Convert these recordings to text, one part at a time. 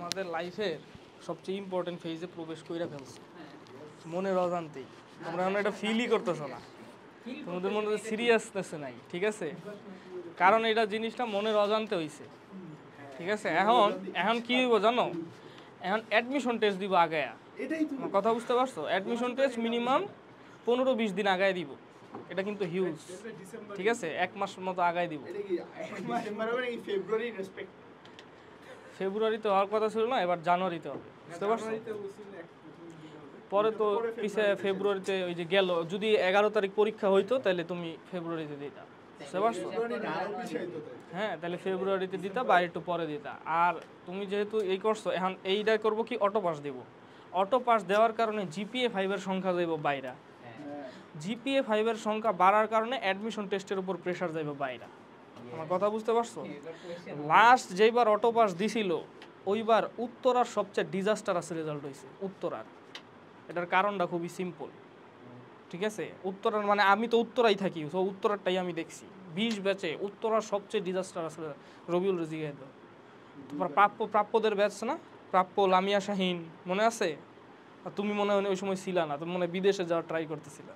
আমাদের লাইফের সবচেয়ে ইম্পর্টেন্ট ফেজে প্রবেশ কইরা ফেলছে মনের অজান্তেই তোমরা এখন এটা ফিলই করতেছো না তোমাদের মনে সিরিয়াসনেস নাই ঠিক আছে কারণ এটা জিনিসটা মনের অজান্তে হইছে ঠিক আছে এখন এখন কি হইব জানো এখন অ্যাডমিশন টেস্ট দিব আগে কথা বুঝতে পারছো অ্যাডমিশন টেস্ট মিনিমাম পনেরো বিশ দিন আগায় দিব এটা কিন্তু হিউজ ঠিক আছে এক মাস মতো আগায় দিব ফেব্রুয়ারিতে হওয়ার কথা ছিল না এবার জানুয়ারিতে বুঝতে পারছো পরে তো পিছে ফেব্রুয়ারিতে ওই যে গেল যদি এগারো তারিখ পরীক্ষা হইতো তাহলে তুমি ফেব্রুয়ারিতে দিতা বুঝতে পারছো হ্যাঁ তাহলে ফেব্রুয়ারিতে দিতা বা একটু পরে দিতা আর তুমি যেহেতু এই করছো এখন এইটা করবো কি অটো পাস দেবো অটো পাস দেওয়ার কারণে জিপিএ ফাইভের সংখ্যা দেবো বাইরা জিপিএ হ্যাঁ। ফাইভের সংখ্যা বাড়ার কারণে অ্যাডমিশন টেস্টের উপর প্রেশার যাইব বাইরা আমার কথা বুঝতে পারছো লাস্ট যেইবার অটো পাস দিছিল ওইবার উত্তরার সবচেয়ে ডিজাস্টারাস রেজাল্ট হয়েছে উত্তরার এটার কারণটা খুবই সিম্পল ঠিক আছে উত্তরার মানে আমি তো উত্তরাই থাকি সো উত্তরারটাই আমি দেখছি বিশ ব্যাচে উত্তরার সবচেয়ে ডিজাস্টার আছে রবিউল রেজিগাইদ তোমার প্রাপ্য প্রাপ্যদের ব্যাচ না প্রাপ্য লামিয়া শাহিন মনে আছে তুমি মনে হয় ওই সময় ছিলা না তুমি মনে বিদেশে যাওয়ার ট্রাই করতেছিলা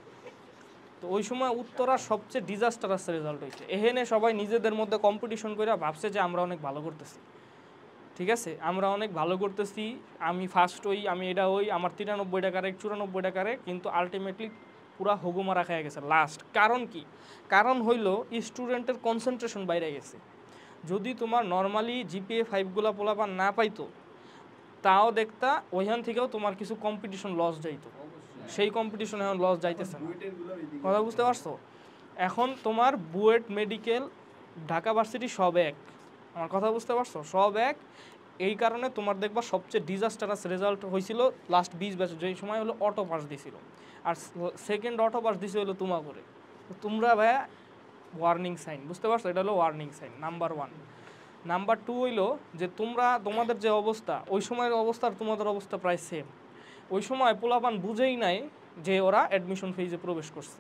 তো ওই সময় উত্তরার সবচেয়ে ডিজাস্টারাস রেজাল্ট হয়েছে এহেনে সবাই নিজেদের মধ্যে কম্পিটিশন করে ভাবছে যে আমরা অনেক ভালো করতেছি ঠিক আছে আমরা অনেক ভালো করতেছি আমি ফার্স্ট ওই আমি এটা ওই আমার তিরানব্বই টাকারে চুরানব্বই টাকারে কিন্তু আলটিমেটলি পুরা হগুমা রাখা গেছে লাস্ট কারণ কি কারণ হইল স্টুডেন্টের কনসেন্ট্রেশন বাইরে গেছে যদি তোমার নর্মালি জিপিএ ফাইভগুলা পোলাপান না পাইতো তাও দেখতা ওইখান থেকেও তোমার কিছু কম্পিটিশন লস যাইতো সেই কম্পিটিশনে এখন লস যাইতেছে না কথা বুঝতে পারছো এখন তোমার বুয়েট মেডিকেল ঢাকা ভার্সিটি সব এক আমার কথা বুঝতে পারছো সব এক এই কারণে তোমার দেখবা সবচেয়ে ডিজাস্টারাস রেজাল্ট হয়েছিল লাস্ট বিশ বছর যেই সময় হলো অটো পাস দিছিল আর সেকেন্ড অটো পাস দিছে হলো তোমা করে তোমরা ভাইয়া ওয়ার্নিং সাইন বুঝতে পারছো এটা হলো warning sign number one number two হইলো যে তোমরা তোমাদের যে অবস্থা ওই সময়ের অবস্থা আর তোমাদের অবস্থা প্রায় সেম ওই সময় পোলাপান বুঝেই নাই যে ওরা অ্যাডমিশন ফেজে প্রবেশ করছে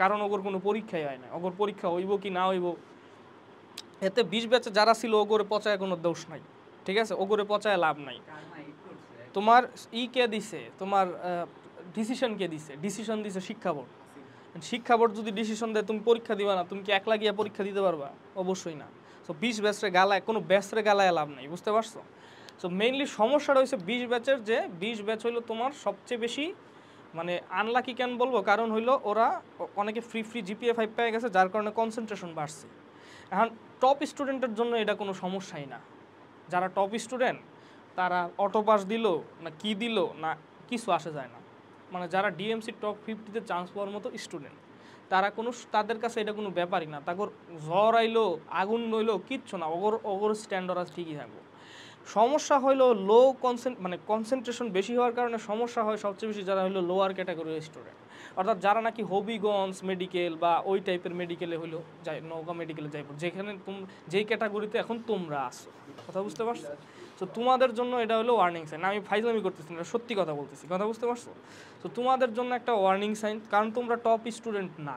কারণ ওগর কোনো পরীক্ষাই হয় না ওগর পরীক্ষা হইব কি না হইব এতে বিশ ব্যাচে যারা ছিল ওগরে পচায় কোনো দোষ নাই ঠিক আছে ওগরে পচায় লাভ নাই তোমার ই কে দিছে তোমার ডিসিশন কে দিছে ডিসিশন দিছে শিক্ষা বোর্ড শিক্ষা বোর্ড যদি ডিসিশন দেয় তুমি পরীক্ষা দিবা না তুমি কি একলা গিয়ে পরীক্ষা দিতে পারবা অবশ্যই না তো বিশ ব্যাচরে গালায় কোনো ব্যাচরে গালায় লাভ নাই বুঝতে পারছো সো মেইনলি সমস্যা রয়েছে বিশ ব্যাচের যে বিশ ব্যাচ হইলো তোমার সবচেয়ে বেশি মানে আনলাকি কেন বলবো কারণ হইলো ওরা অনেকে ফ্রি ফ্রি জিপিএ ফাইভ পেয়ে গেছে যার কারণে কনসেন্ট্রেশন বাড়ছে এখন টপ স্টুডেন্টের জন্য এটা কোনো সমস্যাই না যারা টপ স্টুডেন্ট তারা অটো পাস দিল না কি দিল না কিছু আসে যায় না মানে যারা ডিএমসি টপ ফিফটিতে চান্স পাওয়ার মতো স্টুডেন্ট তারা কোনো তাদের কাছে এটা কোনো ব্যাপারই না তারপর জ্বর আইলো আগুন নইলো কিচ্ছু না ওগর ওগর স্ট্যান্ডার্ড ঠিকই থাকবো সমস্যা হলো লো কনসেন্ট মানে কনসেন্ট্রেশন বেশি হওয়ার কারণে সমস্যা হয় সবচেয়ে বেশি যারা হলো লোয়ার ক্যাটাগরির স্টুডেন্ট অর্থাৎ যারা নাকি হবিগঞ্জ মেডিকেল বা ওই টাইপের মেডিকেলে হলো যাই নৌকা মেডিকেলে যাইব যেখানে তুম যেই ক্যাটাগরিতে এখন তোমরা আসো কথা বুঝতে পারছো তো তোমাদের জন্য এটা হলো ওয়ার্নিং সাইন আমি ফাইজলামি করতেছি না সত্যি কথা বলতেছি কথা বুঝতে পারছো তো তোমাদের জন্য একটা ওয়ার্নিং সাইন কারণ তোমরা টপ স্টুডেন্ট না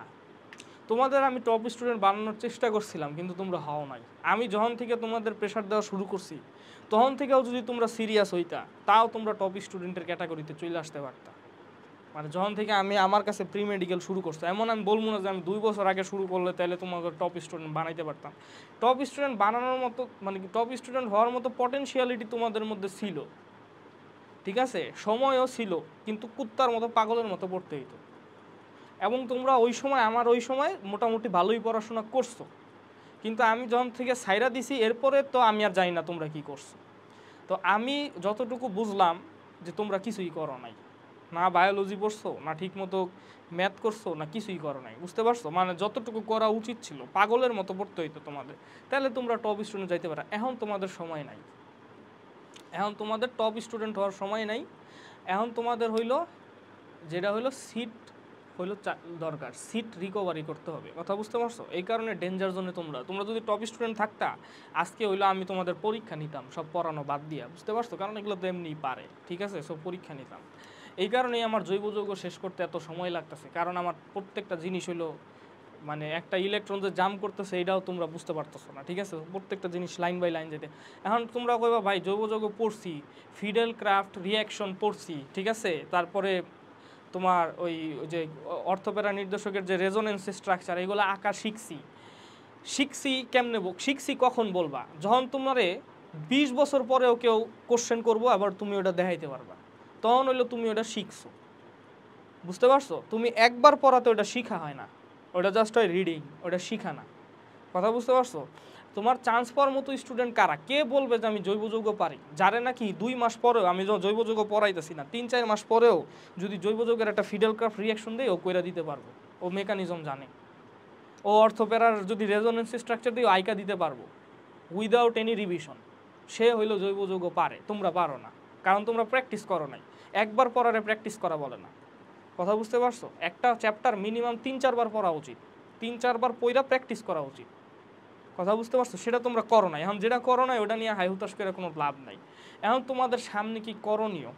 তোমাদের আমি টপ স্টুডেন্ট বানানোর চেষ্টা করছিলাম কিন্তু তোমরা হও নাই আমি যখন থেকে তোমাদের প্রেশার দেওয়া শুরু করছি তখন থেকেও যদি তোমরা সিরিয়াস হইতা তাও তোমরা টপ স্টুডেন্টের ক্যাটাগরিতে চলে আসতে পারতা মানে যখন থেকে আমি আমার কাছে প্রি মেডিকেল শুরু করছি এমন আমি বলবো না যে আমি দুই বছর আগে শুরু করলে তাহলে তোমাকে টপ স্টুডেন্ট বানাইতে পারতাম টপ স্টুডেন্ট বানানোর মতো মানে কি টপ স্টুডেন্ট হওয়ার মতো পটেনশিয়ালিটি তোমাদের মধ্যে ছিল ঠিক আছে সময়ও ছিল কিন্তু কুত্তার মতো পাগলের মতো পড়তে হইতো এবং তোমরা ওই সময় আমার ওই সময় মোটামুটি ভালোই পড়াশোনা করছো কিন্তু আমি যখন থেকে সাইরা দিছি এরপরে তো আমি আর জানি না তোমরা কি করছো তো আমি যতটুকু বুঝলাম যে তোমরা কিছুই করো নাই না বায়োলজি পড়ছো না ঠিকমতো ম্যাথ করছো না কিছুই করো নাই বুঝতে পারছো মানে যতটুকু করা উচিত ছিল পাগলের মতো পড়তে হইতো তোমাদের তাহলে তোমরা টপ স্টুডেন্ট যাইতে পারো এখন তোমাদের সময় নাই এখন তোমাদের টপ স্টুডেন্ট হওয়ার সময় নাই এখন তোমাদের হইল যেটা হইলো সিট হইলো দরকার সিট রিকভারি করতে হবে কথা বুঝতে পারছো এই কারণে ডেঞ্জার জোনে তোমরা তোমরা যদি টপ স্টুডেন্ট থাকতা আজকে হইলো আমি তোমাদের পরীক্ষা নিতাম সব পড়ানো বাদ দিয়া বুঝতে পারছো কারণ এগুলো তো এমনি পারে ঠিক আছে সব পরীক্ষা নিতাম এই কারণেই আমার জৈব যৌগ শেষ করতে এত সময় লাগতেছে কারণ আমার প্রত্যেকটা জিনিস হইলো মানে একটা ইলেকট্রন যে জাম করতেছে এটাও তোমরা বুঝতে পারতেছো না ঠিক আছে প্রত্যেকটা জিনিস লাইন বাই লাইন যেতে এখন তোমরা কইবা ভাই জৈব যৌগ পড়ছি ফিডেল ক্রাফট রিয়াকশন পড়ছি ঠিক আছে তারপরে তোমার ওই যে অর্থপেরা নির্দেশকের যে রেজোনেন্স স্ট্রাকচার এগুলো আঁকা শিখছি শিখছি কেমনে শিখছি কখন বলবা যখন তোমারে বিশ বছর পরেও কেউ কোশ্চেন করবো আবার তুমি ওটা দেখাইতে পারবা তখন হইলো তুমি ওটা শিখছো বুঝতে পারছো তুমি একবার পড়াতে ওটা শিখা হয় না ওটা জাস্ট হয় রিডিং ওটা শিখা না কথা বুঝতে পারছো তোমার চান্স পাওয়ার মতো স্টুডেন্ট কারা কে বলবে যে আমি জৈব যৌগ পারি যারে নাকি দুই মাস পরেও আমি জৈব যৌগ পড়াইতেছি না তিন চার মাস পরেও যদি জৈব যৌগের একটা ফিডেল ক্রাফ্ট রিয়াকশন দেয় ও কইরা দিতে পারবো ও মেকানিজম জানে ও অর্থপেরার যদি রেজোনেন্স স্ট্রাকচার দিয়ে আইকা দিতে পারবো উইদাউট এনি রিভিশন সে হইল জৈব যৌগ পারে তোমরা পারো না কারণ তোমরা প্র্যাকটিস করো নাই একবার পড়ারে প্র্যাকটিস করা বলে না কথা বুঝতে পারছো একটা চ্যাপ্টার মিনিমাম তিন চারবার পড়া উচিত তিন চারবার পইরা প্র্যাকটিস করা উচিত কথা বুঝতে পারছো সেটা তোমরা করো না এখন যেটা করো না ওটা নিয়ে হাই হুতাশ করে কোনো লাভ নাই এখন তোমাদের সামনে কি করণীয়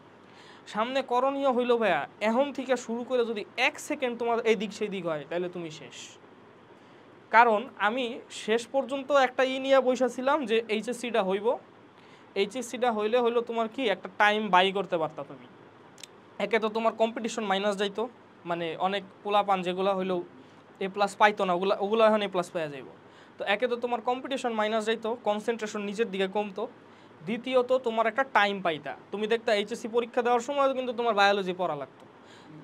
সামনে করণীয় হইলো ভাইয়া এখন থেকে শুরু করে যদি এক সেকেন্ড তোমার এদিক সেদিক হয় তাহলে তুমি শেষ কারণ আমি শেষ পর্যন্ত একটা ই নিয়ে ছিলাম যে এইচএসসিটা হইব এইচএসসিটা হইলে হইলো তোমার কি একটা টাইম বাই করতে পারতা তুমি একে তো তোমার কম্পিটিশন মাইনাস যাইতো মানে অনেক পোলাপান যেগুলো হইলো এ প্লাস পাইতো না ওগুলো ওগুলো এখন এ প্লাস পাওয়া যাইব তো একে তো তোমার কম্পিটিশন মাইনাস যাইতো কনসেন্ট্রেশন নিজের দিকে কমতো দ্বিতীয়ত তোমার একটা টাইম পাইতা তুমি দেখতা এইচএসসি পরীক্ষা দেওয়ার সময় কিন্তু তোমার বায়োলজি পড়া লাগতো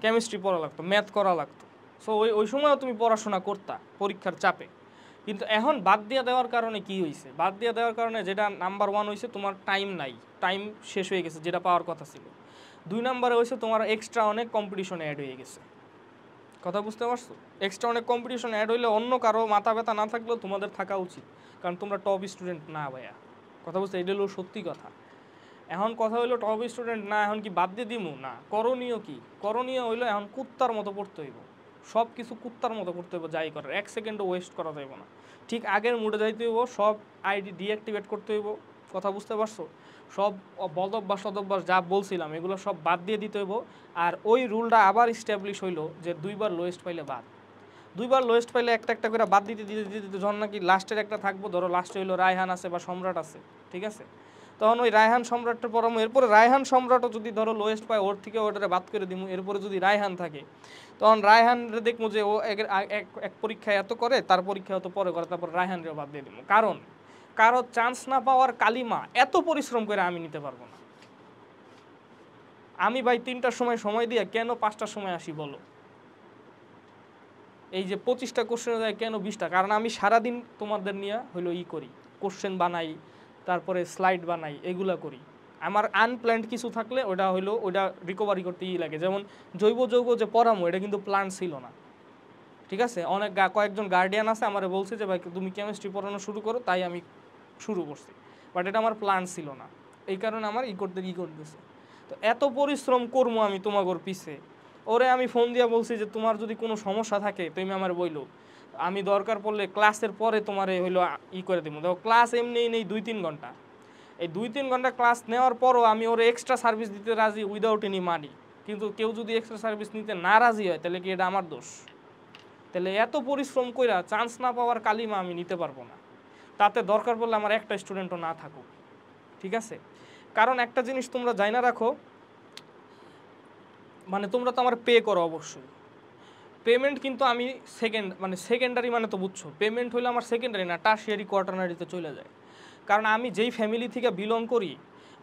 কেমিস্ট্রি পড়া লাগতো ম্যাথ করা লাগতো সো ওই ওই সময়ও তুমি পড়াশোনা করতা পরীক্ষার চাপে কিন্তু এখন বাদ দিয়ে দেওয়ার কারণে কি হয়েছে বাদ দিয়ে দেওয়ার কারণে যেটা নাম্বার ওয়ান হয়েছে তোমার টাইম নাই টাইম শেষ হয়ে গেছে যেটা পাওয়ার কথা ছিল দুই নম্বরে হয়েছে তোমার এক্সট্রা অনেক কম্পিটিশনে অ্যাড হয়ে গেছে কথা বুঝতে পারছো এক্সট্রা অনেক কম্পিটিশন অ্যাড হইলে অন্য কারো মাথা ব্যথা না থাকলেও তোমাদের থাকা উচিত কারণ তোমরা টপ স্টুডেন্ট না ভাইয়া কথা বুঝতে এটা হলো সত্যি কথা এখন কথা হইলো টপ স্টুডেন্ট না এখন কি বাদ দিয়ে দিমু না করণীয় কি করণীয় হইলো এখন কুত্তার মতো পড়তে হইব সব কিছু কুত্তার মতো করতে হইব যাই করার এক সেকেন্ডও ওয়েস্ট করা যাইব না ঠিক আগের মুডে যাইতে হইব সব আইডি ডিঅ্যাক্টিভেট করতে হইব কথা বুঝতে পারছো সব বদ অভ্যাস যা বলছিলাম এগুলো সব বাদ দিয়ে দিতে হইব আর ওই রুলটা আবার ইস্টাবলিশ হইলো যে দুইবার লোয়েস্ট পাইলে বাদ দুইবার লোয়েস্ট পাইলে একটা একটা করে বাদ দিতে দিতে দিতে দিতে যখন নাকি লাস্টের একটা থাকবো ধরো লাস্টে হইলো রায়হান আছে বা সম্রাট আছে ঠিক আছে তখন ওই রায়হান সম্রাটটা পরামো এরপরে রায়হান সম্রাটও যদি ধরো লোয়েস্ট পায় ওর থেকে ওটারে বাদ করে দিব এরপরে যদি রায়হান থাকে তখন রায়হানরে দেখবো যে ও এক এক পরীক্ষায় এত করে তার পরীক্ষা হতো পরে করে তারপর রায়হানরেও বাদ দিয়ে দিব কারণ কারো চান্স না পাওয়ার কালিমা এত পরিশ্রম করে আমি নিতে পারবো না আমি ভাই তিনটার সময় সময় দিয়ে কেন পাঁচটার সময় আসি বলো এই যে পঁচিশটা কোশ্চেন দেয় কেন বিশটা কারণ আমি সারাদিন তোমাদের নিয়ে হইলো ই করি কোশ্চেন বানাই তারপরে স্লাইড বানাই এগুলা করি আমার আনপ্ল্যান্ড কিছু থাকলে ওটা হইলো ওটা রিকভারি করতে ই লাগে যেমন জৈব যৌগ যে পরামো এটা কিন্তু প্ল্যান ছিল না ঠিক আছে অনেক কয়েকজন গার্ডিয়ান আছে আমার বলছে যে ভাই তুমি কেমিস্ট্রি পড়ানো শুরু করো তাই আমি শুরু করছি বাট এটা আমার প্ল্যান ছিল না এই কারণে আমার ই করতে ই করতেছে তো এত পরিশ্রম করবো আমি ওর পিছে ওরে আমি ফোন দিয়া বলছি যে তোমার যদি কোনো সমস্যা থাকে তুমি আমার বইলো আমি দরকার পড়লে ক্লাসের পরে তোমার হইলো ই করে দেবো দেখো ক্লাস এমনি নেই দুই তিন ঘন্টা এই দুই তিন ঘন্টা ক্লাস নেওয়ার পরও আমি ওর এক্সট্রা সার্ভিস দিতে রাজি উইদাউট এনি মানি কিন্তু কেউ যদি এক্সট্রা সার্ভিস নিতে না রাজি হয় তাহলে কি এটা আমার দোষ তাহলে এত পরিশ্রম কইরা চান্স না পাওয়ার কালিমা আমি নিতে পারবো না তাতে দরকার বললে আমার একটা স্টুডেন্টও না থাকুক ঠিক আছে কারণ একটা জিনিস তোমরা যাই না রাখো মানে তোমরা তো আমার পে করো অবশ্যই পেমেন্ট কিন্তু আমি সেকেন্ড মানে সেকেন্ডারি মানে তো বুঝছো পেমেন্ট হলে আমার সেকেন্ডারি না টার্সিয়ারি কোয়ার্টারনারিতে চলে যায় কারণ আমি যেই ফ্যামিলি থেকে বিলং করি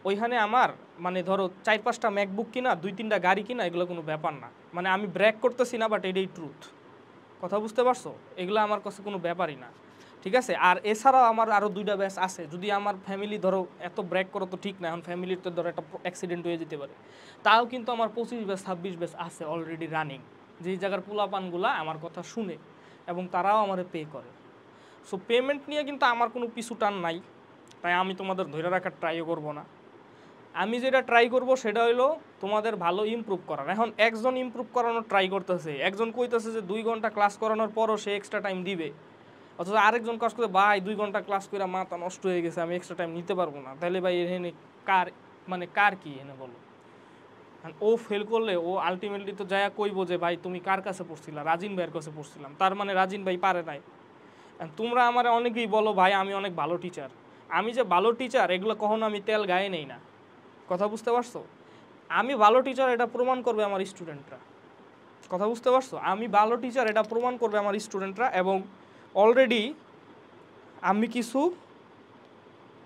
ওইখানে আমার মানে ধরো চার পাঁচটা ম্যাকবুক কিনা দুই তিনটা গাড়ি কিনা এগুলো কোনো ব্যাপার না মানে আমি ব্র্যাক করতেছি না বাট এটাই ট্রুথ কথা বুঝতে পারছো এগুলো আমার কাছে কোনো ব্যাপারই না ঠিক আছে আর এছাড়াও আমার আরও দুইটা ব্যাচ আছে যদি আমার ফ্যামিলি ধরো এত ব্রেক করো তো ঠিক না এখন ফ্যামিলির তো ধরো একটা অ্যাক্সিডেন্ট হয়ে যেতে পারে তাও কিন্তু আমার পঁচিশ ব্যাচ ছাব্বিশ ব্যাচ আছে অলরেডি রানিং যেই জায়গার পোলাপানগুলা আমার কথা শুনে এবং তারাও আমার পে করে সো পেমেন্ট নিয়ে কিন্তু আমার কোনো পিছু টান নাই তাই আমি তোমাদের ধরে রাখার ট্রাইও করবো না আমি যেটা ট্রাই করব সেটা হলো তোমাদের ভালো ইম্প্রুভ করার এখন একজন ইম্প্রুভ করানোর ট্রাই করতেছে একজন কইতেছে যে দুই ঘন্টা ক্লাস করানোর পরও সে এক্সট্রা টাইম দিবে অথচ আরেকজন কাজ করে ভাই দুই ঘন্টা ক্লাস করে মাথা নষ্ট হয়ে গেছে আমি এক্সট্রা টাইম নিতে পারবো না তাহলে ভাই এখানে কার মানে কার কি এনে বলো ও ফেল করলে ও আলটিমেটলি তো যাইয়া কইব যে ভাই তুমি কার কাছে পড়ছিলা রাজিন ভাইয়ের কাছে পড়ছিলাম তার মানে রাজিন ভাই পারে নাই তোমরা আমার অনেকেই বলো ভাই আমি অনেক ভালো টিচার আমি যে ভালো টিচার এগুলো কখনো আমি তেল গায়ে নেই না কথা বুঝতে পারছো আমি ভালো টিচার এটা প্রমাণ করবে আমার স্টুডেন্টরা কথা বুঝতে পারছো আমি ভালো টিচার এটা প্রমাণ করবে আমার স্টুডেন্টরা এবং অলরেডি আমি কিছু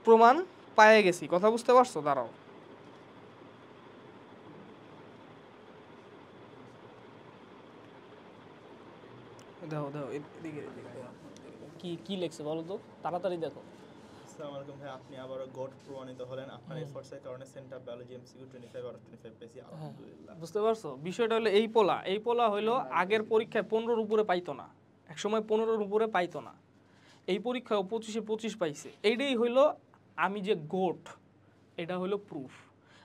প্রমাণ পায়ে গেছি কথা বুঝতে পারছো দাঁড়াও দেখো দেখো কি কি লেখছে বলো তো তাড়াতাড়ি দেখো আসসালামু আলাইকুম ভাই আপনি আবার গড প্রমাণিত হলেন আপনার এফোর্টসের কারণে সেন্টার বায়োলজি এমসিকিউ 25 আর 25 পেয়েছি হ্যাঁ। আলহামদুলিল্লাহ বুঝতে পারছো বিষয়টা হলো এই পোলা এই পোলা হলো হ্যাঁ, হ্যাঁ, আগের পরীক্ষায় 15 এর উপরে পাইতো না একসময় পনেরোর উপরে পাইতো না এই পরীক্ষায় পঁচিশে পঁচিশ পাইছে এইটাই হইলো আমি যে গোট এটা হইলো প্রুফ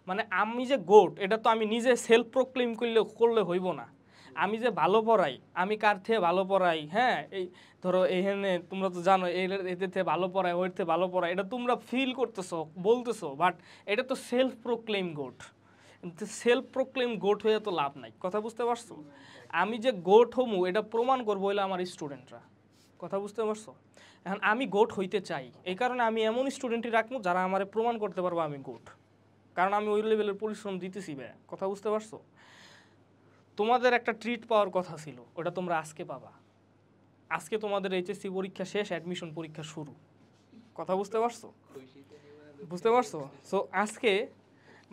মানে আমি যে গোট এটা তো আমি নিজে সেলফ প্রোক্লেম করলে করলে হইব না আমি যে ভালো পড়াই আমি কার থেকে ভালো পড়াই হ্যাঁ এই ধরো এইখানে তোমরা তো জানো এদের থেকে ভালো পড়াই ওর থেকে ভালো পড়াই এটা তোমরা ফিল করতেছো বলতেছো বাট এটা তো self proclaim goat self proclaim goat হয়ে তো লাভ নাই কথা বুঝতে পারছো আমি যে গোট হমু এটা প্রমাণ করবো হইলে আমার স্টুডেন্টরা কথা বুঝতে পারছো এখন আমি গোট হইতে চাই এই কারণে আমি এমন স্টুডেন্টই রাখবো যারা আমার প্রমাণ করতে পারবো আমি গোট কারণ আমি ওই লেভেলের পরিশ্রম দিতেছি ব্যা কথা বুঝতে পারছো তোমাদের একটা ট্রিট পাওয়ার কথা ছিল ওটা তোমরা আজকে পাবা আজকে তোমাদের এইচএসসি পরীক্ষা শেষ অ্যাডমিশন পরীক্ষা শুরু কথা বুঝতে পারছো বুঝতে পারছো সো আজকে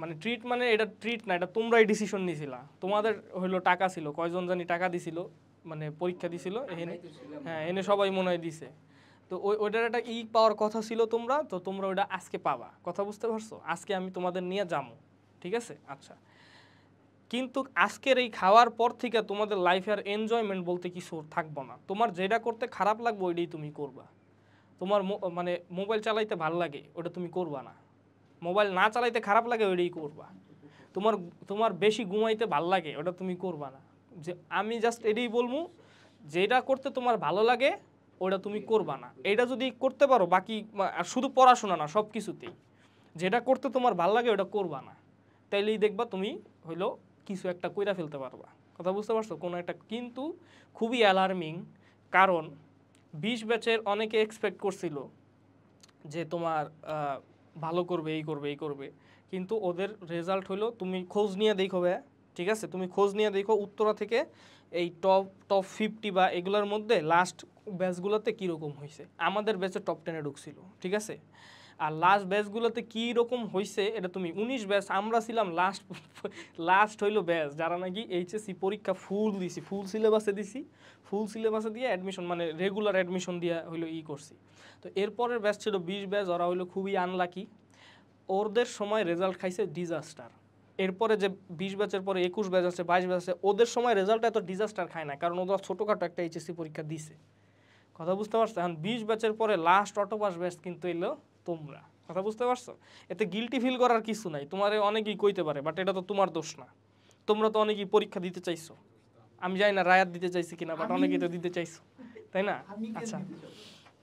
মানে ট্রিট মানে এটা ট্রিট না এটা তোমরাই ডিসিশন নিছিলা তোমাদের হইলো টাকা ছিল কয়জন জানি টাকা দিছিল মানে পরীক্ষা দিছিল এনে হ্যাঁ এনে সবাই মনে হয় দিছে তো ওই ওইটার একটা ই পাওয়ার কথা ছিল তোমরা তো তোমরা ওইটা আজকে পাবা কথা বুঝতে পারছো আজকে আমি তোমাদের নিয়ে যাবো ঠিক আছে আচ্ছা কিন্তু আজকের এই খাওয়ার পর থেকে তোমাদের লাইফে আর এনজয়মেন্ট বলতে কিছু থাকবো না তোমার যেটা করতে খারাপ লাগবে ওইটাই তুমি করবা তোমার মানে মোবাইল চালাইতে ভাল লাগে ওটা তুমি করবা না মোবাইল না চালাইতে খারাপ লাগে ওইটাই করবা তোমার তোমার বেশি ঘুমাইতে ভাল লাগে ওটা তুমি করবা না যে আমি জাস্ট এটাই বলবো যেটা করতে তোমার ভালো লাগে ওটা তুমি করবা না এটা যদি করতে পারো বাকি আর শুধু পড়াশোনা না সব কিছুতেই যেটা করতে তোমার ভালো লাগে ওটা করবা না তাইলেই দেখবা তুমি হইলো কিছু একটা কইরা ফেলতে পারবা কথা বুঝতে পারছো কোনো একটা কিন্তু খুবই অ্যালার্মিং কারণ বিশ ব্যাচের অনেকে এক্সপেক্ট করছিল যে তোমার ভালো করবে এই করবে এই করবে কিন্তু ওদের রেজাল্ট হলো তুমি খোঁজ নিয়ে দেখো ভাইয়া ঠিক আছে তুমি খোঁজ নিয়ে দেখো উত্তরা থেকে এই টপ টপ ফিফটি বা এগুলোর মধ্যে লাস্ট ব্যাচগুলোতে কীরকম হয়েছে আমাদের ব্যাচে টপ টেনে ঢুকছিল ঠিক আছে আর লাস্ট ব্যাচগুলোতে কী রকম হয়েছে এটা তুমি উনিশ ব্যাচ আমরা ছিলাম লাস্ট লাস্ট হইলো ব্যাচ যারা নাকি এইচএসসি পরীক্ষা ফুল দিছি ফুল সিলেবাসে দিছি ফুল সিলেবাসে দিয়ে অ্যাডমিশন মানে রেগুলার অ্যাডমিশন দিয়ে হইলো ই করছি তো এরপরের ব্যাচ ছিল বিশ ব্যাচ ওরা হইলো খুবই আনলাকি ওদের সময় রেজাল্ট খাইছে ডিজাস্টার এরপরে যে বিশ ব্যাচের পরে একুশ ব্যাচ আছে বাইশ ব্যাচ আছে ওদের সময় রেজাল্ট এত ডিজাস্টার খায় না কারণ ওরা ছোটোখাটো একটা এইচএসসি পরীক্ষা দিছে কথা বুঝতে পারছো এখন বিশ ব্যাচের পরে লাস্ট অটোপাস ব্যাচ কিন্তু এলো তোমরা কথা বুঝতে পারছো এতে গিলটি ফিল করার কিছু নাই তোমারে অনেকেই কইতে পারে বাট এটা তো তোমার দোষ না তোমরা তো অনেকেই পরীক্ষা দিতে চাইছো আমি জানি না রায়াত দিতে চাইছি কিনা বাট অনেকেই তো দিতে চাইছো তাই না আচ্ছা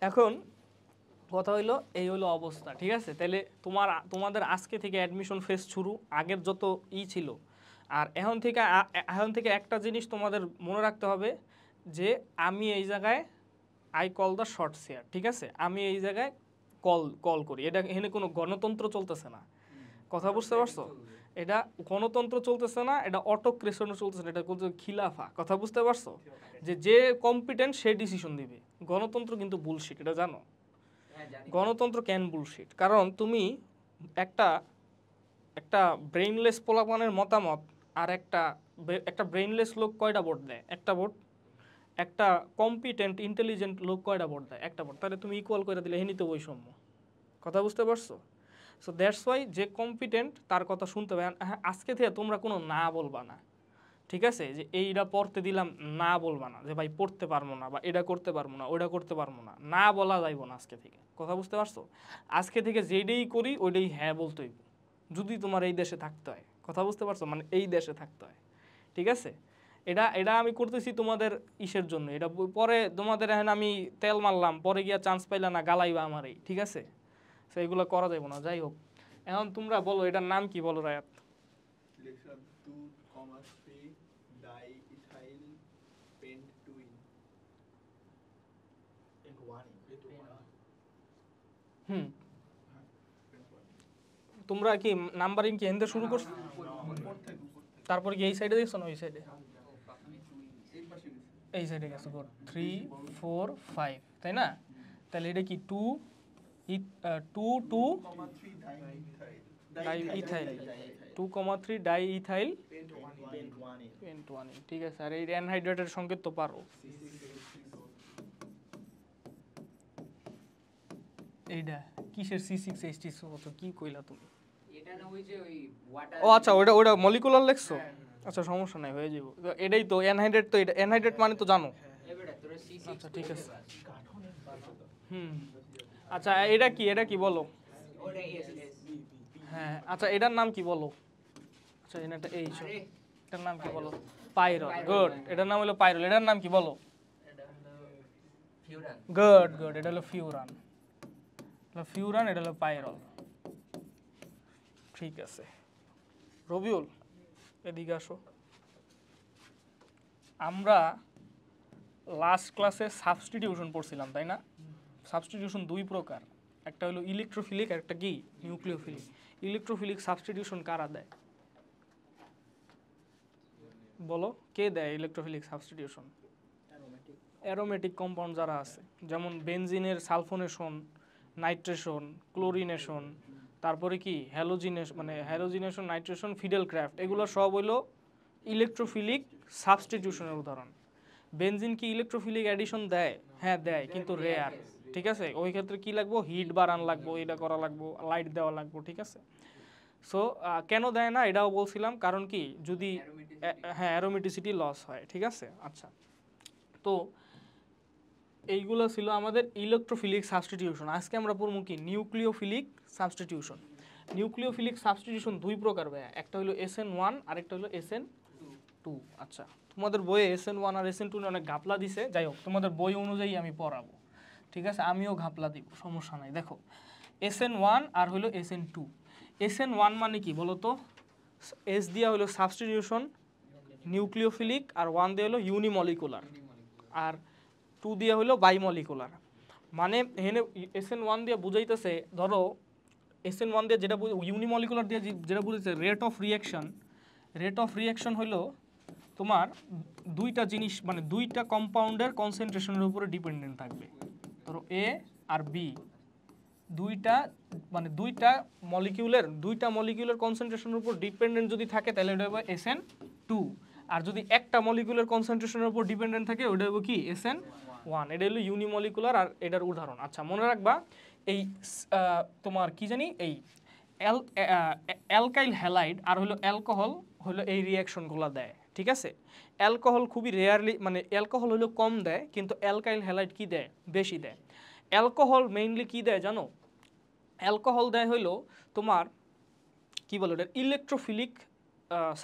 এখন কথা হইলো এই হলো অবস্থা ঠিক আছে তাহলে তোমার তোমাদের আজকে থেকে অ্যাডমিশন ফেস শুরু আগের যত ই ছিল আর এখন থেকে এখন থেকে একটা জিনিস তোমাদের মনে রাখতে হবে যে আমি এই জায়গায় I call the shots here ঠিক আছে আমি এই জায়গায় কল কল করি এটা এখানে কোনো গণতন্ত্র চলতেছে না কথা বুঝতে পারছো এটা গণতন্ত্র চলতেছে না এটা অটোক্রেশনও চলতেছে না এটা খিলাফা কথা বুঝতে পারছো যে যে কম্পিটেন্ট সে ডিসিশন দিবে গণতন্ত্র কিন্তু বুলশিট এটা জানো হ্যাঁ, গণতন্ত্র ক্যান বুলশিট কারণ তুমি একটা একটা ব্রেইনলেস পোলাপানের মতামত আর একটা একটা ব্রেইনলেস লোক কয়টা ভোট দেয় একটা ভোট একটা কম্পিটেন্ট ইন্টেলিজেন্ট লোক কয়টা ভোট দেয় একটা ভোট তাহলে তুমি ইকুয়াল করে দিলে হিনিত বৈষম্য কথা বুঝতে পারছো সো দ্যাটস ওয়াই যে কম্পিটেন্ট তার কথা শুনতে হবে হ্যাঁ আজকে থেকে তোমরা কোনো না বলবা না ঠিক আছে যে এইটা পড়তে দিলাম না বলবা না যে ভাই পড়তে পারবো না বা এটা করতে পারবো না ওইটা করতে পারবো না না বলা যাইব না আজকে থেকে কথা বুঝতে পারছো আজকে থেকে যেটাই করি ওইটাই হ্যাঁ বলতে যদি তোমার এই দেশে থাকতে হয় কথা বুঝতে পারছো মানে এই দেশে থাকতে হয় ঠিক আছে এটা এটা আমি করতেছি তোমাদের ইসের জন্য এটা পরে তোমাদের এখন আমি তেল মারলাম পরে গিয়া চান্স পাইলা না গালাইবা আমারই ঠিক আছে তো এগুলো করা যাবে না যাই হোক এখন তোমরা বলো এটার নাম কি বলো রায়াত হুম তোমরা কি নাম্বারিং কি হেন্দে শুরু করছো তারপর কি এই সাইডে দেখছো না ওই সাইডে এই সাইডে গেছে গুড থ্রি ফোর ফাইভ তাই না তাহলে এটা কি two two two diethyl two comma three diethyl pent one ঠিক আছে আর এই অ্যানহাইড্রেটের সংকেত তো পারো এইটা কিসের সি সিক্স এইচ টি কি কইলা তুমি ও আচ্ছা ওইটা ওটা মলিকুলার লেখছো হ্যাঁ, আচ্ছা সমস্যা নাই হয়ে যাব এটাই তো এনহাইড্রেট তো এটা এনহাইড্রেট মানে তো জানো আচ্ছা ঠিক আছে হুম আচ্ছা এটা কি এটা কি বলো হ্যাঁ আচ্ছা এটার নাম কি বলো আচ্ছা এটা এই এটার নাম কি বলো পাইরল গুড এটার নাম হলো পাইরল এটার নাম কি বলো গুড গুড এটা হলো ফিউরান ফিউরান এটা হলো পাইরল ঠিক আছে রবিউল এদিকে আসো আমরা লাস্ট ক্লাসে সাবস্টিটিউশন পড়ছিলাম তাই না সাবস্টিটিউশন দুই প্রকার একটা হলো ইলেকট্রোফিলিক একটা কি নিউক্লিওফিলিক ইলেকট্রোফিলিক সাবস্টিটিউশন কারা দেয় বলো কে দেয় ইলেকট্রোফিলিক সাবস্টিটিউশন অ্যারোমেটিক কম্পাউন্ড যারা আছে যেমন বেনজিনের সালফোনেশন নাইট্রেশন ক্লোরিনেশন তারপরে কি হ্যালোজিনেশন মানে হ্যালোজিনেশন নাইট্রেশন ফিডেল ক্রাফট এগুলো সব হইলো ইলেকট্রোফিলিক সাবস্টিটিউশনের উদাহরণ বেনজিন কি ইলেকট্রোফিলিক অ্যাডিশন দেয় হ্যাঁ দেয় কিন্তু রেয়ার ঠিক আছে ওই ক্ষেত্রে কি লাগবো হিট বাড়ান লাগবো এটা করা লাগবো লাইট দেওয়া লাগবো ঠিক আছে সো কেন দেয় না এটাও বলছিলাম কারণ কি যদি হ্যাঁ অ্যারোমেটিসিটি লস হয় ঠিক আছে আচ্ছা তো এইগুলো ছিল আমাদের ইলেকট্রোফিলিক সাবস্টিটিউশন আজকে আমরা পড়ব কি নিউক্লিওফিলিক সাবস্টিটিউশন নিউক্লিওফিলিক সাবস্টিটিউশন দুই প্রকার ভাইয়া একটা হলো এস এন ওয়ান একটা হলো এস এন টু আচ্ছা তোমাদের বইয়ে এস এন ওয়ান আর এস এন টু অনেক ঘাপলা দিছে যাই হোক তোমাদের বই অনুযায়ী আমি পড়াবো ঠিক আছে আমিও ঘাপলা দিব সমস্যা নাই দেখো এস এন ওয়ান আর হলো S N two S N one মানে কি বলতো এস দিয়া হলো সাবস্টিটিউশন নিউক্লিওফিলিক আর ওয়ান দিয়ে হলো ইউনিমলিকুলার আর টু দিয়ে হলো বাইমলিকুলার মানে হেনে এস এন ওয়ান দিয়ে বুঝাইতেছে ধরো এস এন ওয়ান দিয়ে যেটা ইউনিমলিকুলার দিয়ে যেটা বুঝেছে rate of reaction rate of reaction হলো তোমার দুইটা জিনিস মানে দুইটা কম্পাউন্ডের কনসেন্ট্রেশনের উপরে ডিপেন্ডেন্ট থাকবে ধরো এ আর বি দুইটা মানে দুইটা মলিকিউলের দুইটা মলিকিউলের কনসেন্ট্রেশনের উপর ডিপেন্ডেন্ট যদি থাকে তাহলে ওটা হবে এস এন টু আর যদি একটা মলিকিউলের কনসেন্ট্রেশনের উপর ডিপেন্ডেন্ট থাকে ওটা হবে কি এস এন ওয়ান এটা হলো ইউনিমলিকুলার আর এটার উদাহরণ আচ্ছা মনে রাখবা এই তোমার কি জানি এই অ্যালকাইল হ্যালাইড আর হলো অ্যালকোহল হলো এই রিয়াকশনগুলো দেয় ঠিক আছে অ্যালকোহল খুবই রেয়ারলি মানে অ্যালকোহল হলো কম দেয় কিন্তু অ্যালকাইল হ্যালাইড কি দেয় বেশি দেয় অ্যালকোহল মেইনলি কি দেয় জানো অ্যালকোহল দেয় হলো তোমার কি বলো ওটা ইলেকট্রোফিলিক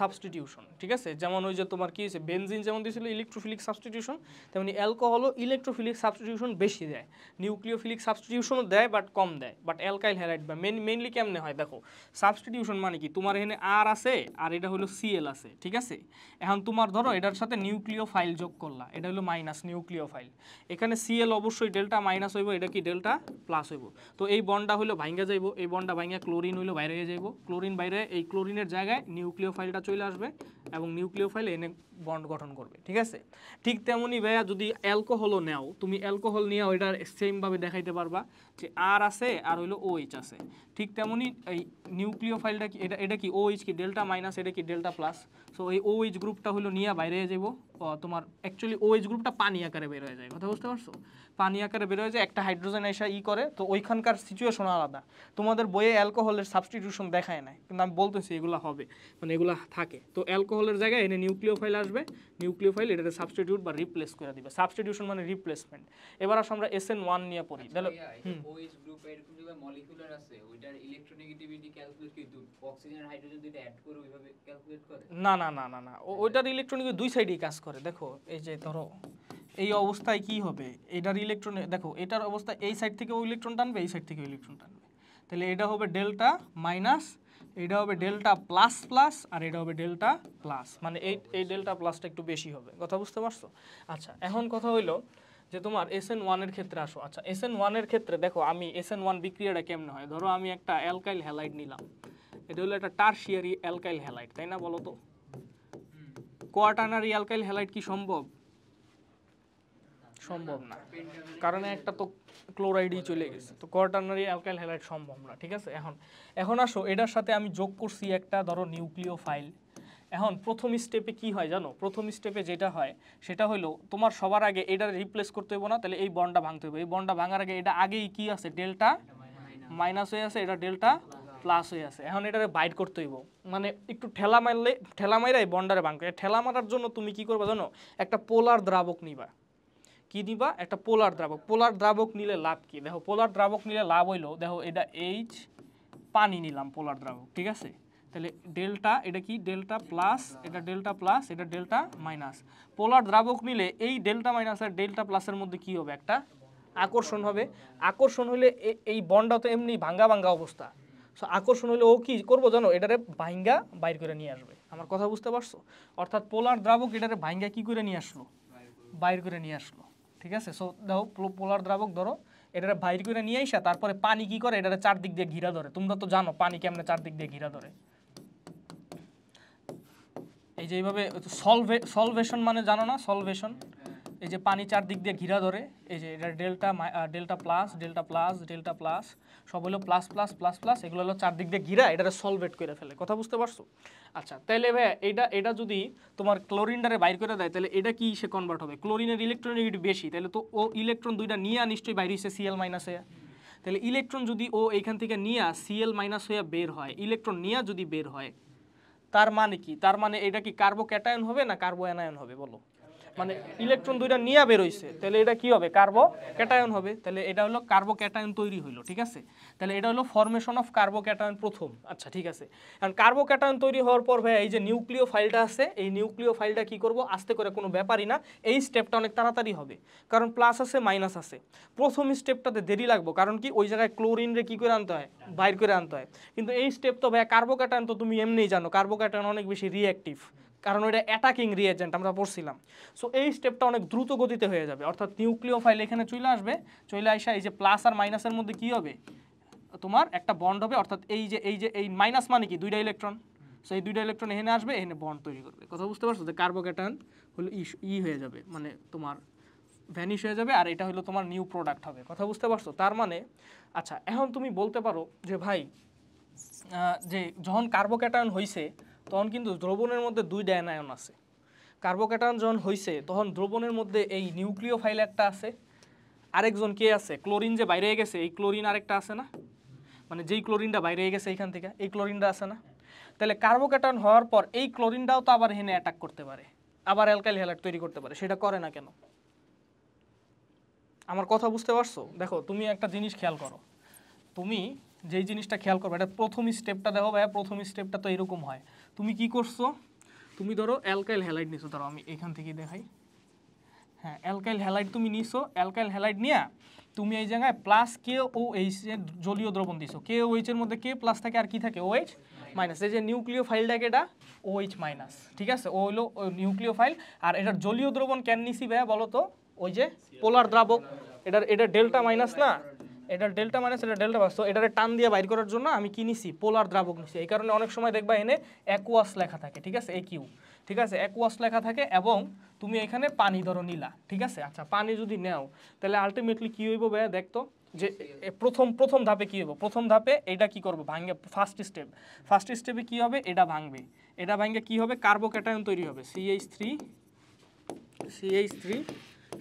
সাবস্টিটিউশন ঠিক আছে যেমন ওই যে তোমার কী হয়েছে বেনজিন যেমন দিয়েছিল ইলেকট্রোফিলিক সাবস্টিটিউশন তেমনি অ্যালকোহলও ইলেকট্রোফিলিক সাবস্টিটিউশন বেশি দেয় নিউক্লিওফিলিক সাবস্টিটিউশনও দেয় বাট কম দেয় বাট অ্যালকাইল হ্যালাইড বা মেন মেনলি কেমনে হয় দেখো সাবস্টিটিউশন মানে কি তোমার এখানে আর আছে আর এটা হলো সিএল আছে ঠিক আছে এখন তোমার ধরো এটার সাথে নিউক্লিও ফাইল যোগ করলা এটা হলো মাইনাস নিউক্লিও ফাইল এখানে সিএল অবশ্যই ডেল্টা মাইনাস হইব এটা কি ডেল্টা প্লাস হইব তো এই বন্ডা হলো ভাঙ্গা যাইব এই বন্ডা ভাঙ্গা ক্লোরিন হইলো বাইরে হয়ে যাইব ক্লোরিন বাইরে এই ক্লোরিনের জায়গায় নিউক্লিও নিউক্লিয় ফাইলটা চলে আসবে এবং নিউক্লিয় ফাইল এনে বন্ড গঠন করবে ঠিক আছে ঠিক তেমনি ভাইয়া যদি অ্যালকোহলও নেও তুমি অ্যালকোহল নিয়ে ওইটা সেমভাবে দেখাইতে পারবা যে আর আছে আর হইলো ও এইচ আছে ঠিক তেমনি এই নিউক্লিয় ফাইলটা কি এটা এটা কি ও এইচ কি ডেল্টা মাইনাস এটা কি ডেল্টা প্লাস সো এই ওএইচ গ্রুপটা হলো নিয়ে বাইরে যাবো তোমার অ্যাকচুয়ালি ওএইচ গ্রুপটা পানি আকারে বের হয়ে যায় কথা বুঝতে পারছো পানি আকারে বের হয়ে যায় একটা হাইড্রোজেন এসে ই করে তো ওইখানকার সিচুয়েশন আলাদা তোমাদের বইয়ে অ্যালকোহলের সাবস্টিটিউশন দেখায় না কিন্তু আমি বলতেছি এগুলো হবে মানে এগুলো থাকে তো অ্যালকোহলের জায়গায় এনে নিউক্লিও ফাইল আসবে নিউক্লিও ফাইল এটাতে সাবস্টিটিউট বা রিপ্লেস করে দিবে সাবস্টিটিউশন মানে রিপ্লেসমেন্ট এবার আসো আমরা এস এন ওয়ান নিয়ে পড়ি আচ্ছা, তাহলে যেভাবে মলিকুলার আছে ওইটার ইলেকট্রোনেগেটিভিটি ক্যালকুলেট কি অক্সিজেন আর হাইড্রোজেন দুটো অ্যাড করে ওইভাবে ক্যালকুলেট করে না না না না না ওইটার ইলেকট্রনিক দুই সাইডেই কাজ করে দেখো এই যে ধরো এই অবস্থায় কি হবে এটার ইলেকট্রন দেখো এটার অবস্থা এই সাইড থেকে ইলেকট্রন টানবে এই সাইড থেকে ইলেকট্রন টানবে তাহলে এটা হবে ডেল্টা মাইনাস এটা হবে ডেল্টা প্লাস প্লাস আর এটা হবে ডেল্টা প্লাস মানে এই এই ডেল্টা প্লাসটা একটু বেশি হবে কথা বুঝতে পারছো আচ্ছা এখন কথা হইলো যে তোমার এস এন ওয়ানের ক্ষেত্রে আসো আচ্ছা এস এন ওয়ানের ক্ষেত্রে দেখো আমি এস এন ওয়ান বিক্রিয়াটা কেমনে হয় ধরো আমি একটা অ্যালকাইল হ্যালাইড নিলাম এটা হলো একটা টার্সিয়ারি অ্যালকাইল হ্যালাইড তাই না বলো তো কোয়াটানারি অ্যালকাইল হ্যালাইড কি সম্ভব সম্ভব না কারণ একটা তো ক্লোরাইডই চলে গেছে তো কোয়াটার্নারি অ্যালকাইল হ্যালাইড সম্ভব না ঠিক আছে এখন এখন আসো এটার সাথে আমি যোগ করছি একটা ধরো নিউক্লিও ফাইল এখন প্রথম স্টেপে কি হয় জানো প্রথম স্টেপে যেটা হয় সেটা হলো তোমার সবার আগে এটা রিপ্লেস করতে হইব না তাহলে এই বন্ডটা ভাঙতে হইব এই বন্ডটা ভাঙার আগে এটা আগেই কি আছে ডেল্টা মাইনাস হয়ে আছে এটা ডেল্টা প্লাস হয়ে আছে এখন এটারে বাইট করতে হইব মানে একটু ঠেলা মারলে ঠেলা মারাই বন্ডারে ভাঙতে ঠেলা মারার জন্য তুমি কি করবে জানো একটা পোলার দ্রাবক নিবা কি নিবা একটা পোলার দ্রাবক পোলার দ্রাবক নিলে লাভ কি দেখো পোলার দ্রাবক নিলে লাভ হইলো দেখো এটা এইচ পানি নিলাম পোলার দ্রাবক ঠিক আছে তাহলে ডেল্টা এটা কি ডেল্টা প্লাস এটা ডেল্টা প্লাস এটা ডেল্টা মাইনাস পোলার দ্রাবক নিলে এই ডেল্টা মাইনাস আর ডেল্টা প্লাসের মধ্যে কি হবে একটা আকর্ষণ হবে আকর্ষণ হলে এই বন্ডটা তো এমনি ভাঙ্গা ভাঙ্গা অবস্থা সো আকর্ষণ হলে ও কি করবো জানো এটারে ভাঙ্গা বাইর করে নিয়ে আসবে আমার কথা বুঝতে পারছো অর্থাৎ পোলার দ্রাবক এটারে ভাঙ্গা কি করে নিয়ে আসলো বাইর করে নিয়ে আসলো ঠিক আছে সো দেখো পোলার দ্রাবক ধরো এটারে বাইর করে নিয়ে আসা তারপরে পানি কি করে এটারে চারদিক দিয়ে ঘিরা ধরে তোমরা তো জানো পানি কেমনে চারদিক দিয়ে ঘিরা ধরে এই যে এইভাবে সলভে সলভেশন মানে জানো না সলভেশন এই যে পানি চারদিক দিয়ে ঘিরা ধরে এই যে এটা delta delta plus delta plus delta plus সব হলো প্লাস প্লাস প্লাস প্লাস এগুলো হলো চারদিক দিয়ে ঘিরা এটা সলভেট করে ফেলে কথা বুঝতে পারছো আচ্ছা তাহলে ভাই এটা এটা যদি তোমার ক্লোরিনটারে বাইর করে দেয় তাহলে এটা কি সে কনভার্ট হবে ক্লোরিনের ইলেকট্রনিভিটি বেশি তাহলে তো ও ইলেকট্রন দুইটা নিয়ে নিশ্চয়ই বাইরে হচ্ছে সিএল মাইনাসে তাহলে ইলেকট্রন যদি ও এইখান থেকে নিয়ে সিএল মাইনাস হয়ে বের হয় ইলেকট্রন নিয়ে যদি বের হয় তার মানে কি তার মানে এটা কি কার্বো ক্যাটায়ন হবে না কার্বো অ্যানায়ন হবে বলো মানে ইলেকট্রন দুইটা নিয়ে বেরোইছে তাহলে এটা কি হবে কার্বো ক্যাটায়ন হবে তাহলে এটা হলো কার্বো ক্যাটায়ন তৈরি হইলো ঠিক আছে তাহলে এটা হলো ফর্মেশন অফ কার্বো ক্যাটায়ন প্রথম আচ্ছা ঠিক আছে কারণ কার্বো ক্যাটায়ন তৈরি হওয়ার পর ভাই এই যে নিউক্লিও ফাইলটা আছে এই নিউক্লিও ফাইলটা কি করব আস্তে করে কোনো ব্যাপারই না এই স্টেপটা অনেক তাড়াতাড়ি হবে কারণ প্লাস আছে মাইনাস আছে প্রথম স্টেপটাতে দেরি লাগবো কারণ কি ওই জায়গায় ক্লোরিনরে কি করে আনতে হয় বাইর করে আনতে হয় কিন্তু এই স্টেপ তো ভাই কার্বো ক্যাটায়ন তো তুমি এমনিই জানো কার্বো ক্যাটায়ন অনেক বেশি রিঅ্যাক্টিভ কারণ ওইটা অ্যাটাকিং রিয়েজেন্ট আমরা পড়ছিলাম সো এই স্টেপটা অনেক দ্রুত গতিতে হয়ে যাবে অর্থাৎ নিউক্লিও ফাইল এখানে চলে আসবে চলে আসা এই যে প্লাস আর মাইনাসের মধ্যে কী হবে তোমার একটা বন্ড হবে অর্থাৎ এই যে এই যে এই মাইনাস মানে কি দুইটা ইলেকট্রন সো এই দুইটা ইলেকট্রন এখানে আসবে এখানে বন্ড তৈরি করবে কথা বুঝতে পারছো যে কার্বোকেটান হলো ই e, e হয়ে যাবে মানে তোমার ভ্যানিশ হয়ে যাবে আর এটা হলো তোমার নিউ প্রোডাক্ট হবে কথা বুঝতে পারছো তার মানে আচ্ছা এখন তুমি বলতে পারো যে ভাই যে যখন কার্বোকেটায়ন হয়েছে তখন কিন্তু দ্রবণের মধ্যে দুই ডায়নায়ন আছে কার্বোক্যাটায়ন যখন হয়েছে তখন দ্রবণের মধ্যে এই নিউক্লিও ফাইল একটা আছে আরেকজন কে আছে ক্লোরিন যে বাইরে গেছে এই ক্লোরিন আরেকটা আছে না মানে যেই ক্লোরিনটা বাইরে গেছে এইখান থেকে এই ক্লোরিনটা আছে না তাহলে কার্বোক্যাটায়ন হওয়ার পর এই ক্লোরিনটাও তো আবার হেনে অ্যাটাক করতে পারে আবার অ্যালকাইল হ্যালাইট তৈরি করতে পারে সেটা করে না কেন আমার কথা বুঝতে পারছো দেখো তুমি একটা জিনিস খেয়াল করো তুমি যেই জিনিসটা খেয়াল করবে এটা প্রথম স্টেপটা দেখো ভাইয়া প্রথম স্টেপটা তো এরকম হয় তুমি কি করছো তুমি ধরো অ্যালকাইল হ্যালাইড নিছো ধরো আমি এখান থেকে দেখাই হ্যাঁ অ্যালকাইল হ্যালাইড তুমি নিছো অ্যালকাইল হ্যালাইড নিয়ে তুমি এই জায়গায় প্লাস কে ও এইচ এর জলীয় দ্রবণ দিছো কে ও এইচ এর মধ্যে কে প্লাস থাকে আর কি থাকে ও এইচ মাইনাস এই যে নিউক্লিও ফাইলটাকে এটা ও এইচ মাইনাস ঠিক আছে ও হলো নিউক্লিও ফাইল আর এটার জলীয় দ্রবণ কেন নিছি ভাইয়া বলো তো ওই যে পোলার দ্রাবক এটার এটা ডেল্টা মাইনাস না এটা ডেল্টা মাইনাস এটা ডেল্টা বাস তো এটারে টান দিয়ে বাইর করার জন্য আমি কী নিছি পোলার দ্রাবক নিছি এই কারণে অনেক সময় দেখবা এনে অ্যাকুয়াস লেখা থাকে ঠিক আছে একিউ কিউ ঠিক আছে অ্যাকুয়াস লেখা থাকে এবং তুমি এখানে পানি ধরো নীলা ঠিক আছে আচ্ছা পানি যদি নেও তাহলে আলটিমেটলি কী হইব ভাইয়া দেখতো যে প্রথম প্রথম ধাপে কী হবো প্রথম ধাপে এটা কি করবো ভাঙ্গে ফার্স্ট স্টেপ ফার্স্ট স্টেপে কী হবে এটা ভাঙবে এটা ভাঙ্গে কী হবে কার্বোক্যাটায়ন তৈরি হবে CH three CH three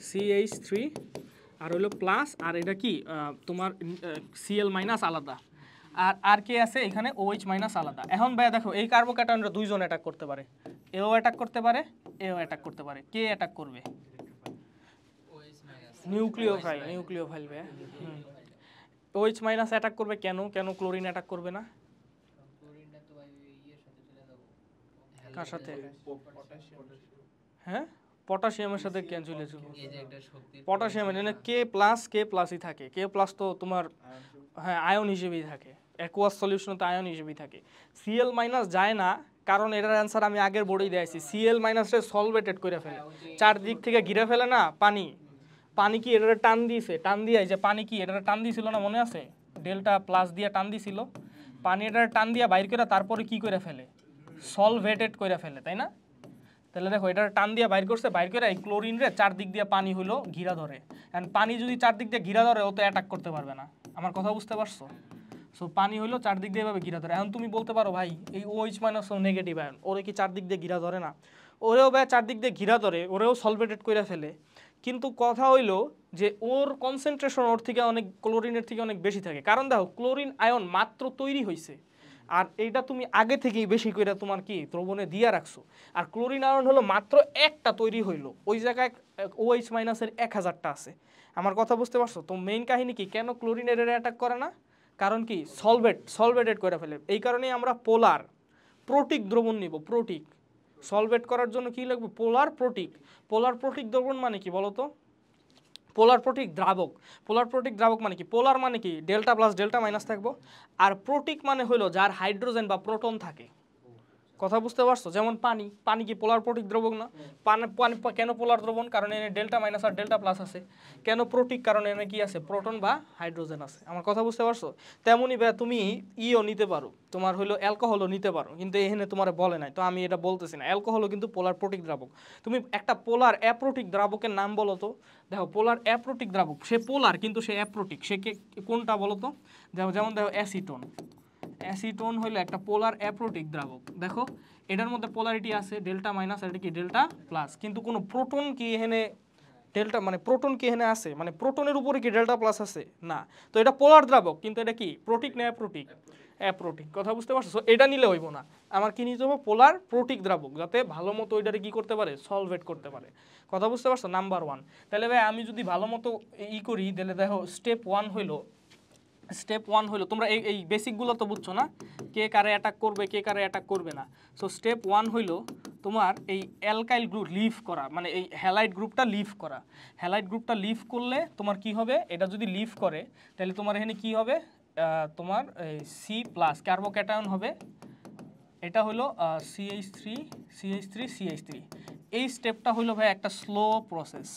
CH three আর হইলো প্লাস আর এটা কি তোমার সিএল মাইনাস আলাদা আর আর কে আছে এখানে ও এইচ মাইনাস আলাদা এখন ভাইয়া দেখো এই কার্বোক্যাটায়নরা দুইজন অ্যাটাক করতে পারে এও অ্যাটাক করতে পারে এও অ্যাটাক করতে পারে কে অ্যাটাক করবে নিউক্লিও নিউক্লিও ফাইল ভাইয়া এইচ মাইনাস অ্যাটাক করবে কেন কেন ক্লোরিন অ্যাটাক করবে না কার সাথে হ্যাঁ পটাশিয়ামের সাথে ক্যালসিয়াম পটাশিয়াম মানে কে প্লাস কে প্লাসই থাকে কে প্লাস তো তোমার হ্যাঁ আয়ন হিসেবেই থাকে অ্যাকোয়াস সলিউশন তো আয়ন হিসেবেই থাকে সিএল মাইনাস যায় না কারণ এটার অ্যান্সার আমি আগের বোর্ডেই দিয়েছি সিএল মাইনাসে সলভেটেড করে ফেলে হ্যাঁ, চারদিক থেকে ঘিরে ফেলে না পানি পানি কি এটারে টান দিয়েছে টান দিয়ে যে পানি কি এটারে টান দিয়েছিল না মনে আছে ডেল্টা প্লাস দিয়ে টান দিয়েছিল পানি এটারে টান দিয়ে বাইর করে তারপরে কি করে ফেলে সলভেটেড করে ফেলে তাই না তাহলে দেখো এটা টান দিয়ে বাইর করছে বাইর করে এই ক্লোরিনরে চারদিক দিয়ে পানি হলো ঘিরা ধরে অ্যান্ড পানি যদি চারদিক দিয়ে ঘিরা ধরে ও তো অ্যাটাক করতে পারবে না আমার কথা বুঝতে পারছো সো পানি হলো চারদিক দিয়ে এভাবে ঘিরা ধরে এখন তুমি বলতে পারো ভাই এই ওইচ OH মাইনাস ও নেগেটিভ আয়ন ওরে কি চারদিক দিয়ে ঘিরা ধরে না ওরেও ভাই চারদিক দিয়ে ঘিরা ধরে ওরেও সলভেটেড করে ফেলে কিন্তু কথা হইলো যে ওর কনসেন্ট্রেশন ওর থেকে অনেক ক্লোরিনের থেকে অনেক বেশি থাকে কারণ দেখো ক্লোরিন আয়ন মাত্র তৈরি হয়েছে আর এইটা তুমি আগে থেকেই বেশি করে তোমার কি দ্রবণে দিয়া রাখছো আর ক্লোরিন আয়রন হলো মাত্র একটা তৈরি হইলো ওই জায়গায় ও এইচ মাইনাসের এক হাজারটা আছে আমার কথা বুঝতে পারছো তো মেইন কাহিনী কি কেন ক্লোরিনের অ্যাটাক করে না কারণ কি সলভেট সলভেটেড করে ফেলে এই কারণেই আমরা পোলার প্রোটিক দ্রবণ নিব প্রোটিক সলভেট করার জন্য কি লাগবে পোলার প্রোটিক পোলার প্রোটিক দ্রবণ মানে কি বলতো পোলার প্রোটিক দ্রাবক পোলার প্রোটিক দ্রাবক মানে কি পোলার মানে কি ডেল্টা প্লাস ডেল্টা মাইনাস থাকবো আর প্রোটিক মানে হলো যার হাইড্রোজেন বা প্রোটন থাকে কথা বুঝতে পারছো যেমন পানি পানি কি পোলার প্রোটিক দ্রবক না পানি পানি কেন পোলার দ্রবণ কারণ এনে ডেল্টা মাইনাস আর ডেল্টা প্লাস আছে কেন প্রোটিক কারণ এনে কি আছে প্রোটন বা হাইড্রোজেন আছে আমার কথা বুঝতে পারছো তেমনই ভাই তুমি ইও নিতে পারো তোমার হলো অ্যালকোহলও নিতে পারো কিন্তু এখানে তোমার বলে নাই তো আমি এটা বলতেছি না অ্যালকোহলও কিন্তু পোলার প্রোটিক দ্রাবক তুমি একটা পোলার অ্যাপ্রোটিক দ্রাবকের নাম বলো তো দেখো পোলার অ্যাপ্রোটিক দ্রাবক সে পোলার কিন্তু সে অ্যাপ্রোটিক সে কোনটা বলো তো যেমন দেখো অ্যাসিটন অ্যাসিটোন হলো একটা পোলার অ্যাপ্রোটিক দ্রাবক দেখো এটার মধ্যে পোলারিটি আছে ডেল্টা মাইনাস আর এটা কি ডেল্টা প্লাস কিন্তু কোনো প্রোটন কি এখানে ডেল্টা মানে প্রোটন কি এখানে আছে মানে প্রোটনের উপরে কি ডেল্টা প্লাস আছে না তো এটা পোলার দ্রাবক কিন্তু এটা কি প্রোটিক না অ্যাপ্রোটিক অ্যাপ্রোটিক কথা বুঝতে পারছো সো এটা নিলে হইব না আমার কি নিতে হবে পোলার প্রোটিক দ্রাবক যাতে ভালো মতো ওইটারে কী করতে পারে সলভেট করতে পারে কথা বুঝতে পারছো নাম্বার ওয়ান তাহলে ভাই আমি যদি ভালো মতো ই করি তাহলে দেখো স্টেপ ওয়ান হইলো স্টেপ ওয়ান হলো তোমরা এই এই বেসিকগুলো তো বুঝছো না কে কারে অ্যাটাক করবে কে কারে অ্যাটাক করবে না সো স্টেপ ওয়ান হইলো তোমার এই অ্যালকাইল গ্রুপ লিভ করা মানে এই হ্যালাইট গ্রুপটা লিভ করা হ্যালাইট গ্রুপটা লিভ করলে তোমার কি হবে এটা যদি লিভ করে তাহলে তোমার এখানে কি হবে তোমার সি প্লাস কার্বোক্যাটায়ন হবে এটা হলো CH three CH three CH three এই স্টেপটা হলো ভাই একটা স্লো প্রসেস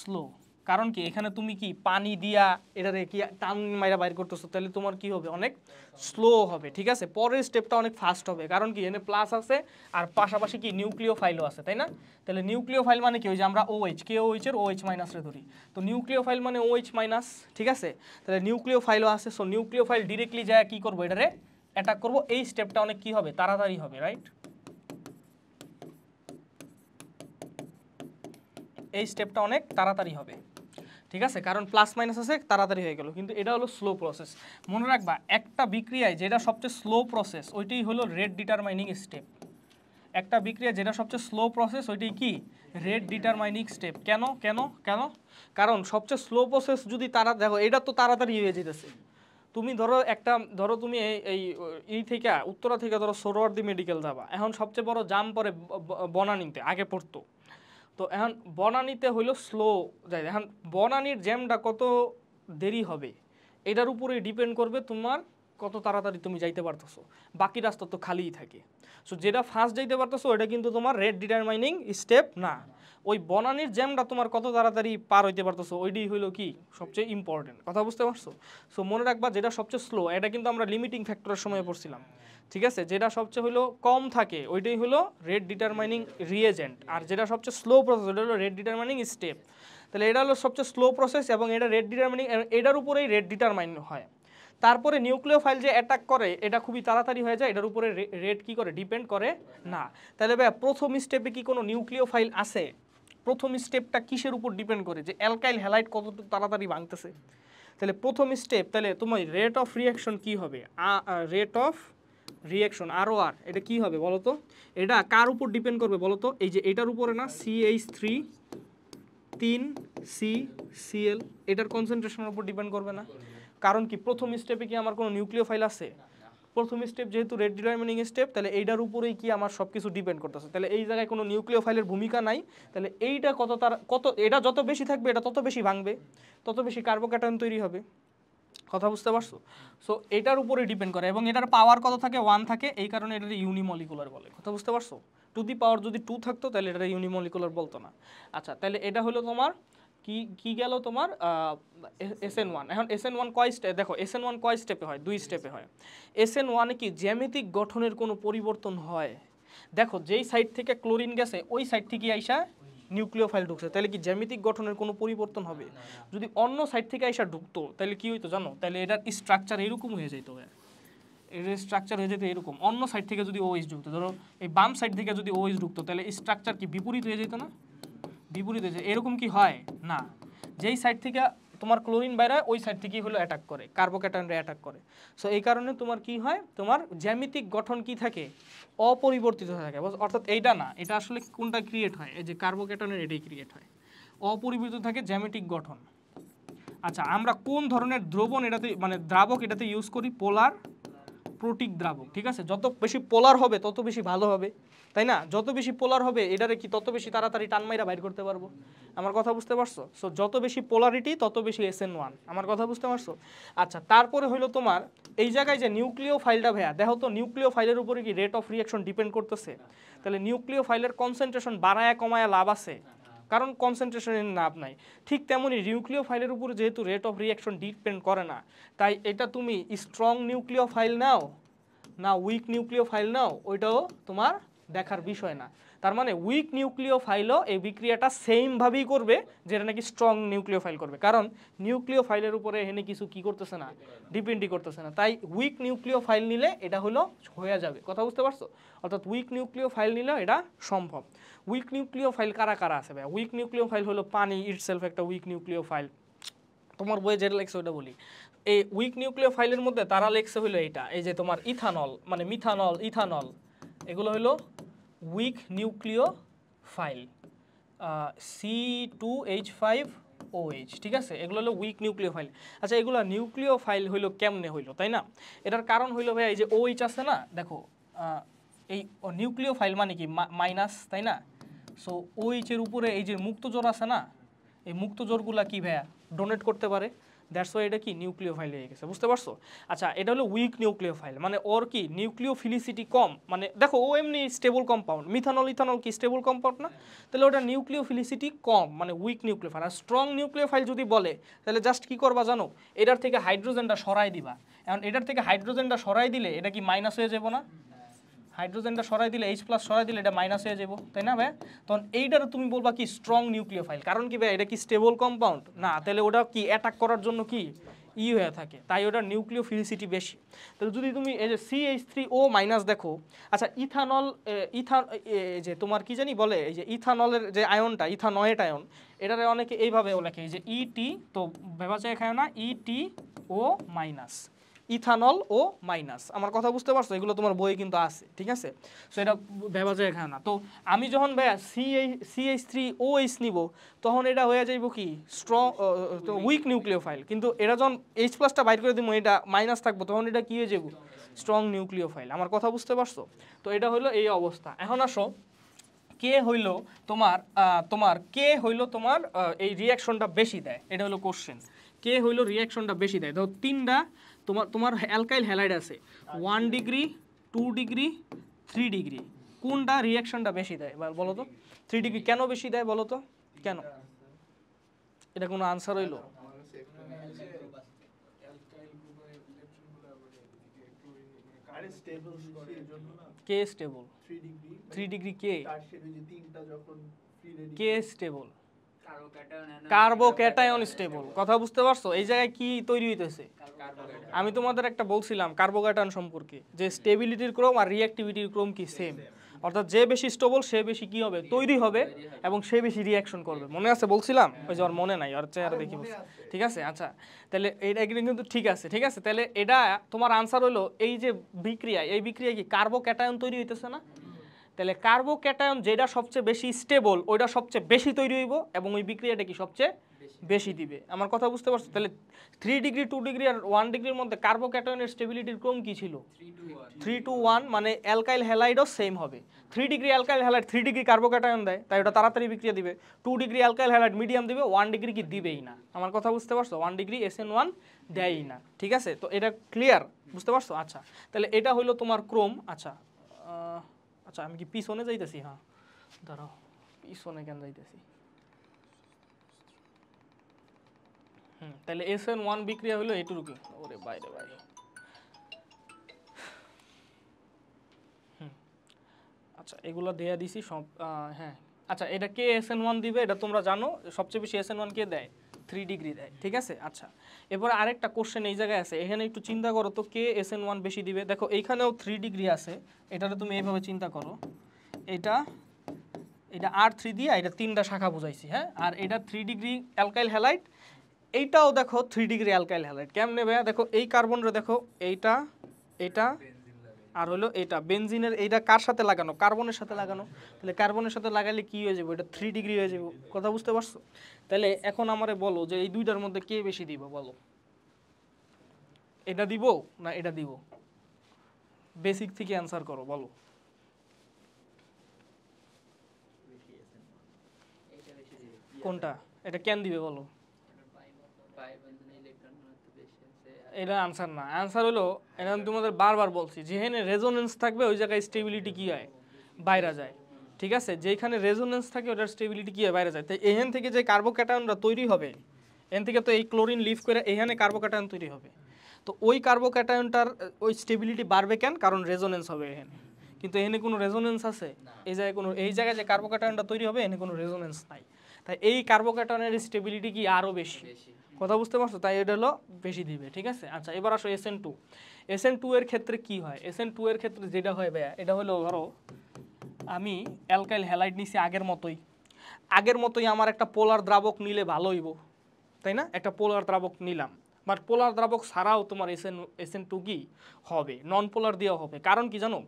স্লো কারণ কি এখানে তুমি কি পানি দিয়া এটারে কি টান মাইরা বাইর করতেছো তাহলে তোমার কি হবে অনেক স্লো হবে ঠিক আছে পরের স্টেপটা অনেক ফাস্ট হবে কারণ কি এনে প্লাস আছে আর পাশাপাশি কি নিউক্লিও ফাইলও আছে তাই না তাহলে নিউক্লিও ফাইল মানে কি ওই যে আমরা ও এইচ কে ও এইচের ও এইচ মাইনাসরে ধরি তো নিউক্লিও ফাইল মানে ও এইচ মাইনাস ঠিক আছে তাহলে নিউক্লিও ফাইলও আছে সো নিউক্লিও ফাইল ডিরেক্টলি যায় কি করবো এটারে অ্যাটাক করবো এই স্টেপটা অনেক কি হবে তাড়াতাড়ি হবে রাইট এই স্টেপটা অনেক তাড়াতাড়ি হবে ঠিক আছে কারণ প্লাস মাইনাস আছে তাড়াতাড়ি হয়ে গেল কিন্তু এটা হলো স্লো প্রসেস মনে রাখবা একটা বিক্রিয়ায় যেটা সবচেয়ে স্লো প্রসেস ওইটাই হলো রেড ডিটারমাইনিং স্টেপ একটা বিক্রিয়া যেটা সবচেয়ে স্লো প্রসেস ওইটাই কি রেড ডিটারমাইনিং স্টেপ কেন কেন কেন কারণ সবচেয়ে স্লো প্রসেস যদি তারা দেখো এটা তো তাড়াতাড়ি হয়ে যেতেছে তুমি ধরো একটা ধরো তুমি এই এই এই থেকে উত্তরা থেকে ধরো সরোয়ার্দি মেডিকেল যাবা এখন সবচেয়ে বড় জাম পরে বনানিতে আগে পড়তো তো এখন বনানিতে হইল স্লো যায় এখন বনানির জ্যামটা কত দেরি হবে এটার উপরে ডিপেন্ড করবে তোমার কত তাড়াতাড়ি তুমি যাইতে পারতেছো বাকি রাস্তা তো খালিই থাকে সো যেটা ফার্স্ট যাইতে পারতেছো এটা কিন্তু তোমার রেড ডিটারমাইনিং স্টেপ না ওই বনানির জ্যামটা তোমার কত তাড়াতাড়ি পার হইতে পারতেছো ওইটি হইলো কি সবচেয়ে ইম্পর্টেন্ট কথা বুঝতে পারছো সো মনে রাখবা যেটা সবচেয়ে স্লো এটা কিন্তু আমরা লিমিটিং ফ্যাক্টরের সময় পড়ছিলাম ঠিক আছে যেটা সবচেয়ে হলো কম থাকে ওইটাই হলো রেড ডিটারমাইনিং রিয়েজেন্ট আর যেটা সবচেয়ে স্লো প্রসেস ওটা হলো রেড ডিটারমাইনিং স্টেপ তাহলে এটা হলো সবচেয়ে স্লো প্রসেস এবং এটা রেড ডিটারমাইনিং এটার উপরেই রেড ডিটারমাইন হয় তারপরে নিউক্লিয় ফাইল যে অ্যাটাক করে এটা খুবই তাড়াতাড়ি হয়ে যায় এটার উপরে রেড কি করে ডিপেন্ড করে না তাহলে ভাই প্রথম স্টেপে কি কোনো নিউক্লিয় ফাইল আছে প্রথম স্টেপটা কিসের উপর ডিপেন্ড করে যে অ্যালকাইল হ্যালাইট কতটুকু তাড়াতাড়ি ভাঙতেছে তাহলে প্রথম স্টেপ তাহলে তোমার রেট অফ রিয়াকশন কি হবে রেট অফ রিয়াকশন আরও আর এটা কি হবে বলো তো এটা কার উপর ডিপেন্ড করবে বলো তো এই যে এটার উপরে না সিএইচ থ্রি তিন সি সিএল এটার কনসেন্ট্রেশনের উপর ডিপেন্ড করবে না কারণ কি প্রথম স্টেপে কি আমার কোনো নিউক্লিও ফাইল আছে প্রথম স্টেপ যেহেতু রেড ডিটারমিনিং স্টেপ তাহলে এইটার উপরেই কি আমার সব কিছু ডিপেন্ড করতেছে তাহলে এই জায়গায় কোনো নিউক্লিয় ফাইলের ভূমিকা নাই তাহলে এইটা কত তার কত এটা যত বেশি থাকবে এটা তত বেশি ভাঙবে তত বেশি কার্বোক্যাটায়ন তৈরি হবে কথা বুঝতে পারছো সো এটার উপরে ডিপেন্ড করে এবং এটার পাওয়ার কত থাকে ওয়ান থাকে এই কারণে এটা ইউনিমলিকুলার বলে কথা বুঝতে পারছো টু দি পাওয়ার যদি টু থাকতো তাহলে এটা ইউনিমলিকুলার বলতো না আচ্ছা তাহলে এটা হলো তোমার কি কি গেল তোমার এস এন ওয়ান এখন এস এন ওয়ান কয় স্টেপ দেখো এস এন ওয়ান কয় স্টেপে হয় দুই স্টেপে হয় এস এন ওয়ানে কি জ্যামিতিক গঠনের কোনো পরিবর্তন হয় দেখো যেই সাইড থেকে ক্লোরিন গেছে ওই সাইড থেকে আইসা নিউক্লিয় ফাইল ঢুকছে তাহলে কি জ্যামিতিক গঠনের কোনো পরিবর্তন হবে যদি অন্য সাইড থেকে আইসা ঢুকতো তাহলে কি হইতো জানো তাহলে এটার স্ট্রাকচার এরকম হয়ে যেত এটার স্ট্রাকচার হয়ে যেত এরকম অন্য সাইড থেকে যদি ওএস ঢুকতো ধরো এই বাম সাইড থেকে যদি ওএস ঢুকতো তাহলে স্ট্রাকচার কি বিপরীত হয়ে যেত না বিপরীত হয়েছে এরকম কি হয় না যেই সাইড থেকে তোমার ক্লোরিন বাইরে ওই সাইড থেকেই হলো অ্যাটাক করে কার্বোক্যাটায়নরা অ্যাটাক করে সো এই কারণে তোমার কি হয় তোমার জ্যামিতিক গঠন কি থাকে অপরিবর্তিত থাকে অর্থাৎ এইটা না এটা আসলে কোনটা ক্রিয়েট হয় এই যে কার্বোক্যাটনের এটাই ক্রিয়েট হয় অপরিবর্তিত থাকে জ্যামিতিক গঠন আচ্ছা আমরা কোন ধরনের দ্রবণ এটাতে মানে দ্রাবক এটাতে ইউজ করি পোলার প্রোটিক দ্রাবক ঠিক আছে যত বেশি পোলার হবে তত বেশি ভালো হবে তাই না যত বেশি পোলার হবে এটারে কি তত বেশি তাড়াতাড়ি টানমাইরা বাইর করতে পারবো আমার কথা বুঝতে পারছো সো যত বেশি পোলারিটি তত বেশি এস এন ওয়ান আমার কথা বুঝতে পারছো আচ্ছা তারপরে হইলো তোমার এই জায়গায় যে নিউক্লিয় ফাইলটা ভাইয়া দেখো তো নিউক্লিয় ফাইলের উপরে কি রেট অফ রিয়াকশন ডিপেন্ড করতেছে তাহলে নিউক্লিয় ফাইলের কনসেন্ট্রেশন বাড়ায় কমায় লাভ আছে কারণ কনসেন্ট্রেশনের লাভ নাই ঠিক তেমনই নিউক্লিয় ফাইলের উপর যেহেতু রেট অফ রিয়াকশন ডিপেন্ড করে না তাই এটা তুমি স্ট্রং নিউক্লিয় ফাইল নাও না উইক নিউক্লিয় ফাইল নাও ওইটাও তোমার দেখার বিষয় না তার মানে উইক নিউক্লিও ফাইলও এই বিক্রিয়াটা সেমভাবেই করবে যেটা নাকি স্ট্রং নিউক্লিও ফাইল করবে কারণ নিউক্লিও ফাইলের উপরে এনে কিছু কি করতেছে না ডিপেন্ডই করতেছে না তাই উইক নিউক্লিও ফাইল নিলে এটা হলো হয়ে যাবে কথা বুঝতে পারছো অর্থাৎ উইক নিউক্লিও ফাইল নিলে এটা সম্ভব উইক নিউক্লিও ফাইল কারা কারা আছে ভাই উইক নিউক্লিও ফাইল হলো পানি ইটসেলফ একটা উইক নিউক্লিও ফাইল তোমার বইয়ে যেটা লেগছে ওইটা বলি এই উইক নিউক্লিও ফাইলের মধ্যে তারা লেগছে হলো এটা এই যে তোমার ইথানল মানে মিথানল ইথানল এগুলো হলো weak nucleophile C two H five O H ঠিক আছে এগুলো হলো উইক নিউক্লিও ফাইল আচ্ছা এগুলো নিউক্লিও ফাইল হইলো কেমনে হইলো তাই না এটার কারণ হইলো ভাই এই যে ও এইচ আছে না দেখো এই নিউক্লিও ফাইল মানে কি মাইনাস তাই না সো ও এইচের উপরে এই যে মুক্ত জোর আছে না এই মুক্ত জোরগুলা কি ভাইয়া ডোনেট করতে পারে দ্যাটস ওয়াই এটা কি ফাইল হয়ে গেছে বুঝতে পারছো আচ্ছা এটা হলো উইক নিউক্লিওফাইল মানে ওর কি নিউক্লিওফিলিসিটি কম মানে দেখো ও এমনি স্টেবল কম্পাউন্ড মিথানল ইথানল কি স্টেবল কম্পাউন্ড না তাহলে ওটা নিউক্লিওফিলিসিটি কম মানে উইক ফাইল আর স্ট্রং নিউক্লিওফাইল যদি বলে তাহলে জাস্ট কি করবা জানো এটার থেকে হাইড্রোজেনটা সরাই দিবা এখন এটার থেকে হাইড্রোজেনটা সরাই দিলে এটা কি মাইনাস হয়ে যাবো না হাইড্রোজেনটা সরাই দিলে এইচ প্লাস সরাই দিলে এটা মাইনাস হয়ে যাবো তাই না ভাই তখন এইটারও তুমি বলবা কি স্ট্রং নিউক্লিয় ফাইল কারণ কি ভাই এটা কি স্টেবল কম্পাউন্ড না তাহলে ওটা কি অ্যাটাক করার জন্য কি ই হয়ে থাকে তাই ওটা নিউক্লিওফিলিসিটি বেশি তাহলে যদি তুমি এই যে C H three O minus দেখো আচ্ছা ইথানল ইথা যে তোমার কি জানি বলে এই যে ইথানলের যে আয়নটা ইথানয়েট আয়ন এটারে অনেকে এইভাবেও লেখে এই যে ইটি e তো ভেবা যায় খায় না ET O minus ethanol O minus আমার কথা বুঝতে পারছো এগুলো তোমার বইয়ে কিন্তু আছে ঠিক আছে সো এটা ভেবা যায় এখানে না তো আমি যখন ভাইয়া C H three O H নিব তখন এটা হয়ে যাইব কি স্ট্রং উইক নিউক্লিওফাইল কিন্তু এটা যখন এইচ প্লাসটা বাইর করে দিব এটা মাইনাস থাকবো তখন এটা কী হয়ে যাবো স্ট্রং নিউক্লিওফাইল আমার কথা বুঝতে পারছো তো এটা হলো এই অবস্থা এখন আসো কে হইল তোমার তোমার কে হইল তোমার এই রিয়াকশনটা বেশি দেয় এটা হলো কোশ্চেন কে হইল রিয়াকশনটা বেশি দেয় ধরো তিনটা তোমার তোমার অ্যালকাইল হ্যালাইড আছে one degree two degree three degree কোনটা রিয়াকশনটা বেশি দেয় বলো তো থ্রি ডিগ্রি কেন বেশি দেয় বলো তো কেন এটা কোনো আনসার হইলো কে স্টেবল থ্রি ডিগ্রি কে কে স্টেবল কার্বো স্টেবল কথা বুঝতে পারছো এই জায়গায় কি তৈরি হইতেছে আমি তোমাদের একটা বলছিলাম কার্বো ক্যাটায়ন সম্পর্কে যে স্টেবিলিটির ক্রম আর রিয়াক্টিভিটির ক্রম কি সেম অর্থাৎ যে বেশি স্টেবল সে বেশি কি হবে তৈরি হবে এবং সে বেশি রিয়াকশন করবে মনে আছে বলছিলাম ওই যে ওর মনে নাই আর চেহারা দেখি ঠিক আছে আচ্ছা তাহলে এটা কিন্তু ঠিক আছে ঠিক আছে তাহলে এটা তোমার আনসার হলো এই যে বিক্রিয়া এই বিক্রিয়া কি কার্বো ক্যাটায়ন তৈরি হইতেছে না তাহলে কার্বোক্যাটায়ন যেটা সবচেয়ে বেশি স্টেবল ওইটা সবচেয়ে বেশি তৈরি হইব এবং ওই বিক্রিয়াটা কি সবচেয়ে বেশি দিবে আমার কথা বুঝতে পারছো তাহলে থ্রি ডিগ্রি টু ডিগ্রি আর ওয়ান ডিগ্রির মধ্যে কার্বোক্যাটায়নের স্টেবিলিটির ক্রম কী ছিল থ্রি টু ওয়ান মানে অ্যালকাইল হ্যালাইডও সেম হবে three degree alkyl halide three degree carbocation দেয় তাই ওটা তাড়াতাড়ি বিক্রিয়া দিবে two degree alkyl halide medium দিবে ওয়ান ডিগ্রি কি দিবেই না আমার কথা বুঝতে পারছো one degree S N one দেয়ই না ঠিক আছে তো এটা ক্লিয়ার বুঝতে পারছো আচ্ছা তাহলে এটা হলো তোমার ক্রোম আচ্ছা আচ্ছা আমি কি পিছনে যাইতেছি হ্যাঁ দাঁড়াও পিছনে কেন যাইতেছি হুম তাহলে এস এন ওয়ান বিক্রিয়া হলো এটুর ওরে বাইরে বাইরে হুম আচ্ছা এগুলো দেয়া দিছি সব হ্যাঁ আচ্ছা এটা কে এস এন ওয়ান দিবে এটা তোমরা জানো সবচেয়ে বেশি এস এন ওয়ান কে দেয় থ্রি ডিগ্রি দেয় ঠিক আছে আচ্ছা এরপর আরেকটা কোশ্চেন এই জায়গায় আছে এখানে একটু চিন্তা করো তো কে এস এন ওয়ান বেশি দিবে দেখো এইখানেও থ্রি ডিগ্রি আছে এটাতে তুমি এইভাবে চিন্তা করো এটা এটা আর থ্রি দিয়ে এটা তিনটা শাখা বুঝাইছি হ্যাঁ আর এটা থ্রি ডিগ্রি অ্যালকাইল হ্যালাইট এইটাও দেখো থ্রি ডিগ্রি অ্যালকাইল হ্যালাইট কেমন নেবে দেখো এই কার্বনরে দেখো এইটা এটা আর হলো এটা বেনজিনের এইটা কার সাথে লাগানো কার্বনের সাথে লাগানো তাহলে কার্বনের সাথে লাগালে কি হয়ে যাবো এটা থ্রি ডিগ্রি হয়ে যাবো কথা বুঝতে পারছো তাহলে এখন আমারে বলো যে এই দুইটার মধ্যে কে বেশি দিব বলো এটা দিব না এটা দিব বেসিক থেকে অ্যান্সার করো বলো কোনটা এটা কেন দিবে বলো এটা আনসার না আনসার হলো এটা আমি তোমাদের বারবার বলছি যেখানে রেজোনেন্স থাকবে ওই জায়গায় স্টেবিলিটি কী হয় বাইরা যায় ঠিক আছে যেখানে রেজোনেন্স থাকে ওটার স্টেবিলিটি কী হয় বাইরে যায় তাই এখান থেকে যে কার্বোক্যাটায়নটা তৈরি হবে এখান থেকে তো এই ক্লোরিন লিভ করে এখানে কার্বোক্যাটায়ন তৈরি হবে তো ওই কার্বোক্যাটায়নটার ওই স্টেবিলিটি বাড়বে কেন কারণ রেজোনেন্স হবে এখানে কিন্তু এখানে কোনো রেজোনেন্স আছে এই জায়গায় কোনো এই জায়গায় যে কার্বোক্যাটায়নটা তৈরি হবে এখানে কোনো রেজোনেন্স নাই তাই এই কার্বোক্যাটায়নের স্টেবিলিটি কি আরও বেশি কথা বুঝতে পারছো তাই এটা হলো বেশি দিবে ঠিক আছে আচ্ছা এবার আসো S N two S N two এর ক্ষেত্রে কি হয় এস এন টু এর ক্ষেত্রে যেটা হয় ভাইয়া এটা হলো ধরো আমি অ্যালকাইল হ্যালাইড নিছি আগের মতোই আগের মতোই আমার একটা পোলার দ্রাবক নিলে ভালো হইব তাই না একটা পোলার দ্রাবক নিলাম বাট পোলার দ্রাবক ছাড়াও তোমার এস এসএন টু কি হবে নন পোলার দিয়েও হবে কারণ কি জানো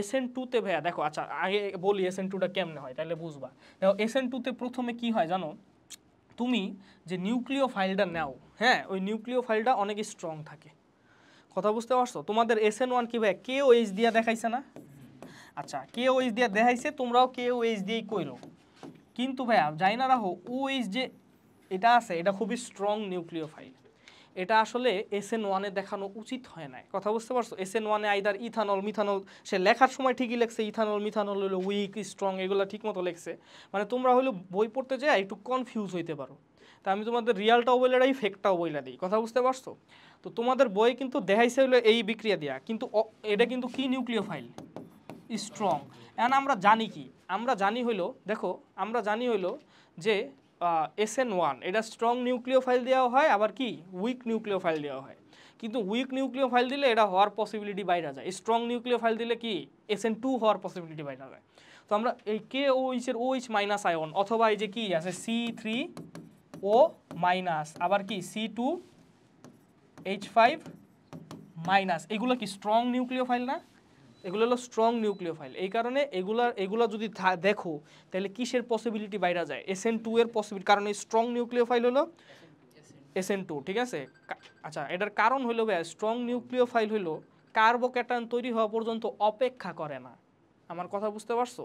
এসএন টুতে ভাইয়া দেখো আচ্ছা আগে বলি এস এন টুটা কেমনে হয় তাহলে বুঝবা দেখো এন টুতে প্রথমে কি হয় জানো তুমি যে নিউক্লিও ফাইলটা নাও হ্যাঁ ওই নিউক্লিও ফাইলটা অনেক স্ট্রং থাকে কথা বুঝতে পারছো তোমাদের এস এন ওয়ান কি ভাই কে এইচ দিয়া দেখাইছে না আচ্ছা কে ও এইচ দিয়া দেখাইছে তোমরাও কে ও এইচ দিয়েই কইরো কিন্তু ভাইয়া যাই না রাখো এইচ যে এটা আছে এটা খুবই স্ট্রং নিউক্লিও ফাইল এটা আসলে এস এন ওয়ানে দেখানো উচিত হয় নাই কথা বুঝতে পারছো এস এন ওয়ানে আইদার ইথানল মিথানল সে লেখার সময় ঠিকই লেখছে ইথানল মিথানল হলো উইক স্ট্রং এগুলো ঠিক মতো লেখছে মানে তোমরা হলো বই পড়তে যায় একটু কনফিউজ হইতে পারো তা আমি তোমাদের রিয়ালটাও বইলে রাখি ফেকটাও বইলে দিই কথা বুঝতে পারছো তো তোমাদের বই কিন্তু দেখাইছে হলো এই বিক্রিয়া দেয়া কিন্তু এটা কিন্তু কি নিউক্লিয় ফাইল স্ট্রং এখন আমরা জানি কি আমরা জানি হইলো দেখো আমরা জানি হইলো যে এস এন ওয়ান এটা স্ট্রং নিউক্লিও ফাইল দেওয়া হয় আবার কি উইক নিউক্লিও ফাইল দেওয়া হয় কিন্তু উইক নিউক্লিও ফাইল দিলে এটা হওয়ার পসিবিলিটি বাইরে যায় স্ট্রং নিউক্লিও ফাইল দিলে কি এস এন টু হওয়ার পসিবিলিটি বাইরে যায় তো আমরা এই কে ও এইচের ও এইচ মাইনাস আয়ন অথবা এই যে কি আছে সি থ্রি ও মাইনাস আবার কি C two H five minus এগুলো কি স্ট্রং নিউক্লিও ফাইল না এগুলো হলো স্ট্রং নিউক্লিও ফাইল এই কারণে এগুলা এগুলো যদি দেখো তাহলে কিসের পসিবিলিটি বাইরা যায় এসএন টু এর পসিবিলিটি কারণ এই স্ট্রং ফাইল হলো এন টু ঠিক আছে আচ্ছা এটার কারণ হলো ভাই স্ট্রং ফাইল হলো কার্বোক্যাটান তৈরি হওয়া পর্যন্ত অপেক্ষা করে না আমার কথা বুঝতে পারছো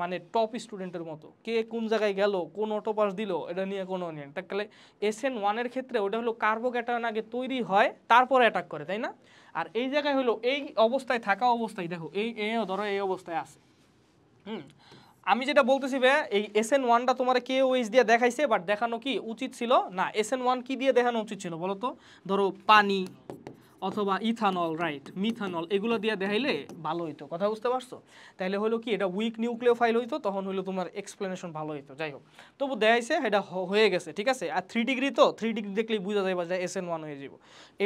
মানে টপ স্টুডেন্টের মতো কে কোন জায়গায় গেল কোন অটো পাস দিল এটা নিয়ে কোনো নিয়ে তাহলে এস এন ওয়ানের ক্ষেত্রে ওটা হলো কার্বোক্যাটান আগে তৈরি হয় তারপরে অ্যাটাক করে তাই না আর এই জায়গায় হলো এই অবস্থায় থাকা অবস্থায় দেখো এই এ ধরো এই অবস্থায় আছে হুম আমি যেটা বলতেছি বে এই এস এন ওয়ানটা তোমার কে ওইস দিয়ে দেখাইছে বাট দেখানো কি উচিত ছিল না এস এন ওয়ান কী দিয়ে দেখানো উচিত ছিল বলো তো ধরো পানি অথবা ইথানল রাইট মিথানল এগুলো দিয়ে দেখাইলে ভালো হইতো কথা বুঝতে পারছো তাহলে হলো কি এটা উইক নিউক্লিও ফাইল হইতো তখন হইলো তোমার এক্সপ্লেনেশন ভালো হইতো যাই হোক তবু দেখাইছে এটা হয়ে গেছে ঠিক আছে আর থ্রি ডিগ্রি তো থ্রি ডিগ্রি দেখলেই বোঝা যাবে যে এস এন ওয়ান হয়ে যাব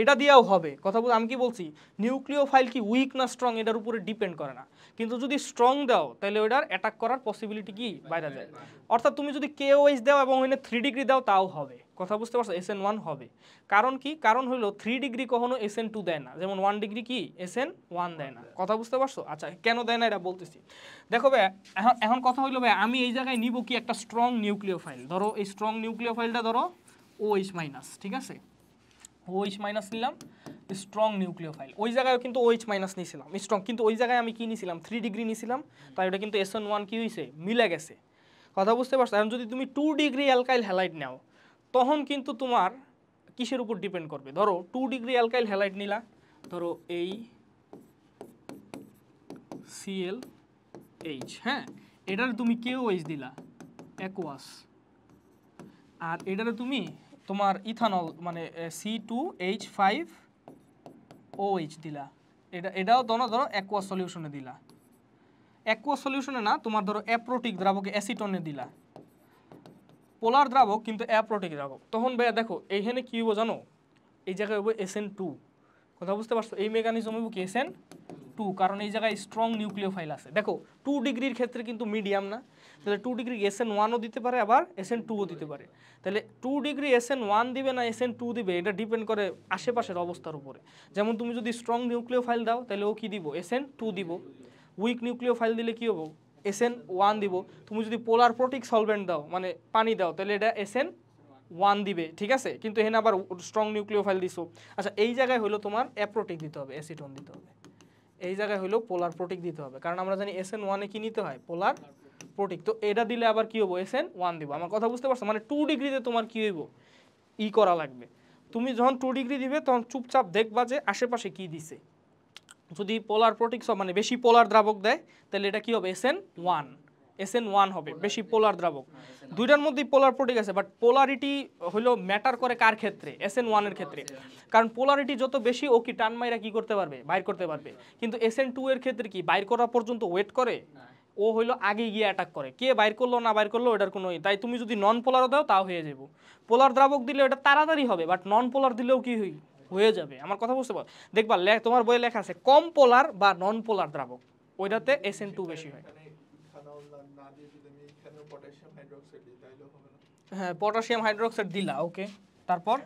এটা দিয়েও হবে কথা বলতে আমি কি বলছি নিউক্লিও ফাইল কি উইক না স্ট্রং এটার উপরে ডিপেন্ড করে না কিন্তু যদি স্ট্রং দাও তাহলে ওইটার অ্যাটাক করার পসিবিলিটি কি বাইরে যায় অর্থাৎ তুমি যদি কে ওয়াইস দাও এবং ওইনে থ্রি ডিগ্রি দাও তাও হবে কথা বুঝতে পারছো এস এন ওয়ান হবে কারণ কি কারণ হলো থ্রি ডিগ্রি কখনো এস এন টু দেয় না যেমন ওয়ান ডিগ্রি কি এস এন ওয়ান দেয় না কথা বুঝতে পারছো আচ্ছা কেন দেয় না এটা বলতেছি দেখো ভাই এখন এখন কথা হইলো ভাই আমি এই জায়গায় নিব কি একটা স্ট্রং নিউক্লিয় ফাইল ধরো এই স্ট্রং নিউক্লিয় ফাইলটা ধরো ও এইচ মাইনাস ঠিক আছে ও এইচ মাইনাস নিলাম স্ট্রং নিউক্লিয় ফাইল ওই জায়গায় কিন্তু ও এইচ মাইনাস নিয়েছিলাম স্ট্রং কিন্তু ওই জায়গায় আমি কী নিয়েছিলাম থ্রি ডিগ্রি নিয়েছিলাম তাই ওটা কিন্তু এস ওয়ান কী হয়েছে মিলে গেছে কথা বুঝতে পারছো এখন যদি তুমি টু ডিগ্রি অ্যালকাইল হ্যালাইট নাও তখন কিন্তু তোমার কিসের উপর ডিপেন্ড করবে ধরো টু ডিগ্রি অ্যালকাইল হ্যালাইট নিলা ধরো এই সিএল এইচ হ্যাঁ এটার তুমি কেউ এইচ দিলা অ্যাকোয়াস আর এটারে তুমি তোমার ইথানল মানে C two H five O H দিলা এটা এটাও ধরো ধরো অ্যাকোয়াস সলিউশনে দিলা অ্যাকোয়াস সলিউশনে না তোমার ধরো অ্যাপ্রোটিক দ্রাবকে অ্যাসিটনে দিলা পোলার দ্রাবক কিন্তু অ্যাপ্রোটিক দ্রাবক তখন ভাইয়া দেখো এইখানে কী হইব জানো এই জায়গায় হইব এস টু কথা বুঝতে পারছো এই মেকানিজম হইব কি এস টু কারণ এই জায়গায় স্ট্রং নিউক্লিয় ফাইল আছে দেখো টু ডিগ্রির ক্ষেত্রে কিন্তু মিডিয়াম না তাহলে টু ডিগ্রি এস এন ওয়ানও দিতে পারে আবার এস এন টুও দিতে পারে তাহলে two degree S N one দিবে না এস এন টু দিবে এটা ডিপেন্ড করে আশেপাশের অবস্থার উপরে যেমন তুমি যদি স্ট্রং নিউক্লিয় ফাইল দাও তাহলে ও কী দিব এস এন টু দিব উইক নিউক্লিয় ফাইল দিলে কী হবো এন ওয়ান দিব তুমি যদি পোলার প্রোটিক সলভেন্ট দাও মানে পানি দাও তাহলে এটা এসএন ওয়ান দিবে ঠিক আছে কিন্তু এখানে আবার স্ট্রং ফাইল দিছো আচ্ছা এই জায়গায় হলো তোমার অ্যাপ্রোটিক দিতে হবে অ্যাসিটন দিতে হবে এই জায়গায় হলো পোলার প্রোটিক দিতে হবে কারণ আমরা জানি এন ওয়ানে কি নিতে হয় পোলার প্রোটিক তো এটা দিলে আবার কী হবো এন ওয়ান দিব আমার কথা বুঝতে পারছো মানে টু ডিগ্রিতে তোমার কী হইব ই করা লাগবে তুমি যখন টু ডিগ্রি দিবে তখন চুপচাপ দেখবা যে আশেপাশে কী দিছে যদি পোলার প্রোটিক মানে বেশি পোলার দ্রাবক দেয় তাহলে এটা কি হবে S N one S N one হবে বেশি পোলার দ্রাবক হ্যাঁ, দুইটার মধ্যেই পোলার প্রোটিক আছে বাট পোলারিটি হলো ম্যাটার করে কার ক্ষেত্রে এসএন ওয়ানের ক্ষেত্রে কারণ পোলারিটি যত বেশি ও কি টানমাইরা কি করতে পারবে বাইর করতে পারবে কিন্তু এন টু এর ক্ষেত্রে কি বাইর করা পর্যন্ত ওয়েট করে ও হইলো আগে গিয়ে অ্যাটাক করে কে বাইর করলো না বাইর করলো ওটার কোনো তাই তুমি যদি নন পোলারও দাও তাও হয়ে যাব পোলার দ্রাবক দিলে ওটা তাড়াতাড়ি হবে বাট নন পোলার দিলেও কি হয় হয়ে যাবে আমার কথা বুঝতে পারো দেখবা তোমার বইয়ে লেখা আছে কম পোলার বা নন পোলার দ্রাবক ওইটাতে এস এন টু বেশি হয় হ্যাঁ পটাশিয়াম হাইড্রোক্সাইড দিলা ওকে তারপর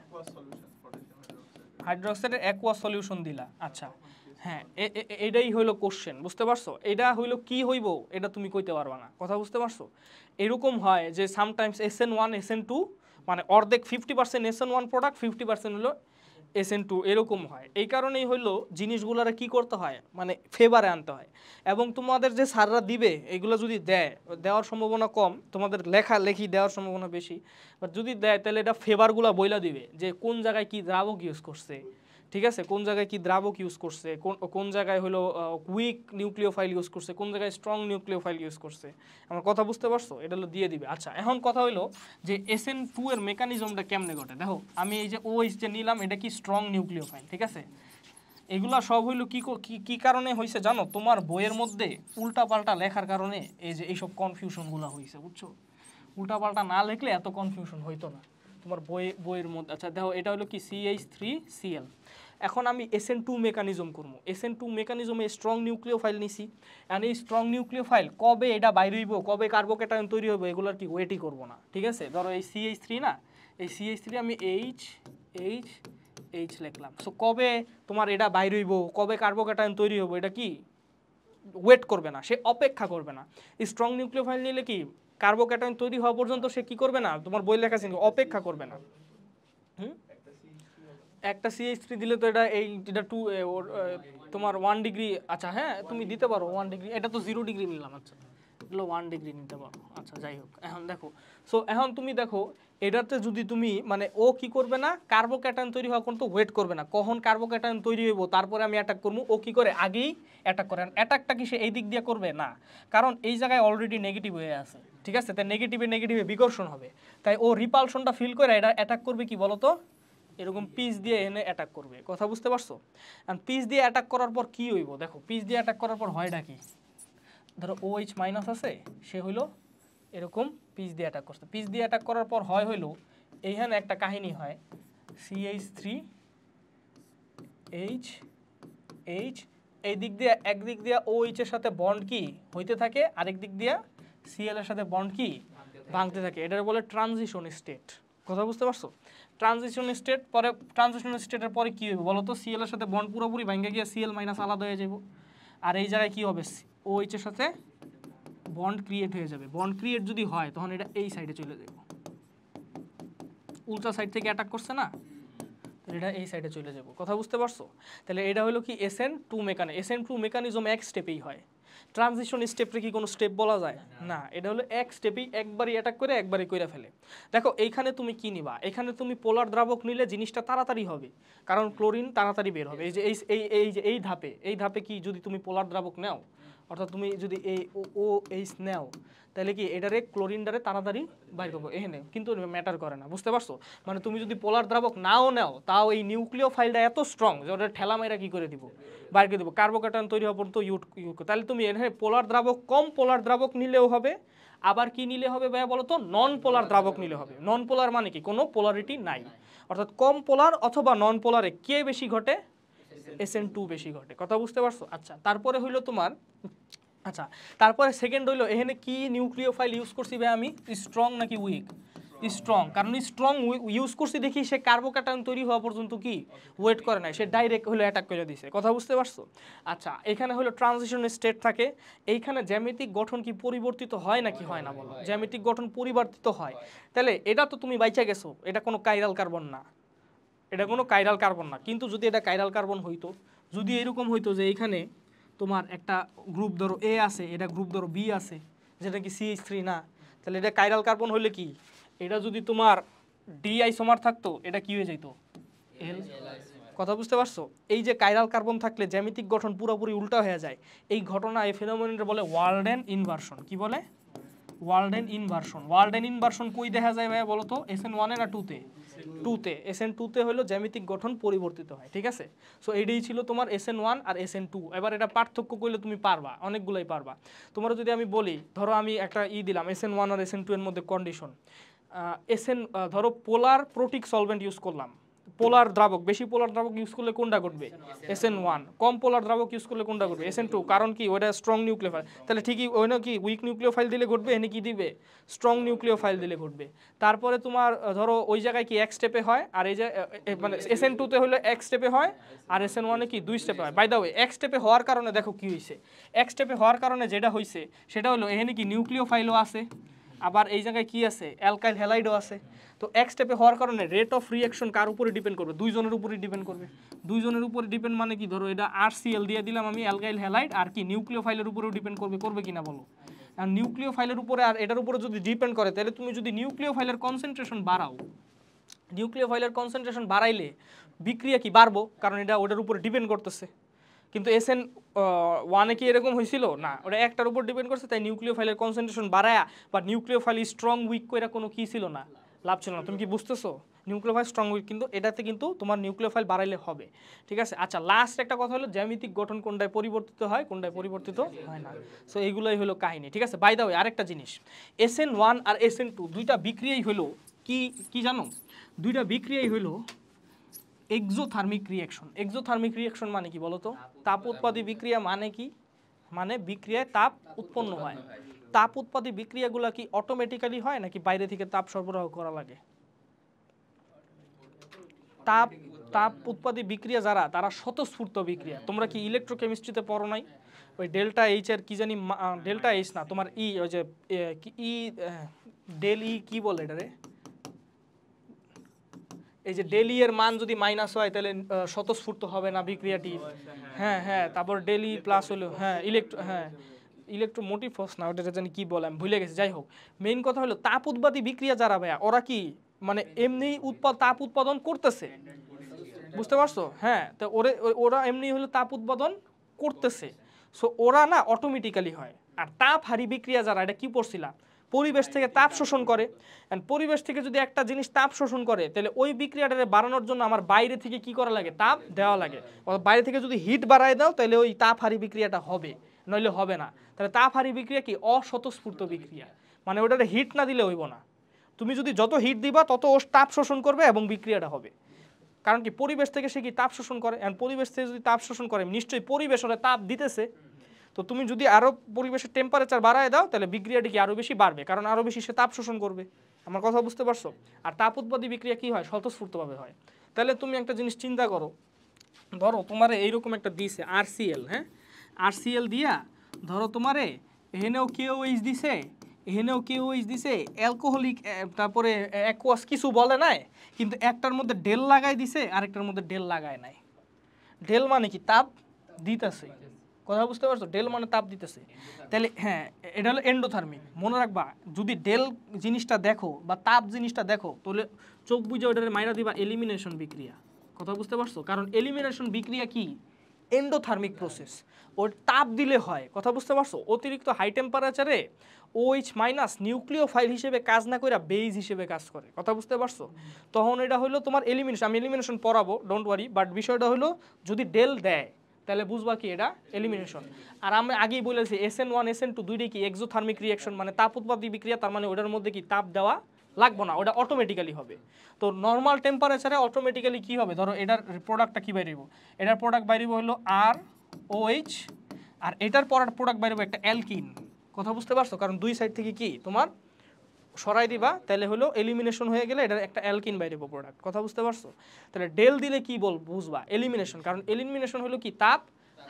হাইড্রোক্সাইডের অ্যাকোয়া সলিউশন দিলা আচ্ছা হ্যাঁ এটাই হইলো কোশ্চেন বুঝতে পারছো এটা হইলো কি হইব এটা তুমি কইতে পারবা না কথা বুঝতে পারছো এরকম হয় যে sometimes S N one S N two মানে অর্ধেক fifty percent S N one product fifty percent হলো এসএন টু এরকম হয় এই কারণেই হলো জিনিসগুলোরা কি করতে হয় মানে ফেভারে আনতে হয় এবং তোমাদের যে সাররা দিবে এগুলো যদি দেয় দেওয়ার সম্ভাবনা কম তোমাদের লেখা লেখি দেওয়ার সম্ভাবনা বেশি বাট যদি দেয় তাহলে এটা ফেভারগুলো বইলা দিবে যে কোন জায়গায় কি দ্রাবক ইউজ করছে ঠিক আছে কোন জায়গায় কি দ্রাবক ইউজ করছে কোন কোন জায়গায় হলো উইক নিউক্লিওফাইল ইউজ করছে কোন জায়গায় স্ট্রং নিউক্লিওফাইল ইউজ করছে আমার কথা বুঝতে পারছো এটা হলো দিয়ে দিবে আচ্ছা এখন কথা হলো যে এস এন টু এর মেকানিজমটা কেমনে ঘটে দেখো আমি এই যে ও যে নিলাম এটা কি স্ট্রং নিউক্লিওফাইল ঠিক আছে এগুলা সব হইলো কি কি কারণে হয়েছে জানো তোমার বইয়ের মধ্যে উল্টা পাল্টা লেখার কারণে এই যে এইসব কনফিউশনগুলো হয়েছে বুঝছো উল্টা পাল্টা না লিখলে এত কনফিউশন হইতো না তোমার বই বইয়ের মধ্যে আচ্ছা দেখো এটা হলো কি সিএইচ থ্রি সিএল এখন আমি এস এন টু মেকানিজম করবো এস এন টু মেকানিজমে স্ট্রং নিউক্লিয় ফাইল নিছি অ্যান্ড এই স্ট্রং নিউক্লিয় ফাইল কবে এটা বাইরে হইব কবে কার্বোকেটাইন তৈরি হইব এগুলোর কি ওয়েটই করবো না ঠিক আছে ধরো এই সিএইচ থ্রি না এই সিএইচ থ্রি আমি এইচ এইচ এইচ লিখলাম সো কবে তোমার এটা বাইরে হইব কবে কার্বোকেটাইন তৈরি হইব এটা কি ওয়েট করবে না সে অপেক্ষা করবে না স্ট্রং নিউক্লিয় ফাইল নিলে কি কার্বোকেটাইন তৈরি হওয়া পর্যন্ত সে কী করবে না তোমার বই লেখা অপেক্ষা করবে না হুম একটা সিএইচ থ্রি দিলে তো এটা এই যেটা টু ওর তোমার ওয়ান ডিগ্রি আচ্ছা হ্যাঁ তুমি দিতে পারো ওয়ান ডিগ্রি এটা তো জিরো ডিগ্রি নিলাম আচ্ছা এগুলো ওয়ান ডিগ্রি নিতে পারো আচ্ছা যাই হোক এখন দেখো সো এখন তুমি দেখো এটাতে যদি তুমি মানে ও কি করবে না কার্বো কার্বোক্যাটান তৈরি হওয়া কোনো তো ওয়েট করবে না কখন কার্বো কার্বোক্যাটান তৈরি হইব তারপরে আমি অ্যাটাক করবো ও কি করে আগেই অ্যাটাক করে অ্যাটাকটা কি সে এই দিক দিয়ে করবে না কারণ এই জায়গায় অলরেডি নেগেটিভ হয়ে আছে ঠিক আছে তাই নেগেটিভে নেগেটিভে বিকর্ষণ হবে তাই ও রিপালশনটা ফিল করে এটা অ্যাটাক করবে কি বলতো এরকম পিস দিয়ে এনে অ্যাটাক করবে কথা বুঝতে পারছো আর পিস দিয়ে অ্যাটাক করার পর কি হইব দেখো পিস দিয়ে অ্যাটাক করার পর হয়টা কি ধরো ও এইচ মাইনাস আছে সে হইলো এরকম পিস দিয়ে অ্যাটাক করছে পিস দিয়ে অ্যাটাক করার পর হয় হইলো এইখানে একটা কাহিনী হয় সিএইচ থ্রি এইচ এইচ এই দিক দিয়ে একদিক দিয়ে ও এইচের সাথে বন্ড কি হইতে থাকে আরেক দিক দিয়ে সিএল এর সাথে বন্ড কি ভাঙতে থাকে এটার বলে ট্রানজিশন স্টেট কথা বুঝতে পারছো ট্রানজিশন স্টেট পরে ট্রানজিশন স্টেটের পরে কী হবে বলো তো সিএলের সাথে বন্ড পুরোপুরি ভাঙ্গে গিয়ে সিএল মাইনাস আলাদা হয়ে যাব আর এই জায়গায় কী হবে ও এইচের সাথে বন্ড ক্রিয়েট হয়ে যাবে বন্ড ক্রিয়েট যদি হয় তখন এটা এই সাইডে চলে যাবে উল্টা সাইড থেকে অ্যাটাক করছে না তাহলে এটা এই সাইডে চলে যাবো কথা বুঝতে পারছো তাহলে এটা হলো কি S N two mechanism N two mechanism এক স্টেপেই হয় ট্রানজিশন স্টেপে কি কোনো স্টেপ বলা যায় না এটা হলো এক স্টেপেই একবারই অ্যাটাক করে একবারই করে ফেলে দেখো এইখানে তুমি কি নিবা এখানে তুমি পোলার দ্রাবক নিলে জিনিসটা তাড়াতাড়ি হবে কারণ ক্লোরিন তাড়াতাড়ি বের হবে এই যে এই এই যে এই ধাপে এই ধাপে কি যদি তুমি পোলার দ্রাবক নাও অর্থাৎ তুমি যদি এই ও এইচ নেও তাহলে কি এটারে ক্লোরিনটারে তাড়াতাড়ি বাইর করবো এখানে কিন্তু ম্যাটার করে না বুঝতে পারছো মানে তুমি যদি পোলার দ্রাবক নাও নেও তাও এই নিউক্লিয় ফাইলটা এত স্ট্রং যে ওটা ঠেলা মাইরা কী করে দিব বাইর করে দেবো কার্বোকেটান তৈরি হওয়া পর্যন্ত ইউট তাহলে তুমি এখানে পোলার দ্রাবক কম পোলার দ্রাবক নিলেও হবে আবার কি নিলে হবে ভাইয়া বলো তো নন পোলার দ্রাবক নিলে হবে নন পোলার মানে কি কোনো পোলারিটি নাই অর্থাৎ কম পোলার অথবা নন পোলারে কে বেশি ঘটে এসএন টু বেশি ঘটে কথা বুঝতে পারছো আচ্ছা তারপরে হইলো তোমার আচ্ছা তারপরে সেকেন্ড হইলো এখানে কি নিউক্লিও ফাইল ইউজ করছি ভাই আমি স্ট্রং নাকি উইক স্ট্রং কারণ স্ট্রং ইউজ করছি দেখি সে কার্বোকাটায়ন তৈরি হওয়া পর্যন্ত কি ওয়েট করে নাই সে ডাইরেক্ট হলো অ্যাটাক করে দিছে কথা বুঝতে পারছো আচ্ছা এখানে হলো ট্রানজিশন স্টেট থাকে এইখানে জ্যামিতিক গঠন কি পরিবর্তিত হয় নাকি হয় না বলো জ্যামিতিক গঠন পরিবর্তিত হয় তাহলে এটা তো তুমি বাইচা গেছো এটা কোনো কাইরাল কার্বন না এটা কোনো কাইরাল কার্বন না কিন্তু যদি এটা কাইরাল কার্বন হইতো যদি এরকম হইতো যে এখানে তোমার একটা গ্রুপ ধরো এ আছে এটা গ্রুপ ধরো বি আছে যেটা কি সিএইচ থ্রি না তাহলে এটা কাইরাল কার্বন হইলে কি এটা যদি তোমার ডি সমার থাকতো এটা কি হয়ে যাইতো এল কথা বুঝতে পারছো এই যে কাইরাল কার্বন থাকলে জ্যামিতিক গঠন পুরোপুরি উল্টা হয়ে যায় এই ঘটনা এই ফেনোমেনটা বলে ওয়ার্ল্ডেন ইনভার্সন কি বলে ওয়ার্ল্ডেন ইনভার্সন ওয়ার্ল্ডেন ইনভার্সন কই দেখা যায় ভাইয়া বলো তো এস এন ওয়ানে না টুতে টুতে এস এন টুতে হলো জ্যামিতিক গঠন পরিবর্তিত হয় ঠিক আছে সো এটাই ছিল তোমার এস এন ওয়ান আর এস এন টু এবার এটা পার্থক্য করলে তুমি পারবা অনেকগুলোই পারবা তোমরা যদি আমি বলি ধরো আমি একটা ই দিলাম এস এন ওয়ান আর এস এন টু এর মধ্যে কন্ডিশন এস এন ধরো পোলার প্রোটিক সলভেন্ট ইউজ করলাম পোলার দ্রাবক বেশি পোলার দ্রাবক ইউজ করলে কোনটা ঘটবে এস এন ওয়ান কম পোলার দ্রাবক ইউজ করলে কোনটা ঘটবে এস এন টু কারণ কি ওইটা স্ট্রং ফাইল তাহলে ঠিকই ওই না কি উইক নিউক্লিও ফাইল দিলে ঘটবে এনে কি দিবে স্ট্রং নিউক্লিও ফাইল দিলে ঘটবে তারপরে তোমার ধরো ওই জায়গায় কি এক স্টেপে হয় আর এই যে মানে এস এন টুতে হলে এক স্টেপে হয় আর এস এন ওয়ানে কি দুই স্টেপে হয় বাই দা ওয়ে এক স্টেপে হওয়ার কারণে দেখো কি হয়েছে এক স্টেপে হওয়ার কারণে যেটা হয়েছে সেটা হলো এখানে কি নিউক্লিও ফাইলও আছে আবার এই জায়গায় কি আছে অ্যালকাইল হ্যালাইডও আছে তো এক স্টেপে হওয়ার কারণে রেট অফ রিয়াকশন কার উপরে ডিপেন্ড করবে দুইজনের উপরে ডিপেন্ড করবে দুইজনের উপরে ডিপেন্ড মানে কি ধরো এটা আর সিএল দিয়ে দিলাম আমি অ্যালকাইল হ্যালাইড আর কি নিউক্লিয় ফাইলের উপরেও ডিপেন্ড করবে করবে কিনা বলো আর নিউক্লিও ফাইলের উপরে আর এটার উপরে যদি ডিপেন্ড করে তাহলে তুমি যদি নিউক্লিও ফাইলের কনসেন্ট্রেশন বাড়াও নিউক্লিয় ফাইলের কনসেন্ট্রেশন বাড়াইলে বিক্রিয়া কি বাড়বো কারণ এটা ওটার উপরে ডিপেন্ড করতেছে কিন্তু এস এন ওয়ানে কি এরকম হয়েছিল না ওটা একটার উপর ডিপেন্ড করছে তাই নিউক্লিয় ফাইলের কনসেন্ট্রেশন বাড়ায় বা নিউক্লিয় ফাইল স্ট্রং উইক করে কোনো কী ছিল না লাভ ছিল না তুমি কি বুঝতেছো নিউক্লিয় ফাইল স্ট্রং উইক কিন্তু এটাতে কিন্তু তোমার নিউক্লিয় ফাইল বাড়াইলে হবে ঠিক আছে আচ্ছা লাস্ট একটা কথা হলো জ্যামিতিক গঠন কোনটায় পরিবর্তিত হয় কোনটায় পরিবর্তিত হয় না সো এইগুলোই হলো কাহিনী ঠিক আছে বাই দা ওয়ে আরেকটা জিনিস এস এন ওয়ান আর এস এন টু দুইটা বিক্রিয়াই হলো কি কি জানো দুইটা বিক্রিয়াই হলো এক্সোথার্মিক রিয়াকশন এক্সোথার্মিক রিয়াকশন মানে কি বলতো তাপ উৎপাদী বিক্রিয়া মানে কি মানে বিক্রিয়ায় তাপ উৎপন্ন হয় তাপ উৎপাদী বিক্রিয়াগুলো কি অটোমেটিক্যালি হয় নাকি বাইরে থেকে তাপ সরবরাহ করা লাগে তাপ তাপ উৎপাদী বিক্রিয়া যারা তারা স্বতঃস্ফূর্ত বিক্রিয়া তোমরা কি ইলেকট্রোকেমিস্ট্রিতে পড়ো নাই ওই ডেল্টা এইচ এর কি জানি ডেল্টা এইচ না তোমার ই e, ওই যে ই ডেল ই কি বলে এটা রে এই যে ডেলি এর মান যদি মাইনাস হয় তাহলে স্বতঃস্ফূর্ত হবে না বিক্রিয়াটি হ্যাঁ হ্যাঁ তারপর ডেলি প্লাস হলো হ্যাঁ ইলেকট্রো হ্যাঁ ইলেকট্রোমোটিভ ফোর্স না ওটা জানি কী বলে আমি ভুলে গেছি যাই হোক মেইন কথা হলো তাপ উৎপাদী বিক্রিয়া যারা ভাইয়া ওরা কি মানে এমনি উৎপাদ তাপ উৎপাদন করতেছে বুঝতে পারছো হ্যাঁ তো ওরে ওরা এমনি হলো তাপ উৎপাদন করতেছে সো ওরা না অটোমেটিক্যালি হয় আর তাপ হারি বিক্রিয়া যারা এটা কি পড়ছিলাম পরিবেশ থেকে তাপ শোষণ করে অ্যান্ড পরিবেশ থেকে যদি একটা জিনিস তাপ শোষণ করে তাহলে ওই বিক্রিয়াটারে বাড়ানোর জন্য আমার বাইরে থেকে কি করা লাগে তাপ দেওয়া লাগে বাইরে থেকে যদি হিট বাড়ায় দাও তাহলে ওই হারি বিক্রিয়াটা হবে নইলে হবে না তাহলে তাপহারি বিক্রিয়া কি অস্বতঃস্ফূর্ত বিক্রিয়া মানে ওটাতে হিট না দিলে হইব না তুমি যদি যত হিট দিবা তত ও তাপ শোষণ করবে এবং বিক্রিয়াটা হবে কারণ কি পরিবেশ থেকে সে কি তাপ শোষণ করে অ্যান্ড পরিবেশ থেকে যদি তাপ শোষণ করে নিশ্চয়ই পরিবেশ ওরা তাপ দিতেছে তো তুমি যদি আরও পরিবেশের টেম্পারেচার বাড়ায় দাও তাহলে বিক্রিয়াটি কি আরও বেশি বাড়বে কারণ আরও বেশি সে তাপ শোষণ করবে আমার কথা বুঝতে পারছো আর তাপ উৎপাদী বিক্রিয়া কী হয় স্বতঃস্ফূর্তভাবে হয় তাহলে তুমি একটা জিনিস চিন্তা করো ধরো তোমারে এইরকম একটা দিছে আরসিএল হ্যাঁ আরসিএল দিয়া ধরো তোমারে এহেনেও কেউ এইচ দিছে এহেনেও কেউ এইচ দিছে অ্যালকোহলিক তারপরে অ্যাকোয়াস কিছু বলে নাই কিন্তু একটার মধ্যে ডেল লাগাই দিছে আরেকটার মধ্যে ডেল লাগায় নাই ডেল মানে কি তাপ দিতেছে কথা বুঝতে পারছো ডেল মানে তাপ দিতেছে তাহলে হ্যাঁ এটা হলো এন্ডোথার্মিক মনে রাখবা যদি ডেল জিনিসটা দেখো বা তাপ জিনিসটা দেখো তাহলে চোখ বুঝে ওটার মাইনা দিবা এলিমিনেশন বিক্রিয়া কথা বুঝতে পারছো কারণ এলিমিনেশন বিক্রিয়া কি এন্ডোথার্মিক প্রসেস ওর তাপ দিলে হয় কথা বুঝতে পারছো অতিরিক্ত হাই টেম্পারেচারে ওইচ মাইনাস ফাইল হিসেবে কাজ না করে বেইজ হিসেবে কাজ করে কথা বুঝতে পারছো তখন এটা হলো তোমার এলিমিনেশন আমি এলিমিনেশন পড়াবো ডোন্ট ওয়ারি বাট বিষয়টা হলো যদি ডেল দেয় তাহলে বুঝবা কি এটা এলিমিনেশন আর আমি আগেই বলেছি S N one S N two দুইটাই কি এক্সোথার্মিক রিয়াকশন মানে তাপ উৎপাদী বিক্রিয়া তার মানে ওটার মধ্যে কি তাপ দেওয়া লাগবো না ওটা অটোমেটিক্যালি হবে তো নর্মাল টেম্পারেচারে অটোমেটিক্যালি কী হবে ধরো এটার প্রোডাক্টটা কী বাইরিব এটার প্রোডাক্ট বাইরিব হলো আর ও এইচ আর এটার পরার প্রোডাক্ট বাইরিব একটা অ্যালকিন কথা বুঝতে পারছো কারণ দুই সাইড থেকে কি তোমার সরাই দিবা তাহলে হলো এলিমিনেশন হয়ে গেলে এটার একটা অ্যালকিন বাইরে প্রোডাক্ট কথা বুঝতে পারছো তাহলে ডেল দিলে কি বল বুঝবা এলিমিনেশন কারণ এলিমিনেশন হলো কি তাপ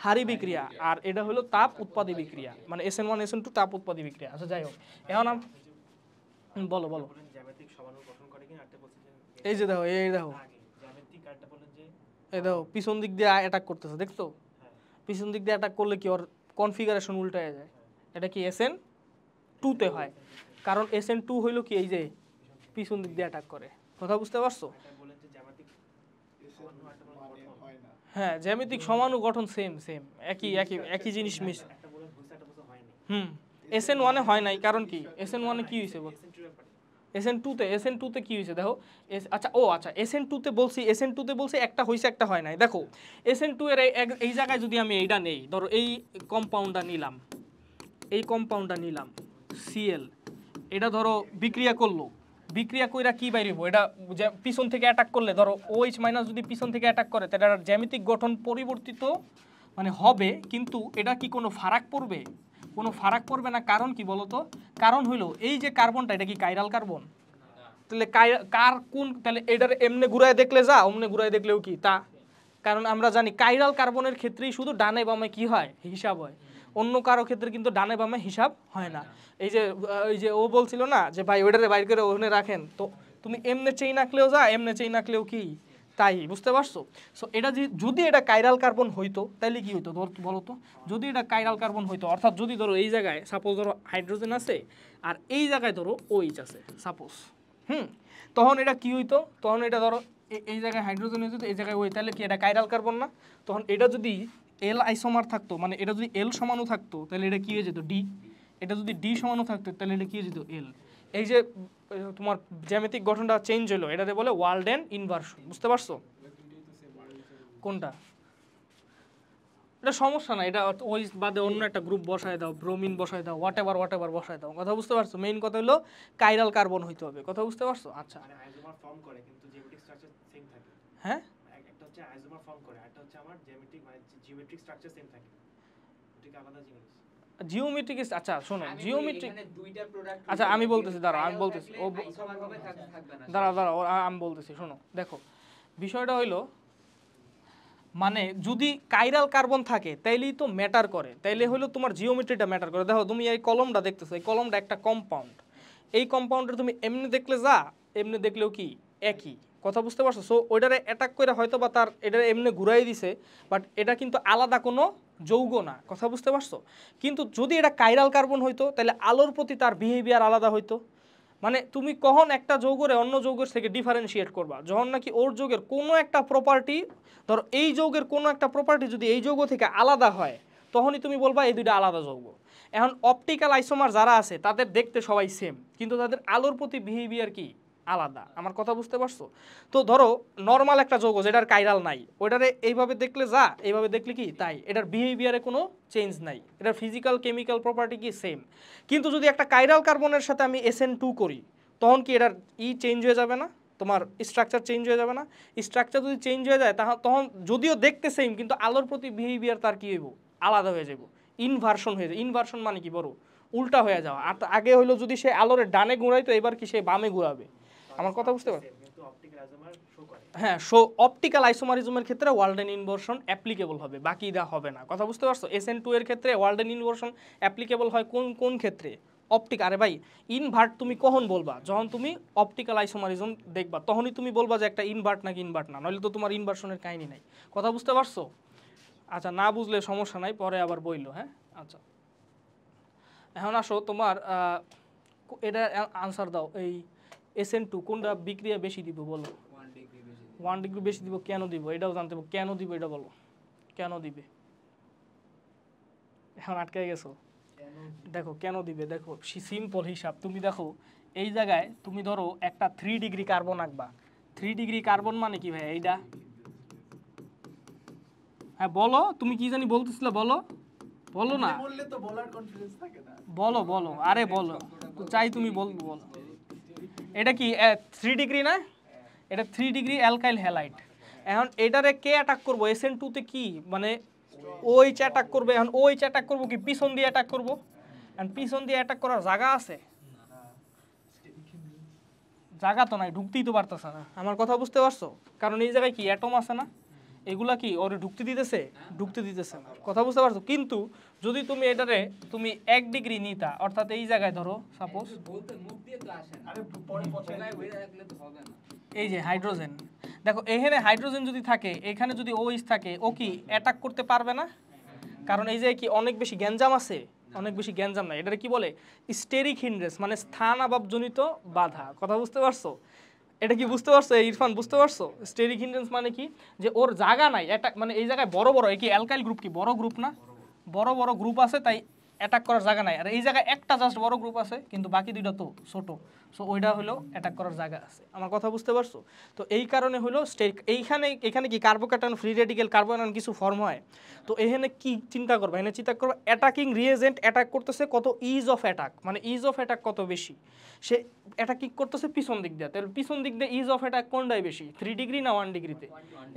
হারি বিক্রিয়া আর এটা হলো তাপ উৎপাদী বিক্রিয়া মানে S N one S N two তাপ উৎপাদী বিক্রিয়া আচ্ছা যাই হোক এখন বলো বলো এই যে দেখো এই দেখো এই দেখো পিছন দিক দিয়ে অ্যাটাক করতেছে দেখছো পিছন দিক দিয়ে অ্যাটাক করলে কি ওর কনফিগারেশন উল্টায় যায় এটা কি এস এন টুতে হয় কারণ এস এন টু হইলো কি এই যে পিছন দিক দিয়ে অ্যাটাক করে কথা বুঝতে পারছো হ্যাঁ জ্যামিতিক সমানু গঠন সেম সেম একই একই একই জিনিস মিস হুম এস এন ওয়ানে হয় নাই কারণ কি এস এন ওয়ানে কী হয়েছে বল এস এন টুতে এস এন টুতে কী হয়েছে দেখো এস আচ্ছা ও আচ্ছা এস এন টুতে বলছি এস এন টুতে বলছি একটা হয়েছে একটা হয় নাই দেখো এস এন টু এর এই জায়গায় যদি আমি এইটা নেই ধরো এই কম্পাউন্ডটা নিলাম এই কম্পাউন্ডটা নিলাম সিএল এটা ধরো বিক্রিয়া করলো বিক্রিয়া কইরা কি বাইরে এটা পিছন থেকে অ্যাটাক করলে ধরো ওইচ মাইনাস যদি পিছন থেকে অ্যাটাক করে তাহলে জ্যামিতিক গঠন পরিবর্তিত মানে হবে কিন্তু এটা কি কোনো ফারাক পড়বে কোনো ফারাক পড়বে না কারণ কি বলতো কারণ হইলো এই যে কার্বনটা এটা কি কাইরাল কার্বন তাহলে কার কোন তাহলে এটার এমনি ঘুরায় দেখলে যা অমনে ঘুরায় দেখলেও কি তা কারণ আমরা জানি কাইরাল কার্বনের ক্ষেত্রেই শুধু ডানে বামে কি হয় হিসাব হয় অন্য কারো ক্ষেত্রে কিন্তু ডানে বামে হিসাব হয় না এই যে এই যে ও বলছিল না যে ভাই ওইটারে বাইর করে ওখানে রাখেন তো তুমি এমনে চেইন নাকলেও যা এমনে চেই নাকলেও কি তাই বুঝতে পারছো সো এটা যে যদি এটা কাইরাল কার্বন হইতো তাহলে কি হইতো বলো তো যদি এটা কাইরাল কার্বন হইতো অর্থাৎ যদি ধরো এই জায়গায় সাপোজ ধরো হাইড্রোজেন আছে আর এই জায়গায় ধরো ওইচ OH আছে সাপোজ হুম তখন এটা কি হইতো তখন এটা ধরো এই জায়গায় হাইড্রোজেন হইতো এই জায়গায় ওই OH, তাহলে কি এটা কাইরাল কার্বন না তখন এটা যদি এল আইসোমার থাকতো মানে এটা যদি এল সমানও থাকতো তাহলে এটা কী হয়ে যেত ডি এটা যদি ডি সমানও থাকতো তাহলে এটা কী হয়ে যেত এল এই যে তোমার জ্যামিতিক গঠনটা চেঞ্জ হলো এটাতে বলে ওয়ার্ল্ড অ্যান্ড ইনভার্সন বুঝতে পারছো কোনটা এটা সমস্যা না এটা ওই বাদে অন্য একটা গ্রুপ বসায় দাও ব্রোমিন বসায় দাও হোয়াট এভার হোয়াট এভার বসায় দাও কথা বুঝতে পারছো মেইন কথা হলো কাইরাল কার্বন হইতে হবে কথা বুঝতে পারছো আচ্ছা হ্যাঁ জিওমেট্রিক স্ট্রাকচার সেম থাকে ওটিকে আলাদা জিনিস জিওমেট্রিক আচ্ছা শোনো জিওমেট্রিক আচ্ছা আমি বলতেছি দাঁড়াও আমি বলতেছি ও দাঁড়াও দাঁড়াও আমি বলতেছি শোনো দেখো বিষয়টা হইলো মানে যদি কাইরাল কার্বন থাকে তাইলেই তো ম্যাটার করে তাইলে হলো তোমার জিওমেট্রিটা ম্যাটার করে দেখো তুমি এই কলমটা দেখতেছো এই কলমটা একটা কম্পাউন্ড এই কম্পাউন্ডের তুমি এমনি দেখলে যা এমনি দেখলেও কি একই কথা বুঝতে পারছো সো ওইটারে অ্যাটাক করে হয়তো বা তার এটা এমনি ঘুরাই দিছে বাট এটা কিন্তু আলাদা কোনো যৌগ না কথা বুঝতে পারছো কিন্তু যদি এটা কাইরাল কার্বন হইতো তাহলে আলোর প্রতি তার বিহেভিয়ার আলাদা হইতো মানে তুমি কখন একটা যৌগরে অন্য যৌগের থেকে ডিফারেন্সিয়েট করবা যখন নাকি ওর যৌগের কোনো একটা প্রপার্টি ধরো এই যৌগের কোনো একটা প্রপার্টি যদি এই যৌগ থেকে আলাদা হয় তখনই তুমি বলবা এই দুইটা আলাদা যৌগ এখন অপটিক্যাল আইসোমার যারা আছে তাদের দেখতে সবাই সেম কিন্তু তাদের আলোর প্রতি বিহেভিয়ার কী আলাদা আমার কথা বুঝতে পারছো তো ধরো নর্মাল একটা যৌগ যেটার কাইরাল নাই ওইটারে এইভাবে দেখলে যা এইভাবে দেখলে কি তাই এটার বিহেভিয়ারে কোনো চেঞ্জ নাই এটার ফিজিক্যাল কেমিক্যাল প্রপার্টি কি সেম কিন্তু যদি একটা কাইরাল কার্বনের সাথে আমি এস টু করি তখন কি এটার ই e চেঞ্জ হয়ে যাবে না তোমার স্ট্রাকচার চেঞ্জ হয়ে যাবে না স্ট্রাকচার যদি চেঞ্জ হয়ে যায় তাহা তখন যদিও দেখতে সেম কিন্তু আলোর প্রতি বিহেভিয়ার তার কী হইব আলাদা হয়ে যাব ইনভার্সন হয়ে যায় ইনভার্সন মানে কি বড় উল্টা হয়ে যাওয়া আর আগে হইলো যদি সে আলোরে ডানে ঘুরাইতো এবার কি সে বামে ঘুরাবে আমার কথা বুঝতে পারছি হ্যাঁ সো অপটিক্যাল আইসোমারিজমের ক্ষেত্রে ওয়ার্ল্ডেন ইনভার্সন অ্যাপ্লিকেবল হবে বাকি দা হবে না কথা বুঝতে পারছো এস এন টু এর ক্ষেত্রে ওয়ার্ল্ডেন ইনভার্সন অ্যাপ্লিকেবল হয় কোন কোন ক্ষেত্রে অপটিক আরে ভাই ইনভার্ট তুমি কখন বলবা যখন তুমি অপটিক্যাল আইসোমারিজম দেখবা তখনই তুমি বলবা যে একটা ইনভার্ট নাকি ইনভার্ট না নইলে তো তোমার ইনভার্সনের কাহিনী নাই কথা বুঝতে পারছো আচ্ছা না বুঝলে সমস্যা নাই পরে আবার বইল হ্যাঁ আচ্ছা এখন আসো তোমার এটা আনসার দাও এই এস এন টু কোনটা বিক্রিয়া বেশি দিব বলো ওয়ান ডিগ্রি বেশি দিব কেন দিব এটাও জানতে পারবো কেন দিব এটা বলো কেন দিবে এখন আটকে গেছো দেখো কেন দিবে দেখো সিম্পল হিসাব তুমি দেখো এই জায়গায় তুমি ধরো একটা থ্রি ডিগ্রি কার্বন আঁকবা থ্রি ডিগ্রি কার্বন মানে কি ভাই এইটা হ্যাঁ বলো তুমি কি জানি বলতেছিলে বলো বলো না বলো বলো আরে বলো চাই তুমি বলবো বলো এটা কি থ্রি ডিগ্রি না এটা থ্রি ডিগ্রি অ্যালকাইল হ্যালাইট এখন এটারে কে অ্যাটাক করবো এন টুতে কি মানে ওইচ অ্যাটাক করবে এখন ওইচ অ্যাটাক করবো কি পিছন দিয়ে অ্যাটাক করবো এখন পিছন দিয়ে অ্যাটাক করার জায়গা আছে জায়গা তো নাই ঢুকতেই তো পারতেছে না আমার কথা বুঝতে পারছো কারণ এই জায়গায় কি অ্যাটম আছে না এগুলা কি ওরে ঢুকতে দিতেছে ঢুকতে দিতেছে না কথা বুঝতে পারছো কিন্তু যদি তুমি এটারে তুমি এক ডিগ্রি নিতা অর্থাৎ এই জায়গায় ধরো সাপোজ এই যে হাইড্রোজেন দেখো এখানে হাইড্রোজেন যদি থাকে এখানে যদি ওইস থাকে ও কি অ্যাটাক করতে পারবে না কারণ এই যে কি অনেক বেশি গ্যাঞ্জাম আছে অনেক বেশি গ্যাঞ্জাম না এটারে কি বলে স্টেরিক হিন্ড্রেস মানে স্থান অভাবজনিত বাধা কথা বুঝতে পারছো এটা কি বুঝতে পারছো ইরফান বুঝতে পারছো স্টেরিক হিন্ডেন্স মানে কি যে ওর জায়গা নাই এটা মানে এই জায়গায় বড় বড় কি অ্যালকাইল গ্রুপ কি বড় গ্রুপ না বড় বড় গ্রুপ আছে তাই অ্যাটাক করার জায়গা নাই আর এই জায়গায় একটা জাস্ট বড় গ্রুপ আছে কিন্তু বাকি দুইটা তো ছোটো সো ওইটা হলো অ্যাটাক করার জায়গা আছে আমার কথা বুঝতে পারছো তো এই কারণে হলো স্টেক এইখানে এখানে কি কার্বোক্যাটান ফ্রি রেডিক্যাল কার্বোক্যাটান কিছু ফর্ম হয় তো এখানে কি চিন্তা করবে এখানে চিন্তা করবো অ্যাটাকিং রিয়েজেন্ট অ্যাটাক করতেছে কত ইজ অফ অ্যাটাক মানে ইজ অফ অ্যাটাক কত বেশি সে অ্যাটাকিং করতেছে পিছন দিক দিয়ে তাহলে পিছন দিক দিয়ে ইজ অফ অ্যাটাক কোনটাই বেশি থ্রি ডিগ্রি না ওয়ান ডিগ্রিতে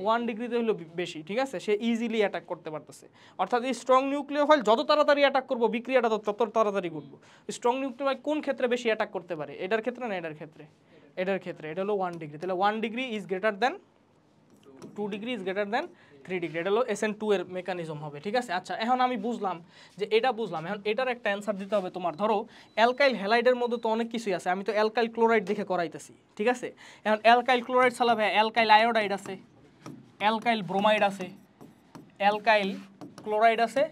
ওয়ান ডিগ্রিতে হলো বেশি ঠিক আছে সে ইজিলি অ্যাটাক করতে পারতেছে অর্থাৎ এই স্ট্রং ফাইল যত তাড়াতাড়ি অ্যাটাক করবো বিক্রিয়াটা তত তাড়াতাড়ি করবো স্ট্রং ফাইল কোন ক্ষেত্রে বেশি অ্যাটাক করতে পারে এটার ক্ষেত্রে না এটার ক্ষেত্রে এটার ক্ষেত্রে এটা হলো ওয়ান ডিগ্রি তাহলে one degree is greater than two degree is greater than three degree এটা হলো এস এন টু এর মেকানিজম হবে ঠিক আছে আচ্ছা এখন আমি বুঝলাম যে এটা বুঝলাম এখন এটার একটা অ্যান্সার দিতে হবে তোমার ধরো অ্যালকাইল হেলাইডের মধ্যে তো অনেক কিছুই আছে আমি তো অ্যালকাইল ক্লোরাইড দেখে করাইতেছি ঠিক আছে এখন অ্যালকাইল ক্লোরাইড ছাড়া ভাই অ্যালকাইল আয়োডাইড আছে অ্যালকাইল ব্রোমাইড আছে অ্যালকাইল ক্লোরাইড আছে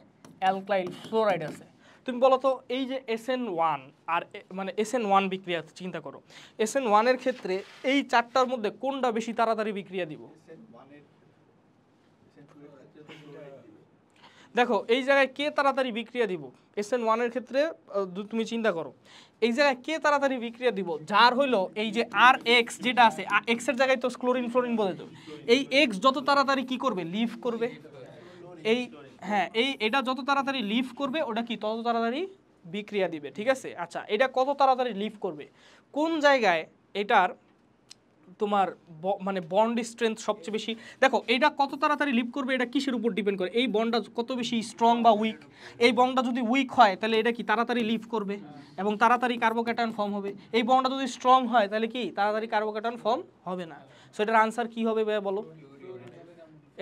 অ্যালকাইল ফ্লোরাইড আছে তুমি বলো তো এই যে এস এন ওয়ান আর মানে এস এন ওয়ান বিক্রিয়া চিন্তা করো এস এন ওয়ানের ক্ষেত্রে এই চারটার মধ্যে কোনটা বেশি তাড়াতাড়ি বিক্রিয়া দিব দেখো এই জায়গায় কে তাড়াতাড়ি বিক্রিয়া দিব এস এন ওয়ানের ক্ষেত্রে তুমি চিন্তা করো এই জায়গায় কে তাড়াতাড়ি বিক্রিয়া দিব যার হইল এই যে আর এক্স যেটা আছে এক্সের জায়গায় তো ক্লোরিন ফ্লোরিন বলে তো এই এক্স যত তাড়াতাড়ি কি করবে লিভ করবে এই হ্যাঁ এই এটা যত তাড়াতাড়ি লিভ করবে ওটা কি তত তাড়াতাড়ি বিক্রিয়া দিবে ঠিক আছে আচ্ছা এটা কত তাড়াতাড়ি লিভ করবে কোন জায়গায় এটার তোমার মানে বন্ড স্ট্রেংথ সবচেয়ে বেশি দেখো এটা কত তাড়াতাড়ি লিভ করবে এটা কিসের উপর ডিপেন্ড করে এই বন্ডটা কত বেশি স্ট্রং বা উইক এই বন্ডটা যদি উইক হয় তাহলে এটা কি তাড়াতাড়ি লিভ করবে এবং তাড়াতাড়ি কার্বোক্যাটান ফর্ম হবে এই বন্ডটা যদি স্ট্রং হয় তাহলে কি তাড়াতাড়ি কার্বোক্যাটান ফর্ম হবে না সো এটার আনসার কী হবে বলো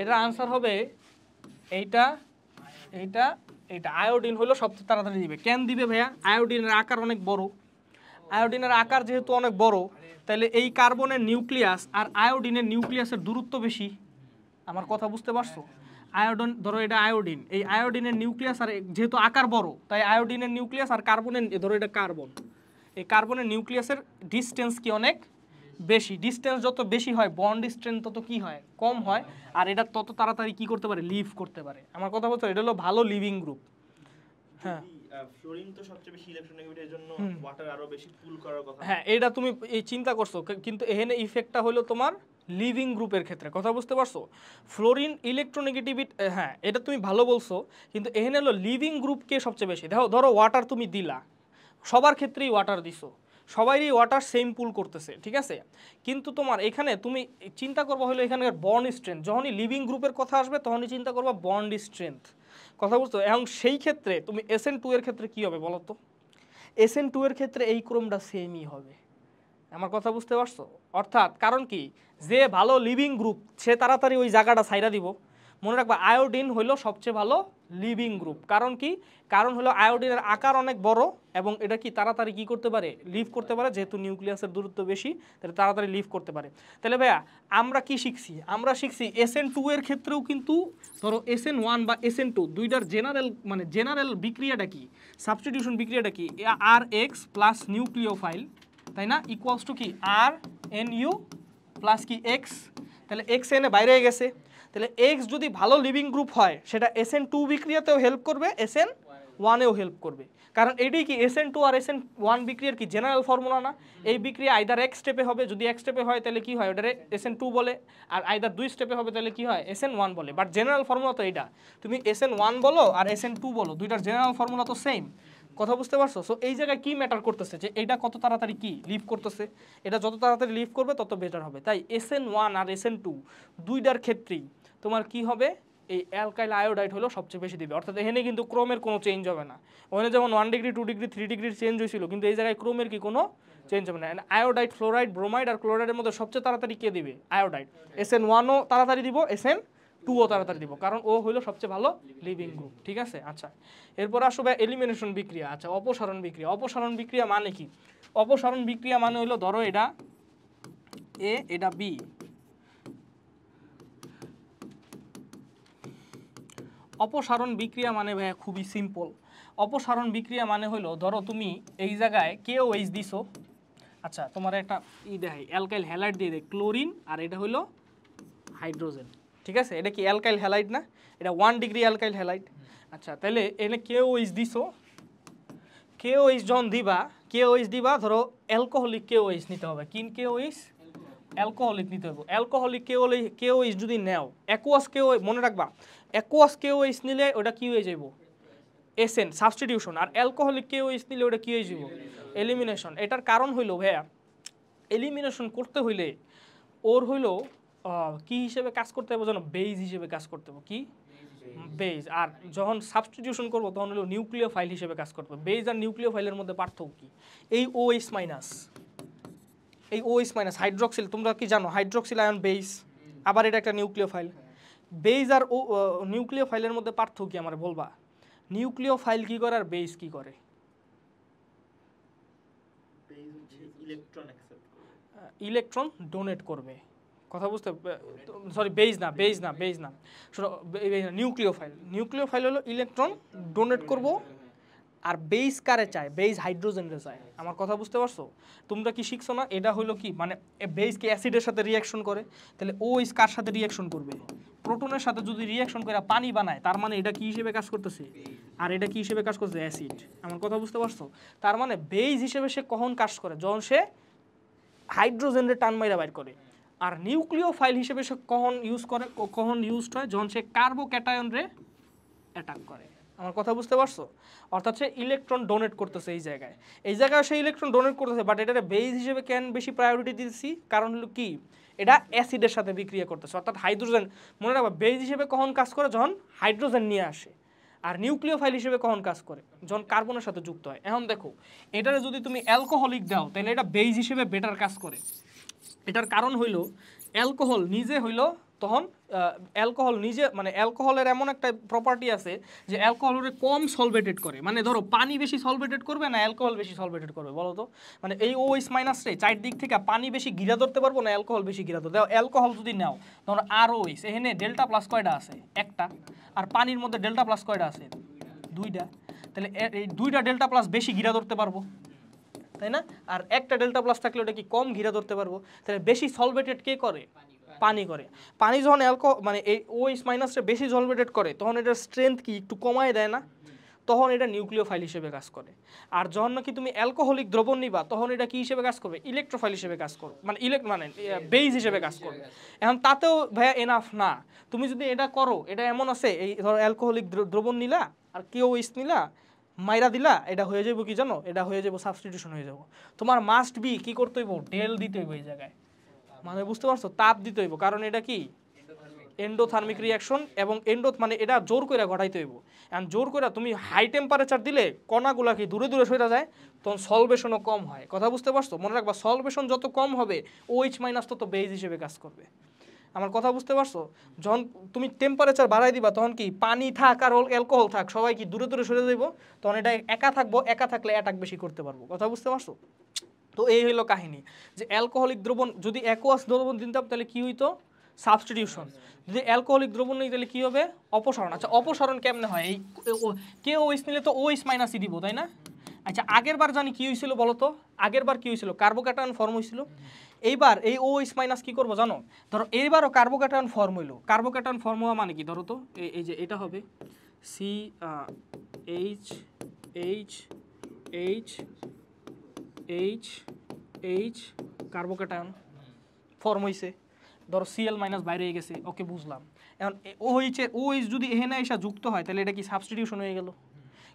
এটার আনসার হবে এইটা এইটা এটা আয়োডিন হলো সবচেয়ে তাড়াতাড়ি দিবে কেন দিবে ভাইয়া আয়োডিনের আকার অনেক বড় আয়োডিনের আকার যেহেতু অনেক বড় তাহলে এই কার্বনের নিউক্লিয়াস আর আয়োডিনের নিউক্লিয়াসের দূরত্ব বেশি আমার কথা বুঝতে পারছো আয়োডিন ধরো এটা আয়োডিন এই আয়োডিনের নিউক্লিয়াস আর যেহেতু আকার বড় তাই আয়োডিনের নিউক্লিয়াস আর কার্বনের ধরো এটা কার্বন এই কার্বনের নিউক্লিয়াসের ডিস্টেন্স কি অনেক বেশি ডিস্টেন্স যত বেশি হয় বন্ড স্ট্রেন্থ তত কি হয় কম হয় আর এটা তত তাড়াতাড়ি কি করতে পারে লিভ করতে পারে আমার কথা বলতে এটা হলো ভালো লিভিং গ্রুপ হ্যাঁ হ্যাঁ এটা তুমি এই চিন্তা করছো কিন্তু এখানে ইফেক্টটা হলো তোমার লিভিং গ্রুপের ক্ষেত্রে কথা বুঝতে পারছো ফ্লোরিন ইলেকট্রোনেগেটিভিট হ্যাঁ এটা তুমি ভালো বলছো কিন্তু এখানে হলো লিভিং গ্রুপকে সবচেয়ে বেশি দেখো ধরো ওয়াটার তুমি দিলা সবার ক্ষেত্রেই ওয়াটার দিছো সবাইই ওয়াটার সেম পুল করতেছে ঠিক আছে কিন্তু তোমার এখানে তুমি চিন্তা করবো হলো এখানকার বন্ড স্ট্রেংথ যখনই লিভিং গ্রুপের কথা আসবে তখনই চিন্তা করবা বন্ড স্ট্রেংথ কথা বুঝতো এবং সেই ক্ষেত্রে তুমি এস এন টু এর ক্ষেত্রে কী হবে বলো তো এস এন টু এর ক্ষেত্রে এই ক্রমটা সেমই হবে আমার কথা বুঝতে পারছো অর্থাৎ কারণ কি যে ভালো লিভিং গ্রুপ সে তাড়াতাড়ি ওই জায়গাটা সাইরা দিব মনে রাখবা আয়োডিন হইল সবচেয়ে ভালো লিভিং গ্রুপ কারণ কি কারণ হলো আয়োডিনের আকার অনেক বড় এবং এটা কি তাড়াতাড়ি কি করতে পারে লিভ করতে পারে যেহেতু নিউক্লিয়াসের দূরত্ব বেশি তাহলে তাড়াতাড়ি লিভ করতে পারে তাহলে ভাইয়া আমরা কি শিখছি আমরা শিখছি এস এন টু এর ক্ষেত্রেও কিন্তু ধরো এস এন ওয়ান বা এস এন টু দুইটার জেনারেল মানে জেনারেল বিক্রিয়াটা কি সাবস্টিটিউশন বিক্রিয়াটা কি আর এক্স প্লাস নিউক্লিওফাইল তাই না ইকুয়ালস টু কি আর এন ইউ প্লাস কি এক্স তাহলে এক্স এনে বাইরে গেছে তাহলে এক্স যদি ভালো লিভিং গ্রুপ হয় সেটা এস এন টু বিক্রিয়াতেও হেল্প করবে এস এন ওয়ানেও হেল্প করবে কারণ এটাই কি এস এন টু আর এস এন ওয়ান বিক্রিয়ার কি জেনারেল ফর্মুলা না এই বিক্রিয়া আইদার এক স্টেপে হবে যদি এক স্টেপে হয় তাহলে কি হয় ওটারে এস এন টু বলে আর আইদার দুই স্টেপে হবে তাহলে কি হয় এস এন ওয়ান বলে বাট জেনারেল ফর্মুলা তো এইটা তুমি এস এন ওয়ান বলো আর এস এন টু বলো দুইটার জেনারেল ফর্মুলা তো সেম কথা বুঝতে পারছো সো এই জায়গায় কী ম্যাটার করতেছে যে এটা কত তাড়াতাড়ি কী লিভ করতেছে এটা যত তাড়াতাড়ি লিভ করবে তত বেটার হবে তাই এস এন ওয়ান আর এস এন টু দুইটার ক্ষেত্রেই তোমার কি হবে এই অ্যালকাইল আয়োডাইট হলো সবচেয়ে বেশি দিবে অর্থাৎ এখানে কিন্তু ক্রোমের কোনো চেঞ্জ হবে না ওখানে যেমন one degree two degree three ডিগ্রির চেঞ্জ হয়েছিল কিন্তু এই জায়গায় ক্রোমের কি কোনো চেঞ্জ হবে না আয়োডাইট ফ্লোরাইড ব্রোমাইড আর ক্লোরাইডের মধ্যে সবচেয়ে তাড়াতাড়ি কে দিবে আয়োডাইট এস এন ওয়ানও তাড়াতাড়ি দিব এস এন টুও তাড়াতাড়ি দিব কারণ ও হলো সবচেয়ে ভালো লিভিং গ্রুপ ঠিক আছে আচ্ছা এরপর আসবে এলিমিনেশন বিক্রিয়া আচ্ছা অপসারণ বিক্রিয়া অপসারণ বিক্রিয়া মানে কি অপসারণ বিক্রিয়া মানে হলো ধরো এটা এ এটা বি অপসারণ বিক্রিয়া মানে ভাইয়া খুবই সিম্পল অপসারণ বিক্রিয়া মানে হলো ধরো তুমি এই জায়গায় কেও এইচ দিছ আচ্ছা তোমার একটা ই দেখাই অ্যালকাইল হ্যালাইট দিয়ে দেয় ক্লোরিন আর এটা হলো হাইড্রোজেন ঠিক আছে এটা কি অ্যালকাইল হ্যালাইট না এটা ওয়ান ডিগ্রি অ্যালকাইল হ্যালাইট আচ্ছা তাহলে এনে কেও এইচ দিছ কেও এইচ যখন দিবা কেও এইচ দিবা ধরো অ্যালকোহলিক কেও এইচ নিতে হবে কিন কেও এইচ অ্যালকোহলিক নিতে হবে অ্যালকোহলিক কেউ কেউ এইচ যদি নেও অ্যাকোয়াস কেউ মনে রাখবা অ্যাকোয়াস কেউ ইস নিলে ওটা কি হয়ে যাব এসেন সাবস্টিটিউশন আর অ্যালকোহলিক কেউ ইস নিলে ওটা কী হয়ে যাব এলিমিনেশন এটার কারণ হইল ভাইয়া এলিমিনেশন করতে হইলে ওর হইল কি হিসেবে কাজ করতে হবে যেন বেইজ হিসেবে কাজ করতে হবে কি বেজ আর যখন সাবস্টিটিউশন করবো তখন হলো নিউক্লিয় ফাইল হিসেবে কাজ করতে হবে বেজ আর নিউক্লিয় ফাইলের মধ্যে পার্থক্য কী এই ও এইচ মাইনাস এই ওএস মাইনাস হাইড্রক্সিল তোমরা কি জানো হাইড্রক্সিল আয়ন বেইস আবার এটা একটা ফাইল বেইজ আর ও ফাইলের মধ্যে পার্থক্য আমার বলবা ফাইল কি করে আর বেইজ কি করে ইলেকট্রন ডোনেট করবে কথা বুঝতে সরি বেজ না বেজ না বেজ না শোনো নিউক্লিওফাইল ফাইল হলো ইলেকট্রন ডোনেট করবো আর বেইস কারে চায় বেইস হাইড্রোজেনরে চায় আমার কথা বুঝতে পারছো তোমরা কি শিখছো না এটা হলো কি মানে বেইস অ্যাসিডের সাথে রিয়াকশন করে তাহলে ও ইস কার সাথে রিয়াকশন করবে প্রোটনের সাথে যদি রিয়াকশন করে পানি বানায় তার মানে এটা কি হিসেবে কাজ করতেছে আর এটা কি হিসেবে কাজ করছে অ্যাসিড আমার কথা বুঝতে পারছো তার মানে বেইস হিসেবে সে কখন কাজ করে যখন সে হাইড্রোজেনরে টান মাইরা বাইর করে আর নিউক্লিও ফাইল হিসেবে সে কখন ইউজ করে কখন ইউজড হয় যখন সে কার্বো ক্যাটায়নরে অ্যাটাক করে আমার কথা বুঝতে পারছো অর্থাৎ সে ইলেকট্রন ডোনেট করতেছে এই জায়গায় এই জায়গায় সে ইলেকট্রন ডোনেট করতেছে বাট এটার বেস হিসেবে কেন বেশি প্রায়োরিটি দিচ্ছি কারণ হলো কি এটা অ্যাসিডের সাথে বিক্রিয়া করতেছে অর্থাৎ হাইড্রোজেন মনে রাখবা বেস হিসেবে কখন কাজ করে যখন হাইড্রোজেন নিয়ে আসে আর নিউক্লিওফাইল হিসেবে কখন কাজ করে যখন কার্বনের সাথে যুক্ত হয় এখন দেখো এটারে যদি তুমি অ্যালকোহলিক দাও তাহলে এটা বেজ হিসেবে বেটার কাজ করে এটার কারণ হইল অ্যালকোহল নিজে হইল তখন অ্যালকোহল নিজে মানে অ্যালকোহলের এমন একটা প্রপার্টি আছে যে অ্যালকোহলরে কম সলভেটেড করে মানে ধরো পানি বেশি সলভেটেড করবে না অ্যালকোহল বেশি সলভেটেড করবে বলো তো মানে এই ও এস মাইনাস রে চার দিক থেকে পানি বেশি গিরা ধরতে পারবো না অ্যালকোহল বেশি গিরা ধরতে অ্যালকোহল যদি নাও ধরো আর ও এস এখানে ডেল্টা প্লাস কয়টা আছে একটা আর পানির মধ্যে ডেল্টা প্লাস কয়টা আছে দুইটা তাহলে এই দুইটা ডেল্টা প্লাস বেশি গিরা ধরতে পারবো তাই না আর একটা ডেল্টা প্লাস থাকলে ওটা কি কম ঘিরা ধরতে পারবো তাহলে বেশি সলভেটেড কে করে পানি করে পানি যখন অ্যালকো মানে এই ওএস মাইনাসটা বেশি জলমেটেড করে তখন এটার স্ট্রেংথ কি একটু কমায় দেয় না তখন এটা ফাইল হিসেবে কাজ করে আর যখন নাকি তুমি অ্যালকোহলিক দ্রবণ নিবা তখন এটা কি হিসেবে কাজ করবে ইলেকট্রোফাইল হিসেবে কাজ করবে মানে ইলেক মানে বেইজ হিসেবে কাজ করবে এখন তাতেও ভাইয়া এনাফ না তুমি যদি এটা করো এটা এমন আছে এই ধরো অ্যালকোহলিক দ্রবণ নিলা আর কেউ ইস নিলা মাইরা দিলা এটা হয়ে যাবো কি জানো এটা হয়ে যাবো সাবস্টিটিউশন হয়ে যাবো তোমার মাস্ট বি কি করতে হইব ডেল দিতে হইব এই জায়গায় মানে বুঝতে পারছো তাপ দিতে হইব কারণ এটা কি এন্ডোথার্মিক রিয়াকশন এবং এন্ডো মানে এটা জোর করে ঘটাইতে হইব অ্যান্ড জোর করে তুমি হাই টেম্পারেচার দিলে কণাগুলা কি দূরে দূরে সরে যায় তখন সলভেশনও কম হয় কথা বুঝতে পারছো মনে রাখবা সলভেশন যত কম হবে ওইচ OH মাইনাস তত বেজ হিসেবে কাজ করবে আমার কথা বুঝতে পারছো যখন তুমি টেম্পারেচার বাড়াই দিবা তখন কি পানি থাক আর অ্যালকোহল থাক সবাই কি দূরে দূরে সরে যাইব তখন এটা একা থাকবো একা থাকলে অ্যাটাক বেশি করতে পারবো কথা বুঝতে পারছো তো এই হইল কাহিনী যে অ্যালকোহলিক দ্রবণ যদি অ্যাকোয়াস দ্রবণ দিতাম তাহলে কী হইতো সাবস্টিটিউশন যদি অ্যালকোহলিক দ্রবণ নেই তাহলে কী হবে অপসারণ আচ্ছা অপসারণ কেমনে হয় এই কে ওইস নিলে তো ওইস মাইনাসই দিব তাই না আচ্ছা আগের বার জানি কী হয়েছিল বলো তো আগের বার কী হয়েছিল কার্বোক্যাটায়ন ফর্ম হয়েছিল এইবার এই ও ইস মাইনাস কী করবো জানো ধরো এইবারও কার্বোক্যাটায়ন ফর্ম হইলো কার্বোক্যাটায়ন ফর্ম হওয়া মানে কি ধরো তো এই যে এটা হবে C H H H H H carbocation form হয়েছে ধরো সিএল মাইনাস বাইরে হয়ে গেছে ওকে বুঝলাম এখন ও হয়েছে ও ওইচ যদি এহেনা এসা যুক্ত হয় তাহলে এটা কি সাবস্টিটিউশন হয়ে গেল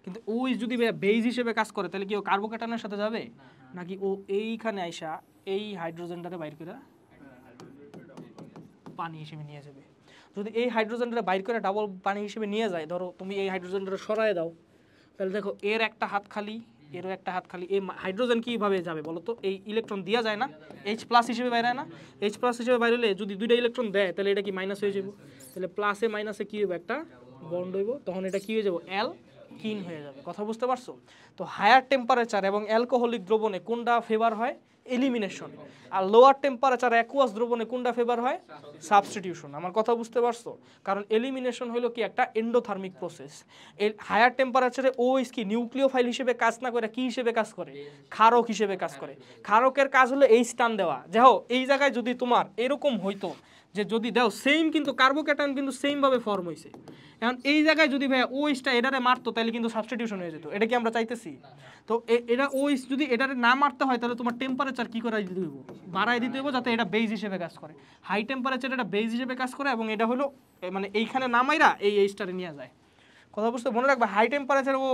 কিন্তু ও ওইচ যদি বেইজ হিসেবে কাজ করে তাহলে কি ও কার্বোকেটানের সাথে যাবে নাকি ও এইখানে আইসা এই হাইড্রোজেনটাকে বাইর করে পানি হিসেবে নিয়ে যাবে যদি এই হাইড্রোজেনটা বাইর করে ডাবল পানি হিসেবে নিয়ে যায় ধরো তুমি এই হাইড্রোজেনটা সরাই দাও তাহলে দেখো এর একটা হাত খালি এরও একটা হাত খালি এই হাইড্রোজেন কীভাবে যাবে বলো তো এই ইলেকট্রন দেওয়া যায় না এইচ প্লাস হিসেবে বাইরে না এইচ প্লাস হিসেবে বাইরে হলে যদি দুইটা ইলেকট্রন দেয় তাহলে এটা কি মাইনাস হয়ে যাবো তাহলে প্লাসে মাইনাসে কী হবে একটা বন্ড হইব তখন এটা কী হয়ে যাবো অ্যাল কিন হয়ে যাবে কথা বুঝতে পারছো তো হায়ার টেম্পারেচার এবং অ্যালকোহলিক দ্রবণে কোনটা ফেভার হয় এলিমিনেশন আর লোয়ার টেম্পারেচার অ্যাকুয়াস দ্রবণে কোনটা ফেভার হয় সাবস্টিটিউশন আমার কথা বুঝতে পারছো কারণ এলিমিনেশন হলো কি একটা এন্ডোথার্মিক প্রসেস হায়ার টেম্পারেচারে ওএস কি নিউক্লিও ফাইল হিসেবে কাজ না করে কি হিসেবে কাজ করে ক্ষারক হিসেবে কাজ করে ক্ষারকের কাজ হলো এই স্টান দেওয়া যাহো এই জায়গায় যদি তোমার এরকম হইতো যে যদি দাও সেম কিন্তু কার্বোকেটাইন কিন্তু সেমভাবে ফর্ম হয়েছে এখন এই জায়গায় যদি ভাইয়া ইসটা এটারে মারতো তাহলে কিন্তু সাবস্টিটিউশন হয়ে যেত এটা কি আমরা চাইতেছি তো এটা ইস যদি এটারে না মারতে হয় তাহলে তোমার টেম্পারেচার কী করে দিতে হইব বাড়াই দিতে হইব যাতে এটা বেজ হিসেবে কাজ করে হাই টেম্পারেচার এটা বেজ হিসেবে কাজ করে এবং এটা হলো মানে এইখানে নামাইরা এই এইস্টারে নিয়ে যায় কথা বুঝতে মনে রাখবে হাই টেম্পারেচার ও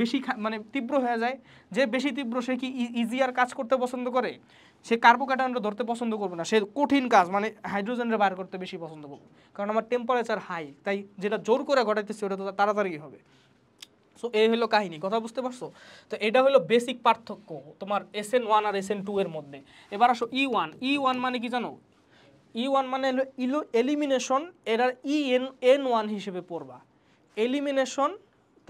বেশি মানে তীব্র হয়ে যায় যে বেশি তীব্র সে কি ইজি আর কাজ করতে পছন্দ করে সে কার্বোকাটানটা ধরতে পছন্দ করবে না সে কঠিন কাজ মানে হাইড্রোজেনটা বার করতে বেশি পছন্দ করবে কারণ আমার টেম্পারেচার হাই তাই যেটা জোর করে ঘটাইতেছে ওটা তো তাড়াতাড়ি হবে সো এই হলো কাহিনী কথা বুঝতে পারছো তো এটা হলো বেসিক পার্থক্য তোমার এস এন ওয়ান আর এস এন টু এর মধ্যে এবার আসো ই ওয়ান ই ওয়ান মানে কি জানো ই e ওয়ান মানে ইলো এলিমিনেশন এরার ই এন এন ওয়ান হিসেবে পড়বা এলিমিনেশন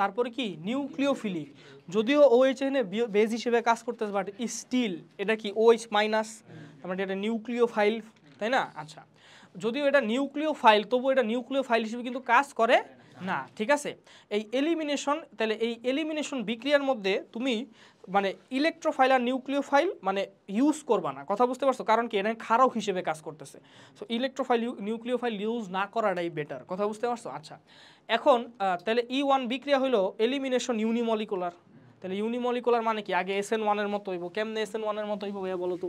তারপরে কি নিউক্লিওফিলিক যদিও ওএইচ এখানে বেজ হিসেবে কাজ করতেছে বাট স্টিল এটা কি ওএইচ মাইনাস তারপরে এটা নিউক্লিও ফাইল তাই না আচ্ছা যদিও এটা নিউক্লিও ফাইল তবুও এটা নিউক্লিও ফাইল হিসেবে কিন্তু কাজ করে না ঠিক আছে এই এলিমিনেশন তাহলে এই এলিমিনেশন বিক্রিয়ার মধ্যে তুমি মানে ইলেকট্রোফাইল আর নিউক্লিওফাইল মানে ইউজ করবা না কথা বুঝতে পারছো কারণ কি এটা খারক হিসেবে কাজ করতেছে সো ইলেকট্রোফাইল নিউক্লিওফাইল ইউজ না করাটাই বেটার কথা বুঝতে পারছো আচ্ছা এখন তাহলে ই e ওয়ান বিক্রিয়া হলো এলিমিনেশন ইউনিমলিকুলার তাহলে ইউনিমলিকুলার মানে কি আগে এস এন ওয়ানের মতো হইব কেমনে এস এন ওয়ানের মতো হইব ভাইয়া বলো তো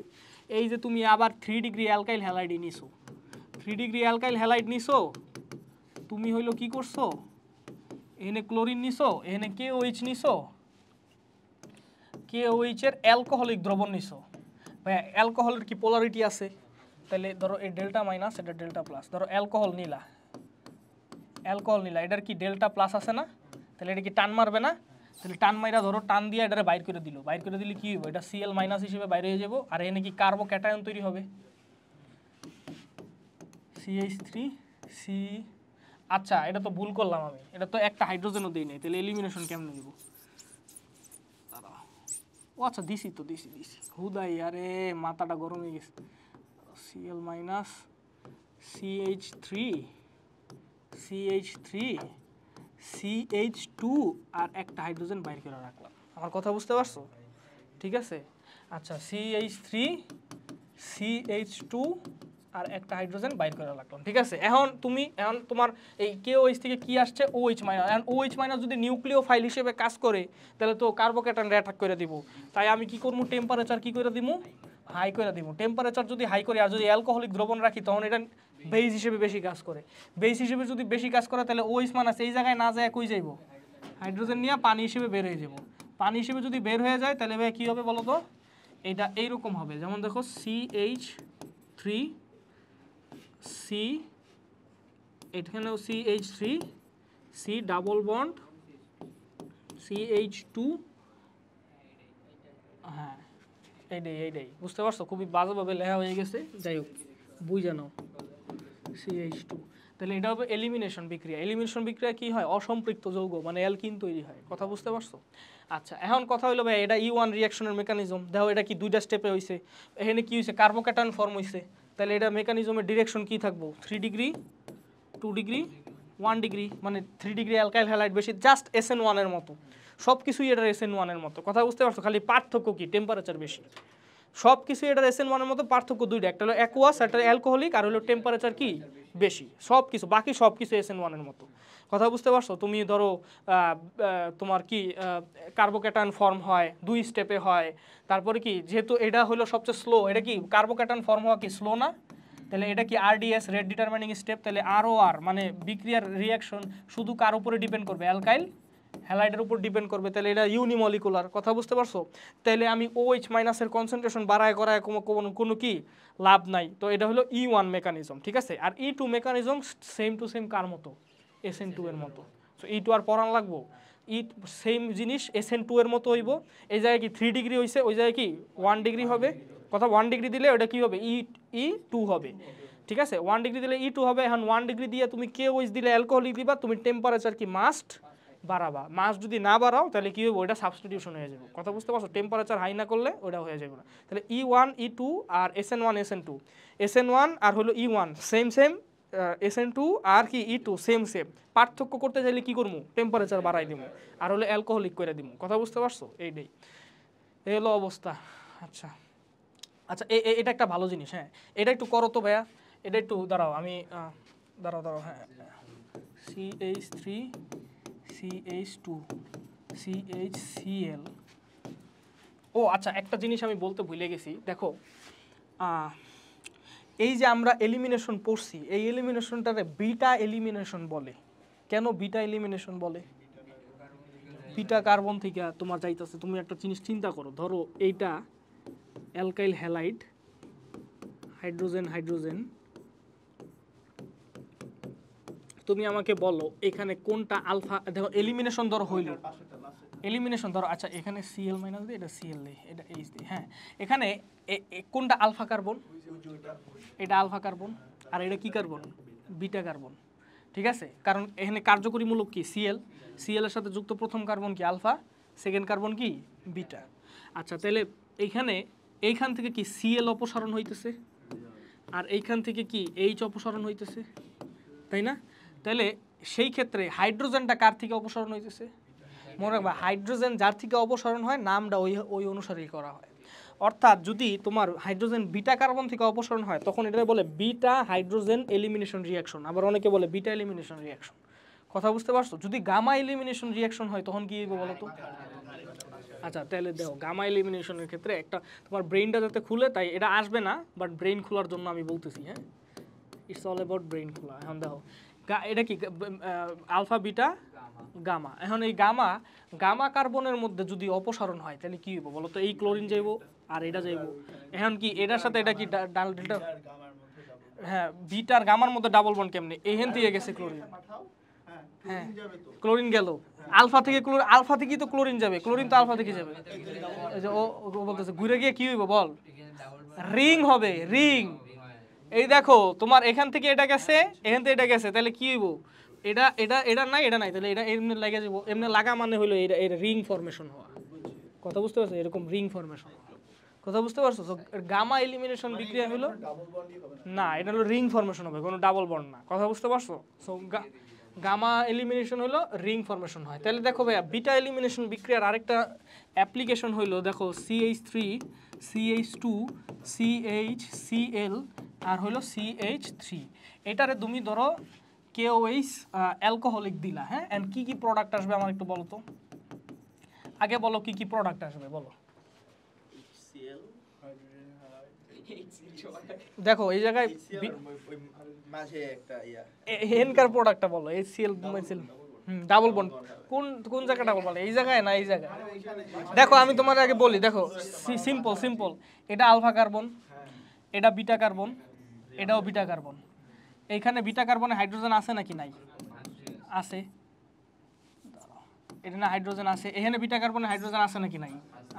এই যে তুমি আবার থ্রি ডিগ্রি অ্যালকাইল হ্যালাইড নিছো থ্রি ডিগ্রি অ্যালকাইল হ্যালাইড নিছো তুমি হইল কি করছো এনে ক্লোরিন নিছো এনে কে ওইচ নিছো কে ওইচের অ্যালকোহলিক দ্রবণ নিছো ভাইয়া অ্যালকোহলের কি পোলারিটি আছে তাহলে ধরো এই ডেল্টা মাইনাস এটা ডেল্টা প্লাস ধরো অ্যালকোহল নিলা অ্যালকোহল নিলা এটার কি ডেল্টা প্লাস আছে না তাহলে এটা কি টান মারবে না তাহলে টান মাইরা ধরো টান দিয়ে এটারে বাইর করে দিল বাইর করে দিলে কি হবে এটা সিএল মাইনাস হিসেবে বাইরে হয়ে যাব আর এনে কি কার্বো ক্যাটায়ন তৈরি হবে সিএইচ থ্রি সি আচ্ছা এটা তো ভুল করলাম আমি এটা তো একটা হাইড্রোজেনও দিই নাই তাহলে এলিমিনেশন কেমনে দিব ও আচ্ছা দিছি তো দিছি দিছি হুদাই আরে মাথাটা গরম হয়ে গেছে Cl minus CH three CH three CH two আর একটা হাইড্রোজেন বাইর করে রাখলাম আমার কথা বুঝতে পারছো ঠিক আছে আচ্ছা সিএইচ থ্রি সিএইচ টু আর একটা হাইড্রোজেন বাইর করে লাগলাম ঠিক আছে এখন তুমি এখন তোমার এই কে ওইচ থেকে কি আসছে ও এইচ মাইনাস এখন ও এইচ মাইনাস যদি নিউক্লিও ফাইল হিসেবে কাজ করে তাহলে তো কার্বোকেটান অ্যাটাক করে দিব তাই আমি কি করবো টেম্পারেচার কি করে দিব হাই করে দিব টেম্পারেচার যদি হাই করে আর যদি অ্যালকোহলিক দ্রবণ রাখি তখন এটা বেইজ হিসেবে বেশি কাজ করে বেইজ হিসেবে যদি বেশি কাজ করে তাহলে ও এইচ মাইনাস এই জায়গায় না যায় কই যাইব হাইড্রোজেন নিয়ে পানি হিসেবে বের হয়ে যাব পানি হিসেবে যদি বের হয়ে যায় তাহলে ভাই কী হবে বলো তো এটা এইরকম হবে যেমন দেখো সি এইচ থ্রি সি এখানেও C H three C double bond C H two হ্যাঁ এইটাই এইটাই বুঝতে পারছো খুবই বাজেভাবে লেখা হয়ে গেছে যাই হোক বুঝানো সি এইচ টু তাহলে এটা হবে এলিমিনেশন বিক্রিয়া এলিমিনেশন বিক্রিয়া কি হয় অসম্পৃক্ত যৌগ মানে অ্যালকিন তৈরি হয় কথা বুঝতে পারছো আচ্ছা এখন কথা হলো ভাই এটা ই ওয়ান রিয়াকশনের মেকানিজম দেখো এটা কি দুইটা স্টেপে হয়েছে এখানে কি হয়েছে কার্বোক্যাটায়ন ফর্ম হয়েছে তাহলে এটা মেকানিজমের ডিরেকশন কী থাকবো three degree two degree one degree মানে থ্রি ডিগ্রি অ্যালকাইল হ্যালাইট বেশি জাস্ট এস এন ওয়ানের মতো সব কিছুই এটার এস এন ওয়ানের মতো কথা বুঝতে পারছো খালি পার্থক্য কি টেম্পারেচার বেশি সব কিছু এটার এসএল ওয়ানের মতো পার্থক্য দুইটা একটা হলো অ্যাকোয়াস একটা অ্যালকোহলিক আর হলো টেম্পারেচার কি বেশি সব কিছু বাকি সব কিছু এসএন ওয়ানের মতো কথা বুঝতে পারছো তুমি ধরো তোমার কি কার্বোক্যাটান ফর্ম হয় দুই স্টেপে হয় তারপরে কি যেহেতু এটা হলো সবচেয়ে স্লো এটা কি কার্বোক্যাটান ফর্ম হওয়া কি স্লো না তাহলে এটা কি আরডিএস রেড ডিটারমাইনিং স্টেপ তাহলে আরও আর মানে বিক্রিয়ার রিয়াকশন শুধু কার উপরে ডিপেন্ড করবে অ্যালকাইল হ্যালাইডের উপর ডিপেন্ড করবে তাহলে এটা ইউনিমলিকুলার কথা বুঝতে পারছো তাহলে আমি এইচ মাইনাসের কনসেন্ট্রেশন বাড়ায় করায় কোনো কোনো কি লাভ নাই তো এটা হলো ই ওয়ান মেকানিজম ঠিক আছে আর E two mechanism same two same কার মতো এস এন টু এর মতো সো ই টু আর পড়ান লাগবো ই e সেম জিনিস এস এন টু এর মতো হইব এই জায়গায় কি থ্রি ডিগ্রি হয়েছে ওই জায়গায় কি ওয়ান ডিগ্রি হবে কথা ওয়ান ডিগ্রি দিলে ওটা কী হবে ই ই টু হবে ঠিক আছে ওয়ান ডিগ্রি দিলে ই e টু হবে এখন ওয়ান ডিগ্রি দিয়ে তুমি কে ওইস দিলে অ্যালকোহলিক দিবা তুমি টেম্পারেচার কি মাস্ট বাড়াবা মাস যদি না বাড়াও তাহলে কী হবে ওইটা সাবস্টিটিউশন হয়ে যাবে কথা বুঝতে পারছো টেম্পারেচার হাই না করলে ওইটা হয়ে যাবে না তাহলে ই ওয়ান ই টু আর S N one S N two S N one আর হলো E one same same S N two আর কি ই টু সেম সেম পার্থক্য করতে চাইলে কী করবো টেম্পারেচার বাড়াই দিব আর হলো অ্যালকোহলিক করে দিব কথা বুঝতে পারছো এইটাই এই হলো অবস্থা আচ্ছা আচ্ছা এ এটা একটা ভালো জিনিস হ্যাঁ এটা একটু করো তো ভাইয়া এটা একটু দাঁড়াও আমি দাঁড়াও দাঁড়াও হ্যাঁ C H three H two C L O আচ্ছা একটা জিনিস আমি বলতে ভুলে গেছি দেখো এই যে আমরা এলিমিনেশন পড়ছি এই এলিমিনেশনটারে বিটা এলিমিনেশন বলে কেন বিটা এলিমিনেশন বলে বিটা কার্বন থেকে তোমার যাইতেছে তুমি একটা জিনিস চিন্তা করো ধরো এইটা অ্যালকাইল হ্যালাইড হাইড্রোজেন হাইড্রোজেন তুমি আমাকে বলো এখানে কোনটা আলফা দেখো এলিমিনেশন ধরো হইল এলিমিনেশন ধরো আচ্ছা এখানে সিএল মাইনাস দিই এটা সিএল দিই এটা এইচ দিই হ্যাঁ এখানে কোনটা আলফা কার্বন এটা আলফা কার্বন আর এটা কি কার্বন বিটা কার্বন ঠিক আছে কারণ এখানে কার্যকরীমূলক কি সিএল সিএলের সাথে যুক্ত প্রথম কার্বন কি আলফা সেকেন্ড কার্বন কি বিটা আচ্ছা তাহলে এইখানে এইখান থেকে কি সিএল অপসারণ হইতেছে আর এইখান থেকে কি এইচ অপসারণ হইতেছে তাই না তাহলে সেই ক্ষেত্রে হাইড্রোজেনটা কার থেকে অপসারণ হইতেছে মনে রাখবা হাইড্রোজেন যার থেকে অপসারণ হয় নামটা ওই ওই অনুসারেই করা হয় অর্থাৎ যদি তোমার হাইড্রোজেন বিটা কার্বন থেকে অপসারণ হয় তখন এটা বলে বিটা হাইড্রোজেন এলিমিনেশন রিয়াকশন আবার অনেকে বলে বিটা এলিমিনেশন রিয়াকশন কথা বুঝতে পারছো যদি গামা এলিমিনেশন রিয়াকশন হয় তখন কি বলো তো আচ্ছা তাহলে দেখো গামা এলিমিনেশনের ক্ষেত্রে একটা তোমার ব্রেইনটা যাতে খুলে তাই এটা আসবে না বাট ব্রেইন খোলার জন্য আমি বলতেছি হ্যাঁ ইটস অল অ্যাবাউট ব্রেইন খোলা এখন দেখো এটা কি আলফা বিটা গামা এখন এই গামা গামা কার্বনের মধ্যে যদি অপসারণ হয় তাহলে কি হইব বলতো এই ক্লোরিন যাইব আর এটা যাইব এখন কি এটার সাথে এটা কি ডাল ডেল্টা হ্যাঁ বিটার গামার মধ্যে ডাবল বন্ড কেমনে এহেন থেকে গেছে ক্লোরিন হ্যাঁ ক্লোরিন গেল আলফা থেকে ক্লোর আলফা থেকেই তো ক্লোরিন যাবে ক্লোরিন তো আলফা থেকে যাবে ও বলতেছে ঘুরে গিয়ে কি হইব বল রিং হবে রিং এই দেখো তোমার এখান থেকে এটা গেছে এখান থেকে এটা গেছে তাহলে কি হইব এটা এটা এটা নাই এটা নাই তাহলে এটা এমনি লাগা যাব এমনি লাগা মানে হলো এটা এটা রিং ফরমেশন হওয়া কথা বুঝতে পারছো এরকম রিং ফরমেশন কথা বুঝতে পারছো গামা এলিমিনেশন বিক্রিয়া হলো না এটা হলো রিং ফরমেশন হবে কোনো ডাবল বন্ড না কথা বুঝতে পারছো সো গামা এলিমিনেশন হলো রিং ফরমেশন হয় তাহলে দেখো ভাইয়া বিটা এলিমিনেশন বিক্রিয়ার আরেকটা অ্যাপ্লিকেশন হইলো দেখো CH three CH two CH Cl আর হইল সিএইচ থ্রি এটারে তুমি ধরো কেওএইচ অ্যালকোহলিক দিলা হ্যাঁ অ্যান্ড কী কী প্রোডাক্ট আসবে আমার একটু বলো তো আগে বলো কি কি প্রোডাক্ট আসবে বলো দেখো এই জায়গায় প্রোডাক্টটা বলো এই মেসিল ডাবল বন্ড কোন কোন জায়গাটা বলো এই জায়গায় না এই জায়গায় দেখো আমি তোমার আগে বলি দেখো সিম্পল সিম্পল এটা আলফা হ্যাঁ। কার্বন এটা বিটা কার্বন এটাও বিটা কার্বন এইখানে বিটা কার্বনে হাইড্রোজেন আছে নাকি নাই আছে না হাইড্রোজেন আছে এখানে বিটা কার্বনের হাইড্রোজেন আছে নাকি নাই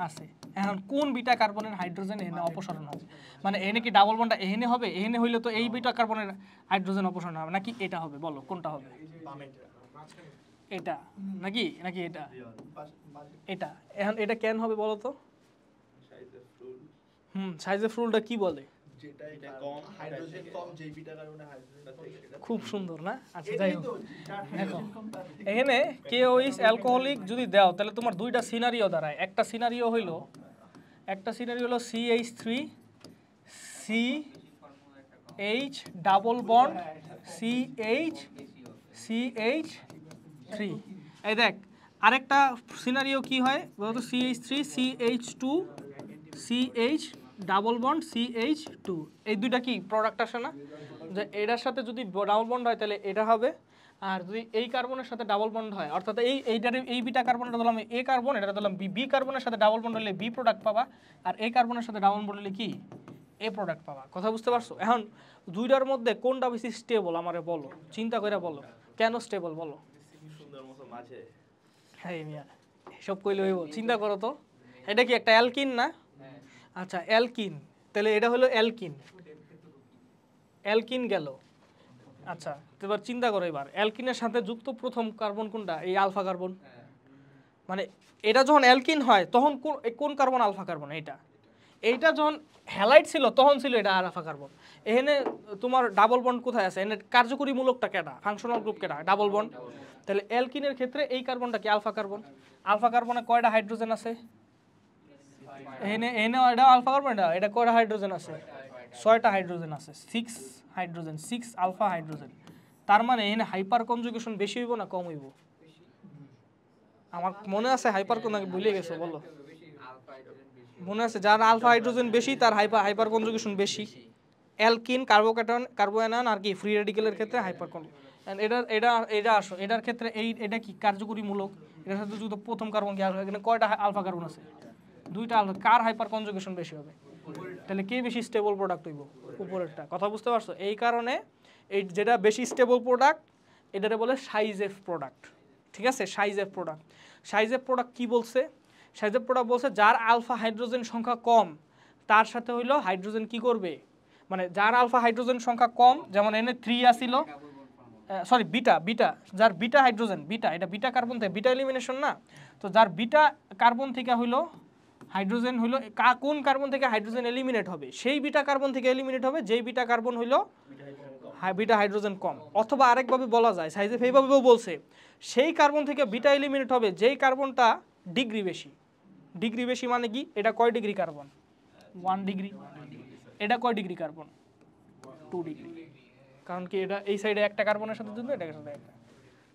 আছে এখন কোন বিটা কার্বনের হাইড্রোজেন এখানে অপসারণ হবে মানে এনে কি ডাবল বন্ডটা এহেনে হবে এহেনে হইলে তো এই বিটা কার্বনের হাইড্রোজেন অপসারণ হবে নাকি এটা হবে বলো কোনটা হবে এটা নাকি নাকি এটা এটা এখন এটা কেন হবে বলো তো হুম সাইজে ফুলটা কি বলে খুব সুন্দর না আচ্ছা যাই হোক এখানে কেওইস অ্যালকোহলিক যদি দাও তাহলে তোমার দুইটা সিনারিও দাঁড়ায় একটা সিনারিও হইল একটা সিনারি হলো C H three C H double bond C H C H three এই দেখ আরেকটা সিনারিও কি হয় বলতো C H three C H two C H double bond C H two এই দুইটা কি প্রোডাক্ট আসে না যে এটার সাথে যদি ডাবল বন্ড হয় তাহলে এটা হবে আর যদি এই কার্বনের সাথে ডাবল বন্ড হয় অর্থাৎ এই এইটার এই বিটা কার্বনটা ধরলাম এ কার্বন এটা ধরলাম বি বি কার্বনের সাথে ডাবল বন্ড হলে বি প্রোডাক্ট পাবা আর এ কার্বনের সাথে ডাবল বন্ড হলে কি এ প্রোডাক্ট পাবা কথা বুঝতে পারছো এখন দুইটার মধ্যে কোনটা বেশি স্টেবল আমারে বলো চিন্তা করে বলো কেন স্টেবল বলো হ্যাঁ সব এসব কইলে বল চিন্তা করো তো এটা কি একটা অ্যালকিন না আচ্ছা অ্যালকিন তাহলে এটা হলো অ্যালকিন অ্যালকিন গেল আচ্ছা এবার চিন্তা করো এবার অ্যালকিনের সাথে যুক্ত প্রথম কার্বন কোনটা এই আলফা কার্বন মানে এটা যখন অ্যালকিন হয় তখন কোন কোন কার্বন আলফা কার্বন এটা এইটা যখন হ্যালাইট ছিল তখন ছিল এটা আলফা কার্বন এখানে তোমার ডাবল বন্ড কোথায় আছে এনে মূলকটা কেটা ফাংশনাল গ্রুপ কেটা ডাবল বন্ড তাহলে অ্যালকিনের ক্ষেত্রে এই কার্বনটা কি আলফা কার্বন আলফা কার্বনে কয়টা হাইড্রোজেন আছে এনে এটা আলফা কার্বন এটা এটা কয়টা হাইড্রোজেন আছে ছয়টা হাইড্রোজেন আছে six hydrogen six alpha hydrogen তার মানে এখানে হাইপার কনজুগেশন বেশি হইব না কম হইব আমার মনে আছে হাইপার কোন ভুলে গেছো বলো মনে আছে যার আলফা হাইড্রোজেন বেশি তার হাইপার হাইপার কনজুগেশন বেশি অ্যালকিন কার্বোকেটন কার্বোয়ানান আর কি ফ্রি রেডিকেলের ক্ষেত্রে হাইপার কন এটা এটা এটা আসো এটার ক্ষেত্রে এই এটা কি কার্যকরীমূলক এটার সাথে যদি প্রথম কার্বন কি আসবে এখানে কয়টা আলফা কার্বন আছে দুইটা আলাদা কার হাইপার কনজুগেশন বেশি হবে তাহলে কে বেশি স্টেবল প্রোডাক্ট হইব উপরেরটা কথা বুঝতে পারছো এই কারণে এই যেটা বেশি স্টেবল প্রোডাক্ট এটারে বলে সাইজ এফ প্রোডাক্ট ঠিক আছে Saytzeff product Saytzeff product কী বলছে সাইজ এফ প্রোডাক্ট বলছে যার আলফা হাইড্রোজেন সংখ্যা কম তার সাথে হইলো হাইড্রোজেন কি করবে মানে যার আলফা হাইড্রোজেন সংখ্যা কম যেমন এনে থ্রি আসিল সরি বিটা বিটা যার বিটা হাইড্রোজেন বিটা এটা বিটা কার্বন থেকে বিটা এলিমিনেশন না তো যার বিটা কার্বন থেকে হইলো হাইড্রোজেন হলো কোন কার্বন থেকে হাইড্রোজেন এলিমিনেট হবে সেই বিটা কার্বন থেকে এলিমিনেট হবে যেই বিটা কার্বন হইল বিটা হাইড্রোজেন কম অথবা আরেকভাবে বলা যায় সাইজে এইভাবেও বলছে সেই কার্বন থেকে বিটা এলিমিনেট হবে যেই কার্বনটা ডিগ্রি বেশি ডিগ্রি বেশি মানে কি এটা কয় ডিগ্রি কার্বন ওয়ান ডিগ্রি এটা কয় ডিগ্রি কার্বন টু ডিগ্রি কারণ কি এটা এই সাইডে একটা কার্বনের সাথে জুড়বে এটার সাথে একটা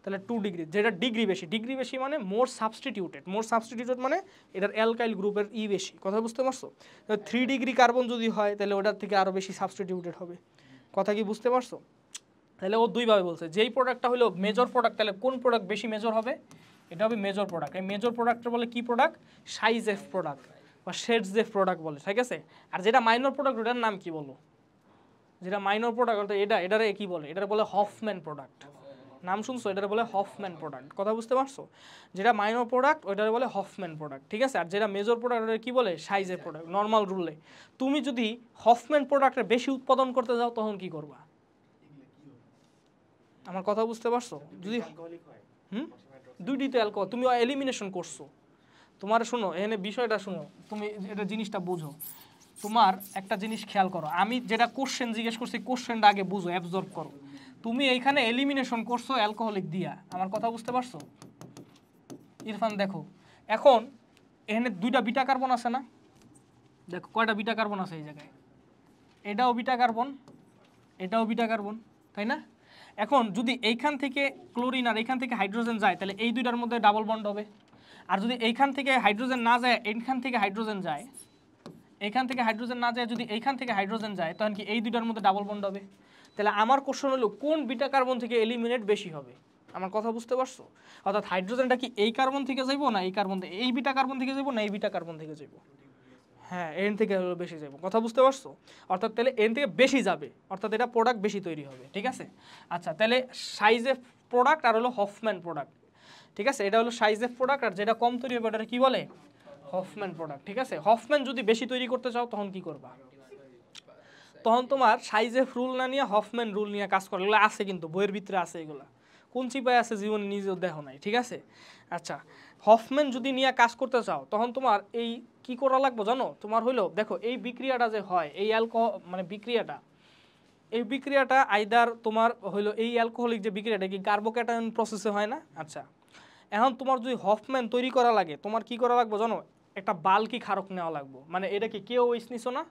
তাহলে টু ডিগ্রি যেটা ডিগ্রি বেশি ডিগ্রি বেশি মানে মোর সাবস্টিটিউটেড মোর সাবস্টিটিউটেড মানে এটার অ্যালকাইল গ্রুপের ই বেশি কথা বুঝতে পারছো থ্রি ডিগ্রি কার্বন যদি হয় তাহলে ওটার থেকে আরও বেশি সাবস্টিটিউটেড হবে কথা কি বুঝতে পারছো তাহলে ও দুইভাবে বলছে যেই প্রোডাক্টটা হলো মেজর প্রোডাক্ট তাহলে কোন প্রোডাক্ট বেশি মেজর হবে এটা হবে মেজর প্রোডাক্ট এই মেজর প্রোডাক্টটা বলে কি প্রোডাক্ট সাইজ এফ প্রোডাক্ট বা শেডস এফ প্রোডাক্ট বলে ঠিক আছে আর যেটা মাইনর প্রোডাক্ট ওটার নাম কি বলো যেটা মাইনর প্রোডাক্ট এটা এটারে কি বলে এটার বলে হফম্যান প্রোডাক্ট নাম শুনছো এটার বলে হফম্যান প্রোডাক্ট কথা বুঝতে পারছো যেটা মাইনর প্রোডাক্ট ওইটার বলে হফম্যান প্রোডাক্ট ঠিক আছে আর যেটা মেজর প্রোডাক্ট ওটা কী বলে সাইজের প্রোডাক্ট নর্মাল রুলে তুমি যদি হফম্যান প্রোডাক্টের বেশি উৎপাদন করতে যাও তখন কি করবা আমার কথা বুঝতে পারছো যদি হুম দুইটি তো অ্যালকোহল তুমি এলিমিনেশন করছো তোমার শোনো এখানে বিষয়টা শোনো তুমি এটা জিনিসটা বোঝো তোমার একটা জিনিস খেয়াল করো আমি যেটা কোশ্চেন জিজ্ঞেস করছি কোশ্চেনটা আগে বুঝো অ্যাবজর্ভ করো তুমি এইখানে এলিমিনেশন করছো অ্যালকোহলিক দিয়া আমার কথা বুঝতে পারছো ইরফান দেখো এখন এখানে দুইটা বিটা কার্বন আছে না দেখো কয়টা বিটা কার্বন আছে এই জায়গায় এটাও বিটা কার্বন এটাও বিটা কার্বন তাই না এখন যদি এইখান থেকে ক্লোরিন আর এইখান থেকে হাইড্রোজেন যায় তাহলে এই দুইটার মধ্যে ডাবল বন্ড হবে আর যদি এইখান থেকে হাইড্রোজেন না যায় এইখান থেকে হাইড্রোজেন যায় এইখান থেকে হাইড্রোজেন না যায় যদি এইখান থেকে হাইড্রোজেন যায় তখন কি এই দুইটার মধ্যে ডাবল বন্ড হবে তাহলে আমার কোশ্চন হলো কোন বিটা কার্বন থেকে এলিমিনেট বেশি হবে আমার কথা বুঝতে পারছো অর্থাৎ হাইড্রোজেনটা কি এই কার্বন থেকে যাইব না এই কার্বন এই বিটা কার্বন থেকে যাইব না এই বিটা কার্বন থেকে যাইব হ্যাঁ এন থেকে বেশি যাইব কথা বুঝতে পারছো অর্থাৎ তাহলে এন থেকে বেশি যাবে অর্থাৎ এটা প্রোডাক্ট বেশি তৈরি হবে ঠিক আছে আচ্ছা তাহলে সাইজে প্রোডাক্ট আর হলো হফম্যান প্রোডাক্ট ঠিক আছে এটা হলো এফ প্রোডাক্ট আর যেটা কম তৈরি হবে ওটা কী বলে হফম্যান প্রোডাক্ট ঠিক আছে হফম্যান যদি বেশি তৈরি করতে চাও তখন কি করবা তখন তোমার সাইজে রুল না নিয়ে হফম্যান রুল নিয়ে কাজ করে এগুলো আছে কিন্তু বইয়ের ভিতরে আছে এগুলো কোন চিপায় আছে জীবনে নিজেও দেখো নাই ঠিক আছে আচ্ছা হফম্যান যদি নিয়ে কাজ করতে চাও তখন তোমার এই কি করা লাগবে জানো তোমার হইলো দেখো এই বিক্রিয়াটা যে হয় এই অ্যালকোহল মানে বিক্রিয়াটা এই বিক্রিয়াটা আইদার তোমার হইলো এই অ্যালকোহলিক যে বিক্রিয়াটা কি কার্বোক্যাটায়ন প্রসেসে হয় না আচ্ছা এখন তোমার যদি হফম্যান তৈরি করা লাগে তোমার কি করা লাগবে জানো একটা বাল্কি ক্ষারক নেওয়া লাগবে মানে এটা কি কেউ ওইস নিছো না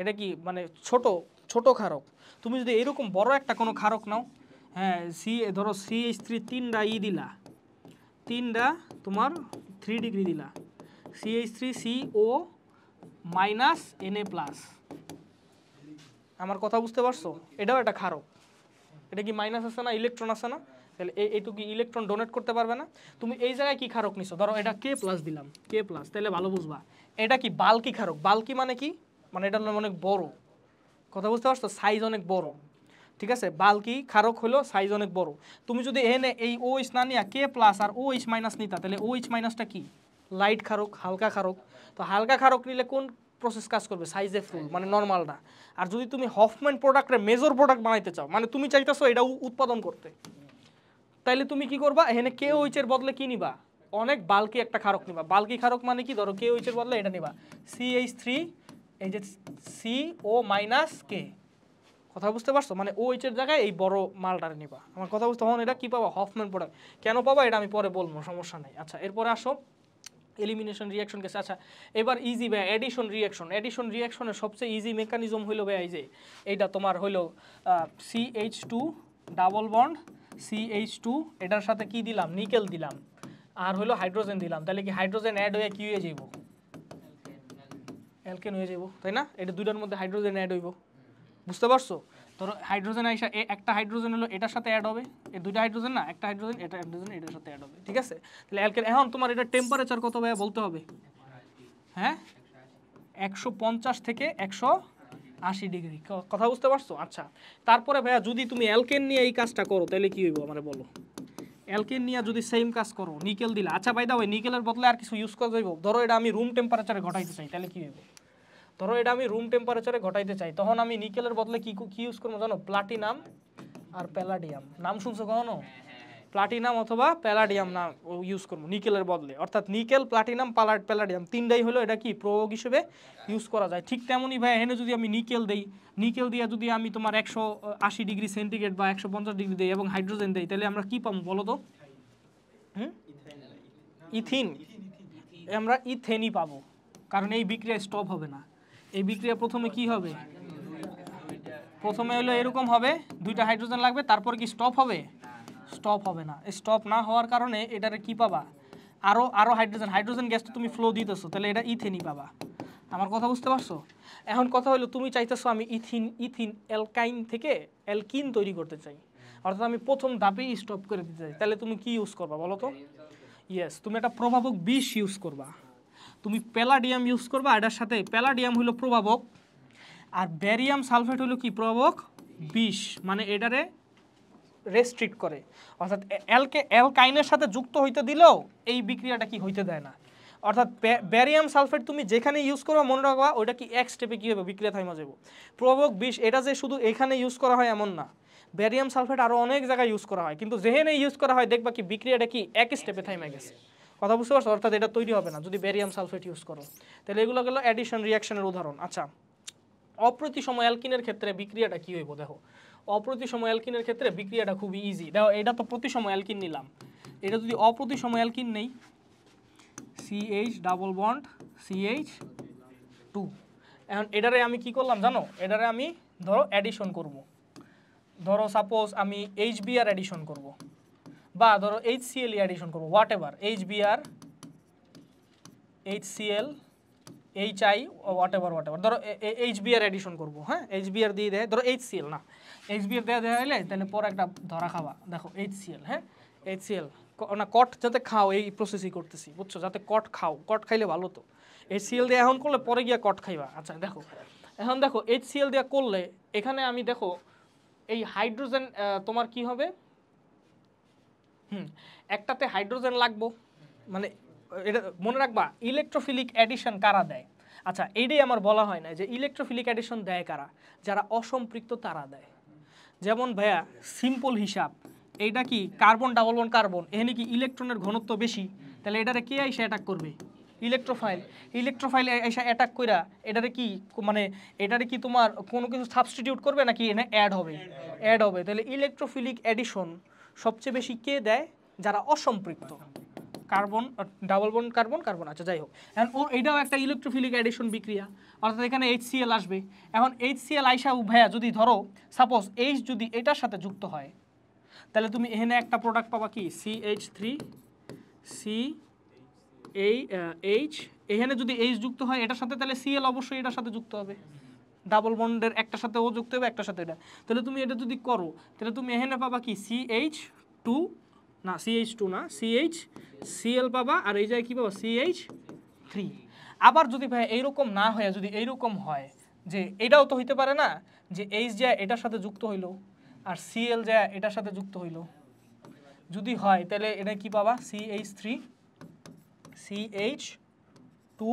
এটা কি মানে ছোট ছোট ক্ষারক তুমি যদি এরকম বড় একটা কোনো ক্ষারক নাও হ্যাঁ সি ধরো সি এইচ থ্রি তিনটা ই দিলা তিনটা তোমার থ্রি ডিগ্রি দিলা C H three C O minus N A plus আমার কথা বুঝতে পারছো এটাও একটা ক্ষারক এটা কি মাইনাস আছে না ইলেকট্রন আছে না তাহলে এইটু কি ইলেকট্রন ডোনেট করতে পারবে না তুমি এই জায়গায় কি ক্ষারক নিছো ধরো এটা কে প্লাস দিলাম কে প্লাস তাহলে ভালো বুঝবা এটা কি বাল্কি ক্ষারক বাল্কি মানে কি মানে এটা অনেক বড় কথা বুঝতে পারছো সাইজ অনেক বড় ঠিক আছে বালকি খারক হলো সাইজ অনেক বড় তুমি যদি এনে এই ও ইস না নিয়া কে প্লাস আর ও ইস মাইনাস নিতা তাহলে ও ইস মাইনাসটা কি লাইট খারক হালকা খারক তো হালকা খারক নিলে কোন প্রসেস কাজ করবে সাইজে ফুল মানে নর্মালটা আর যদি তুমি হফম্যান প্রোডাক্টের মেজর প্রোডাক্ট বানাইতে চাও মানে তুমি চাইতেছো এটা উৎপাদন করতে তাইলে তুমি কি করবা এখানে কে ওইচের বদলে কি নিবা অনেক বালকি একটা খারক নিবা বালকি খারক মানে কি ধরো কে ওইচের বদলে এটা নিবা সি এইচ থ্রি এই যে সি ও মাইনাস কে কথা বুঝতে পারছো মানে ও এইচের জায়গায় এই বড় মালটা নিবা আমার কথা বুঝতে হন এটা কী পাবা হফম্যান প্রোডাক্ট কেন পাবা এটা আমি পরে বলবো সমস্যা নেই আচ্ছা এরপরে আসো এলিমিনেশন রিয়াকশন গেছে আচ্ছা এবার ইজি ভাই অ্যাডিশন রিয়াকশন অ্যাডিশন রিয়াকশনের সবচেয়ে ইজি মেকানিজম হইলো ভাই যে এইটা তোমার হইলো C H two double bond C H two এটার সাথে কি দিলাম নিকেল দিলাম আর হলো হাইড্রোজেন দিলাম তাহলে কি হাইড্রোজেন অ্যাড হয়ে কি হয়ে যাইব অ্যালকেন হয়ে যাব তাই না এটা দুইটার মধ্যে হাইড্রোজেন অ্যাড হইব বুঝতে পারছো ধরো হাইড্রোজেন আইসা একটা হাইড্রোজেন হলো এটার সাথে অ্যাড হবে এই দুইটা হাইড্রোজেন না একটা হাইড্রোজেন এটা হাইড্রোজেন এটার সাথে অ্যাড হবে ঠিক আছে তাহলে অ্যালকেন এখন তোমার এটা টেম্পারেচার কত ভাইয়া বলতে হবে হ্যাঁ একশো পঞ্চাশ থেকে একশো আশি ডিগ্রি কথা বুঝতে পারছো আচ্ছা তারপরে ভাইয়া যদি তুমি অ্যালকেন নিয়ে এই কাজটা করো তাহলে কী হইব আমার বলো অ্যালকেন নিয়ে যদি সেম কাজ করো নিকেল দিলে আচ্ছা ভাই দাও নিকেলের বদলে আর কিছু ইউজ করা যাইব ধরো এটা আমি রুম টেম্পারেচারে ঘটাইতে চাই তাহলে কী হইব ধরো এটা আমি রুম টেম্পারেচারে ঘটাইতে চাই তখন আমি নিকেলের বদলে কি কি ইউজ করবো জানো প্লাটিনাম আর প্যালাডিয়াম নাম শুনছো কখনো প্লাটিনাম হ্যাঁ, হ্যাঁ, হ্যাঁ। অথবা প্যালাডিয়াম না ইউজ করবো নিকেলের বদলে অর্থাৎ নিকেল প্লাটিনাম পালাড প্যালাডিয়াম তিনটাই হলো এটা কি প্রয়োগ হিসেবে ইউজ করা যায় ঠিক তেমনই ভাই এনে যদি আমি নিকেল দেই নিকেল দিয়ে যদি আমি তোমার একশো আশি ডিগ্রি সেন্টিগ্রেড বা একশো পঞ্চাশ ডিগ্রি দিই এবং হাইড্রোজেন দিই তাহলে আমরা কি পাবো বলো তো ইথিন আমরা ইথেনই পাবো কারণ এই বিক্রিয়া স্টপ হবে না এই বিক্রিয়া প্রথমে কি হবে প্রথমে হলো এরকম হবে দুইটা হাইড্রোজেন লাগবে তারপর কি স্টপ হবে স্টপ হবে না স্টপ না হওয়ার কারণে এটারে কি পাবা আরও আরও হাইড্রোজেন হাইড্রোজেন গ্যাস তো তুমি ফ্লো দিতেছো তাহলে এটা ইথেনই পাবা আমার কথা বুঝতে পারছো এখন কথা হলো তুমি চাইতেছো আমি ইথিন ইথিন অ্যালকাইন থেকে অ্যালকিন তৈরি করতে চাই অর্থাৎ আমি প্রথম ধাপেই স্টপ করে দিতে চাই তাহলে তুমি কি ইউজ করবা বলো তো ইয়েস তুমি একটা প্রভাবক বিষ ইউজ করবা তুমি প্যালাডিয়াম ইউজ করবা এটার সাথে প্যালাডিয়াম হলো প্রভাবক আর ব্যারিয়াম সালফেট হলো কি প্রভাবক বিষ মানে এটারে রেস্ট্রিক্ট করে অর্থাৎ অ্যালকে অ্যালকাইনের সাথে যুক্ত হইতে দিলেও এই বিক্রিয়াটা কি হইতে দেয় না অর্থাৎ ব্যারিয়াম সালফেট তুমি যেখানে ইউজ করবা মনে রাখবা ওইটা কি এক স্টেপে কী হবে বিক্রিয়া থাইমা যাব প্রভাবক বিষ এটা যে শুধু এখানে ইউজ করা হয় এমন না ব্যারিয়াম সালফেট আরও অনেক জায়গায় ইউজ করা হয় কিন্তু যেহেনে ইউজ করা হয় দেখবা কি বিক্রিয়াটা কি এক স্টেপে থাইমা গেছে কথা বুঝতে পারছো অর্থাৎ এটা তৈরি হবে না যদি ব্যারিয়াম সালফেট ইউজ করো তাহলে এগুলো গেলো অ্যাডিশন রিয়াকশনের উদাহরণ আচ্ছা অপ্রতিসম অ্যালকিনের ক্ষেত্রে বিক্রিয়াটা কী হইব দেখো অপ্রতিসম অ্যালকিনের ক্ষেত্রে বিক্রিয়াটা খুবই ইজি দেখো এটা তো প্রতিসম অ্যালকিন নিলাম এটা যদি অপ্রতিসম অ্যালকিন নেই C H double bond C H two এখন এটারে আমি কি করলাম জানো এটারে আমি ধরো অ্যাডিশন করব ধরো সাপোজ আমি এইচ বি আর অ্যাডিশন করবো বা ধরো এইচ সিএল অ্যাডিশন করবো whatever H B R H C L H I whatever whatever ধরো এইচ বিআর অ্যাডিশন করবো হ্যাঁ এইচ বিআর দিয়ে দেয় ধরো এইচ সিএল না এইচ বিআর দেওয়া দেওয়া হলে তাহলে পরে একটা ধরা খাওয়া দেখো এইচ সিএল হ্যাঁ এইচ সিএল না কট যাতে খাও এই প্রসেসই করতেছি বুঝছো যাতে কট খাও কট খাইলে ভালো তো এইচ সিএল দিয়ে এখন করলে পরে গিয়া কট খাইবা আচ্ছা দেখো এখন দেখো এইচ সিএল দেওয়া করলে এখানে আমি দেখো এই হাইড্রোজেন তোমার কি হবে হুম একটাতে হাইড্রোজেন লাগবো মানে এটা মনে রাখবা ইলেকট্রোফিলিক অ্যাডিশন কারা দেয় আচ্ছা এইটাই আমার বলা হয় না যে ইলেকট্রোফিলিক অ্যাডিশন দেয় কারা যারা অসম্পৃক্ত তারা দেয় যেমন ভাইয়া সিম্পল হিসাব এইটা কি কার্বন ডাবল ওয়ান কার্বন এখানে কি ইলেকট্রনের ঘনত্ব বেশি তাহলে এটারে কে এসে অ্যাটাক করবে ইলেকট্রোফাইল ইলেকট্রোফাইল এসে অ্যাটাক কইরা এটারে কি মানে এটারে কি তোমার কোনো কিছু সাবস্টিটিউট করবে নাকি এনে অ্যাড হবে অ্যাড হবে তাহলে ইলেকট্রোফিলিক অ্যাডিশন সবচেয়ে বেশি কে দেয় যারা অসম্পৃক্ত carbon double bond carbon carbon আচ্ছা যাই হোক এখন ওর এটাও একটা ইলেকট্রোফিলিক অ্যাডিশন বিক্রিয়া অর্থাৎ এখানে এইচ সিএল আসবে এখন এইচ সিএল আইসা ভাইয়া যদি ধরো সাপোজ এইচ যদি এটার সাথে যুক্ত হয় তাহলে তুমি এখানে একটা প্রোডাক্ট পাবা কি সি এইচ থ্রি সি এই এইচ এখানে যদি এইচ যুক্ত হয় এটার সাথে তাহলে সিএল অবশ্যই এটার সাথে যুক্ত হবে ডাবল বন্ডের একটার সাথে ও যুক্ত হবে একটার সাথে এটা তাহলে তুমি এটা যদি করো তাহলে তুমি এখানে পাবা কি সি এইচ টু না সি এইচ টু না সি এইচ সিএল পাবা আর এই জায়গায় কী পাবা সি এইচ থ্রি আবার যদি ভাই এইরকম না হয়ে যদি এইরকম হয় যে এটাও তো হইতে পারে না যে এইচ যা এটার সাথে যুক্ত হইল আর সিএল যা এটার সাথে যুক্ত হইল যদি হয় তাহলে এটা কি পাবা C H three C H two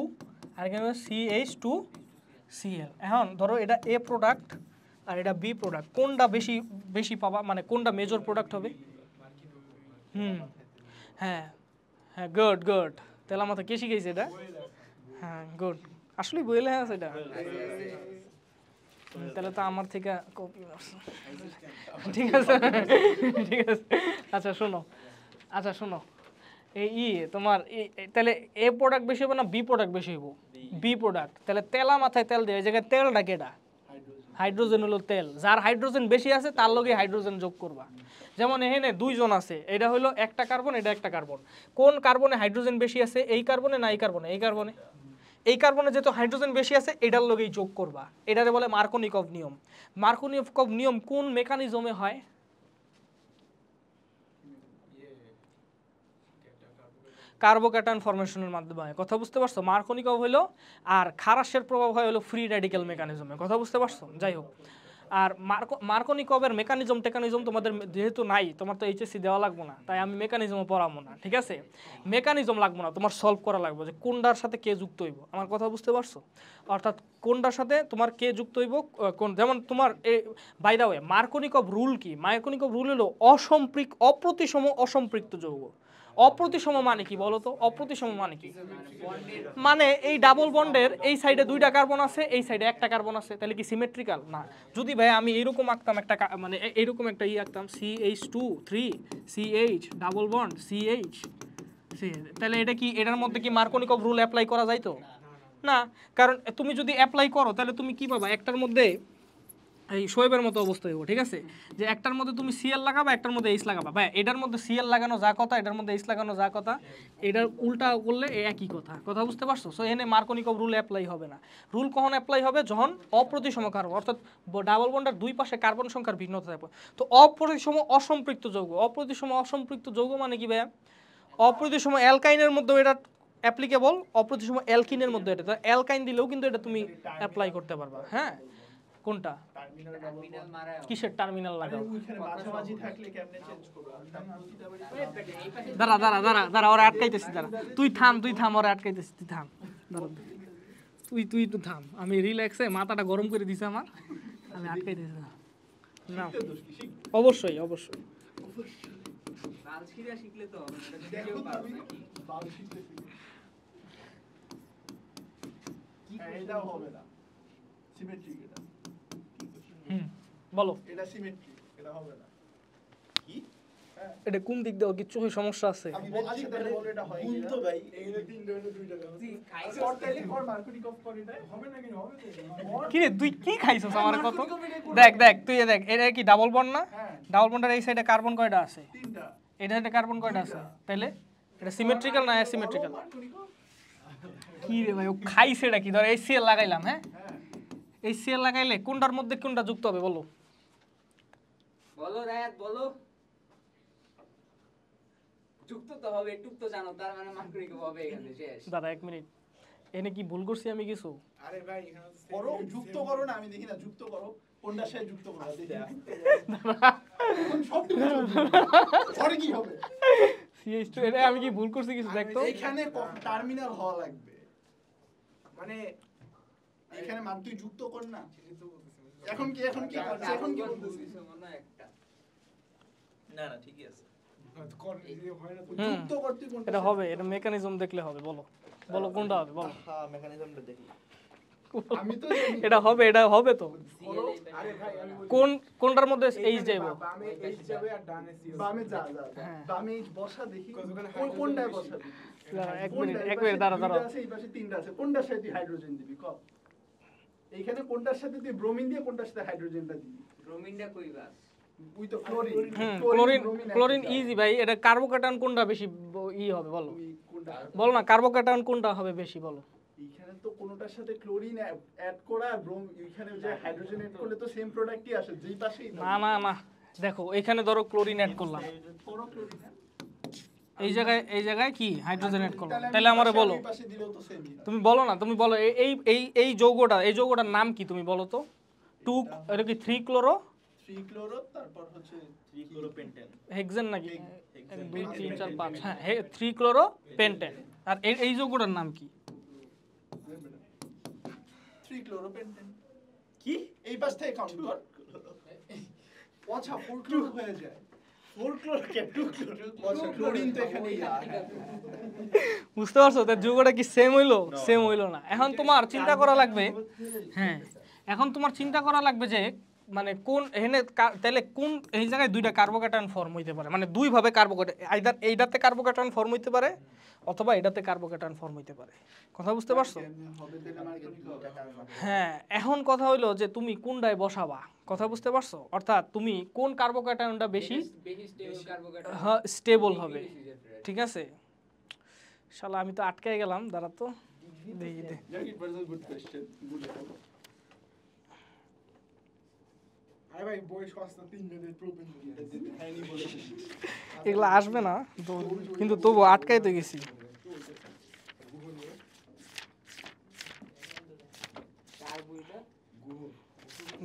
আর এখানে সি এইচ টু সিএল এখন ধরো এটা এ প্রোডাক্ট আর এটা বি প্রোডাক্ট কোনটা বেশি বেশি পাবা মানে কোনটা মেজর প্রোডাক্ট হবে হুম হ্যাঁ হ্যাঁ গুড গুড আমার মাথা কে শিখেছে এটা হ্যাঁ গুড আসলে বই লেখা আছে এটা তাহলে তো আমার থেকে কপি ঠিক আছে ঠিক আছে আচ্ছা শোনো আচ্ছা শোনো এই ই তোমার তাহলে এ প্রোডাক্ট বেশি হবে না বি প্রোডাক্ট বেশি হইব বি প্রোডাক্ট তাহলে তেলা মাথায় তেল দেয় এই তেলটা কেটা হাইড্রোজেন হলো তেল যার হাইড্রোজেন বেশি আছে তার লগে হাইড্রোজেন যোগ করবা যেমন এখানে দুইজন আছে এটা হলো একটা কার্বন এটা একটা কার্বন কোন কার্বনে হাইড্রোজেন বেশি আছে এই কার্বনে না এই কার্বনে এই কার্বনে এই কার্বনে যেহেতু হাইড্রোজেন বেশি আছে এটার লগেই যোগ করবা এটাতে বলে মার্কনিকভ নিয়ম মার্কনিকভ নিয়ম কোন মেকানিজমে হয় কার্বোক্যাটান ফর্মেশনের মাধ্যমে হয় কথা বুঝতে পারছো মার্কনিকভ হলো আর খারাসের প্রভাব হয় হলো ফ্রি রেডিক্যাল মেকানিজমে কথা বুঝতে পারছো যাই হোক আর অবের মেকানিজম টেকানিজম তোমাদের যেহেতু নাই তোমার তো এইচএসসি দেওয়া লাগবো না তাই আমি মেকানিজমও পড়াবো না ঠিক আছে মেকানিজম লাগবো না তোমার সলভ করা লাগবে যে কোনটার সাথে কে যুক্ত হইব আমার কথা বুঝতে পারছো অর্থাৎ কোনটার সাথে তোমার কে যুক্ত হইব কোন যেমন তোমার এ by the way Markovnikov rule কি অব রুল হলো অসম্পৃক অপ্রতিসম অসম্পৃক্ত যৌগ অপ্রতিসম মানে কি বলো তো অপ্রতিসম মানে কি মানে এই ডাবল বন্ডের এই সাইডে দুইটা কার্বন আছে এই সাইডে একটা কার্বন আছে তাহলে কি সিমেট্রিক্যাল না যদি ভাই আমি এইরকম আঁকতাম একটা মানে এইরকম একটা ই ইয়ে আঁকতাম C H two three C H double bond C H তাহলে এটা কি এটার মধ্যে কি মার্কনিক অফ রুল অ্যাপ্লাই করা যায় তো না কারণ তুমি যদি অ্যাপ্লাই করো তাহলে তুমি কি পাবা একটার মধ্যে এই শোয়েবের মতো অবস্থা হইব ঠিক আছে যে একটার মধ্যে তুমি সিএল লাগাবা একটার মধ্যে এইস লাগাবা ভাই এটার মধ্যে সিএল লাগানো যা কথা এটার মধ্যে এইস লাগানো যা কথা এটার উল্টা করলে একই কথা কথা বুঝতে পারছো সো এনে মার্কনিকব রুল অ্যাপ্লাই হবে না রুল কখন অ্যাপ্লাই হবে যখন অপ্রতিসম কারণ অর্থাৎ ডাবল বন্ডার দুই পাশে কার্বন সংখ্যার ভিন্নতা থাকবে তো অপ্রতিসম অসম্পৃক্ত যৌগ অপ্রতিসম অসম্পৃক্ত যৌগ মানে কি ভাই অপ্রতিসম অ্যালকাইনের মধ্যেও এটা অ্যাপ্লিকেবল অপ্রতিসম অ্যালকিনের মধ্যে এটা তো অ্যালকাইন দিলেও কিন্তু এটা তুমি অ্যাপ্লাই করতে পারবা হ্যাঁ কোনটা কিসের টার্মিনাল লাগাও দাঁড়া দাঁড়া দাঁড়া দাঁড়া ওরা আটকাইতেছি দাঁড়া তুই থাম তুই থাম ওরা আটকাইতেছি তুই থাম দাঁড়া তুই তুই তো থাম আমি রিল্যাক্সে মাথাটা গরম করে দিছি আমার আমি আটকাইতেছি না অবশ্যই অবশ্যই শিখলে তো হবে না হুম বলো এটা সিমেট্রি এটা হবে না কি এটা কোন দিক দিয়ে কিছু সমস্যা আছে আচ্ছা, কি রে তুই কি খাইছস আমার কত দেখ দেখ তুই দেখ এটা কি ডাবল বন্ড না ডাবল হ্যাঁ। বন্ডের এই সাইডে কার্বন কয়টা আছে তিনটা এটা সাইডে কার্বন কয়টা আছে তাহলে এটা সিমেট্রিক্যাল না অ্যাসিমেট্রিক্যাল কি রে ভাই ও খাইছে এটা কি ধর এই সিএল লাগাইলাম হ্যাঁ এই সে লাগাইলে কোনটার মধ্যে কোনটা যুক্ত হবে বলো বলো রায়াত বলো যুক্ত তো হবে একটু তো জানো তার মানে মানকরিকে হবে এখানে শেষ দাদা এক মিনিট এনে কি ভুল করছি আমি কিছু আরে ভাই করো যুক্ত করো না আমি দেখি না যুক্ত করো কোনটা সে যুক্ত করো দাদা সব পরে কি হবে সিএস2 এটা আমি কি ভুল করছি কিছু দেখতো এখানে টার্মিনাল হওয়া লাগবে মানে এখানে মাপ তুই যুক্ত কর না এখন কি এখন কি এখন কি বলতেছিস একটা না না ঠিকই আছে কোনটার মধ্যে এইচ যাব হ্যাঁ। এক মিনিট দাঁড়া দাঁড়া হাইড্রোজেন দিবি এইখানে কোনটার সাথে তুই ব্রোমিন দিয়ে কোনটার সাথে হাইড্রোজেনটা দিবি ব্রোমিনটা কই বাস হ্যাঁ, ক্লোরিন ইজি ভাই এটা কোনটা বেশি ই হবে বলো বলো না কোনটা হবে বেশি বলো এইখানে তো কোনটার সাথে ক্লোরিন অ্যাড করা ব্রোম এইখানে যে হাইড্রোজেন অ্যাড করলে তো সেম প্রোডাক্টই আসে যেই পাশেই না না না দেখো এখানে ধরো ক্লোরিন অ্যাড করলাম এই জায়গায় এই জায়গায় কি হাইড্রোজেনেট এড তাহলে আমারে বলো তুমি বলো না তুমি বলো এই এই এই যৌগটা এই যৌগটার নাম কি তুমি বলো তো টু এটা কি থ্রি ক্লোরো হেক্সেন নাকি দুই তিন চার পাঁচ হ্যাঁ থ্রি ক্লোরো পেন্টেন আর এই এই পাশ থেকে কাউন্ট হয়ে যায় বুঝতে পারছো তার যুগটা কি সেম হইলো সেম হইলো না এখন তোমার চিন্তা করা লাগবে হ্যাঁ এখন তোমার চিন্তা করা লাগবে যে মানে কোন এখানে তাহলে কোন এই জায়গায় দুইটা কার্বোকেটন ফর্ম হইতে পারে মানে দুইভাবে কার্বোকেটন আইদার এইটাতে কার্বোকেটন ফর্ম হইতে পারে অথবা এটাতে কার্বোকেটন ফর্ম হইতে পারে কথা বুঝতে পারছো হ্যাঁ এখন কথা হইলো যে তুমি কোনটায় বসাবা কথা বুঝতে পারছো অর্থাৎ তুমি কোন কার্বোকেটনটা বেশি স্টেবল হ্যাঁ, হবে ঠিক আছে শালা আমি তো আটকে গেলাম দাঁড়া তো দেখি এগুলো আসবে না কিন্তু তবু আটকাই তো গেছি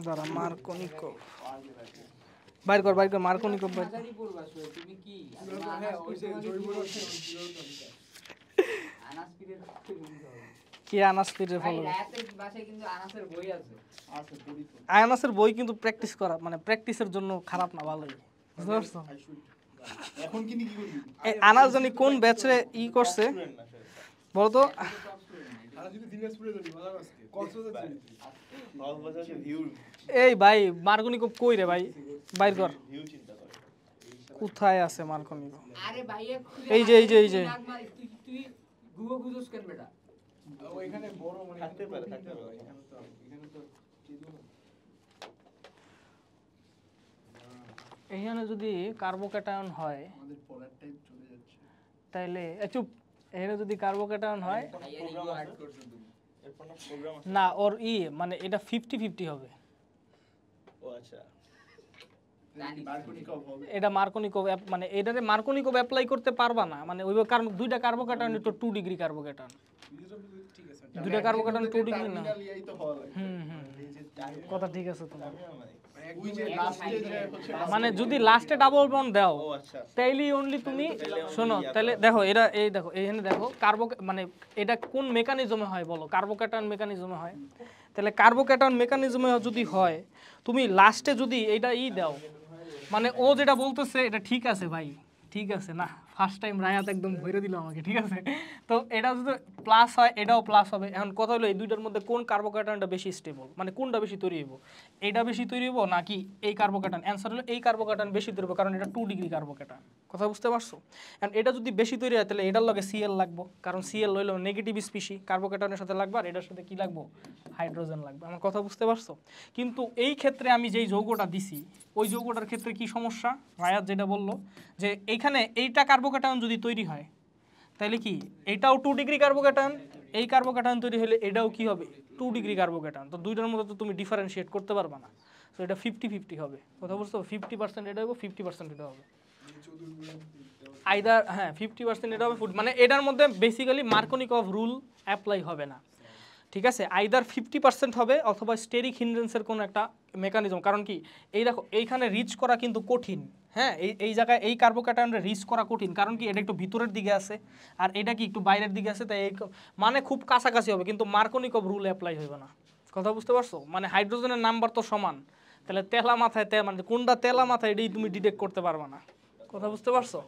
দাঁড়া মার্কনিকো বাইর কর বাইর কর মার্কনিকো কি আনাস পীরের ফলো বাসায় কিন্তু আনাসের বই আছে আচ্ছা, আয়ানাসের বই কিন্তু প্র্যাকটিস করা মানে প্র্যাকটিসের জন্য খারাপ না ভালোই বুঝতে আচ্ছা, পারছো আনার জানি কোন ব্যাচরে ই করছে বলতো এই ভাই মার্গনি কই রে ভাই বাইর কর কোথায় আছে মার্গনি এই যে এই যে এই যে ওইখানে বড় মানে থাকতে পারে থাকতে পারে এখানে তো এখানে তো এখানে যদি কার্বোক্যাটায়ন হয় তাইলে পড়ার টাইম চুপ এখানে যদি কার্বোকেটায়ন হয় না ওর ই মানে এটা ফিফটি ফিফটি হবে আচ্ছা এটা মার্কনিকভ মানে এটাতে মার্কনিকভ অ্যাপ্লাই করতে পারবা না মানে ওই কারণ দুইটা কার্বোক্যাটায়ন তো টু ডিগ্রি কার্বোকেটায়ন দুইটা কার্বোক্যাটায়ন টু ডিগ্রি না হুম হুম কথা ঠিক আছে তোমার মানে যদি লাস্টে ডাবল বন দাও আচ্ছা। তাইলি অনলি তুমি শোনো তাহলে দেখো এটা এই দেখো এইখানে দেখো কার্বো মানে এটা কোন মেকানিজমে হয় বলো কার্বোক্যাটার্ন মেকানিজমে হয় তাহলে কার্বোক্যাটার্ন মেকানিজমে যদি হয় তুমি লাস্টে যদি এটা ই দাও মানে ও যেটা বলতেছে এটা ঠিক আছে ভাই ঠিক আছে না ফার্স্ট টাইম রায়াত একদম ভরে দিল আমাকে ঠিক আছে তো এটা যদি প্লাস হয় এটাও প্লাস হবে এখন কথা হলো এই দুইটার মধ্যে কোন কার্বোক্যাটানটা বেশি স্টেবল মানে কোনটা বেশি তৈরি হইব এটা বেশি তৈরি হইব নাকি এই কার্বোক্যাটান অ্যান্সার হলো এই কার্বোক্যাটান বেশি তৈরি হবো কারণ এটা টু ডিগ্রি কার্বোক্যাটান কথা বুঝতে পারছো এখন এটা যদি বেশি তৈরি হয় তাহলে এটার লগে সিএল লাগবো কারণ সিএল লইল নেগেটিভ স্পিসি কার্বোক্যাটানের সাথে লাগবে আর এটার সাথে কী লাগবো হাইড্রোজেন লাগবে আমার কথা বুঝতে পারছো কিন্তু এই ক্ষেত্রে আমি যেই যৌগটা দিছি ওই যৌগটার ক্ষেত্রে কি সমস্যা রায়াত যেটা বললো যে এইখানে এইটা কার্বো কার্বোক্যাটায়ন যদি তৈরি হয় তাহলে কি এটাও টু ডিগ্রি কার্বোকাটান এই কার্বোকাটান তৈরি হলে এটাও কি হবে টু ডিগ্রি কার্বোক্যাটায়ন তো দুইটার মধ্যে তো তুমি ডিফারেন্সিয়েট করতে পারবে না তো এটা ফিফটি ফিফটি হবে কথা বলছো ফিফটি পার্সেন্ট এটা হবে ফিফটি পার্সেন্ট এটা হবে আইদার হ্যাঁ ফিফটি পার্সেন্ট এটা হবে ফুড মানে এটার মধ্যে basically Markovnikov rule apply হবে না ঠিক আছে আইদার ফিফটি পার্সেন্ট হবে অথবা স্টেরিক হিন্ড্রেন্সের কোনো একটা মেকানিজম কারণ কি এই দেখো এইখানে রিচ করা কিন্তু কঠিন হ্যাঁ এই এই জায়গায় এই কার্বোক্যাটায়নটা রিচ করা কঠিন কারণ কি এটা একটু ভিতরের দিকে আছে আর এটা কি একটু বাইরের দিকে আছে তাই এই মানে খুব কাছাকাছি হবে কিন্তু মার্কনিকব রুল অ্যাপ্লাই হইবে না কথা বুঝতে পারছো মানে হাইড্রোজেনের নাম্বার তো সমান তাহলে তেলা মাথায় তে মানে কোনটা তেলা মাথায় এটাই তুমি ডিটেক্ট করতে পারবে না কথা বুঝতে পারছো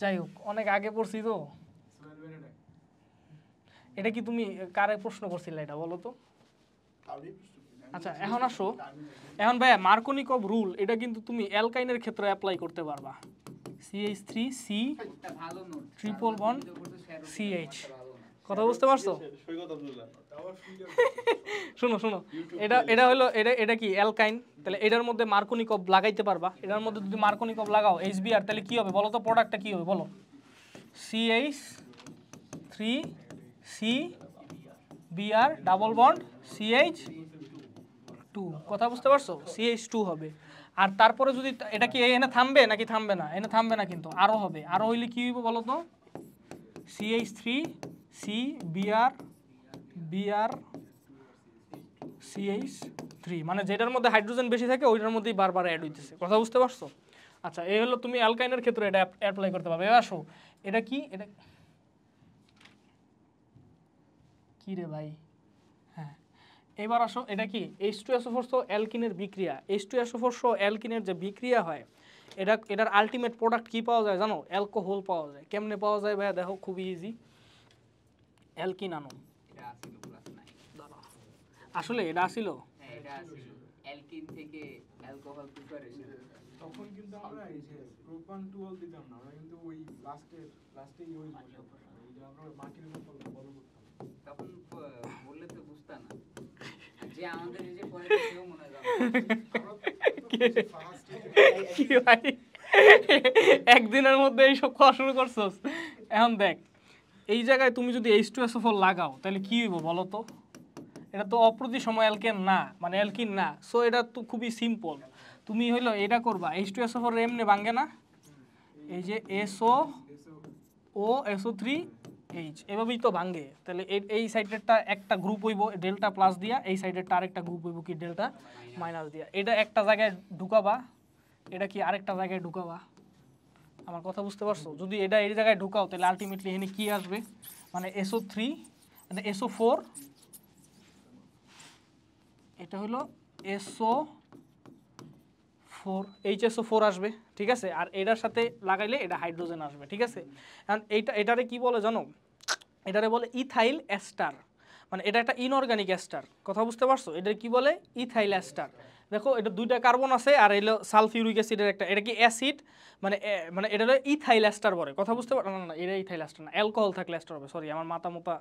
যাই হোক অনেক আগে পড়ছি তো এটা কি তুমি কারে প্রশ্ন করছিলে এটা বলো তো আচ্ছা এখন আসো এখন ভাইয়া মার্কনিক অফ রুল এটা কিন্তু তুমি অ্যালকাইনের ক্ষেত্রে অ্যাপ্লাই করতে পারবা C H three C triple one C H কথা বুঝতে পারছো শুনো শুনো এটা এটা হলো এটা এটা কি অ্যালকাইন তাহলে এটার মধ্যে মার্কনিক অফ লাগাইতে পারবা এটার মধ্যে যদি মার্কনিক অফ লাগাও এইচ বিআর তাহলে কী হবে বলো তো প্রোডাক্টটা কী হবে বলো CH three C B R double bond C H two কথা বুঝতে পারছো সিএইচ টু হবে আর তারপরে যদি এটা কি এনে থামবে নাকি থামবে না এনে থামবে না কিন্তু আরও হবে আরও হইলে কী হইব বলো তো C H three C B R B R C H three মানে যেটার মধ্যে হাইড্রোজেন বেশি থাকে ওইটার মধ্যেই বারবার অ্যাড হইতেছে কথা বুঝতে পারছো আচ্ছা এই হলো তুমি অ্যালকাইনের ক্ষেত্রে এটা অ্যাপ্লাই করতে পারবে আসো এটা কি এটা কী রে ভাই এবার আসো এটা কি এইচ টু এসও ফোর অ্যালকিনের বিক্রিয়া এইচ টু এসও ফোর অ্যালকিনের যে বিক্রিয়া হয় এটা এটার আলটিমেট প্রোডাক্ট কি পাওয়া যায় জানো অ্যালকোহল পাওয়া যায় কেমনে পাওয়া যায় ভাইয়া দেখো খুবই ইজি অ্যালকিন আনো আসলে এটা আসিল হ্যাঁ, তখন কিন্তু আমরা এই যে প্রোপান দিতাম না কিন্তু ওই লাস্টে লাস্টে তখন বললে তো বুঝতাম না একদিনের মধ্যে এইসব খাওয়া শুরু করছস এখন দেখ এই জায়গায় তুমি যদি এইচ টু এসফল লাগাও তাহলে কী হইব বলো তো এটা তো অপ্রতি সময় অ্যালকেন না মানে অ্যালকিন না সো এটা তো খুবই সিম্পল তুমি হইলো এটা করবা এইচ টু এসফল এমনি ভাঙ্গে না এই যে S O O S O three H এভাবেই তো ভাঙে তাহলে এই সাইডেরটা একটা গ্রুপ হইব ডেল্টা প্লাস দিয়া এই সাইডেরটা আরেকটা গ্রুপ হইব কি ডেল্টা মাইনাস দিয়া এটা একটা জায়গায় ঢুকাবা এটা কি আরেকটা জায়গায় ঢুকাবা আমার কথা বুঝতে পারছো যদি এটা এই জায়গায় ঢুকাও তাহলে আলটিমেটলি এখানে কি আসবে মানে এসও থ্রি মানে এসও ফোর এটা হলো S O four H S O four আসবে ঠিক আছে আর এটার সাথে লাগাইলে এটা হাইড্রোজেন আসবে ঠিক আছে এখন এইটা এটারে কি বলে জানো এটারে বলে ইথাইল অ্যাস্টার মানে এটা একটা ইনঅর্গানিক অ্যাস্টার কথা বুঝতে পারছো এটা কি বলে ইথাইল অ্যাস্টার দেখো এটা দুইটা কার্বন আছে আর এলো সালফিউরিক অ্যাসিডের একটা এটা কি অ্যাসিড মানে মানে এটা হলো ইথাইল অ্যাস্টার বলে কথা বুঝতে পারো না না এটা ইথাইল অ্যাস্টার না অ্যালকোহল থাকলে অ্যাস্টার হবে সরি আমার মাথা মোতা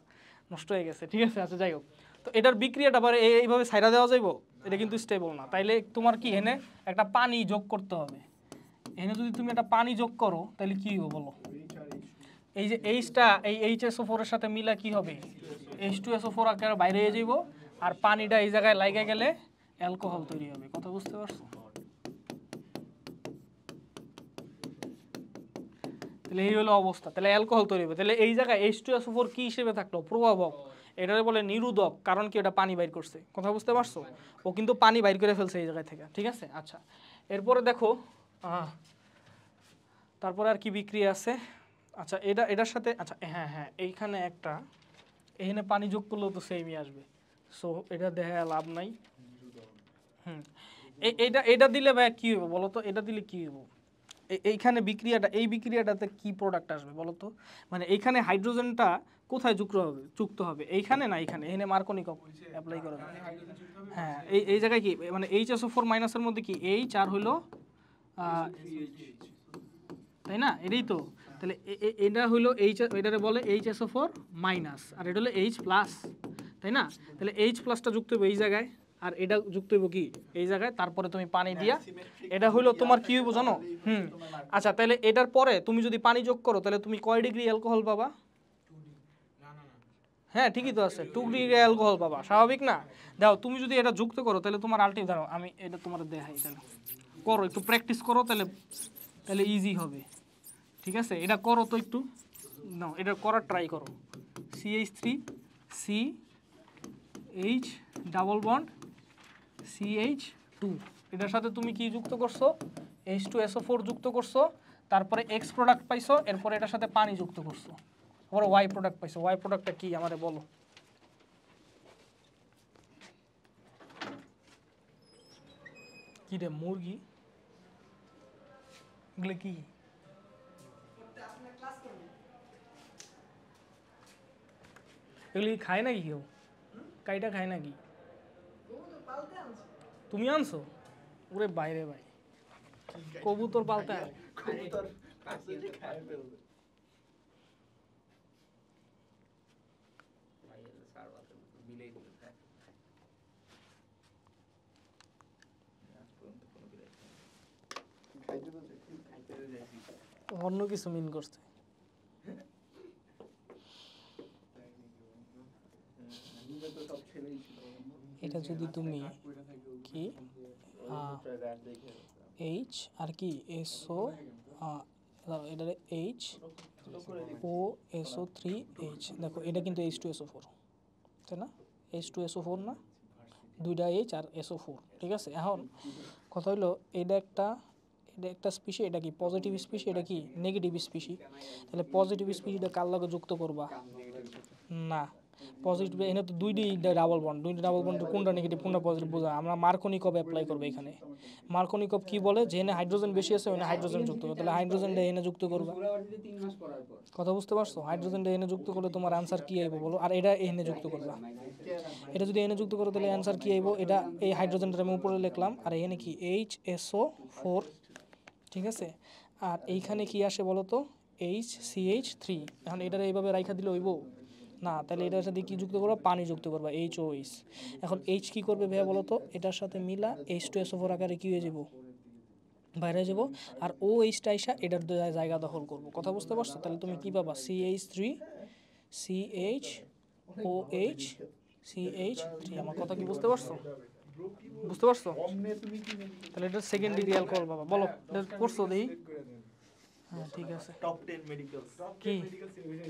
নষ্ট হয়ে গেছে ঠিক আছে আচ্ছা যাই হোক তো এটার বিক্রিয়াটা পরে এইভাবে সাইডা দেওয়া যাইব এটা কিন্তু স্টেবল না তাইলে তোমার কি এনে একটা পানি যোগ করতে হবে এনে যদি তুমি একটা পানি যোগ করো তাহলে কী হবে বলো এই যে এইচটা এই এইচ এস ফোরের সাথে মিলা কি হবে এইচ টু এসও ফোর আকারে বাইরে হয়ে যাইব আর পানিটা এই জায়গায় লাগে গেলে অ্যালকোহল তৈরি হবে কথা বুঝতে পারছো তাহলে এই হলো অবস্থা তাহলে অ্যালকোহল তৈরি হবে তাহলে এই জায়গায় এইচ টু এসও ফোর কী হিসেবে থাকলো প্রভাবক এটা বলে নিরুদক কারণ কি ওটা পানি বাইর করছে কথা বুঝতে পারছো ও কিন্তু পানি বাইর করে ফেলছে এই জায়গায় থেকে ঠিক আছে আচ্ছা এরপরে দেখো তারপরে আর কি বিক্রিয়া আছে আচ্ছা এটা এটার সাথে আচ্ছা হ্যাঁ হ্যাঁ এইখানে একটা এখানে পানি যোগ করলেও তো সেমই আসবে সো এটা দেখা লাভ নাই হুম এটা এটা দিলে ভাই কী হইব বলো তো এটা দিলে কী হইব এইখানে বিক্রিয়াটা এই বিক্রিয়াটাতে কি প্রোডাক্ট আসবে বলো তো মানে এইখানে হাইড্রোজেনটা কোথায় যুক্ত হবে যুক্ত হবে এইখানে না এইখানে এখানে মার্কনিক অ্যাপ্লাই করা হ্যাঁ এই এই জায়গায় কি মানে এইচ এসও ফোর মাইনাসের মধ্যে কি এইচ আর হইলো তাই না এটাই তো তাহলে এটা হইলো এইচ এটারে বলে এইচ এসও ফোর মাইনাস আর এটা হলো এইচ প্লাস তাই না তাহলে এইচ প্লাসটা যুক্ত হবে এই জায়গায় আর এটা যুক্ত হইব কি এই জায়গায় তারপরে তুমি পানি হ্যাঁ, দিয়া এটা হইলো তোমার কি হইব জানো হুম আচ্ছা তাহলে এটার পরে তুমি যদি পানি যোগ করো তাহলে তুমি কয় ডিগ্রি অ্যালকোহল পাবা হ্যাঁ ঠিকই তো আছে টু ডিগ্রি অ্যালকোহল পাবা স্বাভাবিক না দেখো তুমি যদি এটা যুক্ত করো তাহলে তোমার আলটি ধরো আমি এটা তোমার দেখাই তাহলে করো একটু প্র্যাকটিস করো তাহলে তাহলে ইজি হবে ঠিক আছে এটা করো তো একটু না এটা করার ট্রাই করো C H three C H double bond C H two এটার সাথে তুমি কি যুক্ত করছো এইচ টু এসও ফোর যুক্ত করছো তারপরে এক্স প্রোডাক্ট পাইছো এরপরে এটার সাথে পানি যুক্ত করছো তারপরে ওয়াই প্রোডাক্ট পাইছো ওয়াই প্রোডাক্টটা কি আমাদের বলো কি রে মুরগি এগুলো কী এগুলি খায় নাকি কেউ কাইটা খায় নাকি তুমি আনছো ওরে বাইরে ভাই কবুতর পাল্টা অন্য কিছু মিন করছে এটা যদি তুমি কি এইচ আর কি এসও এটা H O S O three H দেখো এটা কিন্তু এইচ টু এসও ফোর তাই না এইচ টু এসও ফোর না দুইটা এইচ আর এসও ফোর ঠিক আছে এখন কথা হইলো এটা একটা এটা একটা স্পিসি এটা কি পজিটিভ স্পিসি এটা কি নেগেটিভ স্পিসি তাহলে পজিটিভ স্পিসিটা কার লগে যুক্ত করবা না পজিটিভ এখানে তো দুইটি ডাবল বন্ড দুইটি ডাবল বন্ড কোনটা নেগেটিভ কোনটা পজিটিভ বোঝা আমরা মার্কনিকব অ্যাপ্লাই করবো এখানে মার্কনিকব কি বলে যেখানে হাইড্রোজেন বেশি আছে ওখানে হাইড্রোজেন যুক্ত করবে তাহলে হাইড্রোজেনটা এনে যুক্ত করবে কথা বুঝতে পারছো হাইড্রোজেনটা এনে যুক্ত করলে তোমার আনসার কি আইব বলো আর এটা এনে যুক্ত করবা এটা যদি এনে যুক্ত করো তাহলে অ্যান্সার কি আইব এটা এই হাইড্রোজেনটা আমি উপরে লিখলাম আর এখানে কি এইচ এসও ফোর ঠিক আছে আর এইখানে কি আসে বলো তো এইচ সি এইচ থ্রি এখন এটার এইভাবে রাইখা দিলে হইব না তাহলে এটার সাথে কি যুক্ত করবো পানি যুক্ত করবো এইচ ও এইচ এখন এইচ কী করবে ভাইয়া বলো তো এটার সাথে মিলা এইচ টু এস ওফোর আকারে কী হয়ে যাবো বাইরে যাব আর ও এইচটা আইসা এটার জায়গা দখল করবো কথা বুঝতে পারছো তাহলে তুমি কী পাবা C H three C H O H C H three আমার কথা কি বুঝতে পারছো বুঝতে পারছো তাহলে এটা সেকেন্ড ডিগ্রি অ্যালকোহল বাবা বলো করছো দেখি হ্যাঁ, ঠিক আছে টপ 10 মেডিকেলস কি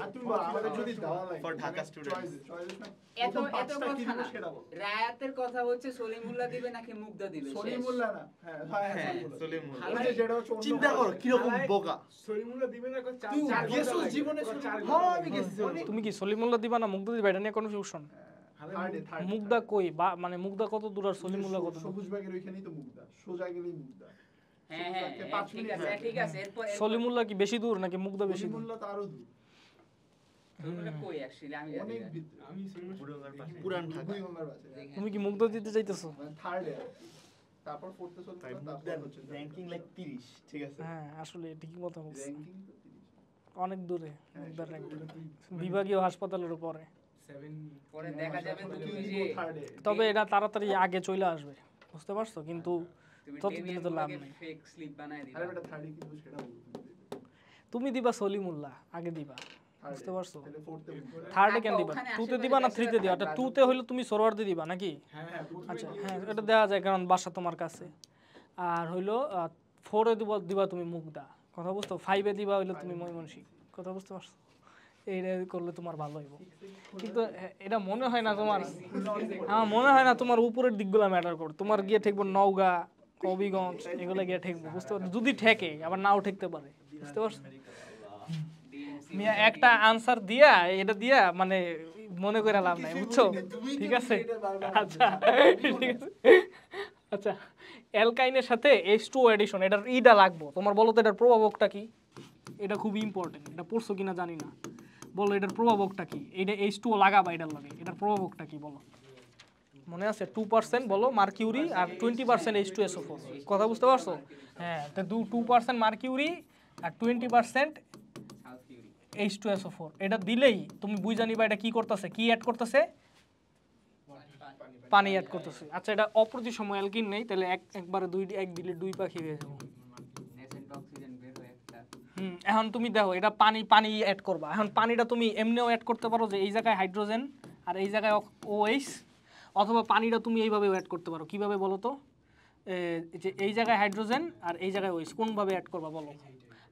আর তুমি আমাদের যদি দাও ফর ঢাকা এত এত কথা রায়াতের কথা হচ্ছে সলিমুল্লাহ দিবে নাকি দিবে সলিমুল্লাহ না হ্যাঁ, হ্যাঁ, হ্যাঁ সলিমুল্লাহ চিন্তা কর কি রকম বোকা সলিমুল্লাহ দিবে না গেছো জীবনে হ্যাঁ আমি গেছি তুমি কি সলিমুল্লাহ দিবা না মুগ্ধা দিবা এটা নিয়ে কনফিউশন মুগ্ধা কই মানে মুগ্ধা কত দূর আর মানে সলিমুল্লাহ কত সবুজ বাগের ওইখানেই তো মুগ্ধা সোজা গেলেই মুগ্ধা হ্যাঁ, হ্যাঁ, হ্যাঁ, সলিমুল্লাহ কি বেশি দূর নাকি বেশি দূর তুমি কি মুগ্ধ দিতে চাইতেছো মানে হ্যাঁ আসলে ঠিকই অনেক দূরে বিভাগীয় হাসপাতালের উপরে তবে এটা তাড়াতাড়ি আগে চলে আসবে বুঝতে পারছো কিন্তু আচ্ছা। ততদিনে দিবা আরে বেটা তুমি দিবা সলিমুল্লাহ আগে দিবা বুঝতে পারছো থার্ডে কেন দিবা টুতে দিবা না থ্রিতে দিবা এটা টুতে হইলে তুমি সরোয়ার্ডে দিবা নাকি হ্যাঁ, হ্যাঁ, আচ্ছা হ্যাঁ এটা দেওয়া যায় কারণ বাসা তোমার কাছে আর হইলো ফোরে দিবা দিবা তুমি মুগদা কথা বুঝতো ফাইভে দিবা হইলে তুমি ময়মনসিং কথা বুঝতে পারছো এইটা করলে তোমার ভালো হইব কিন্তু হ্যাঁ, এটা মনে হয় না তোমার হ্যাঁ মনে হয় না তোমার উপরের দিকগুলো ম্যাটার কর তোমার গিয়ে ঠেকবো নওগাঁ কবিগঞ্জ এগুলো গিয়ে ঠেকবো বুঝতে পারছো যদি ঠেকে আবার নাও ঠেকতে পারে বুঝতে পারছো মিয়া একটা আনসার দিয়া এটা দিয়া মানে মনে করে লাভ নাই বুঝছো ঠিক আছে আচ্ছা ঠিক আছে আচ্ছা অ্যালকাইনের সাথে এইচ টু এডিশন এটার ইটা লাগবো তোমার বলো তো এটার প্রভাবকটা কি এটা খুব ইম্পর্টেন্ট এটা পড়ছো কিনা জানি না বলো এটার প্রভাবকটা কি এটা এইচ টু লাগাবা এটার লাগে এটার প্রভাবকটা কি বলো মনে আছে টু পার্সেন্ট বলো মার্কিউরি আর twenty percent H two S four কথা বুঝতে পারছো হ্যাঁ তো দু টু পার্সেন্ট মার্কিউরি আর twenty percent H two S four এটা দিলেই তুমি বুঝে নিবা এটা কী করতেছে কী অ্যাড করতেছে পানি অ্যাড করতেছে আচ্ছা এটা অপ্রতি সময় অ্যালকিন নেই তাহলে এক একবারে দুই এক দিলে দুই পাখি হয়ে যাবো হুম এখন তুমি দেখো এটা পানি পানি অ্যাড করবা এখন পানিটা তুমি এমনিও অ্যাড করতে পারো যে এই জায়গায় হাইড্রোজেন আর এই জায়গায় ওএইস অথবা পানিটা তুমি এইভাবে অ্যাড করতে পারো কিভাবে বলো তো যে এই জায়গায় হাইড্রোজেন আর এই জায়গায় ওয়েস্ট কোনভাবে অ্যাড করবা বলো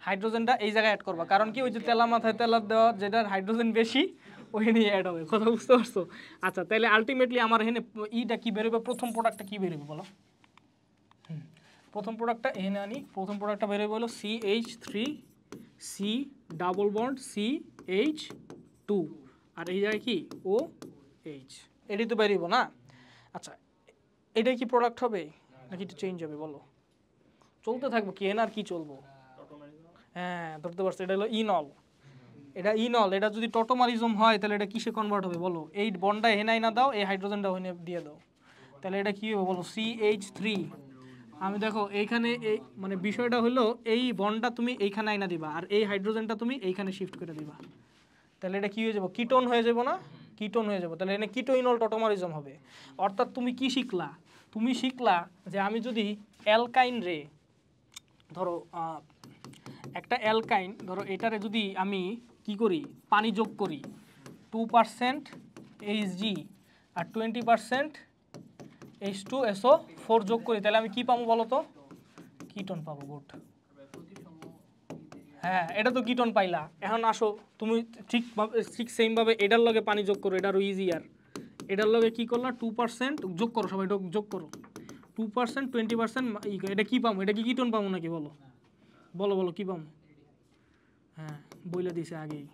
হাইড্রোজেনটা এই জায়গায় অ্যাড করবা কারণ কি ওই যে তেলা মাথায় তেলা দেওয়া যেটার হাইড্রোজেন বেশি ওই নিয়ে অ্যাড হবে কথা বুঝতে পারছো আচ্ছা তাহলে আলটিমেটলি আমার এখানে ইটা কী বেরোবে প্রথম প্রোডাক্টটা কী বেরোবে বলো প্রথম প্রোডাক্টটা এখানে আনি প্রথম প্রোডাক্টটা বেরোবে বলো C H three C double bond C H two আর এই জায়গায় কি ও এইচ এটি তো বেরিয়ে না আচ্ছা এটাই কি প্রোডাক্ট হবে নাকি একটু চেঞ্জ হবে বলো চলতে থাকবো কি এনার কি চলবো হ্যাঁ ধরতে পারছো এটা হলো ইনল e এটা ইনল e এটা যদি টটোমারিজম হয় তাহলে এটা কিসে কনভার্ট হবে বলো এই বন্ডটা হেনাই না দাও এই হাইড্রোজেনটা হেনে দিয়ে দাও তাহলে এটা কী হবে বলো সি এইচ থ্রি আমি দেখো এইখানে এই মানে বিষয়টা হলো এই বন্ডটা তুমি এইখানে আইনা দিবা আর এই হাইড্রোজেনটা তুমি এইখানে শিফট করে দিবা তাহলে এটা কী হয়ে যাবো কিটন হয়ে যাবো না কিটোন হয়ে যাবে তাহলে এনে কিটোইনল টটোমারিজম হবে অর্থাৎ তুমি কি শিখলা তুমি শিখলা যে আমি যদি অ্যালকাইন রে ধরো একটা অ্যালকাইন ধরো এটারে যদি আমি কি করি পানি যোগ করি টু পারসেন্ট এইচজি আর twenty percent H two S O four যোগ করি তাহলে আমি কি পাবো বলো তো কিটন পাবো গুড হ্যাঁ এটা তো কিটন পাইলা এখন আসো তুমি ঠিক ঠিক সেমভাবে এটার লগে পানি যোগ করো এটা ইজি আর এটার লগে কি করলা টু পার্সেন্ট যোগ করো সবাই এটা যোগ করো টু পার্সেন্ট টোয়েন্টি পার্সেন্ট এটা কী পাম এটা কি কিটন পাবো নাকি বলো বলো বলো কী পাম হ্যাঁ বইলে দিছে আগেই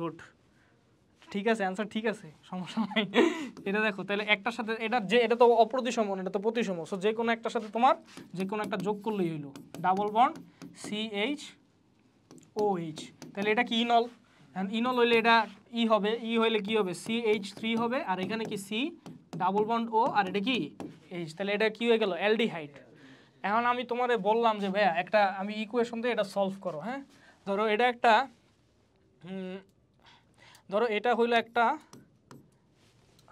গুড ঠিক আছে অ্যান্সার ঠিক আছে সমস্যা নাই এটা দেখো তাহলে একটার সাথে এটা যে এটা তো অপ্রতিসম এটা তো প্রতিসম সো যে কোনো একটার সাথে তোমার যে কোনো একটা যোগ করলেই হইলো double bond C H O H তাহলে এটা কি ইনল ইনল হইলে এটা ই হবে ই হইলে কি হবে সি এইচ থ্রি হবে আর এখানে কি সি ডাবল বন্ড ও আর এটা কি এইচ তাহলে এটা কি হয়ে গেল অ্যালডিহাইড এখন আমি তোমারে বললাম যে ভাইয়া একটা আমি ইকুয়েশন দিয়ে এটা সলভ করো হ্যাঁ ধরো এটা একটা ধরো এটা হইলো একটা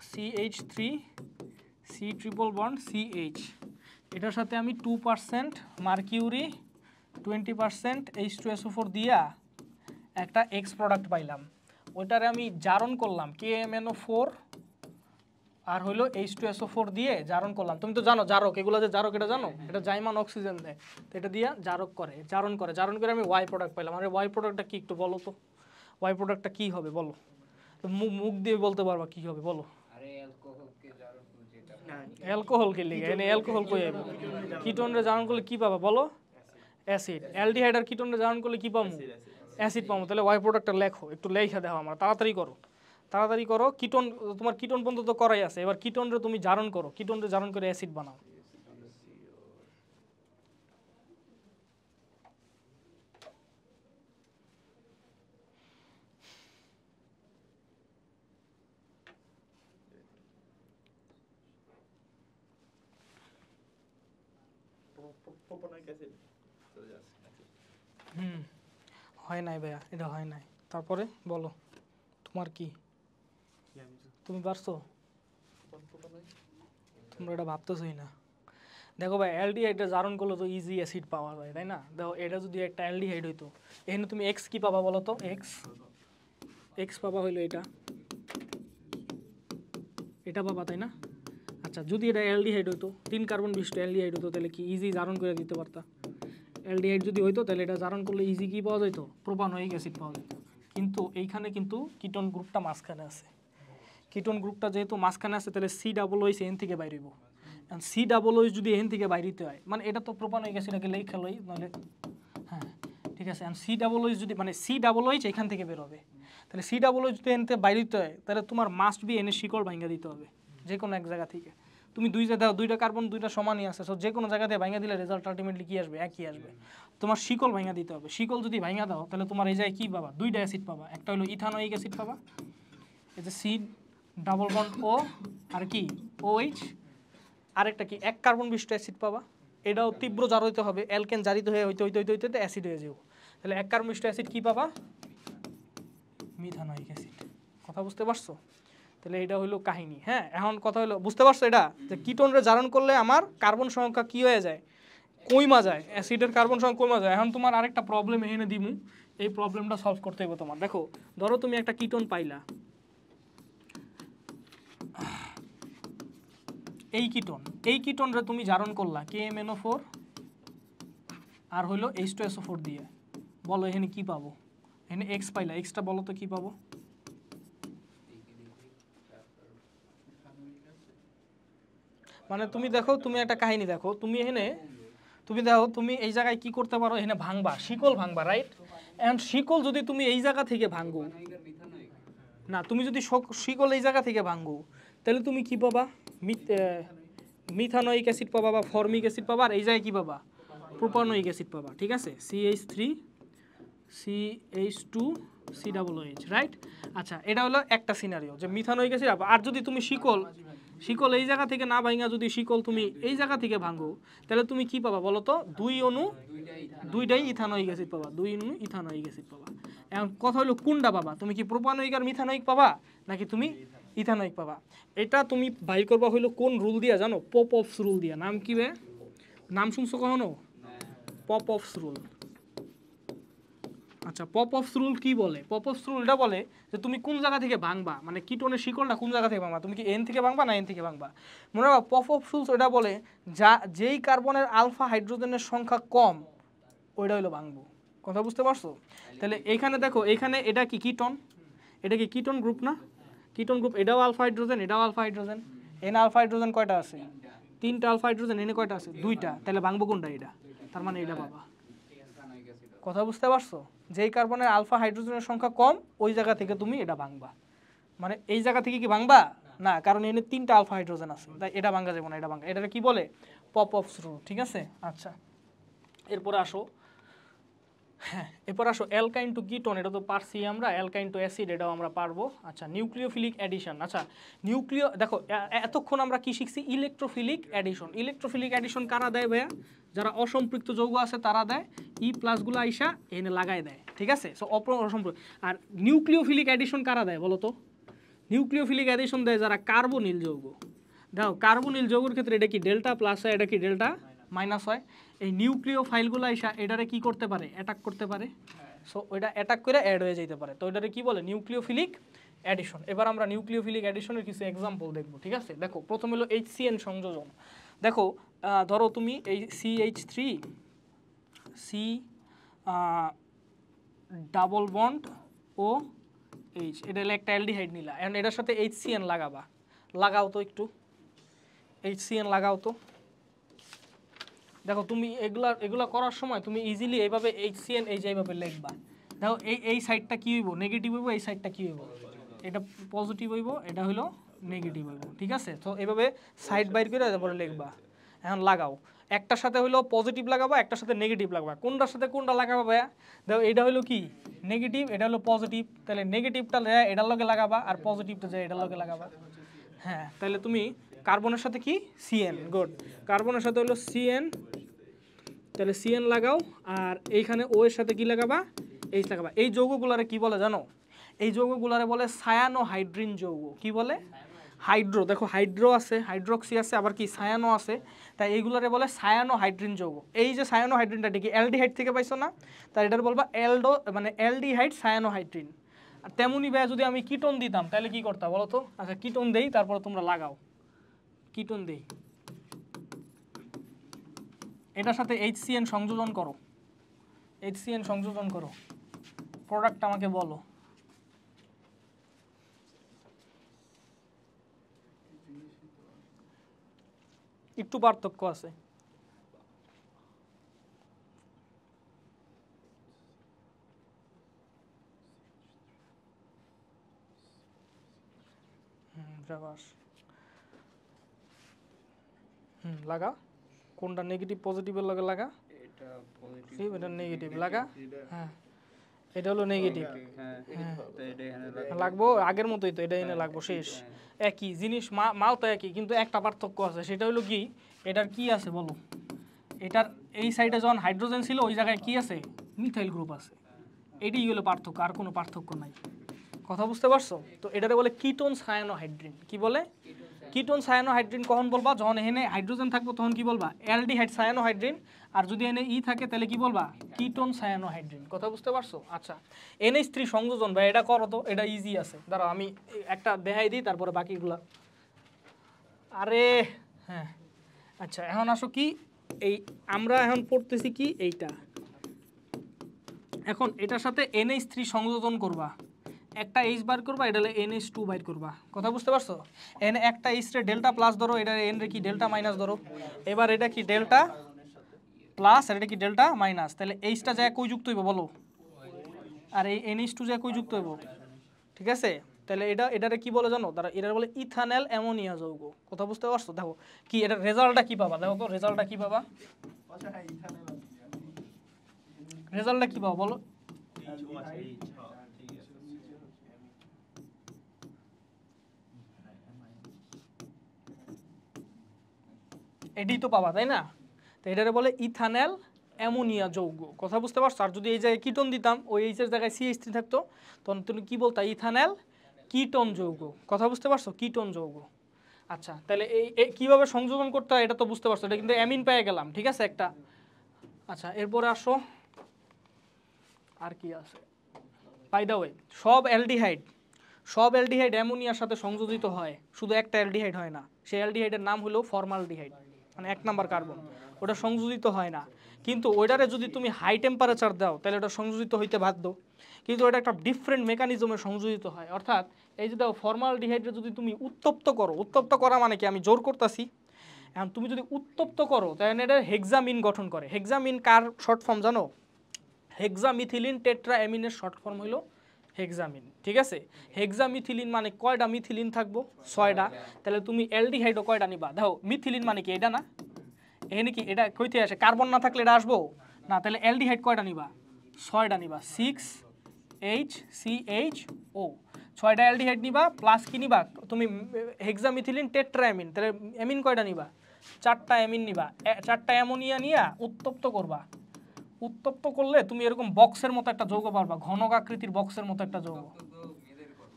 C H three C triple bond C H এটার সাথে আমি two percent mercury twenty percent H two S O four দিয়া একটা এক্স প্রোডাক্ট পাইলাম ওইটারে আমি জারণ করলাম কে এম এনও ফোর আর হইলো এইচ টু এসও ফোর দিয়ে জারণ করলাম তুমি তো জানো জারক এগুলো যে জারক এটা জানো এটা জাইমান অক্সিজেন দেয় তো এটা দিয়ে জারক করে জারণ করে জারণ করে আমি ওয়াই প্রোডাক্ট পাইলাম আরে ওয়াই প্রোডাক্টটা কী একটু বলো তো ওয়াই প্রোডাক্টটা কী হবে বলো মুখ মুখ দিয়ে বলতে পারবা কী হবে বলো অ্যালকোহলকে লিখে এনে অ্যালকোহল কই যাবে কিটোনরে জারণ করলে কী পাবা বলো অ্যাসিড অ্যালডিহাইড আর কিটোনটা জারণ করলে কি পাবো অ্যাসিড পাবো তাহলে ওয়াই প্রোডাক্টটা লেখো একটু লেখা দেখো আমার তাড়াতাড়ি করো তাড়াতাড়ি করো কিটোন তোমার কিটোন পর্যন্ত তো করাই আছে এবার কিটোনটা তুমি জারণ করো কিটোনটা জারণ করে অ্যাসিড বানাও প্রোপোনয়িক হুম হয় নাই ভাইয়া এটা হয় নাই তারপরে বলো তোমার কি তুমি পারছো তোমরা এটা ভাবতেছই না দেখো ভাই অ্যালডিহাইডটা জারণ করলে তো ইজি অ্যাসিড পাওয়া যায় তাই না দেখো এটা যদি একটা এলডি অ্যালডিহাইড হইতো এখানে তুমি এক্স কি পাবা বলো তো এক্স এক্স পাবা হইলো এটা এটা পাবা তাই না আচ্ছা যদি এটা এলডি হাইড হইতো তিন কার্বন বিশিষ্ট হাইড হতো তাহলে কি ইজি জারণ করে দিতে পারতা এল এলডিহাইড যদি হইতো তাহলে এটা জারণ করলে ইজি কি পাওয়া যেত হয়ে অ্যাসিড পাওয়া যেত কিন্তু এইখানে কিন্তু কিটন গ্রুপটা মাঝখানে আছে কিটন গ্রুপটা যেহেতু মাঝখানে আছে তাহলে সি ডাবল ওইস এন থেকে বাইরে হইব সি ডাবল ওইস যদি এন থেকে বাইরিতে হয় মানে এটা তো প্রোপানোয়িক অ্যাসিডটাকে লেখা লই নাহলে হ্যাঁ ঠিক আছে অ্যান্ড সি ডাবল ওইচ যদি মানে সি ডাবল ওইচ এখান থেকে বেরোবে তাহলে সি ডাবল ওইচ যদি এনতে বাইরে দিতে হয় তাহলে তোমার মাস্ট বি এনে শিকড় ভাঙ্গা দিতে হবে যে কোনো এক জায়গা থেকে তুমি দুইটা দাও দুইটা কার্বন দুইটা সমানই আছে সো যে কোনো জায়গাতে ভাঙা দিলে রেজাল্ট আলটিমেটলি কি আসবে একই আসবে তোমার শিকল ভাঙা দিতে হবে শিকল যদি ভাঙা দাও তাহলে তোমার এই জায়গায় কি পাবা দুইটা অ্যাসিড পাবা একটা হলো ইথানোয়িক অ্যাসিড পাবা এই যে সি ডাবল বন্ড ও আর কি ও এইচ আরেকটা কি এক কার্বন বিশিষ্ট অ্যাসিড পাবা এটাও তীব্র জারিত হবে অ্যালকেন জারিত হয়ে হইতে হইতে হইতে হইতে অ্যাসিড হয়ে যাবো তাহলে এক কার্বন বিশিষ্ট অ্যাসিড কি পাবা মিথানোয়িক অ্যাসিড কথা বুঝতে পারছো তাহলে এটা হলো কাহিনী হ্যাঁ এখন কথা হলো বুঝতে পারছো এটা যে কিটোনরে জারণ করলে আমার কার্বন সংখ্যা কি হয়ে যায় কইমা যায় অ্যাসিডের কার্বন সংখ্যা কইমা যায় এখন তোমার আরেকটা প্রবলেম এনে দিমু এই প্রবলেমটা সলভ করতে হবে তোমার দেখো ধরো তুমি একটা কিটোন পাইলা এই কিটোন এই কিটোনরে তুমি জারণ করলা কে এম এনও ফোর আর হইলো এইচ টু এসও ফোর দিয়ে বলো এখানে কি পাবো এখানে এক্স পাইলা এক্সটা বলো তো কি পাবো মানে তুমি দেখো তুমি একটা কাহিনী দেখো তুমি এখানে তুমি দেখো তুমি এই জায়গায় কি করতে পারো এখানে ভাঙবা শিকল ভাঙবা রাইট অ্যান্ড শিকল যদি তুমি এই জায়গা থেকে ভাঙো না তুমি যদি শিকল এই জায়গা থেকে ভাঙো তাহলে তুমি কি পাবা মিথানয়িক অ্যাসিড পাবা বা ফর্মিক অ্যাসিড পাবা আর এই জায়গায় কি পাবা প্রোপানয়িক অ্যাসিড পাবা ঠিক আছে C H three CH two C double H right আচ্ছা এটা হলো একটা সিনারিও যে মিথানয়িক অ্যাসিড আর যদি তুমি শিকল শিকল এই জায়গা থেকে না ভাঙা যদি শিকল তুমি এই জায়গা থেকে ভাঙো তাহলে তুমি কি পাবা বলো তো দুই অনু দুইটাই ইথানয়িক অ্যাসিড পাবা দুই অনু ইথানয়িক অ্যাসিড পাবা এখন কথা হলো কোনটা পাবা তুমি কি প্রোপানয়িক আর মিথানয়িক পাবা নাকি তুমি ইথানয়িক পাবা এটা তুমি বাই করবা হইলো কোন রুল দিয়া জানো পপ অফস রুল দিয়া নাম কি নাম শুনছো কখনো পপ অফস রুল আচ্ছা পপ অফ রুল কি বলে পপ অফ রুল এটা বলে যে তুমি কোন জায়গা থেকে ভাঙবা মানে কিটোনের শিকলটা কোন জায়গা থেকে ভাঙবা তুমি কি এন থেকে ভাঙবা না এন থেকে ভাঙবা মনে রাখো পপ অফ রুলস এটা বলে যা যেই কার্বনের আলফা হাইড্রোজেনের সংখ্যা কম ওইটা হলো ভাঙবো কথা বুঝতে পারছো তাহলে এখানে দেখো এখানে এটা কি কিটন এটা কি কিটন গ্রুপ না কিটন গ্রুপ এটাও আলফা হাইড্রোজেন এটাও alpha hydrogen and alpha hydrogen কয়টা আছে তিনটা আলফা হাইড্রোজেন এনে কয়টা আছে দুইটা তাহলে ভাঙবো কোনটা এটা তার মানে এটা বাবা কথা বুঝতে পারছো যেই কার্বনের আলফা হাইড্রোজেনের সংখ্যা কম ওই জায়গা থেকে তুমি এটা ভাঙবা মানে এই জায়গা থেকে কি ভাঙবা না কারণ এনে তিনটা আলফা হাইড্রোজেন আছে তাই এটা ভাঙা যাবে না এটা ভাঙা এটা কি বলে পপ অফ থ্রু ঠিক আছে আচ্ছা এরপরে আসো হ্যাঁ এরপর আসো অ্যালকাইন টু কিটন এটা তো পারছি আমরা অ্যালকাইন টু অ্যাসিড এটাও আমরা পারবো আচ্ছা নিউক্লিওফিলিক অ্যাডিশন আচ্ছা নিউক্লিও দেখো এতক্ষণ আমরা কি শিখছি ইলেকট্রোফিলিক অ্যাডিশন ইলেকট্রোফিলিক অ্যাডিশন কারা দেয় ভাইয়া যারা অসম্পৃক্ত যৌগ আছে তারা দেয় ই প্লাসগুলো আইসা এনে লাগায় দেয় ঠিক আছে সো অপ অসম্পৃক্ত আর নিউক্লিওফিলিক অ্যাডিশন কারা দেয় বলো তো নিউক্লিওফিলিক অ্যাডিশন দেয় যারা কার্বনিল যৌগ দেখো কার্বনিল যৌগের ক্ষেত্রে এটা কি ডেল্টা প্লাস এটা কি ডেল্টা মাইনাস হয় এই নিউক্লিও ফাইলগুলো এসা এটারে কি করতে পারে অ্যাটাক করতে পারে সো ওইটা অ্যাটাক করে অ্যাড হয়ে যেতে পারে তো ওইটারে কি বলে নিউক্লিওফিলিক অ্যাডিশন এবার আমরা নিউক্লিওফিলিক অ্যাডিশনের কিছু এক্সাম্পল দেখব ঠিক আছে দেখো প্রথম হলো এইচ সংযোজন দেখো ধরো তুমি এই C H three C double bond O H এটা হলো একটা অ্যালডিহাইড নিলা এখন এটার সাথে এইচ লাগাবা লাগাও তো একটু এইচ লাগাও তো দেখো তুমি এগুলা এগুলা করার সময় তুমি ইজিলি এইভাবে এইচ সি এন এই যে এইভাবে লিখবা দেখো এই এই সাইডটা কী হইব নেগেটিভ হইব এই সাইডটা কী হইব এটা পজিটিভ হইব এটা হইলো নেগেটিভ হইব ঠিক আছে তো এইভাবে সাইড বাইর করে তারপরে লিখবা এখন লাগাও একটার সাথে হইলো পজিটিভ লাগাবা একটার সাথে নেগেটিভ লাগাবা কোনটার সাথে কোনটা লাগাবা ভাইয়া দেখো এটা হলো কি নেগেটিভ এটা হলো পজিটিভ তাহলে নেগেটিভটা যায় এটার লগে লাগাবা আর পজিটিভটা যায় এটার লগে লাগাবা হ্যাঁ তাহলে তুমি কার্বনের সাথে কি সিএন গুড কার্বনের সাথে হলো সিএন তাহলে সিএন লাগাও আর এইখানে ও এর সাথে কি লাগাবা এইচ লাগাবা এই যৌগগুলারে কি বলে জানো এই যৌগগুলারে বলে সায়ানো হাইড্রিন যৌগ কি বলে হাইড্রো দেখো হাইড্রো আছে হাইড্রোক্সি আছে আবার কি সায়ানো আছে তাই এইগুলারে বলে সায়ানো হাইড্রিন যৌগ এই যে সায়ানো হাইড্রিনটা কি এলডিহাইড থেকে পাইছো না তাই এটার বলবা এলডো মানে এলডিহাইড সায়ানো হাইড্রিন আর তেমনই ব্যয় যদি আমি কিটন দিতাম তাহলে কি করতাম বলো তো আচ্ছা কিটন দেই তারপরে তোমরা লাগাও কিটন দেই এটার সাথে এন সংযোজন করো এন সংযোজন করো প্রোডাক্ট আমাকে বলো একটু পার্থক্য আছে যাবাস লাগা কোনটা নেগেটিভ পজিটিভের লগে লাগা এটা পজিটিভ এটা নেগেটিভ লাগা হ্যাঁ এটা হলো হ্যাঁ, হ্যাঁ। নেগেটিভ লাগবো আগের মতোই তো এটা এনে হ্যাঁ, লাগবো শেষ একই জিনিস মাল তো একই কিন্তু একটা পার্থক্য আছে সেটা হলো কি এটার কি আছে বলো এটার এই সাইডে যখন হাইড্রোজেন ছিল ওই জায়গায় কি আছে মিথাইল গ্রুপ আছে এটাই হলো পার্থক্য আর কোনো পার্থক্য নাই কথা বুঝতে পারছো তো এটারে বলে কিটোন সায়ানো হাইড্রিন কি বলে কিটোন সায়ানোহাইড্রিন কখন বলবা যখন এখানে হাইড্রোজেন থাকবো তখন কি বলবা এলডি হাইড সায়ানোহাইড্রিন আর যদি এনে ই থাকে তাহলে কি বলবা কিটোন সায়ানোহাইড্রিন কথা বুঝতে পারছো আচ্ছা এনে স্ত্রী সংযোজন ভাই এটা করো তো এটা ইজি আছে দাঁড়াও আমি একটা দেখাই দিই তারপরে বাকিগুলা আরে হ্যাঁ আচ্ছা এখন আসো কি এই আমরা এখন পড়তেছি কি এইটা এখন এটার সাথে এনএইচ থ্রি সংযোজন করবা একটা এইচ বার করবা এটা হলে এন এইচ টু বাইর করবা কথা বুঝতে পারছো এন একটা এইচ রে ডেল্টা প্লাস ধরো এটা এন রে কি ডেল্টা মাইনাস ধরো এবার এটা কি ডেল্টা প্লাস আর এটা কি ডেল্টা মাইনাস তাহলে এইচটা যায় কই যুক্ত হইব বলো আর এই এন এইচ টু যায় কই যুক্ত হইব ঠিক আছে তাহলে এটা এটারে কি বলে জানো তারা এটার বলে ইথানেল অ্যামোনিয়া যৌগ কথা বুঝতে পারছো দেখো কি এটার রেজাল্টটা কি পাবা দেখো রেজাল্টটা কি পাবা রেজাল্টটা আচ্ছা, হ্যাঁ, কি পাবা বলো এডি তো পাবা তাই না তো এটারে বলে ইথানল অ্যামোনিয়া যৌগ কথা বুঝতে পারছো আর যদি এই জায়গায় কীটন দিতাম ওই এইচের জায়গায় সিএইচ থ্রি থাকতো তখন তুমি কী বলতো ইথানল কিটন যৌগ কথা বুঝতে পারছো কীটন যৌগ আচ্ছা তাহলে এই কীভাবে সংযোজন করতে হয় এটা তো বুঝতে পারছো এটা কিন্তু অ্যামিন পেয়ে গেলাম ঠিক আছে একটা আচ্ছা এরপরে আসো আর কি আছে পাইদা ওয়ে সব অ্যালডিহাইড সব অ্যালডিহাইড অ্যামোনিয়ার সাথে সংযোজিত হয় শুধু একটা অ্যালডিহাইড হয় না সেই অ্যালডিহাইডের নাম হলো ফর্মালডিহাইড মানে এক নাম্বার কার্বন ওটা সংযোজিত হয় না কিন্তু ওইটারে যদি তুমি হাই টেম্পারেচার দাও তাহলে ওটা সংযোজিত হইতে বাধ্য কিন্তু ওটা একটা ডিফারেন্ট মেকানিজমে সংযোজিত হয় অর্থাৎ এই যে দেখো ফর্মাল ডিহাইড্রে যদি তুমি উত্তপ্ত করো উত্তপ্ত করা মানে কি আমি জোর করতেছি এখন তুমি যদি উত্তপ্ত করো তাহলে এটা হেক্সামিন গঠন করে হেক্সামিন কার শর্ট ফর্ম জানো হেক্সামিথিলিন টেট্রা অ্যামিনের শর্ট ফর্ম হলো হেক্সামিন ঠিক আছে হেক্সামিথিলিন মানে কয়টা মিথিলিন থাকবো ছয়টা তাহলে তুমি এলডিহাইডও কয়টা নিবা দেখো মিথিলিন মানে কি এটা না এখানে কি এটা কইতে আসে কার্বন না থাকলে এটা আসবো না তাহলে এলডিহাইড কয়টা নিবা ছয়টা নিবা six H C H O ছয়টা অ্যালডিহাইড নিবা প্লাস কি নিবা তুমি হেক্সামিথিলিন টেট্রায়ামিন তাহলে অ্যামিন কয়টা নিবা চারটা অ্যামিন নিবা চারটা অ্যামোনিয়া নিয়া উত্তপ্ত করবা উত্তপ্ত করলে তুমি এরকম বক্সের মতো একটা যৌগ পারবা ঘনক আকৃতির বক্সের মতো একটা যৌগ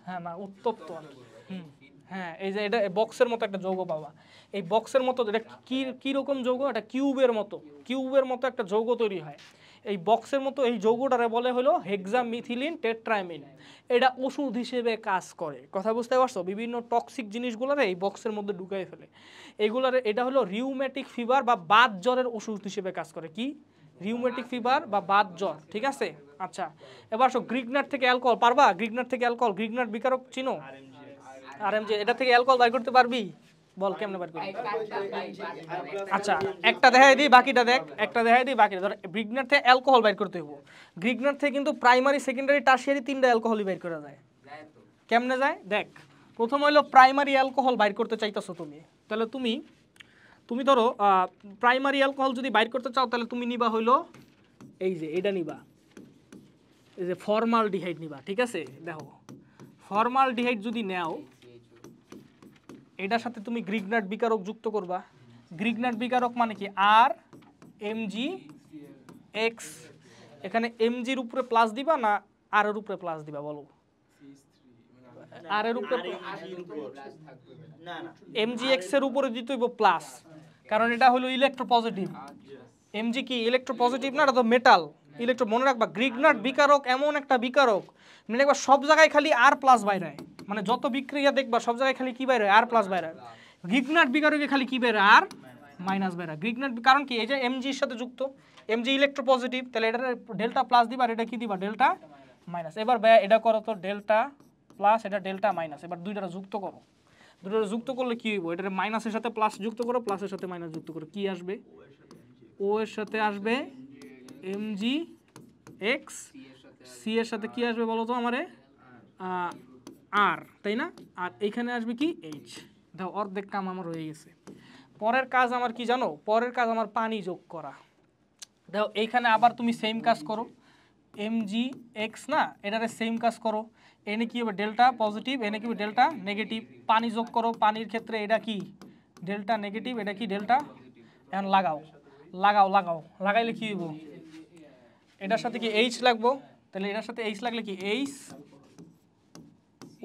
হ্যাঁ না মানে উত্তপ্ত হুম হ্যাঁ এই যে এটা বক্সের মতো একটা যৌগ পাবা এই বক্সের মতো এটা কী রকম যৌগ এটা কিউবের মতো কিউবের মতো একটা যৌগ তৈরি হয় এই বক্সের মতো এই যৌগটারে বলে হলো হেক্সামিথিলিন টেট্রামিন এটা ওষুধ হিসেবে কাজ করে কথা বুঝতে পারছো বিভিন্ন টক্সিক জিনিসগুলোরে এই বক্সের মধ্যে ঢুকাই ফেলে এইগুলার এটা হলো রিউম্যাটিক ফিভার বা বাত জ্বরের ওষুধ হিসেবে কাজ করে কি রিউমেটিক ফিভার বা বাদ জ্বর ঠিক আছে আচ্ছা এবার আসো গ্রিগনাট থেকে অ্যালকোহল পারবা গ্রিগনাট থেকে অ্যালকোহল গ্রিগনাট বিকারক চিনো আর এম এটা থেকে অ্যালকোহল বাইর করতে পারবি বল কেমনে বার করবি আচ্ছা একটা দেখাই দিই বাকিটা দেখ একটা দেখাই দিই বাকিটা ধর গ্রিগনাট থেকে অ্যালকোহল বাইর করতে হবো গ্রিগনাট থেকে কিন্তু প্রাইমারি সেকেন্ডারি টার্সিয়ারি তিনটা অ্যালকোহলই বাইর করা যায় কেমনে যায় দেখ প্রথম হলো প্রাইমারি অ্যালকোহল বাইর করতে চাইতেছো তুমি তাহলে তুমি তুমি ধরো প্রাইমারি অ্যালকোহল যদি বাইর করতে চাও তাহলে তুমি নিবা হইলো এই যে এটা নিবা এই যে ফর্মাল ডিহাইড নিবা ঠিক আছে দেখো ফর্মাল ডিহাইড যদি নেও এটার সাথে তুমি গ্রিগনাট বিকারক যুক্ত করবা গ্রিগনাট বিকারক মানে কি আর এমজি এক্স এখানে এমজির উপরে প্লাস দিবা না আর এর উপরে প্লাস দিবা বলো আর এর উপরে এমজি এক্স এর উপরে দিতে হইব প্লাস কারণ এটা হলো ইলেকট্রোপজিটিভ এমজি ah, কি ইলেকট্রোপজিটিভ না এটা তো মেটাল ইলেকট্রো মনে রাখবা গ্রিগনাট বিকারক এমন একটা বিকারক মনে রাখবা সব জায়গায় খালি আর প্লাস বাইরে মানে যত বিক্রিয়া দেখবা সব জায়গায় খালি কি বাইরে আর প্লাস বাইরে গ্রিগনাট বিকারকে খালি কি বাইরে আর মাইনাস বাইরে গ্রিগনাট কারণ কি এই যে এমজির সাথে যুক্ত এমজি ইলেকট্রোপজিটিভ তাহলে এটা ডেল্টা প্লাস দিবা আর এটা কি দিবা ডেল্টা মাইনাস এবার ভাইয়া এটা করো তো ডেল্টা প্লাস এটা ডেল্টা মাইনাস এবার দুইটা যুক্ত করো দুটো যুক্ত করলে কী হইব এটা মাইনাসের সাথে প্লাস যুক্ত করো প্লাসের সাথে মাইনাস যুক্ত করো কী আসবে ও এর সাথে আসবে এম জি এক্স সি এর সাথে কী আসবে বলো তো আমার আর তাই না আর এইখানে আসবে কি এইচ দেখো অর্ধেক কাম আমার হয়ে গেছে পরের কাজ আমার কি জানো পরের কাজ আমার পানি যোগ করা দেখো এইখানে আবার তুমি সেম কাজ করো এম জি এক্স না এটারে সেম কাজ করো এনে কি হবে ডেল্টা পজিটিভ এনে কি হবে ডেল্টা নেগেটিভ পানি যোগ করো পানির ক্ষেত্রে এটা কি ডেল্টা নেগেটিভ এটা কি ডেল্টা এখন লাগাও লাগাও লাগাও লাগাইলে কি হইব এটার সাথে কি এইচ লাগবো তাহলে এটার সাথে এইচ লাগলে কি এইচ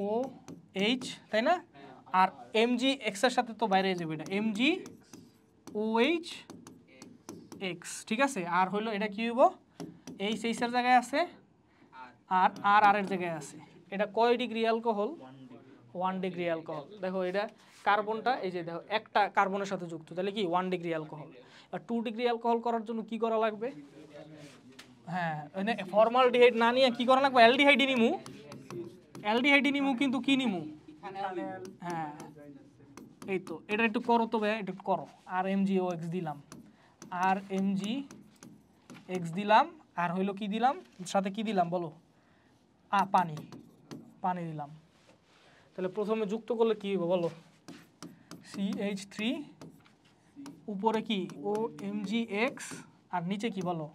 ও এইচ তাই না আর এম জি এক্সের সাথে তো বাইরে যাবে এটা M G O H X ঠিক আছে আর হইলো এটা কি হইব এইচ এইচের জায়গায় আছে আর আর আর এর জায়গায় আছে এটা কয় degree alcohol one degree alcohol দেখো এটা কার্বনটা এই যে দেখো একটা কার্বনের সাথে যুক্ত তাহলে কি ওয়ান ডিগ্রি অ্যালকোহল আর টু ডিগ্রি অ্যালকোহল করার জন্য কি করা লাগবে হ্যাঁ ফর্মাল ডিহাইড না নিয়ে কি করা লাগবে অ্যালডিহাইডি নিমু অ্যালডিহাইডি নিমু কিন্তু কি নিমু হ্যাঁ এই তো এটা একটু করো তো ভাই একটু করো আর এম জি ও এক্স দিলাম আর এম জি এক্স দিলাম আর হইলো কি দিলাম সাথে কি দিলাম বলো আ পানি পানি দিলাম তাহলে প্রথমে যুক্ত করলে কী হবে বলো সিএইচ থ্রি উপরে কি ও জি এক্স আর নিচে কি বলো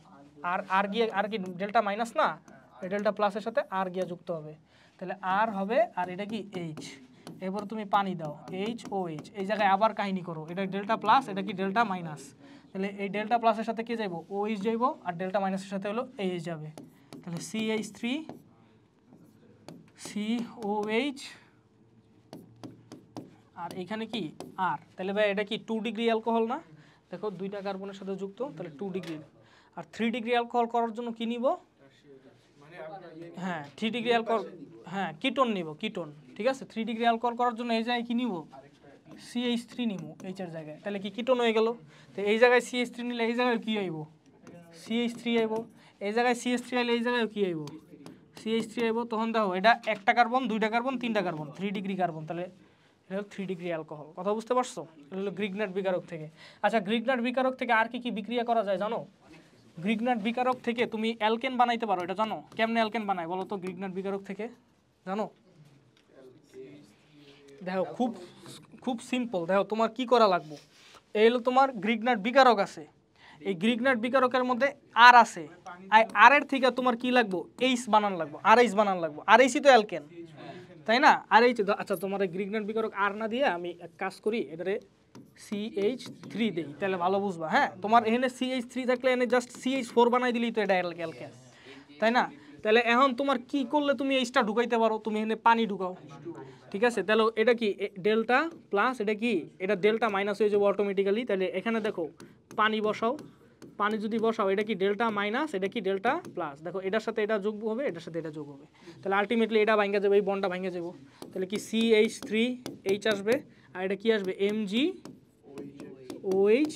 আর আর গিয়ে আর কি ডেল্টা মাইনাস না ডেল্টা হ্যাঁ। প্লাসের সাথে আর গিয়া যুক্ত হবে তাহলে আর হবে আর এটা কি এইচ এবার তুমি পানি দাও এইচ ও এইচ এই জায়গায় আবার কাহিনী করো এটা ডেল্টা প্লাস এটা কি ডেল্টা মাইনাস তাহলে এই ডেল্টা প্লাসের সাথে কি যাইব ও এইচ যাইব আর ডেল্টা মাইনাসের সাথে হলো এইচ যাবে তাহলে সি এইচ থ্রি সিওএইচ আর এখানে কি আর তাহলে ভাই এটা কি টু ডিগ্রি অ্যালকোহল না দেখো দুইটা কার্বনের সাথে যুক্ত তাহলে টু ডিগ্রি আর থ্রি ডিগ্রি অ্যালকোহল করার জন্য কি নিব হ্যাঁ থ্রি ডিগ্রি অ্যালকোহল হ্যাঁ কিটন নিব কিটন ঠিক আছে থ্রি ডিগ্রি অ্যালকোহল করার জন্য এই জায়গায় কি নিব সি এইচ থ্রি নিব এইচের জায়গায় তাহলে কি কিটন হয়ে গেল তো এই জায়গায় সি এইচ থ্রি নিলে এই জায়গায় কী আইব এইচ থ্রি আইব এই জায়গায় এইচ থ্রি আইলে এই জায়গায় কী আইব থ্রি এইচ থ্রি আইবো তখন দেখো এটা একটা কার্বন দুইটা কার্বন তিনটা কার্বন থ্রি ডিগ্রি কার্বন তাহলে এটা হলো থ্রি ডিগ্রি অ্যালকোহল কথা বুঝতে পারছো এটা হলো গ্রিগনাট বিকারক থেকে আচ্ছা গ্রিগনাট বিকারক থেকে আর কি কি বিক্রিয়া করা যায় জানো গ্রিগনাট বিকারক থেকে তুমি অ্যালকেন বানাইতে পারো এটা জানো কেমনে অ্যালকেন বানায় বলো তো গ্রিগনাট বিকারক থেকে জানো দেখো খুব খুব সিম্পল দেখো তোমার কি করা লাগবে এই হলো তোমার গ্রিগনাট বিকারক আছে এই গ্রিক নাট বিকারকের মধ্যে আর আছে আর এর থেকে তোমার কি লাগবো এইচ বানান লাগবো আর এইচ বানান লাগবো আর এইসই তো অ্যালকেন তাই না আর এইচ আচ্ছা তোমার এই গ্রিক নাট বিকারক আর না দিয়ে আমি এক কাজ করি এটারে সি এইচ থ্রি দিই তাহলে ভালো বুঝবা হ্যাঁ তোমার এখানে সি এইচ থ্রি থাকলে এনে জাস্ট সি এইচ ফোর বানাই দিলেই তো এটা অ্যালকেন তাই না তাহলে এখন তোমার কি করলে তুমি এইচটা ঢুকাইতে পারো তুমি এখানে পানি ঢুকাও ঠিক আছে তাহলে এটা কি ডেল্টা প্লাস এটা কি এটা ডেল্টা মাইনাস হয়ে যাবে অটোমেটিক্যালি তাহলে এখানে দেখো পানি বসাও পানি যদি বসাও এটা কি ডেল্টা মাইনাস এটা কি ডেল্টা প্লাস দেখো এটার সাথে এটা যোগ হবে এটার সাথে এটা যোগ হবে তাহলে আলটিমেটলি এটা ভাঙে যাবে এই বনটা ভাঙে যাবো তাহলে কি সি এইচ থ্রি এইচ আসবে আর এটা কি আসবে M G O H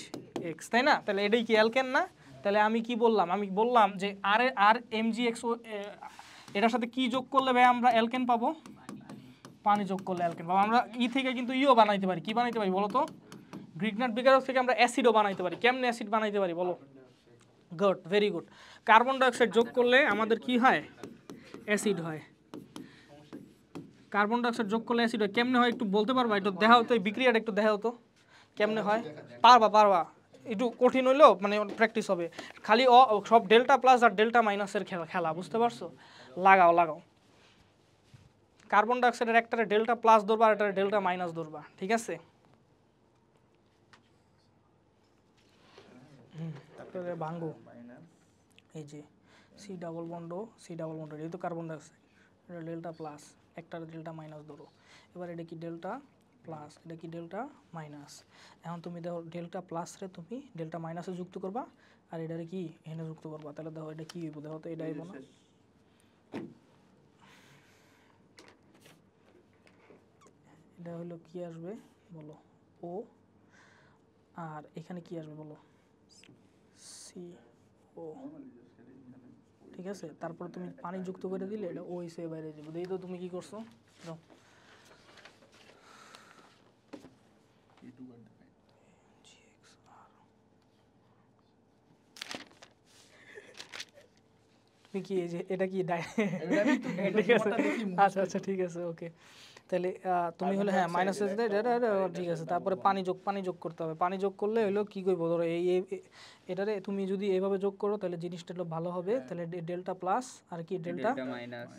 X তাই না তাহলে এটাই কি অ্যালকেন না তাহলে আমি কি বললাম আমি বললাম যে আর আর এম জি এক্স এটার সাথে কি যোগ করলে ভাই আমরা অ্যালকেন পাবো পানি যোগ করলে অ্যালকেন বাবা আমরা ই থেকে কিন্তু ইও বানাইতে পারি কি বানাইতে পারি বলো তো গ্রিকনাট বিকারক থেকে আমরা অ্যাসিডও বানাইতে পারি কেমনে অ্যাসিড বানাইতে পারি বলো good very good carbon dioxide যোগ করলে আমাদের কি হয় অ্যাসিড হয় কার্বন ডাইঅক্সাইড যোগ করলে অ্যাসিড হয় কেমনে হয় একটু বলতে পারবা একটু দেখা হতো এই বিক্রিয়াটা একটু দেখা হতো কেমনে হয় পারবা পারবা একটু কঠিন হইলেও মানে প্র্যাকটিস হবে খালি অ সব ডেল্টা প্লাস আর ডেল্টা মাইনাসের খেলা খেলা বুঝতে পারছো লাগাও লাগাও কার্বন ডাইঅক্সাইডের একটা ডেল্টা প্লাস ধরবা আর একটারে ডেল্টা মাইনাস ধরবা ঠিক আছে তারপরে ভাঙ্গো এই যে C double bond C double bond এটা তো কার্বন ডাইঅক্সাইড এটা ডেল্টা প্লাস একটা ডেল্টা মাইনাস ধরো এবার এটা কি ডেল্টা প্লাস এটা কি ডেল্টা মাইনাস এখন তুমি দেখো ডেল্টা প্লাস রে তুমি ডেল্টা মাইনাসে যুক্ত করবা আর এটারে কি এনে যুক্ত করবা তাহলে দেখো এটা কি হইব দেখো তো এটাই হইব এটা হলো কি আসবে বলো ও আর এখানে কি আসবে বলো সি ও ঠিক আছে তারপর তুমি পানি যুক্ত করে দিলে এটা ও হিসেবে বাইরে যাবে দেখি তো তুমি কি করছো তুমি কি এটা কি আচ্ছা আচ্ছা ঠিক আছে ওকে তাহলে তুমি হলে হ্যাঁ মাইনাস ঠিক আছে তারপরে পানি যোগ পানি যোগ করতে হবে পানি যোগ করলে হলো কি করবো ধরো এই এটারে তুমি যদি এইভাবে যোগ করো তাহলে জিনিসটা হলো ভালো হবে হ্যাঁ। তাহলে ডেল্টা প্লাস আর কি ডেল্টা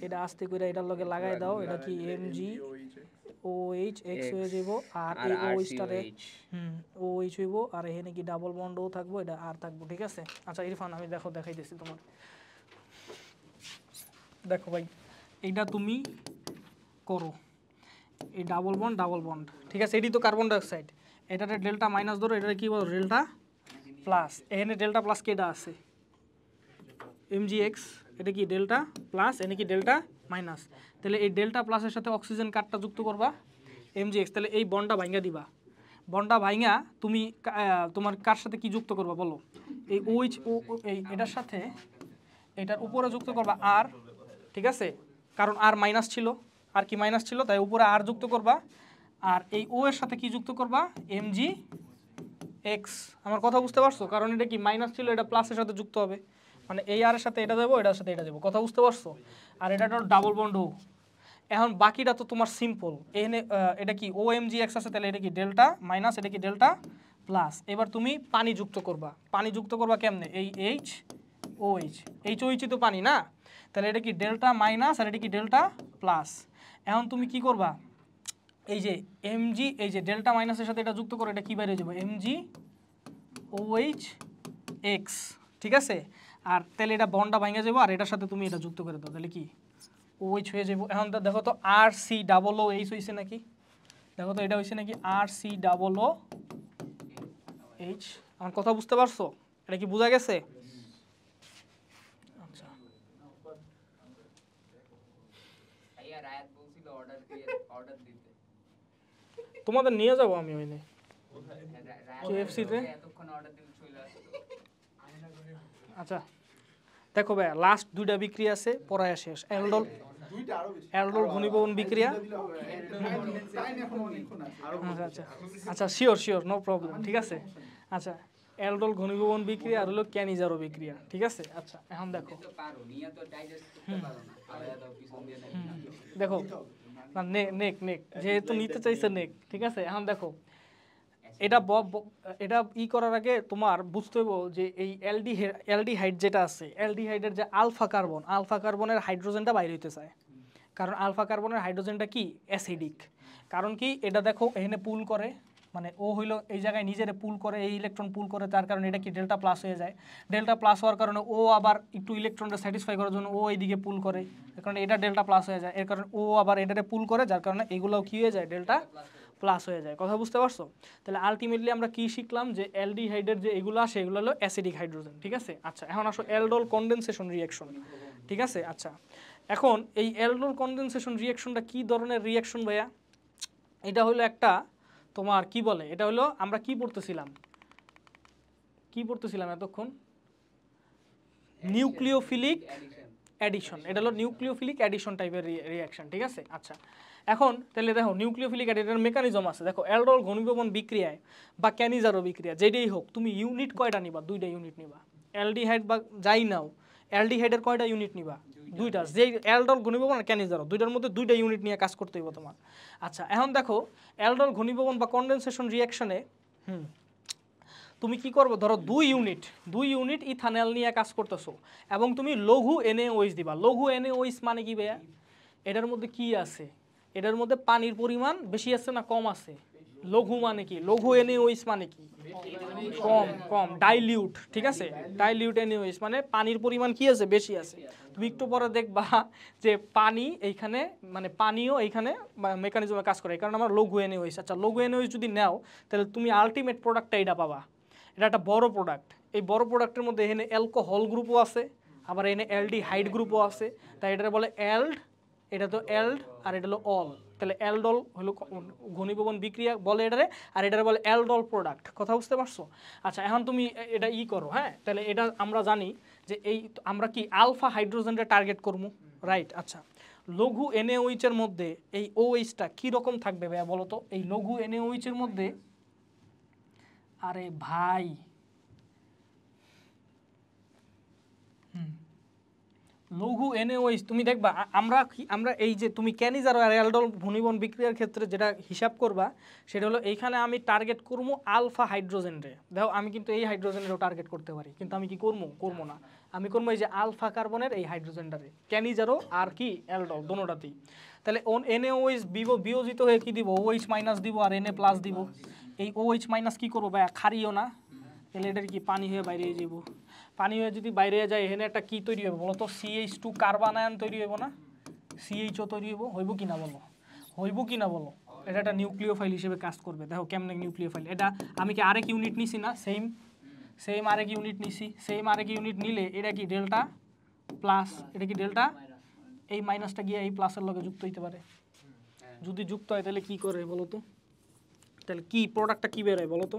এটা আস্তে করে এটার লগে লাগাই দাও এটা কি M G O H X হয়ে যাব আর এই ও স্টারে হুম ও এইচ হইব আর এখানে কি ডাবল বন্ড ও থাকবো এটা আর থাকবো ঠিক আছে আচ্ছা ইরফান আমি দেখো দেখাই দিছি তোমার দেখো ভাই এটা তুমি করো এই ডাবল বন্ড ডাবল বন্ড ঠিক আছে এটি তো কার্বন ডাইঅক্সাইড এটাতে ডেল্টা মাইনাস ধরো এটাতে কী বলো ডেল্টা প্লাস এখানে ডেল্টা প্লাস কেটা আছে এমজিএক্স এটা কি ডেল্টা প্লাস এনে কি ডেল্টা মাইনাস তাহলে এই ডেল্টা প্লাসের সাথে অক্সিজেন কার্ডটা যুক্ত করবা এমজিএক্স তাহলে এই বন্ডটা ভাইঙ্গা দিবা বন্ডা ভাইঙ্গা তুমি তোমার কার সাথে কি যুক্ত করবা বলো এই ওইচ ও এই এটার সাথে এটার উপরে যুক্ত করবা আর ঠিক আছে কারণ আর মাইনাস ছিল আর কি মাইনাস ছিল তাই উপরে আর যুক্ত করবা আর এই ও এর সাথে কি যুক্ত করবা এম জি এক্স আমার কথা বুঝতে পারছো কারণ এটা কি মাইনাস ছিল এটা প্লাসের সাথে যুক্ত হবে মানে এই আর এর সাথে এটা দেবো এটার সাথে এটা দেবো কথা বুঝতে পারছো আর এটা ডাবল বন্ড ও এখন বাকিটা তো তোমার সিম্পল এখানে এটা কি ও এম জি এক্স আছে তাহলে এটা কি ডেল্টা মাইনাস এটা কি ডেল্টা প্লাস এবার তুমি পানি যুক্ত করবা পানি যুক্ত করবা কেমনে এই এইচ ও এইচ এইচ ওইচই তো পানি না তাহলে এটা কি ডেল্টা মাইনাস আর এটা কি ডেল্টা প্লাস এখন তুমি কি করবা এই যে এমজি এই যে ডেল্টা মাইনাসের সাথে এটা যুক্ত করে এটা কী বাইরে যাবো এমজি ওইচ এক্স ঠিক আছে আর তাহলে এটা বন্ডটা ভাঙে যাবো আর এটার সাথে তুমি এটা যুক্ত করে দাও তাহলে কি ওইচ হয়ে যাবো এখন তো দেখো তো R C double O H হয়েছে নাকি দেখো তো এটা হয়েছে নাকি R C double O H আমার কথা বুঝতে পারছো এটা কি বোঝা গেছে তোমাদের নিয়ে যাবো আমি ওই আচ্ছা দেখো ভাই লাস্ট দুইটা বিক্রি আছে পড়ায় শেষ অ্যালডল অ্যালডল ঘনীভবন বিক্রিয়া আচ্ছা আচ্ছা আচ্ছা শিওর শিওর নো প্রবলেম ঠিক আছে আচ্ছা অ্যালডল ঘনীভবন বিক্রিয়া আর হলো ক্যানিজারও বিক্রিয়া ঠিক আছে আচ্ছা এখন দেখো দেখো না নেক নেক হ্যাঁ, যেহেতু নিতে চাইছে নেক ঠিক আছে এখন দেখো আচ্ছা। এটা এটা ই করার আগে তোমার বুঝতে হবে যে এই এলডি এলডিহাইড যেটা আছে এলডিহাইডের যে আলফা কার্বন আলফা কার্বনের হাইড্রোজেনটা বাইরে হইতে চায় কারণ আলফা কার্বনের হাইড্রোজেনটা কি অ্যাসিডিক কারণ কি এটা দেখো এখানে পুল করে মানে ও হইল এই জায়গায় নিজের পুল করে এই ইলেকট্রন পুল করে তার কারণে এটা কি ডেল্টা প্লাস হয়ে যায় ডেল্টা প্লাস হওয়ার কারণে ও আবার একটু ইলেকট্রনটা স্যাটিসফাই করার জন্য ও এইদিকে পুল করে এর কারণে এটা ডেল্টা প্লাস হয়ে যায় এর কারণে ও আবার এটাতে পুল করে যার কারণে এগুলোও কী হয়ে যায় ডেল্টা প্লাস হয়ে যায় কথা বুঝতে পারছো তাহলে আলটিমেটলি আমরা কি শিখলাম যে অ্যালডিহাইডের যে এগুলো আসে এগুলো হলো অ্যাসিডিক হাইড্রোজেন ঠিক আছে আচ্ছা এখন আসো অ্যালডোল কনডেনসেশন রিয়াকশন ঠিক আছে আচ্ছা এখন এই অ্যালডোল কনডেনসেশন রিয়াকশনটা কি ধরনের রিয়াকশন ভাইয়া এটা হলো একটা তোমার কি বলে এটা হলো আমরা কি পড়তেছিলাম কি পড়তেছিলাম এতক্ষণ নিউক্লিওফিলিক অ্যাডিশন এটা হলো নিউক্লিওফিলিক অ্যাডিশন টাইপের রিয়াকশন ঠিক আছে আচ্ছা এখন তাহলে দেখো নিউক্লিওফিলিক অ্যাডিটার মেকানিজম আছে দেখো অ্যালডোল ঘনীভবন বিক্রিয়ায় বা ক্যানিজারো বিক্রিয়া যেটাই হোক তুমি ইউনিট কয়টা নিবা দুইটা ইউনিট নিবা অ্যালডিহাইড বা যাই নাও অ্যালডিহাইডের কয়টা ইউনিট নিবা দুইটা যে এলডল ঘনীভবন আর ক্যানিজার দুইটার মধ্যে দুইটা ইউনিট নিয়ে কাজ করতে হইব তোমার আচ্ছা এখন দেখো এলডল ঘনীভবন বা কনডেনসেশন রিয়াকশনে হুম তুমি কি করবো ধরো দুই ইউনিট দুই ইউনিট ইথানেল নিয়ে কাজ করতেছো এবং তুমি লঘু ওইস দিবা লঘু ওইস মানে কি ভাইয়া এটার মধ্যে কি আছে এটার মধ্যে পানির পরিমাণ বেশি আছে না কম আছে লঘু মানে কি লঘু এনএইচ মানে কি কম কম ডাইলিউট ঠিক আছে ডাইলিউট এনএইচ মানে পানির পরিমাণ কি আছে বেশি আছে তুমি একটু পরে দেখবা যে পানি এইখানে মানে পানিও এইখানে মেকানিজমে কাজ করে কারণ আমার লঘু এনএইচ আচ্ছা লঘু এনএইচ যদি নাও তাহলে তুমি আলটিমেট প্রোডাক্টটা এটা পাবা এটা একটা বড় প্রোডাক্ট এই বড় প্রোডাক্টের মধ্যে এখানে অ্যালকোহল গ্রুপও আছে আবার এখানে এলডি হাইড গ্রুপও আছে তাই এটা বলে এল্ড এটা তো এল্ড আর এটা হলো অল তাহলে অ্যালডল হলো ঘনীভবন বিক্রিয়া বলে এটারে আর এটারে বলে অ্যালডল প্রোডাক্ট কথা বুঝতে পারছো আচ্ছা এখন তুমি এটা ই করো হ্যাঁ তাহলে এটা আমরা জানি যে এই আমরা কি আলফা হাইড্রোজেনটা টার্গেট করবো রাইট আচ্ছা লঘু এনএইচের মধ্যে এই ওএইচটা কীরকম থাকবে ভাইয়া বলো তো এই লঘু এনএইচের মধ্যে আরে ভাই হুম লঘু এনএওএইচ তুমি দেখবা আমরা আমরা এই যে তুমি ক্যানিজার আর অ্যালডল ভূনিবন বিক্রিয়ার ক্ষেত্রে যেটা হিসাব করবা সেটা হলো এইখানে আমি টার্গেট করবো আলফা হাইড্রোজেনরে দেখো আমি কিন্তু এই হাইড্রোজেনেরও টার্গেট করতে পারি কিন্তু আমি কি করবো করবো না আমি করবো এই যে আলফা কার্বনের এই হাইড্রোজেনটারে ক্যানিজারও আর কি অ্যালডল দোনোটাতেই তাহলে ওন এনএওএইচ বিবো বিয়োজিত হয়ে কি দিব ওএইচ মাইনাস দিব আর এনএ প্লাস দিব এই ওএইচ মাইনাস কী করবো ভাই খারিও না এলেডের কি পানি হয়ে বাইরে যাবো পানি হয়ে যদি বাইরে যায় এখানে একটা কি তৈরি হবে বলো তো সিএইচ টু কার্বানায়ন তৈরি হইব না সিএইচও তৈরি হইব হইব কি না বলো হইব কি না বলো এটা একটা নিউক্লিয় ফাইল হিসেবে কাজ করবে দেখো কেমন নিউক্লিয় ফাইল এটা আমি কি আরেক ইউনিট নিছি না সেম সেম আরেক ইউনিট নিছি সেম আরেক ইউনিট নিলে এটা কি ডেল্টা প্লাস এটা কি ডেল্টা এই মাইনাসটা গিয়ে এই প্লাসের লগে যুক্ত হইতে পারে যদি যুক্ত হয় তাহলে কি করে বলো তো তাহলে কি প্রোডাক্টটা কী বেরোয় বলো তো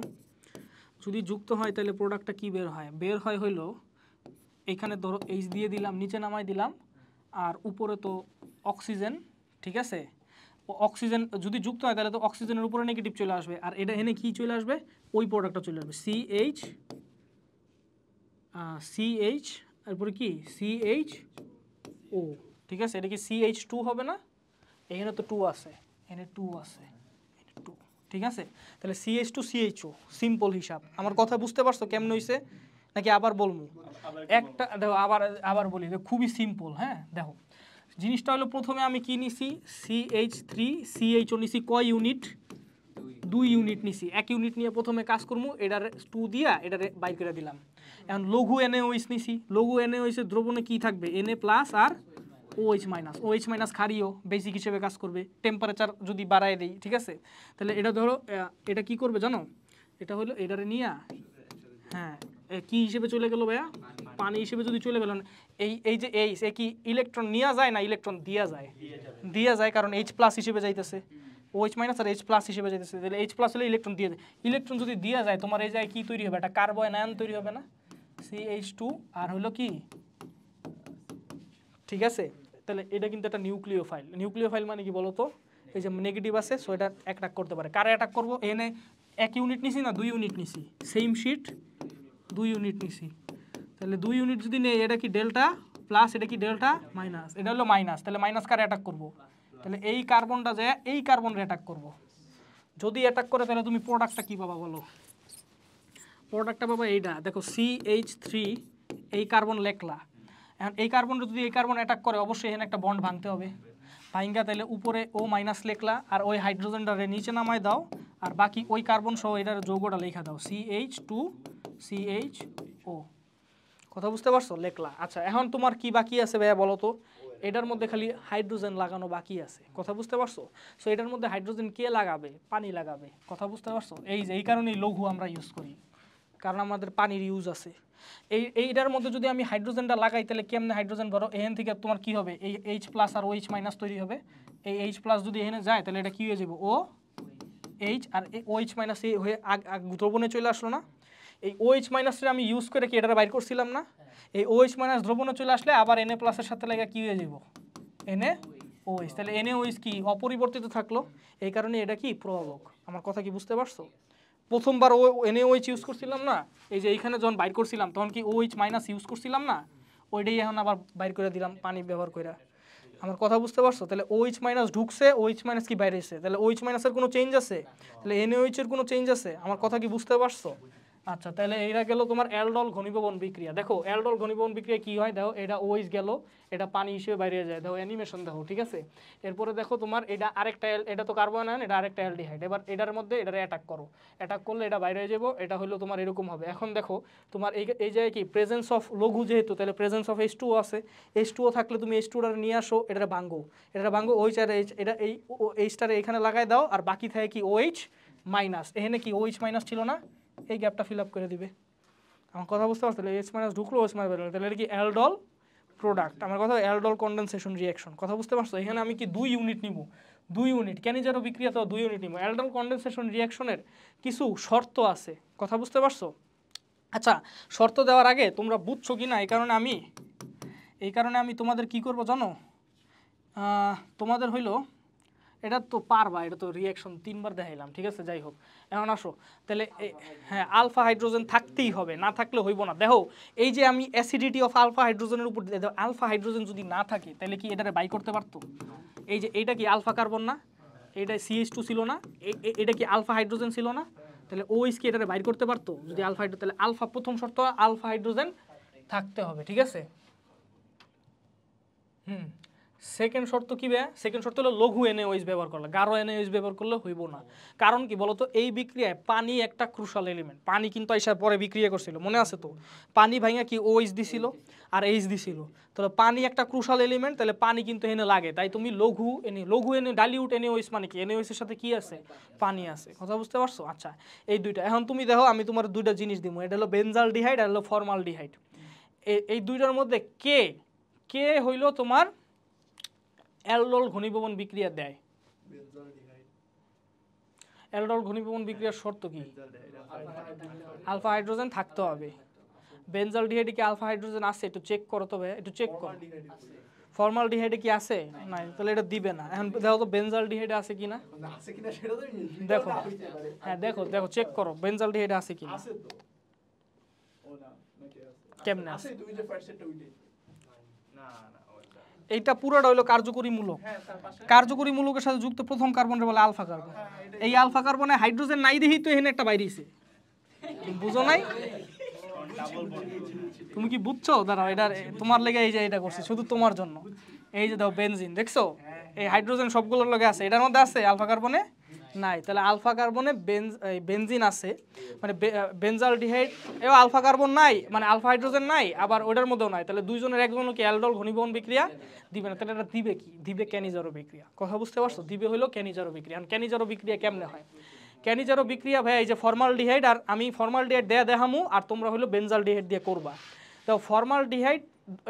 যদি যুক্ত হয় তাহলে প্রোডাক্টটা কি বের হয় বের হয় হইলো এখানে ধরো এইচ দিয়ে দিলাম নিচে নামাই দিলাম আর উপরে তো অক্সিজেন ঠিক আছে অক্সিজেন যদি যুক্ত হয় তাহলে তো অক্সিজেনের উপরে নেগেটিভ চলে আসবে আর এটা এনে কি চলে আসবে ওই প্রোডাক্টটা চলে আসবে সি এইচ সি এইচ এরপরে কি সি এইচ ও ঠিক আছে এটা কি সি এইচ টু হবে না এখানে তো টু আছে এনে টু আছে ঠিক আছে তাহলে এইচ টু সিএইচও সিম্পল হিসাব আমার কথা বুঝতে পারছো কেমন হয়েছে নাকি আবার বলবো একটা দেখো আবার আবার বলি খুবই সিম্পল হ্যাঁ দেখো জিনিসটা হলো প্রথমে আমি কি নিছি সিএইচ থ্রি সিএইচও নিছি কয় ইউনিট দুই ইউনিট নিছি এক ইউনিট নিয়ে প্রথমে কাজ করবো এটার টু দিয়া এটার বাইকেরা করে দিলাম এখন লঘু এনএ ওইস নিছি লঘু ওইসের দ্রবণে কী থাকবে এনএ প্লাস আর ওএইচ মাইনাস ওএইচ মাইনাস ক্ষারীয় বেসিক হিসেবে কাজ করবে টেম্পারেচার যদি বাড়ায় দেয় ঠিক আছে তাহলে এটা ধরো এটা কি করবে জানো এটা হলো এটারে নিয়ে হ্যাঁ কি হিসেবে চলে গেল ভাইয়া পানি হিসেবে যদি চলে গেল এই এই যে এইচ এ কি ইলেকট্রন নেওয়া যায় না ইলেকট্রন দিয়া যায় দিয়া যায় কারণ এইচ প্লাস হিসেবে যাইতেছে ওএইচ মাইনাস আর এইচ প্লাস হিসেবে যাইতেছে তাহলে এইচ প্লাস হলে ইলেকট্রন দিয়ে যায় ইলেকট্রন যদি দিয়া যায় তোমার এই যায় কি তৈরি হবে একটা কার্বন আয়ন তৈরি হবে না সি এইচ টু আর হলো কি ঠিক আছে তাহলে এটা কিন্তু একটা নিউক্লিও ফাইল নিউক্লিও ফাইল মানে কি বলতো এই যে নেগেটিভ আছে সো এটা অ্যাটাক করতে পারে কারা অ্যাটাক করবো এনে এক ইউনিট নিছি না দুই ইউনিট নিছি সেম শিট দুই ইউনিট নিছি তাহলে দুই ইউনিট যদি নেই এটা কি ডেল্টা প্লাস এটা কি ডেল্টা মাইনাস এটা হলো মাইনাস তাহলে মাইনাস কার অ্যাটাক করবো তাহলে এই কার্বনটা যায় এই কার্বনের অ্যাটাক করবো যদি অ্যাটাক করে তাহলে তুমি প্রোডাক্টটা কী পাবা বলো প্রোডাক্টটা পাবা এইটা দেখো সি এইচ থ্রি এই কার্বন লেখলা এখন এই কার্বনটা যদি এই কার্বন অ্যাটাক করে অবশ্যই এখানে একটা বন্ড ভাঙতে হবে ভাইঙ্গা তাহলে উপরে ও মাইনাস লেখলা আর ওই হাইড্রোজেনটারে নিচে নামায় দাও আর বাকি ওই কার্বন সহ এটার যৌগটা লেখা দাও C H two C H O কথা বুঝতে পারছো লেখলা আচ্ছা এখন তোমার কি বাকি আছে ভাইয়া বলো তো এটার মধ্যে খালি হাইড্রোজেন লাগানো বাকি আছে কথা বুঝতে পারছো সো এটার মধ্যে হাইড্রোজেন কে লাগাবে পানি লাগাবে কথা বুঝতে পারছো এই যে এই কারণেই লঘু আমরা ইউজ করি কারণ আমাদের পানির ইউজ আছে এই এইটার মধ্যে যদি আমি হাইড্রোজেনটা লাগাই তাহলে কেমনে হাইড্রোজেন ধরো এহেন থেকে তোমার কি হবে এই এইচ প্লাস আর ও এইচ মাইনাস তৈরি হবে এই এইচ প্লাস যদি এহেনে যায় তাহলে এটা কি হয়ে যাবে ও এইচ আর ও এইচ মাইনাস এ হয়ে আগ দ্রবণে চলে আসলো না এই ও এইচ মাইনাসটা আমি ইউজ করে কি এটা বাইর করছিলাম না এই ও এইচ মাইনাস দ্রবণে চলে আসলে আবার এনএ প্লাসের সাথে লেগে কী হয়ে যাব এনএ ওএস তাহলে এনএ ওএস কি অপরিবর্তিত থাকলো এই কারণে এটা কি প্রভাবক আমার কথা কি বুঝতে পারছো প্রথমবার ও এন ওইচ ইউজ করছিলাম না এই যে এইখানে যখন বাইর করছিলাম তখন কি ওইচ মাইনাস ইউজ করছিলাম না ওইটাই এখন আবার বাইর করে দিলাম পানি ব্যবহার করে আমার কথা বুঝতে পারছো তাহলে ওইচ মাইনাস ঢুকছে ওইচ মাইনাস কি বাইরে এসে তাহলে ওইচ মাইনাসের কোনো চেঞ্জ আছে তাহলে এন এর কোনো চেঞ্জ আছে আমার কথা কি বুঝতে পারছো আচ্ছা তাহলে এটা গেল তোমার অ্যালডল ঘনীভবন বিক্রিয়া দেখো অ্যালডল ঘনীভবন বিক্রিয়া কি হয় দেখো এটা ওইস গেল এটা পানি হিসেবে বাইরে যায় দেখো অ্যানিমেশন দেখো ঠিক আছে এরপরে দেখো তোমার এটা আরেকটা এটা তো কার্বন আয়ন এটা আরেকটা অ্যালডিহাইড এবার এটার মধ্যে এটারে অ্যাটাক করো অ্যাটাক করলে এটা বাইরে হয়ে যাবো এটা হলো তোমার এরকম হবে এখন দেখো তোমার এই এই জায়গায় কি প্রেজেন্স অফ লঘু যেহেতু তাহলে প্রেজেন্স অফ এইচ টু আছে এইচ টুও থাকলে তুমি এইচ টুটা নিয়ে আসো এটা ভাঙ্গো এটা ভাঙ্গো ওই এইচ এটা এই এইচটারে এখানে লাগাই দাও আর বাকি থাকে কি ওইচ মাইনাস এখানে কি ওইচ মাইনাস ছিল না এই গ্যাপটা ফিল আপ করে দিবে আমার কথা বুঝতে পারছো এইচ মাইনাস ঢুকলো এইচ মাইনাস বেরোলো তাহলে এটা কি অ্যালডল প্রোডাক্ট আমার কথা অ্যালডল কন্ডেনসেশন রিয়াকশন কথা বুঝতে পারছো এখানে আমি কি দুই ইউনিট নিব দুই ইউনিট যেন বিক্রিয়া তো দুই ইউনিট নিব অ্যালডল কন্ডেনসেশন রিয়াকশনের কিছু শর্ত আছে কথা বুঝতে পারছো আচ্ছা শর্ত দেওয়ার আগে তোমরা বুঝছো কি না এই কারণে আমি এই কারণে আমি তোমাদের কি করব জানো তোমাদের হইলো এটা তো পারবা এটা তো রিয়াকশন তিনবার দেখাইলাম ঠিক আছে যাই হোক এখন আসো তাহলে হ্যাঁ আলফা হাইড্রোজেন থাকতেই হবে না থাকলে হইব না দেখো এই যে আমি অ্যাসিডিটি অফ আলফা হাইড্রোজেনের উপর দেখো আলফা হাইড্রোজেন যদি না থাকে তাহলে কি এটা বাই করতে পারতো এই যে এইটা কি আলফা কার্বন না এটা সিএইচ টু ছিল না এটা কি আলফা হাইড্রোজেন ছিল না তাহলে ওইস কি এটারে বাইর করতে পারতো যদি আলফা হাইড্রো তাহলে আলফা প্রথম শর্ত আলফা হাইড্রোজেন থাকতে হবে ঠিক আছে হুম সেকেন্ড শর্ত কি ব্যা সেকেন্ড শর্ত হলো লঘু এনএওএইচ ব্যবহার করলে গাঢ় এনএওএইচ ব্যবহার করলে হইব না কারণ কি বলতো এই বিক্রিয়ায় পানি একটা ক্রুশাল এলিমেন্ট পানি কিন্তু আসার পরে বিক্রিয়া করছিল মনে আছে তো পানি ভাঙা কি ওইস দিছিল আর এইচ দিছিল তাহলে পানি একটা ক্রুশাল এলিমেন্ট তাহলে পানি কিন্তু এনে লাগে তাই তুমি লঘু এনে লঘু এনে ডালিউট এনএওএইচ মানে কি এনএওএইচের সাথে কি আছে পানি আছে কথা বুঝতে পারছো আচ্ছা এই দুইটা এখন তুমি দেখো আমি তোমার দুইটা জিনিস দিব এটা হলো বেনজাল ডিহাইড আর হলো ফর্মাল ডিহাইড এই দুইটার মধ্যে কে কে হইল তোমার অ্যালডল ঘনীভবন বিক্রিয়া দেয় অ্যালডল ঘনীভবন বিক্রিয়ার শর্ত কি আলফা হাইড্রোজেন থাকতে হবে বেনজাল ডিহাইডে কি আলফা হাইড্রোজেন আছে একটু চেক করো তবে একটু চেক করো ফর্মাল ডিহাইডে কি আছে নাই তাহলে এটা দিবে না এখন দেখো তো বেনজাল ডিহাইডে আছে কি না দেখো হ্যাঁ দেখো দেখো চেক করো বেনজাল ডিহাইডে আছে কি না কেমনে আছে এইটা পুরোটা মূলক কার্যকরীমূলক কার্যকরীমূলকের সাথে যুক্ত প্রথম কার্বনটা বলে আলফা কার্বন এই আলফা কার্বনে হাইড্রোজেন নাই দেখি তো এখানে একটা বাইরেছে বুঝো নাই তুমি কি বুঝছো দাঁড়াও এটা তোমার লেগে এই যে এটা করছি শুধু তোমার জন্য এই যে দাও বেনজিন দেখছো এই হাইড্রোজেন সবগুলোর লগে আছে এটার মধ্যে আছে আলফা কার্বনে নাই তাহলে আলফা কার্বনে বেনজিন আছে মানে ডিহাইড এও আলফা কার্বন নাই মানে আলফা হাইড্রোজেন নাই আবার ওটার মধ্যেও নাই তাহলে দুইজনের একজন কি অ্যালডল ঘনীবহন বিক্রিয়া দিবে না তাহলে এটা দিবে কি দিবে ক্যানিজারো বিক্রিয়া কথা বুঝতে পারছো দিবে হলো ক্যানিজারো বিক্রিয়া ক্যানিজারো বিক্রিয়া কেমনে হয় ক্যানিজারো বিক্রিয়া ভাই এই যে ডিহাইড আর আমি ডিহাইড দেয়া দেখামু আর তোমরা হলো ডিহাইড দিয়ে করবা তো ডিহাইড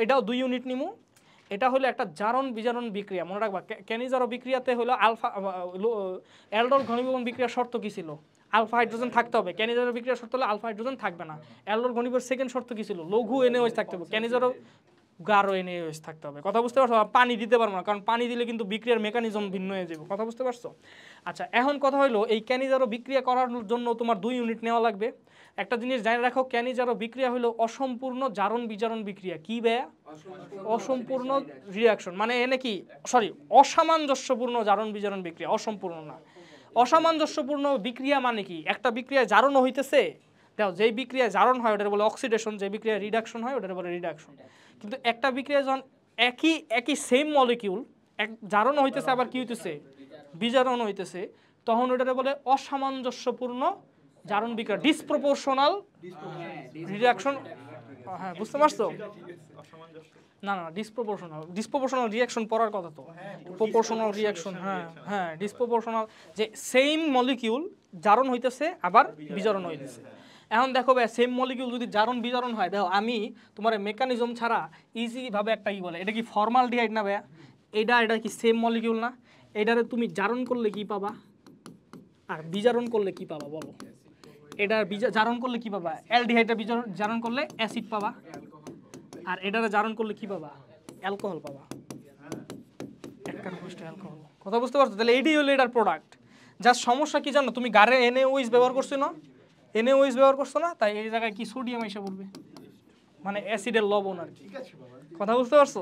এটাও দুই ইউনিট নিমু এটা হলো একটা জারণ বিজারণ বিক্রিয়া মনে রাখবা ক্যানিজারো বিক্রিয়াতে হলো আলফা অ্যালডোল ঘনীভবন বিক্রিয়ার শর্ত কী ছিল আলফা হাইড্রোজেন থাকতে হবে ক্যানিজারো বিক্রিয়ার শর্ত হলে আলফা হাইড্রোজেন থাকবে না অ্যালডল ঘনীভবন সেকেন্ড শর্ত কী ছিল লঘু এনএওএস থাকতে হবে ক্যানিজারো গাঢ় এনএওএস থাকতে হবে কথা বুঝতে পারছো পানি দিতে পারবো না কারণ পানি দিলে কিন্তু বিক্রিয়ার মেকানিজম ভিন্ন হয়ে যাবে কথা বুঝতে পারছো আচ্ছা এখন কথা হলো এই ক্যানিজারো বিক্রিয়া করার জন্য তোমার দুই ইউনিট নেওয়া লাগবে একটা জিনিস জানিয়ে রাখো ক্যানি জারো বিক্রিয়া হলো অসম্পূর্ণ জারণ বিজারণ বিক্রিয়া কি ব্যয়া অসম্পূর্ণ রিয়াকশন মানে এনে কি সরি অসামঞ্জস্যপূর্ণ জারণ বিজারণ বিক্রিয়া অসম্পূর্ণ না অসামঞ্জস্যপূর্ণ বিক্রিয়া মানে কি একটা বিক্রিয়া জারণ হইতেছে দেখো যেই বিক্রিয়া জারণ হয় ওটার বলে অক্সিডেশন যে বিক্রিয়া রিডাকশন হয় ওটার বলে রিডাকশন কিন্তু একটা বিক্রিয়া যখন একই একই সেম মলিকিউল এক জারণ হইতেছে আবার কি হইতেছে বিজারণ হইতেছে তখন ওটার বলে অসামঞ্জস্যপূর্ণ জারণ বিক্রিয়া ডিসপ্রপোর্শনাল রিয়াকশন হ্যাঁ বুঝতে পারছো না না ডিসপ্রপোর্শনাল ডিসপ্রপোর্শনাল রিয়াকশন পড়ার কথা তো প্রপোর্শনাল রিয়াকশন হ্যাঁ হ্যাঁ ডিসপ্রপোর্শনাল যে সেম মলিকিউল জারণ হইতেছে আবার বিজারণ হইতেছে এখন দেখো ভাই সেম মলিকিউল যদি জারণ বিজারণ হয় দেখো আমি তোমার মেকানিজম ছাড়া ইজিভাবে একটা কি বলে এটা কি ফর্মাল ডিহাইড না ভাইয়া এটা এটা কি সেম মলিকিউল না এটারে তুমি জারণ করলে কি পাবা আর বিজারণ করলে কি পাবা বলো এটার জারণ করলে কি পাবা অ্যালডিহাইডটা জারণ করলে অ্যাসিড পাবা আর এটার জারণ করলে কি পাবা অ্যালকোহল পাবা অ্যালকোহল কথা বুঝতে পারছো তাহলে এইটাই হলো এটার প্রোডাক্ট যার সমস্যা কি জানো তুমি গাড়ে এনে ওইস ব্যবহার করছো না এনে ওইস ব্যবহার করছো না তাই এই জায়গায় কি সোডিয়াম এসে পড়বে মানে অ্যাসিডের লবণ আর কি কথা বুঝতে পারছো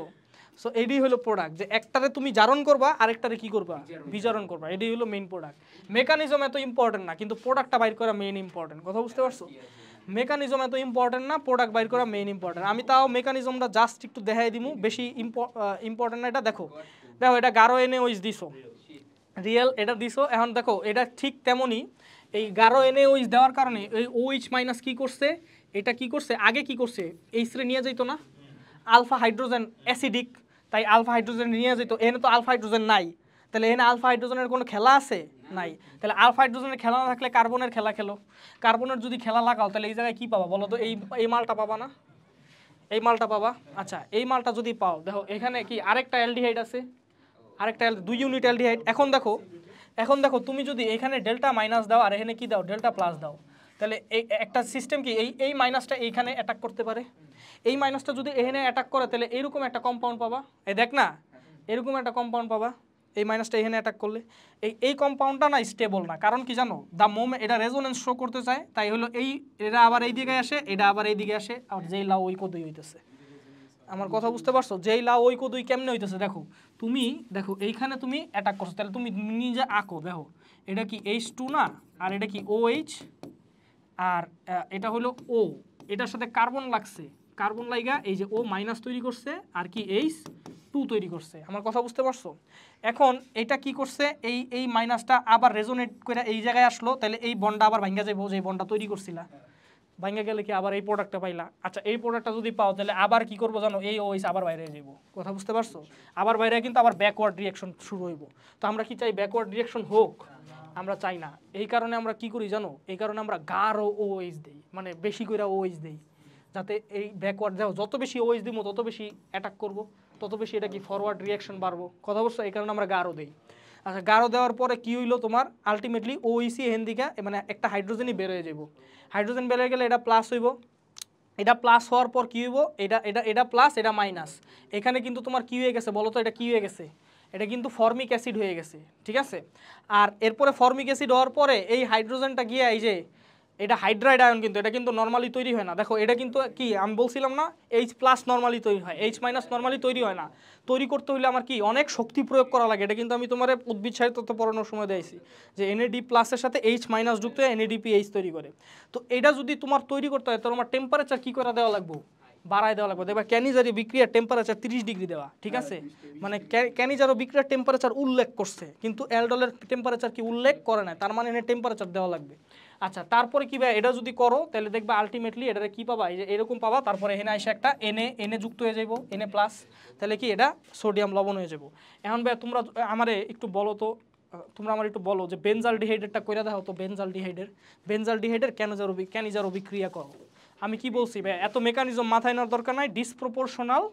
সো এডি হলো প্রোডাক্ট যে একটারে তুমি জারণ করবা আরেকটারে কি করবা বিজারণ করবা এটাই হলো মেইন প্রোডাক্ট মেকানিজম এত ইম্পর্টেন্ট না কিন্তু প্রোডাক্টটা বাইর করা মেইন ইম্পর্টেন্ট কথা বুঝতে পারছো মেকানিজম এত ইম্পর্টেন্ট না প্রোডাক্ট বাইর করা মেইন ইম্পর্টেন্ট আমি তাও মেকানিজমটা জাস্ট একটু দেখাই দিমু বেশি ইম্পর্টেন্ট না এটা দেখো দেখো এটা গারো এনে ওইস দিছো রিয়েল এটা দিছো এখন দেখো এটা ঠিক তেমনই এই গারো এনে ওইস দেওয়ার কারণে এই ওইচ মাইনাস কী করছে এটা কি করছে আগে কি করছে এই স্ত্রে নিয়ে যাইতো না আলফা হাইড্রোজেন অ্যাসিডিক তাই আলফা হাইড্রোজেন নিয়ে যেত এনে তো আলফা হাইড্রোজেন নাই তাহলে এনে আলফা হাইড্রোজেনের কোনো খেলা আছে নাই তাহলে আলফা হাইড্রোজেনের খেলা না থাকলে কার্বনের খেলা খেলো কার্বনের যদি খেলা লাগাও তাহলে এই জায়গায় কী পাবা বলো তো এই এই মালটা পাবা না এই মালটা পাবা আচ্ছা এই মালটা যদি পাও দেখো এখানে কি আরেকটা অ্যালডিহাইড আছে আরেকটা দুই ইউনিট অ্যালডিহাইড এখন দেখো এখন দেখো তুমি যদি এখানে ডেল্টা মাইনাস দাও আর এখানে কি দাও ডেল্টা প্লাস দাও তাহলে এই একটা সিস্টেম কি এই এই মাইনাসটা এইখানে অ্যাটাক করতে পারে এই মাইনাসটা যদি এখানে অ্যাটাক করে তাহলে এরকম একটা কম্পাউন্ড পাবা এই দেখ না এরকম একটা কম্পাউন্ড পাবা এই মাইনাসটা এখানে অ্যাটাক করলে এই এই কম্পাউন্ডটা না স্টেবল না কারণ কি জানো দ্য মোমেন্ট এটা রেজোনেন্স শো করতে চায় তাই হলো এই এটা আবার এই দিকে আসে এটা আবার এই দিকে আসে আর যেই লাউ ওই কদই হইতেছে আমার কথা বুঝতে পারছো যেই লাউ ওই কদই কেমনে হইতেছে দেখো তুমি দেখো এইখানে তুমি অ্যাটাক করছো তাহলে তুমি নিজে আঁকো দেখো এটা কি এইচ টু না আর এটা কি ও এইচ আর এটা হলো ও এটার সাথে কার্বন লাগছে কার্বন লাইগা এই যে ও মাইনাস তৈরি করছে আর কি এইচ টু তৈরি করছে আমার কথা বুঝতে পারছো এখন এটা কি করছে এই এই মাইনাসটা আবার রেজোনেট করে এই জায়গায় আসলো তাহলে এই বন্ডা আবার ভাঙ্গা যাবো যে বন্ডা তৈরি করছিলা ভাঙ্গা গেলে কি আবার এই প্রোডাক্টটা পাইলা আচ্ছা এই প্রোডাক্টটা যদি পাও তাহলে আবার কি করবো জানো এই ওইস আবার বাইরে যাবো কথা বুঝতে পারছো আবার বাইরে কিন্তু আবার ব্যাকওয়ার্ড রিয়াকশন শুরু হইব তো আমরা কি চাই ব্যাকওয়ার্ড রিয়াকশন হোক আমরা চাই না এই কারণে আমরা কি করি জানো এই কারণে আমরা গাঢ় ওএইচ দিই মানে বেশি করে ওএইচ দিই যাতে এই ব্যাকওয়ার্ড যাও যত বেশি ওএইচ দিব তত বেশি অ্যাটাক করব তত বেশি এটা কি ফরওয়ার্ড রিয়াকশন বাড়বো কথা বলছো এই কারণে আমরা গাঢ় দিই আচ্ছা গাঢ় দেওয়ার পরে কী হইলো তোমার আলটিমেটলি ওইসি হেন্দিকা মানে একটা হাইড্রোজেনই বের হয়ে যাব হাইড্রোজেন বেরোয় হয়ে গেলে এটা প্লাস হইব এটা প্লাস হওয়ার পর কী হইব এটা এটা এটা প্লাস এটা মাইনাস এখানে কিন্তু তোমার কী হয়ে গেছে বলো তো এটা কী হয়ে গেছে এটা কিন্তু ফর্মিক অ্যাসিড হয়ে গেছে ঠিক আছে আর এরপরে ফর্মিক অ্যাসিড হওয়ার পরে এই হাইড্রোজেনটা গিয়ে এই যে এটা হাইড্রাইড আয়ন কিন্তু এটা কিন্তু নর্মালি তৈরি হয় না দেখো এটা কিন্তু কি আমি বলছিলাম না এইচ প্লাস নর্মালি তৈরি হয় এইচ মাইনাস নর্মালি তৈরি হয় না তৈরি করতে হলে আমার কি অনেক শক্তি প্রয়োগ করা লাগে এটা কিন্তু আমি তোমার উদ্ভিদ সাহিত্য পড়ানোর সময় দিয়েছি যে এনএডি প্লাসের সাথে এইচ মাইনাস যুক্ত এনএডিপি এইচ তৈরি করে তো এটা যদি তোমার তৈরি করতে হয় তাহলে আমার টেম্পারেচার কী করে দেওয়া লাগবে বাড়াই দেওয়া লাগবে দেখবা ক্যানিজারি বিক্রিয়ার টেম্পারেচার তিরিশ ডিগ্রি দেওয়া ঠিক আছে হ্যাঁ, মানে ক্যানিজারও বিক্রিয়ার টেম্পারেচার উল্লেখ করছে কিন্তু অ্যালডলের টেম্পারেচার কি উল্লেখ করে না তার মানে এনে টেম্পারেচার দেওয়া লাগবে আচ্ছা তারপরে কি ভাই এটা যদি করো তাহলে দেখবা আলটিমেটলি এটা কি পাবা এই যে এরকম পাবা তারপরে এনে এসে একটা এনে এনে যুক্ত হয়ে যাবো এনে প্লাস তাহলে কি এটা সোডিয়াম লবণ হয়ে যাবো এখন ভাই তোমরা আমারে একটু বলো তো তোমরা আমার একটু বলো যে বেনজাল ডিহাইডেরটা করে দেখো তো বেনজাল ডিহাইডের বেনজাল ডিহাইডের ক্যানিজার ক্যানিজার অভিক্রিয়া করো আমি কি বলছি ভাই এত মেকানিজম মাথায় নেওয়ার দরকার নাই ডিসপ্রপোর্শনাল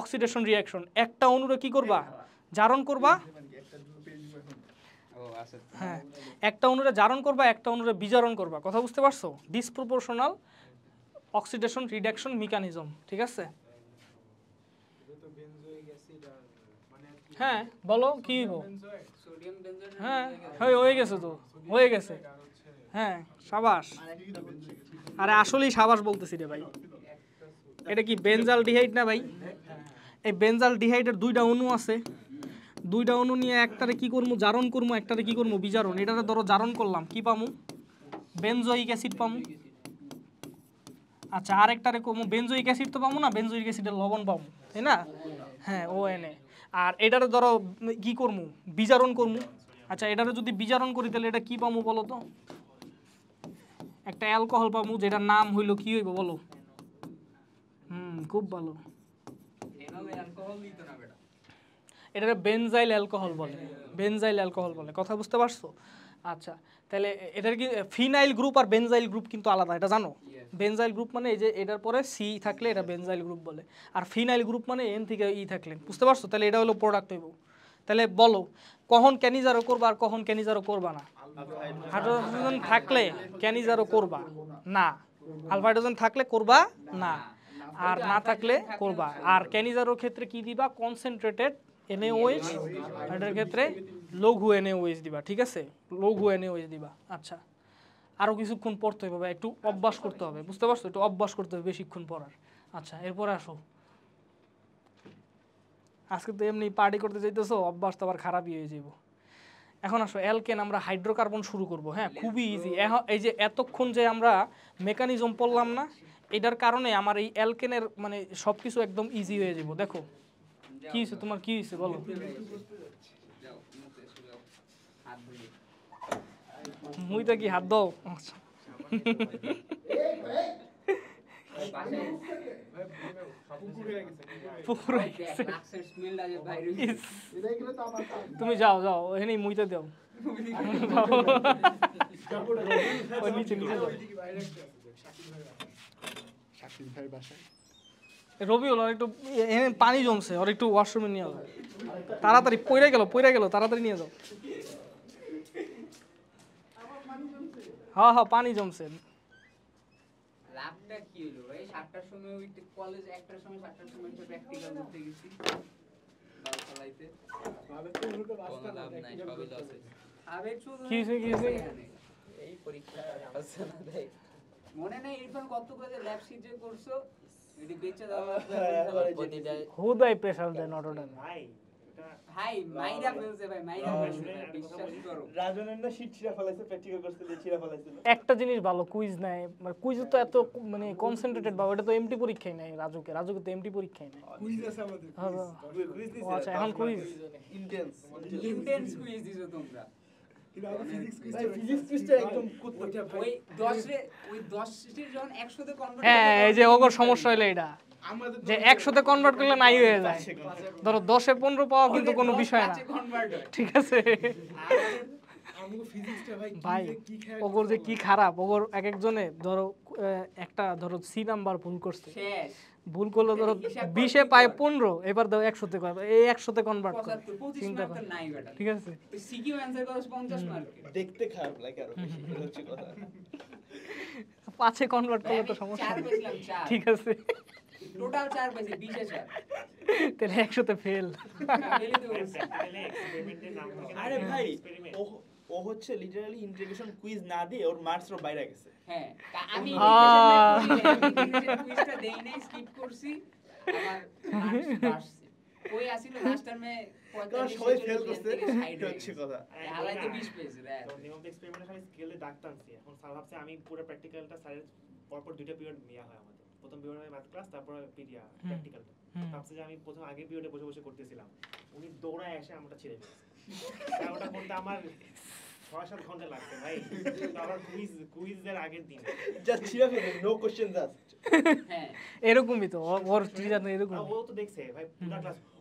অক্সিডেশন রিয়াকশন একটা অনুরে কি করবা জারণ করবা আচ্ছা। হ্যাঁ একটা অনুরে জারণ করবা একটা অনুরে বিজারণ করবা কথা বুঝতে পারছো ডিসপ্রপোর্শনাল অক্সিডেশন রিডাকশন মেকানিজম ঠিক আছে হ্যাঁ বলো কি হ্যাঁ হয়ে গেছে তো হয়ে গেছে হ্যাঁ সাবাস আরে আসলেই সাবাস বলতেছি রে ভাই এটা কি বেঞ্জাল ডিহাইড না ভাই এই বেঞ্জাল ডিহাইডের দুইটা অনু আছে দুইটা অনু নিয়ে একটারে কি করবো জারণ করবো একটারে কি করবো বিজারণ এটারে ধরো জারণ করলাম কি পামু বেঞ্জয়িক অ্যাসিড পামু আচ্ছা আরেকটারে কমু বেনজোইক অ্যাসিড তো পামু না বেনজোইক অ্যাসিডের লবণ পামু তাই না হ্যাঁ ও এনে আর এটারে ধরো কি করমু বিজারণ করমু আচ্ছা এটারে যদি বিজারণ করি তাহলে এটা কি পামু বলো তো একটা অ্যালকোহল পাবো যেটার নাম হইলো কি হইব বলো হুম খুব ভালো এটা বেনজাইল অ্যালকোহল বলে বেনজাইল অ্যালকোহল বলে কথা বুঝতে পারছো আচ্ছা তাহলে এটার কি ফিনাইল গ্রুপ আর বেনজাইল গ্রুপ কিন্তু আলাদা এটা জানো বেনজাইল গ্রুপ মানে এই যে এটার পরে সি থাকলে এটা বেনজাইল গ্রুপ বলে আর ফিনাইল গ্রুপ মানে এন থেকে ই e থাকলে বুঝতে পারছো তাহলে এটা হলো প্রোডাক্ট হইব তাহলে বলো কখন ক্যানিজারও করবা আর কখন ক্যানিজারও করবা না হাইড্রোজেন থাকলে ক্যানিজারও করবা না আলফা থাকলে করবা না আর না থাকলে করবা আর ক্যানিজারও ক্ষেত্রে কি দিবা কনসেন্ট্রেটেড এনএওএইচ এটার ক্ষেত্রে লঘু এনএওএইচ দিবা ঠিক আছে লঘু ওয়েজ দিবা আচ্ছা আরও কিছুক্ষণ পড়তে হবে একটু অভ্যাস করতে হবে বুঝতে পারছো একটু অভ্যাস করতে হবে বেশিক্ষণ পড়ার আচ্ছা এরপরে আসো আজকে তো এমনি পার্টি করতে যাইতেছো অভ্যাস তো আবার খারাপই হয়ে যাবো এখন আসো অ্যালকেন আমরা হাইড্রোকার্বন শুরু করব হ্যাঁ খুবই ইজি এই যে এতক্ষণ যে আমরা মেকানিজম পড়লাম না এটার কারণে আমার এই অ্যালকেনের মানে সব কিছু একদম ইজি হয়ে যাব দেখো কি হয়েছে তোমার কি হয়েছে বলো মুইটা কি হাত দাও আচ্ছা তুমি যাও যাও এখানে মুইতে দাও নিচে নিচে রবিউল পানি জমছে আর একটু ওয়াশরুমে নিয়ে যাও তাড়াতাড়ি পইরা গেল পইরা গেল তাড়াতাড়ি নিয়ে যাও হ্যাঁ হ্যাঁ পানি জমছে সাতটার সময় ওই কলেজ একটার সময় সাতটার সময় একটা প্র্যাকটিক্যাল করতে গেছি মনে নেই ইরফান কত করে ল্যাব সিট করছো এটি বেঁচে দেওয়া হুদাই প্রেশার দেয় ভাই ভাই মাইরা ফেলছে ভাই মাইরা ফেলছে বিশ্বাস করো রাজনের না শীত প্র্যাকটিক্যাল করতে দিয়ে একটা জিনিস ভালো কুইজ নাই মানে কুইজ তো এত মানে কনসেন্ট্রেটেড বা তো এমটি পরীক্ষায় নাই রাজুকে রাজুকে তো এমটি পরীক্ষায় নাই কুইজ আছে আমাদের কুইজ হ্যাঁ, হ্যাঁ। আচ্ছা এখন কুইজ ইন্টেন্স ইন্টেন্স কুইজ দিছো তোমরা হ্যাঁ, সমস্যা হইলে এটা যে একশোতে কনভার্ট করলে নাই হয়ে যায় ধরো দশে পনেরো পাওয়া কিন্তু কোনো বিষয় না ঠিক আছে ভাই ওগর যে কি খারাপ ওগর এক একজনে ধরো একটা ধরো সি নাম্বার ভুল করছে ভুল করলে ধরো বিশে পায় পনেরো এবার ধরো একশোতে এই একশোতে কনভার্ট করে চিন্তা কর ঠিক আছে দেখতে খারাপ লাগে আরো পাঁচে কনভার্ট করলে তো সমস্যা ঠিক আছে টোটাল চার পাইছি তাহলে একশোতে ফেল আরে হ্যাঁ, ভাই ও হচ্ছে লিটারালি ইন্টিগ্রেশন কুইজ না দিয়ে ওর মার্কস বাইরে গেছে হ্যাঁ আমি কুইজটা হ্যাঁ। দেই নাই স্কিপ করছি ওই আসিল হ্যাঁ, আমি পুরো প্র্যাকটিক্যালটা স্যারের পরপর দুইটা পিরিয়ড নেওয়া হয় আমার প্রথম পিরিয়ড হয় ম্যাথ ক্লাস তারপর পিডিয়া প্র্যাকটিক্যাল ভাবছি যে আমি প্রথম আগে পিরিয়ডে বসে বসে করতেছিলাম উনি দৌড়ায় এসে আমরা ছেড়ে দিয়েছি ওটা করতে আমার ছয় সাত ঘন্টা লাগছে ভাই আমার কুইজ কুইজ কুইজের আগের দিন জাস্ট ছিড়া ফেলে নো কোশ্চেন জাস্ট এরকমই তো ওর টিচার এরকম ও তো দেখছে ভাই পুরো ক্লাস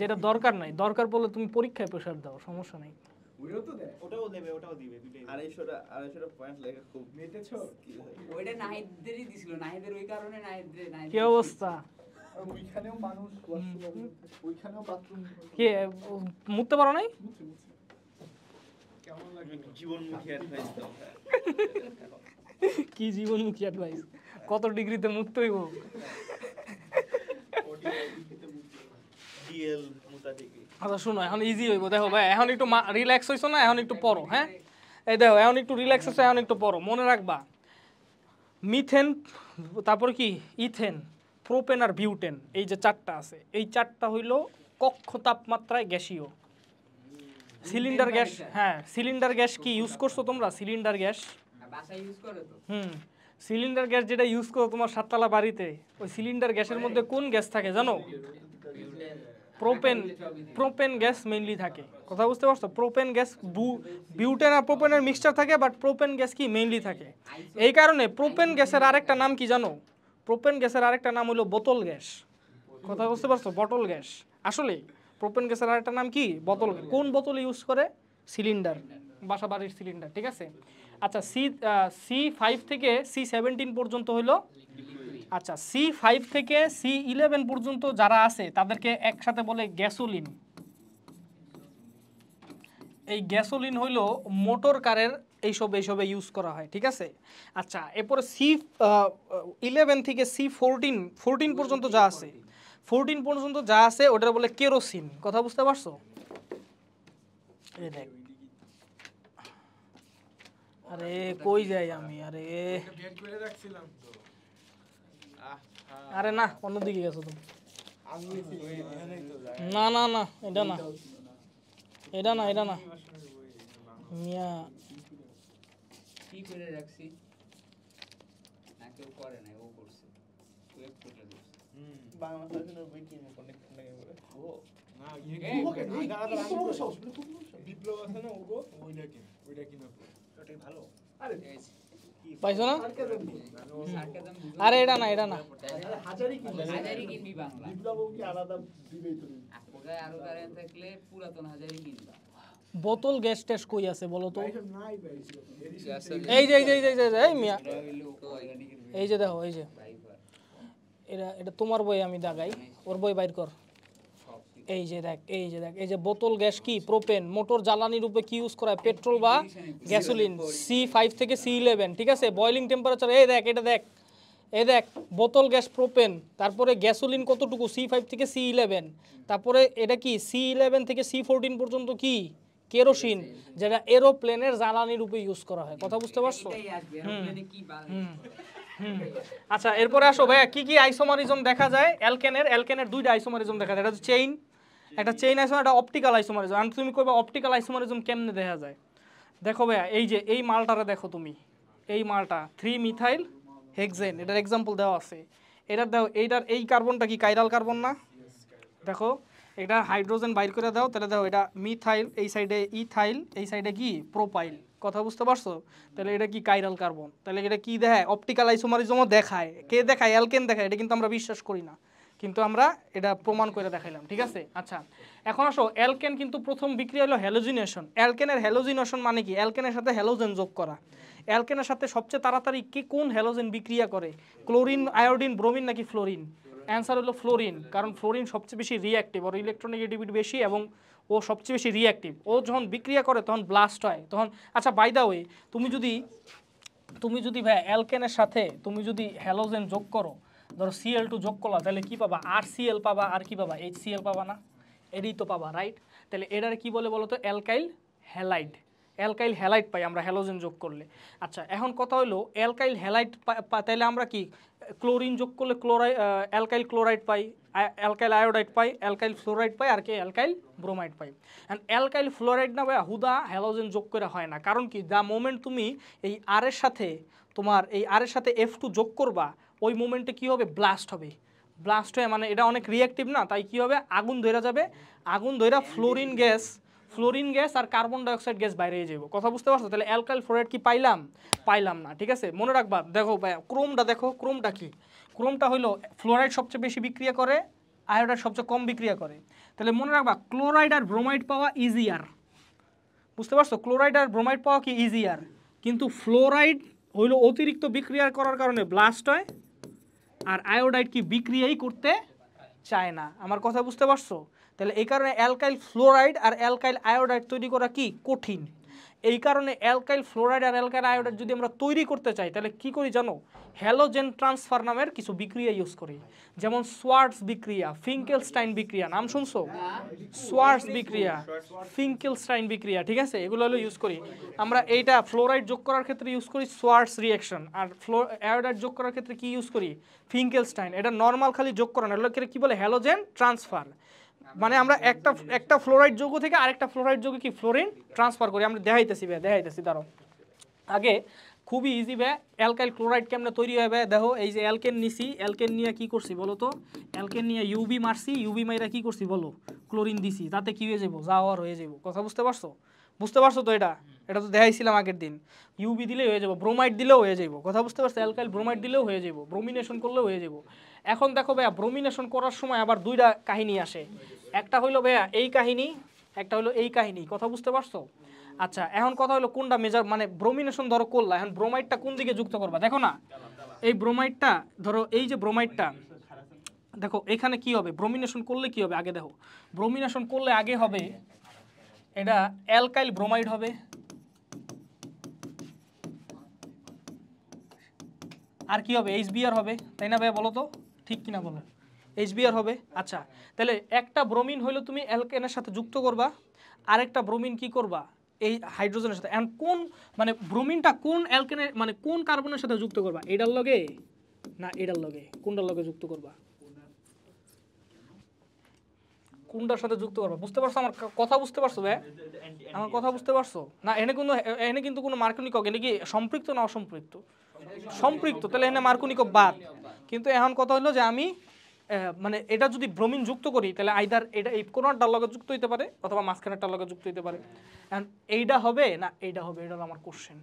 যেটা দরকার নাই দরকার পড়লে তুমি পরীক্ষায় প্রেশার দাও সমস্যা ওটাও দেবে ওটাও দিবে আড়াইশোটা আড়াইশোটা খুব মানুষ কে পারো নাই কি জীবনমুখী অ্যাডভাইস কত ডিগ্রিতে মুক্ত হইব আচ্ছা শোনো এখন ইজি হইব দেখো ভাই এখন একটু রিল্যাক্স হইছো না এখন একটু পড়ো হ্যাঁ এই দেখো এখন একটু রিল্যাক্স হইছো এখন একটু পড়ো মনে রাখবা মিথেন তারপর কি ইথেন প্রোপেন আর বিউটেন এই যে চারটা আছে এই চারটা হইল কক্ষ তাপমাত্রায় গ্যাসীয় সিলিন্ডার গ্যাস হ্যাঁ সিলিন্ডার গ্যাস কি ইউজ করছো তোমরা সিলিন্ডার গ্যাস হুম সিলিন্ডার গ্যাস যেটা ইউজ করো তোমার সাততলা বাড়িতে ওই সিলিন্ডার গ্যাসের মধ্যে কোন গ্যাস থাকে জানো প্রোপেন প্রোপেন গ্যাস মেইনলি থাকে কথা বুঝতে পারছো প্রোপেন গ্যাস বু বিউটেন আর প্রোপেনের মিক্সচার থাকে বাট প্রোপেন গ্যাস কি মেইনলি থাকে এই কারণে প্রোপেন গ্যাসের আরেকটা নাম কি জানো প্রোপেন গ্যাসের আরেকটা নাম হলো বোতল গ্যাস কথা বুঝতে পারছো বটল গ্যাস আসলে প্রোপেন গ্যাসের আরেকটা নাম কি বোতল কোন বোতল ইউজ করে সিলিন্ডার বাসা বাড়ির সিলিন্ডার ঠিক আছে আচ্ছা সি সি ফাইভ থেকে সি সেভেন্টিন পর্যন্ত হলো আচ্ছা সি ফাইভ থেকে সি ইলেভেন পর্যন্ত যারা আছে তাদেরকে একসাথে বলে গ্যাসোলিন এই গ্যাসোলিন হইল মোটর কারের এইসব এইসবে ইউজ করা হয় ঠিক আছে আচ্ছা এরপরে সি ইলেভেন থেকে সি ফোরটিন ফোরটিন পর্যন্ত যা আছে ফোরটিন পর্যন্ত যা আছে ওটা বলে কেরোসিন কথা বুঝতে পারছো আরে কই যাই আমি আরে আরে না অন্যদিকে গেছো তুমি না না না এটা না এটা না এটা না মিয়া কি করে রাখছি না কেউ করে না ও করছে ওয়েব করলে করছে বিপ্লব আছে না ওগো ওইটা কিনা ওইটা কিনা ভালো আরে পাইছো না আরে এটা না এটা না বোতল গ্যাস টেস কই আছে বলো তো এই যে এই যে এই যে এই মিয়া এই যে দেখো এই যে এটা এটা তোমার বই আমি দাগাই ওর বই বাইর কর এই যে দেখ এই যে দেখ এই যে বোতল গ্যাস কি প্রোপেন মোটর জ্বালানি রূপে কি ইউজ করা হয় পেট্রোল বা গ্যাসোলিন সি ফাইভ থেকে সি ইলেভেন ঠিক আছে বয়লিং টেম্পারেচার এই দেখ এটা দেখ এ দেখ বোতল গ্যাস প্রোপেন তারপরে গ্যাসোলিন কতটুকু সি ফাইভ থেকে সি ইলেভেন তারপরে এটা কি সি ইলেভেন থেকে সি ফোরটিন পর্যন্ত কি কেরোসিন যেটা এরোপ্লেনের জ্বালানি রূপে ইউজ করা হয় কথা বুঝতে পারছো আচ্ছা এরপরে আসো ভাইয়া কি কি আইসোমারিজম দেখা যায় অ্যালকেনের অ্যালকেনের দুইটা আইসোমারিজম দেখা যায় এটা হচ্ছে চেইন একটা চেইন আইসোমার একটা অপটিক্যাল আইসোমারিজম আর তুমি কবে অপটিক্যাল আইসোমারিজম কেমনে দেখা যায় দেখো ভাইয়া এই যে এই মালটারে দেখো তুমি এই মালটা থ্রি মিথাইল হেক্সেন এটার এক্সাম্পল দেওয়া আছে এটার দেখো এইটার এই কার্বনটা কি কাইরাল কার্বন না দেখো এটা হাইড্রোজেন বাইর করে দাও তাহলে দেখো এটা মিথাইল এই সাইডে ইথাইল এই সাইডে কি প্রোপাইল কথা বুঝতে পারছো তাহলে এটা কি কাইরাল কার্বন তাহলে এটা কি দেখায় অপটিক্যাল আইসোমারিজমও দেখায় কে দেখায় অ্যালকেন দেখায় এটা কিন্তু আমরা বিশ্বাস করি না কিন্তু আমরা এটা প্রমাণ করে দেখাইলাম ঠিক আছে আচ্ছা এখন আসো অ্যালকেন কিন্তু প্রথম বিক্রিয়া হলো হ্যালোজিনেশন অ্যালকেনের হ্যালোজিনেশন মানে কি অ্যালকেনের সাথে হ্যালোজেন যোগ করা অ্যালকেনের সাথে সবচেয়ে তাড়াতাড়ি কি কোন হ্যালোজেন বিক্রিয়া করে ক্লোরিন আয়োডিন ব্রোমিন নাকি ফ্লোরিন অ্যান্সার হলো ফ্লোরিন কারণ ফ্লোরিন সবচেয়ে বেশি রিঅ্যাক্টিভ ওর ইলেকট্রোনেগেটিভিটি বেশি এবং ও সবচেয়ে বেশি রিঅ্যাক্টিভ ও যখন বিক্রিয়া করে তখন ব্লাস্ট হয় তখন আচ্ছা বাই দা ওয়ে তুমি যদি তুমি যদি ভাই অ্যালকেনের সাথে তুমি যদি হ্যালোজেন যোগ করো ধরো সিএল টু যোগ করলা তাহলে কি পাবা আর সিএল পাবা আর কি পাবা এইচ সিএল পাবা না এডি তো পাবা রাইট তাহলে এটার কি বলে বলো তো অ্যালকাইল হ্যালাইড অ্যালকাইল হ্যালাইট পাই আমরা হ্যালোজেন যোগ করলে আচ্ছা এখন কথা হলো অ্যালকাইল হ্যালাইট তাহলে আমরা কি ক্লোরিন যোগ করলে ক্লোরাই অ্যালকাইল ক্লোরাইড পাই অ্যালকাইল আয়োডাইড পাই অ্যালকাইল ফ্লোরাইড পাই আর কি অ্যালকাইল ব্রোমাইড পাই অ্যান্ড অ্যালকাইল ফ্লোরাইড না ভাই হুদা হ্যালোজেন যোগ করে হয় না কারণ কি দ্য মোমেন্ট তুমি এই আর এর সাথে তোমার এই আর এর সাথে এফ টু যোগ করবা ওই মোমেন্টে কি হবে ব্লাস্ট হবে ব্লাস্ট হয়ে মানে এটা অনেক রিয়াক্টিভ না তাই কি হবে আগুন ধইরা যাবে আগুন ধইরা ফ্লোরিন গ্যাস ফ্লোরিন গ্যাস আর কার্বন ডাইঅক্সাইড গ্যাস বাইরে যাব কথা বুঝতে পারছো তাহলে অ্যালকাইল ফ্লোরাইড কি পাইলাম পাইলাম না ঠিক আছে মনে রাখবা দেখো ক্রোমটা দেখো ক্রোমটা কি ক্রোমটা হলো ফ্লোরাইড সবচেয়ে বেশি বিক্রিয়া করে আয়োডাইড সবচেয়ে কম বিক্রিয়া করে তাহলে মনে রাখবা ক্লোরাইড আর ব্রোমাইড পাওয়া ইজিয়ার বুঝতে পারছো ক্লোরাইড আর ব্রোমাইড পাওয়া কি ইজিয়ার কিন্তু ফ্লোরাইড হইলো অতিরিক্ত বিক্রিয়া করার কারণে ব্লাস্ট হয় আর আয়োডাইড কি বিক্রিয়াই করতে চায় না আমার কথা বুঝতে পারছো তাহলে এই কারণে অ্যালকাইল ফ্লোরাইড আর অ্যালকাইল আয়োডাইড তৈরি করা কি কঠিন এই কারণে অ্যালকাইল ফ্লোরাইড আর অ্যালকাইল আয়োডাইড যদি আমরা তৈরি করতে চাই তাহলে কি করি জানো হ্যালোজেন ট্রান্সফার নামের কিছু বিক্রিয়া ইউজ করি যেমন সোয়ার্টস বিক্রিয়া ফিঙ্কেলস্টাইন বিক্রিয়া নাম শুনছো সোয়ার্টস বিক্রিয়া ফিঙ্কেলস্টাইন বিক্রিয়া ঠিক আছে এগুলো হলো ইউজ করি আমরা এইটা ফ্লোরাইড যোগ করার ক্ষেত্রে ইউজ করি সোয়ার্টস রিয়াকশন আর ফ্লো অ্যায়োডাইড যোগ করার ক্ষেত্রে কি ইউজ করি ফিঙ্কেলস্টাইন এটা নর্মাল খালি যোগ করানো এগুলোকে কি বলে হ্যালোজেন ট্রান্সফার মানে আমরা একটা একটা ফ্লোরাইড যৌগ থেকে আরেকটা ফ্লোরাইড যৌগে কি ফ্লোরিন ট্রান্সফার করি আমরা দেখাইতেছি ভাই দেখাইতেছি দাঁড়ো আগে খুবই ইজি ভাই অ্যালকাইল ক্লোরাইড কেমনে তৈরি হয় ভাই দেখো এই যে অ্যালকেন নিছি অ্যালকেন নিয়ে কি করছি বলো তো অ্যালকেন নিয়ে ইউবি মারছি ইউবি মাইরা কি করছি বলো ক্লোরিন দিছি তাতে কি হয়ে যাবো যাওয়ার হয়ে যাবো কথা বুঝতে পারছো বুঝতে পারছো তো এটা এটা তো দেখাইছিলাম আগের দিন ইউবি দিলে হয়ে যাবো ব্রোমাইড দিলেও হয়ে যাবো কথা বুঝতে পারছি অ্যালকাইল ব্রোমাইড দিলেও হয়ে যাবো ব্রোমিনেশন করলেও হয়ে যাবো এখন দেখো ভাইয়া ব্রোমিনেশন করার সময় আবার দুইটা কাহিনী আসে একটা হইলো ভাইয়া এই কাহিনী একটা হলো এই কাহিনী কথা বুঝতে পারছো আচ্ছা এখন কথা হলো কোনটা মেজার মানে ব্রোমিনেশন ধরো করলা এখন ব্রোমাইডটা কোন দিকে যুক্ত করবা দেখো না এই ব্রোমাইডটা ধরো এই যে ব্রোমাইডটা দেখো এখানে কি হবে ব্রোমিনেশন করলে কি হবে আগে দেখো ব্রোমিনেশন করলে আগে হবে এটা অ্যালকাইল ব্রোমাইড হবে আর কি হবে এইচ বিআর হবে তাই না ভাইয়া বলো তো ঠিক কিনা বলো এইচ বিআর হবে আচ্ছা তাহলে একটা ব্রোমিন হইলো তুমি অ্যালকেনের সাথে যুক্ত করবা আরেকটা ব্রোমিন কি করবা এই হাইড্রোজেনের সাথে অ্যান্ড কোন মানে ব্রোমিনটা কোন অ্যালকেনের মানে কোন কার্বনের সাথে যুক্ত করবা এটার লগে না এটার লগে কোনটার লগে যুক্ত করবা কোনটার সাথে যুক্ত করবো বুঝতে পারছো আমার কথা বুঝতে পারছো ভাই আমার কথা বুঝতে পারছো না এনে কোনো এনে কিন্তু কোনো মার্কিনিক এনে কি সম্পৃক্ত না অসম্পৃক্ত সম্পৃক্ত তাহলে এখানে মার্কুনিক বাদ কিন্তু এখন কথা হলো যে আমি মানে এটা যদি ভ্রমিন যুক্ত করি তাহলে আইদার এটা এই কোনোটার লগে যুক্ত হইতে পারে অথবা মাঝখানেরটার লগে যুক্ত হইতে পারে এখন এইটা হবে না এইটা হবে এটা আমার কোশ্চেন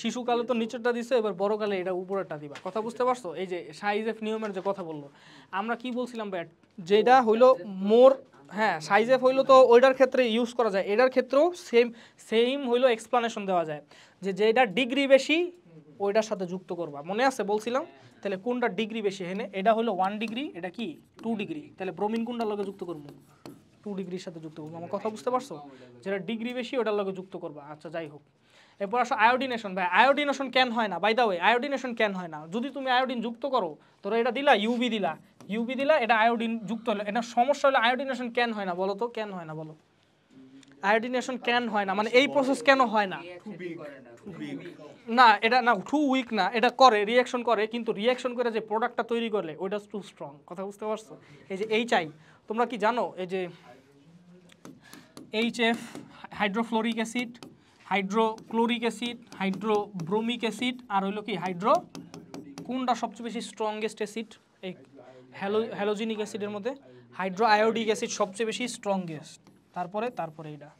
শিশুকালে তো নিচেরটা দিছে এবার বড়কালে এটা উপরেরটা দিবা কথা বুঝতে পারছো এই যে সাইজ এফ নিয়মের যে কথা বললো আমরা কি বলছিলাম ব্যাট যেটা হইলো মোর হ্যাঁ সাইজেফ হইলো তো ওইটার ক্ষেত্রে ইউজ করা যায় এটার ক্ষেত্রেও সেম সেম হইলো এক্সপ্লানেশন দেওয়া যায় যে যেটা ডিগ্রি বেশি ওইটার সাথে যুক্ত করবা মনে আছে বলছিলাম তাহলে কোনটা ডিগ্রি বেশি হেনে এটা হলো ওয়ান ডিগ্রি এটা কি টু ডিগ্রি তাহলে ব্রোমিন কোনটার লগে যুক্ত করবো টু ডিগ্রির সাথে যুক্ত করবো আমার কথা বুঝতে পারছো যেটা ডিগ্রি বেশি ওটার লগে যুক্ত করবা আচ্ছা যাই হোক এরপর আসো আয়োডিনেশন ভাই আয়োডিনেশন ক্যান হয় না by the way iodination can হয় না যদি তুমি আয়োডিন যুক্ত করো তোর এটা দিলা ইউবি দিলা ইউবি দিলা এটা আয়োডিন যুক্ত হলো এটা সমস্যা হলো আয়োডিনেশন কেন হয় না বলো তো কেন হয় না বলো আয়োডিনেশন কেন হয় না মানে এই প্রসেস কেন হয় না না এটা না টু উইক না এটা করে রিয়াকশন করে কিন্তু রিয়াকশন করে যে প্রোডাক্টটা তৈরি করলে ওইটা টু স্ট্রং কথা বুঝতে পারছো এই যে এইচ আই তোমরা কি জানো এই যে H F hydrofluoric acid hydrochloric acid hydrobromic acid আর হইলো কি হাইড্রো কোনটা সবচেয়ে বেশি স্ট্রংগেস্ট অ্যাসিড এই হ্যালো হ্যালোজিনিক অ্যাসিডের মধ্যে হাইড্রো আয়োডিক অ্যাসিড সবচেয়ে বেশি স্ট্রংগেস্ট তারপরে তারপরে এটা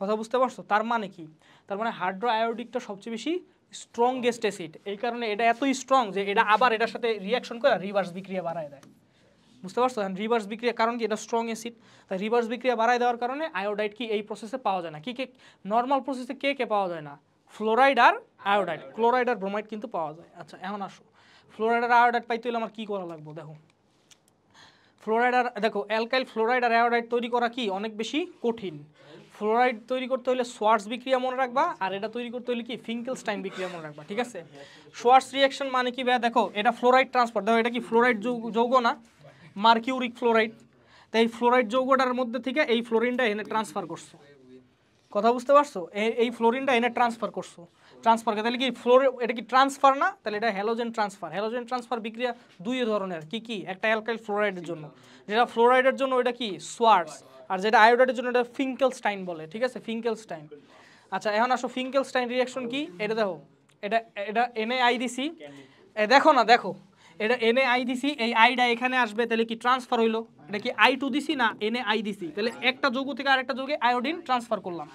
কথা বুঝতে পারছো তার মানে কি তার মানে হাইড্রো আয়োডিকটা সবচেয়ে বেশি স্ট্রংগেস্ট অ্যাসিড এই কারণে এটা এতই স্ট্রং যে এটা আবার এটার সাথে রিয়াকশন করে রিভার্স বিক্রিয়া বাড়ায় দেয় বুঝতে পারছো রিভার্স বিক্রিয়া কারণ কি এটা স্ট্রং অ্যাসিড তাই রিভার্স বিক্রিয়া বাড়ায় দেওয়ার কারণে আয়োডাইড কি এই প্রসেসে পাওয়া যায় না কি কে নর্মাল প্রসেসে কে কে পাওয়া যায় না ফ্লোরাইড আর আয়োডাইড ক্লোরাইড আর ব্রোমাইড কিন্তু পাওয়া যায় আচ্ছা এমন আসো ফ্লোরাইড আর আয়োডাইড পাইতে হলে আমার কী করা লাগবে দেখো ফ্লোরাইড আর দেখো অ্যালকাইল ফ্লোরাইড আর অ্যায়োডাইড তৈরি করা কি অনেক বেশি কঠিন ফ্লোরাইড তৈরি করতে হলে সোয়ার্স বিক্রিয়া মনে রাখবা আর এটা তৈরি করতে হলে কি ফিঙ্কেলস্টাইন বিক্রিয়া মনে রাখবা ঠিক আছে সোয়ার্স রিয়াকশন মানে কি ভাই দেখো এটা ফ্লোরাইড ট্রান্সফার দেখো এটা কি ফ্লোরাইড যৌগ না মার্কিউরিক ফ্লোরাইড তাই এই ফ্লোরাইড যৌগটার মধ্যে থেকে এই ফ্লোরিনটা এনে ট্রান্সফার করছো কথা বুঝতে পারছো এই ফ্লোরিনটা এনে ট্রান্সফার করছো ট্রান্সফার তাহলে কি ফ্লোরে এটা কি ট্রান্সফার না তাহলে এটা হ্যালোজেন ট্রান্সফার হ্যালোজেন ট্রান্সফার বিক্রিয়া দুই ধরনের কি কি একটা অ্যালকাইল ফ্লোরাইডের জন্য যেটা ফ্লোরাইডের জন্য এটা কি সোয়ার্স আর যেটা আয়োডাইডের জন্য এটা ফিঙ্কেলস্টাইন বলে ঠিক আছে ফিঙ্কেলস্টাইন আচ্ছা এখন আসো ফিঙ্কেলস্টাইন রিয়াকশন কি এটা দেখো এটা এটা এনএ আই দেখো না দেখো এটা এনএ আই এই আইডা এখানে আসবে তাহলে কি ট্রান্সফার হইলো এটা কি আই টু দিসি না এনএ আই তাহলে একটা যুগ থেকে আরেকটা যুগে আয়োডিন ট্রান্সফার করলাম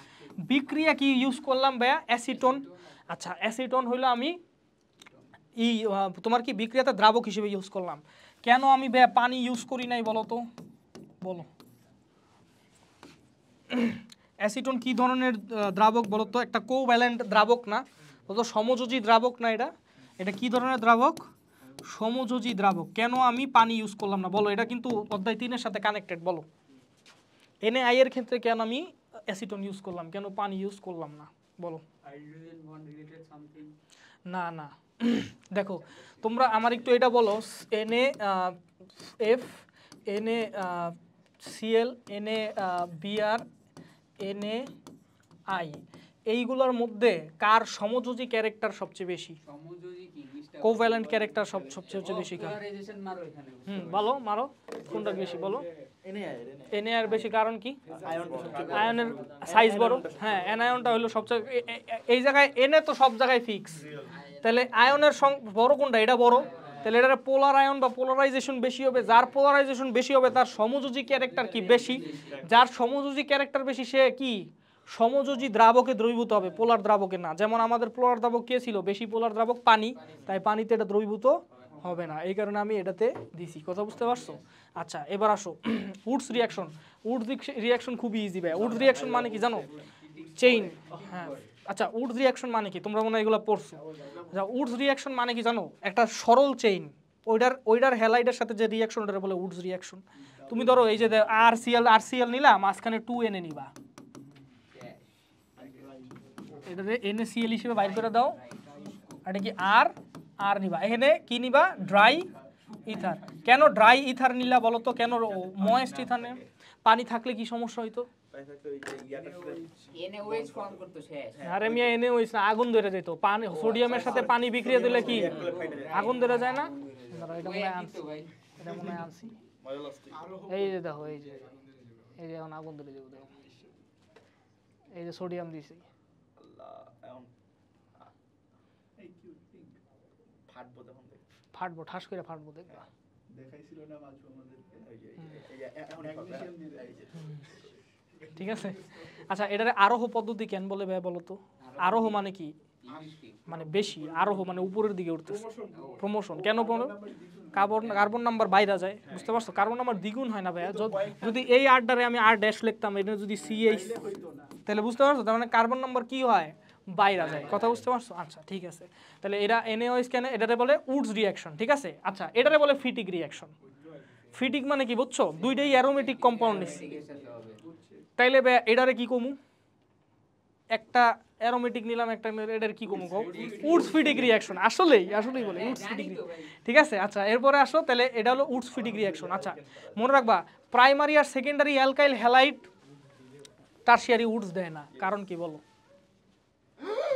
বিক্রিয়া কি ইউজ করলাম ভাইয়া অ্যাসিটন আচ্ছা অ্যাসিটন হইলো আমি ই তোমার কি বিক্রেতা দ্রাবক হিসেবে ইউজ করলাম কেন আমি পানি ইউজ করি নাই বলো তো বলো অ্যাসিটন কি ধরনের দ্রাবক বলো তো একটা কোভ্যালেন্ট দ্রাবক না বলতো সমযোজী দ্রাবক না এটা এটা কি ধরনের দ্রাবক সমযোজী দ্রাবক কেন আমি পানি ইউজ করলাম না বলো এটা কিন্তু অধ্যায় তিনের সাথে কানেক্টেড বলো এনএআইয়ের ক্ষেত্রে কেন আমি অ্যাসিটন ইউজ করলাম কেন পানি ইউজ করলাম না বলো না না দেখো তোমরা আমার একটু এটা বলো N A F N A CL N A BR N A I এইগুলোর মধ্যে কার সমযোজী ক্যারেক্টার সবচেয়ে বেশি কোভ্যালেন্ট ক্যারেক্টার সব সবচেয়ে বেশি কার হুম বলো মারো কোনটা বেশি বলো এনএআর বেশি কারণ কি আয়নের সাইজ বড় হ্যাঁ অ্যানায়নটা হলো সবচেয়ে এই জায়গায় এনে তো সব জায়গায় ফিক্স তাহলে আয়নের বড় কোনটা এটা বড় তাহলে এটার পোলার আয়ন বা পোলারাইজেশন বেশি হবে যার পোলারাইজেশন বেশি হবে তার সমযোজী ক্যারেক্টার কি বেশি যার সমযোজী ক্যারেক্টার বেশি সে কি সমযোজী দ্রাবকে দ্রবীভূত হবে পোলার দ্রাবকে না যেমন আমাদের পোলার দ্রাবক কে ছিল বেশি পোলার দ্রাবক পানি তাই পানিতে এটা দ্রবীভূত হবে না এই কারণে আমি এটাতে দিছি কথা বুঝতে পারছো আচ্ছা এবার আসো উডস রিয়াকশন উডস রিয়াকশন খুবই ইজি ভাই উডস রিয়াকশন মানে কি জানো চেইন হ্যাঁ আচ্ছা উডস রিয়াকশন মানে কি তোমরা মনে হয় এগুলো পড়ছো আচ্ছা উডস রিয়াকশন মানে কি জানো একটা সরল চেইন ওইটার ওইটার হেলাইডের সাথে যে রিয়াকশন ওটার বলে উডস রিয়াকশন তুমি ধরো এই যে আর সিএল আর সিএল নিলা মাঝখানে টু এনে নিবা এটাতে এনএসিএল হিসেবে বাইর করে দাও এটা কি আর আর নিবা এখানে কি নিবা ড্রাই ইথার কেন ড্রাই ইথার নিলা বলো তো কেন ময়েস্ট ইথার পানি থাকলে কি সমস্যা হইতো আরে মিয়া এনে ওই আগুন ধরে যেত পানি সোডিয়ামের সাথে পানি বিক্রিয়া দিলে কি আগুন ধরে যায় না এই যে দেখো এই যে এই যে আগুন ধরে যাবো দেখো এই যে সোডিয়াম দিছি ফাটবো তখন ফাটবো ঠাস করে ফাটবো হ্যাঁ। দেখাইছিল না মাঝু ঠিক আছে আচ্ছা এটার আরোহ পদ্ধতি কেন বলে ভাই বলো তো আরোহ মানে কি মানে বেশি আরোহ মানে উপরের দিকে উঠতেছে প্রমোশন কেন কার্বন কার্বন নাম্বার বাইরে যায় হ্যাঁ। বুঝতে পারছো কার্বন নাম্বার দ্বিগুণ হয় না ভাইয়া যদি এই আর্ডারে আমি আর ড্যাশ লিখতাম এটা যদি সি এইচ তাহলে বুঝতে পারছো তার মানে কার্বন নাম্বার কি হয় বাইরা যায় কথা বুঝতে পারছো আচ্ছা ঠিক আছে তাহলে এরা এনএওএস স্ক্যানে এটাতে বলে উডস রিয়াকশন ঠিক আছে আচ্ছা এটাতে বলে ফিটিক রিয়াকশন ফিটিক মানে কি বুঝছো দুইটাই অ্যারোমেটিক কম্পাউন্ড নিচ্ছি তাইলে এটারে কি কমু একটা অ্যারোমেটিক নিলাম একটা এটার কি কমু কম উডস ফিটিক রিয়াকশন আসলেই আসলেই বলে উডস ফিটিক ঠিক আছে আচ্ছা এরপরে আসো তাহলে এটা হলো উডস ফিটিক রিয়াকশন আচ্ছা মনে রাখবা প্রাইমারি আর secondary alkyl halide tertiary Wurtz দেয় না কারণ কি বলো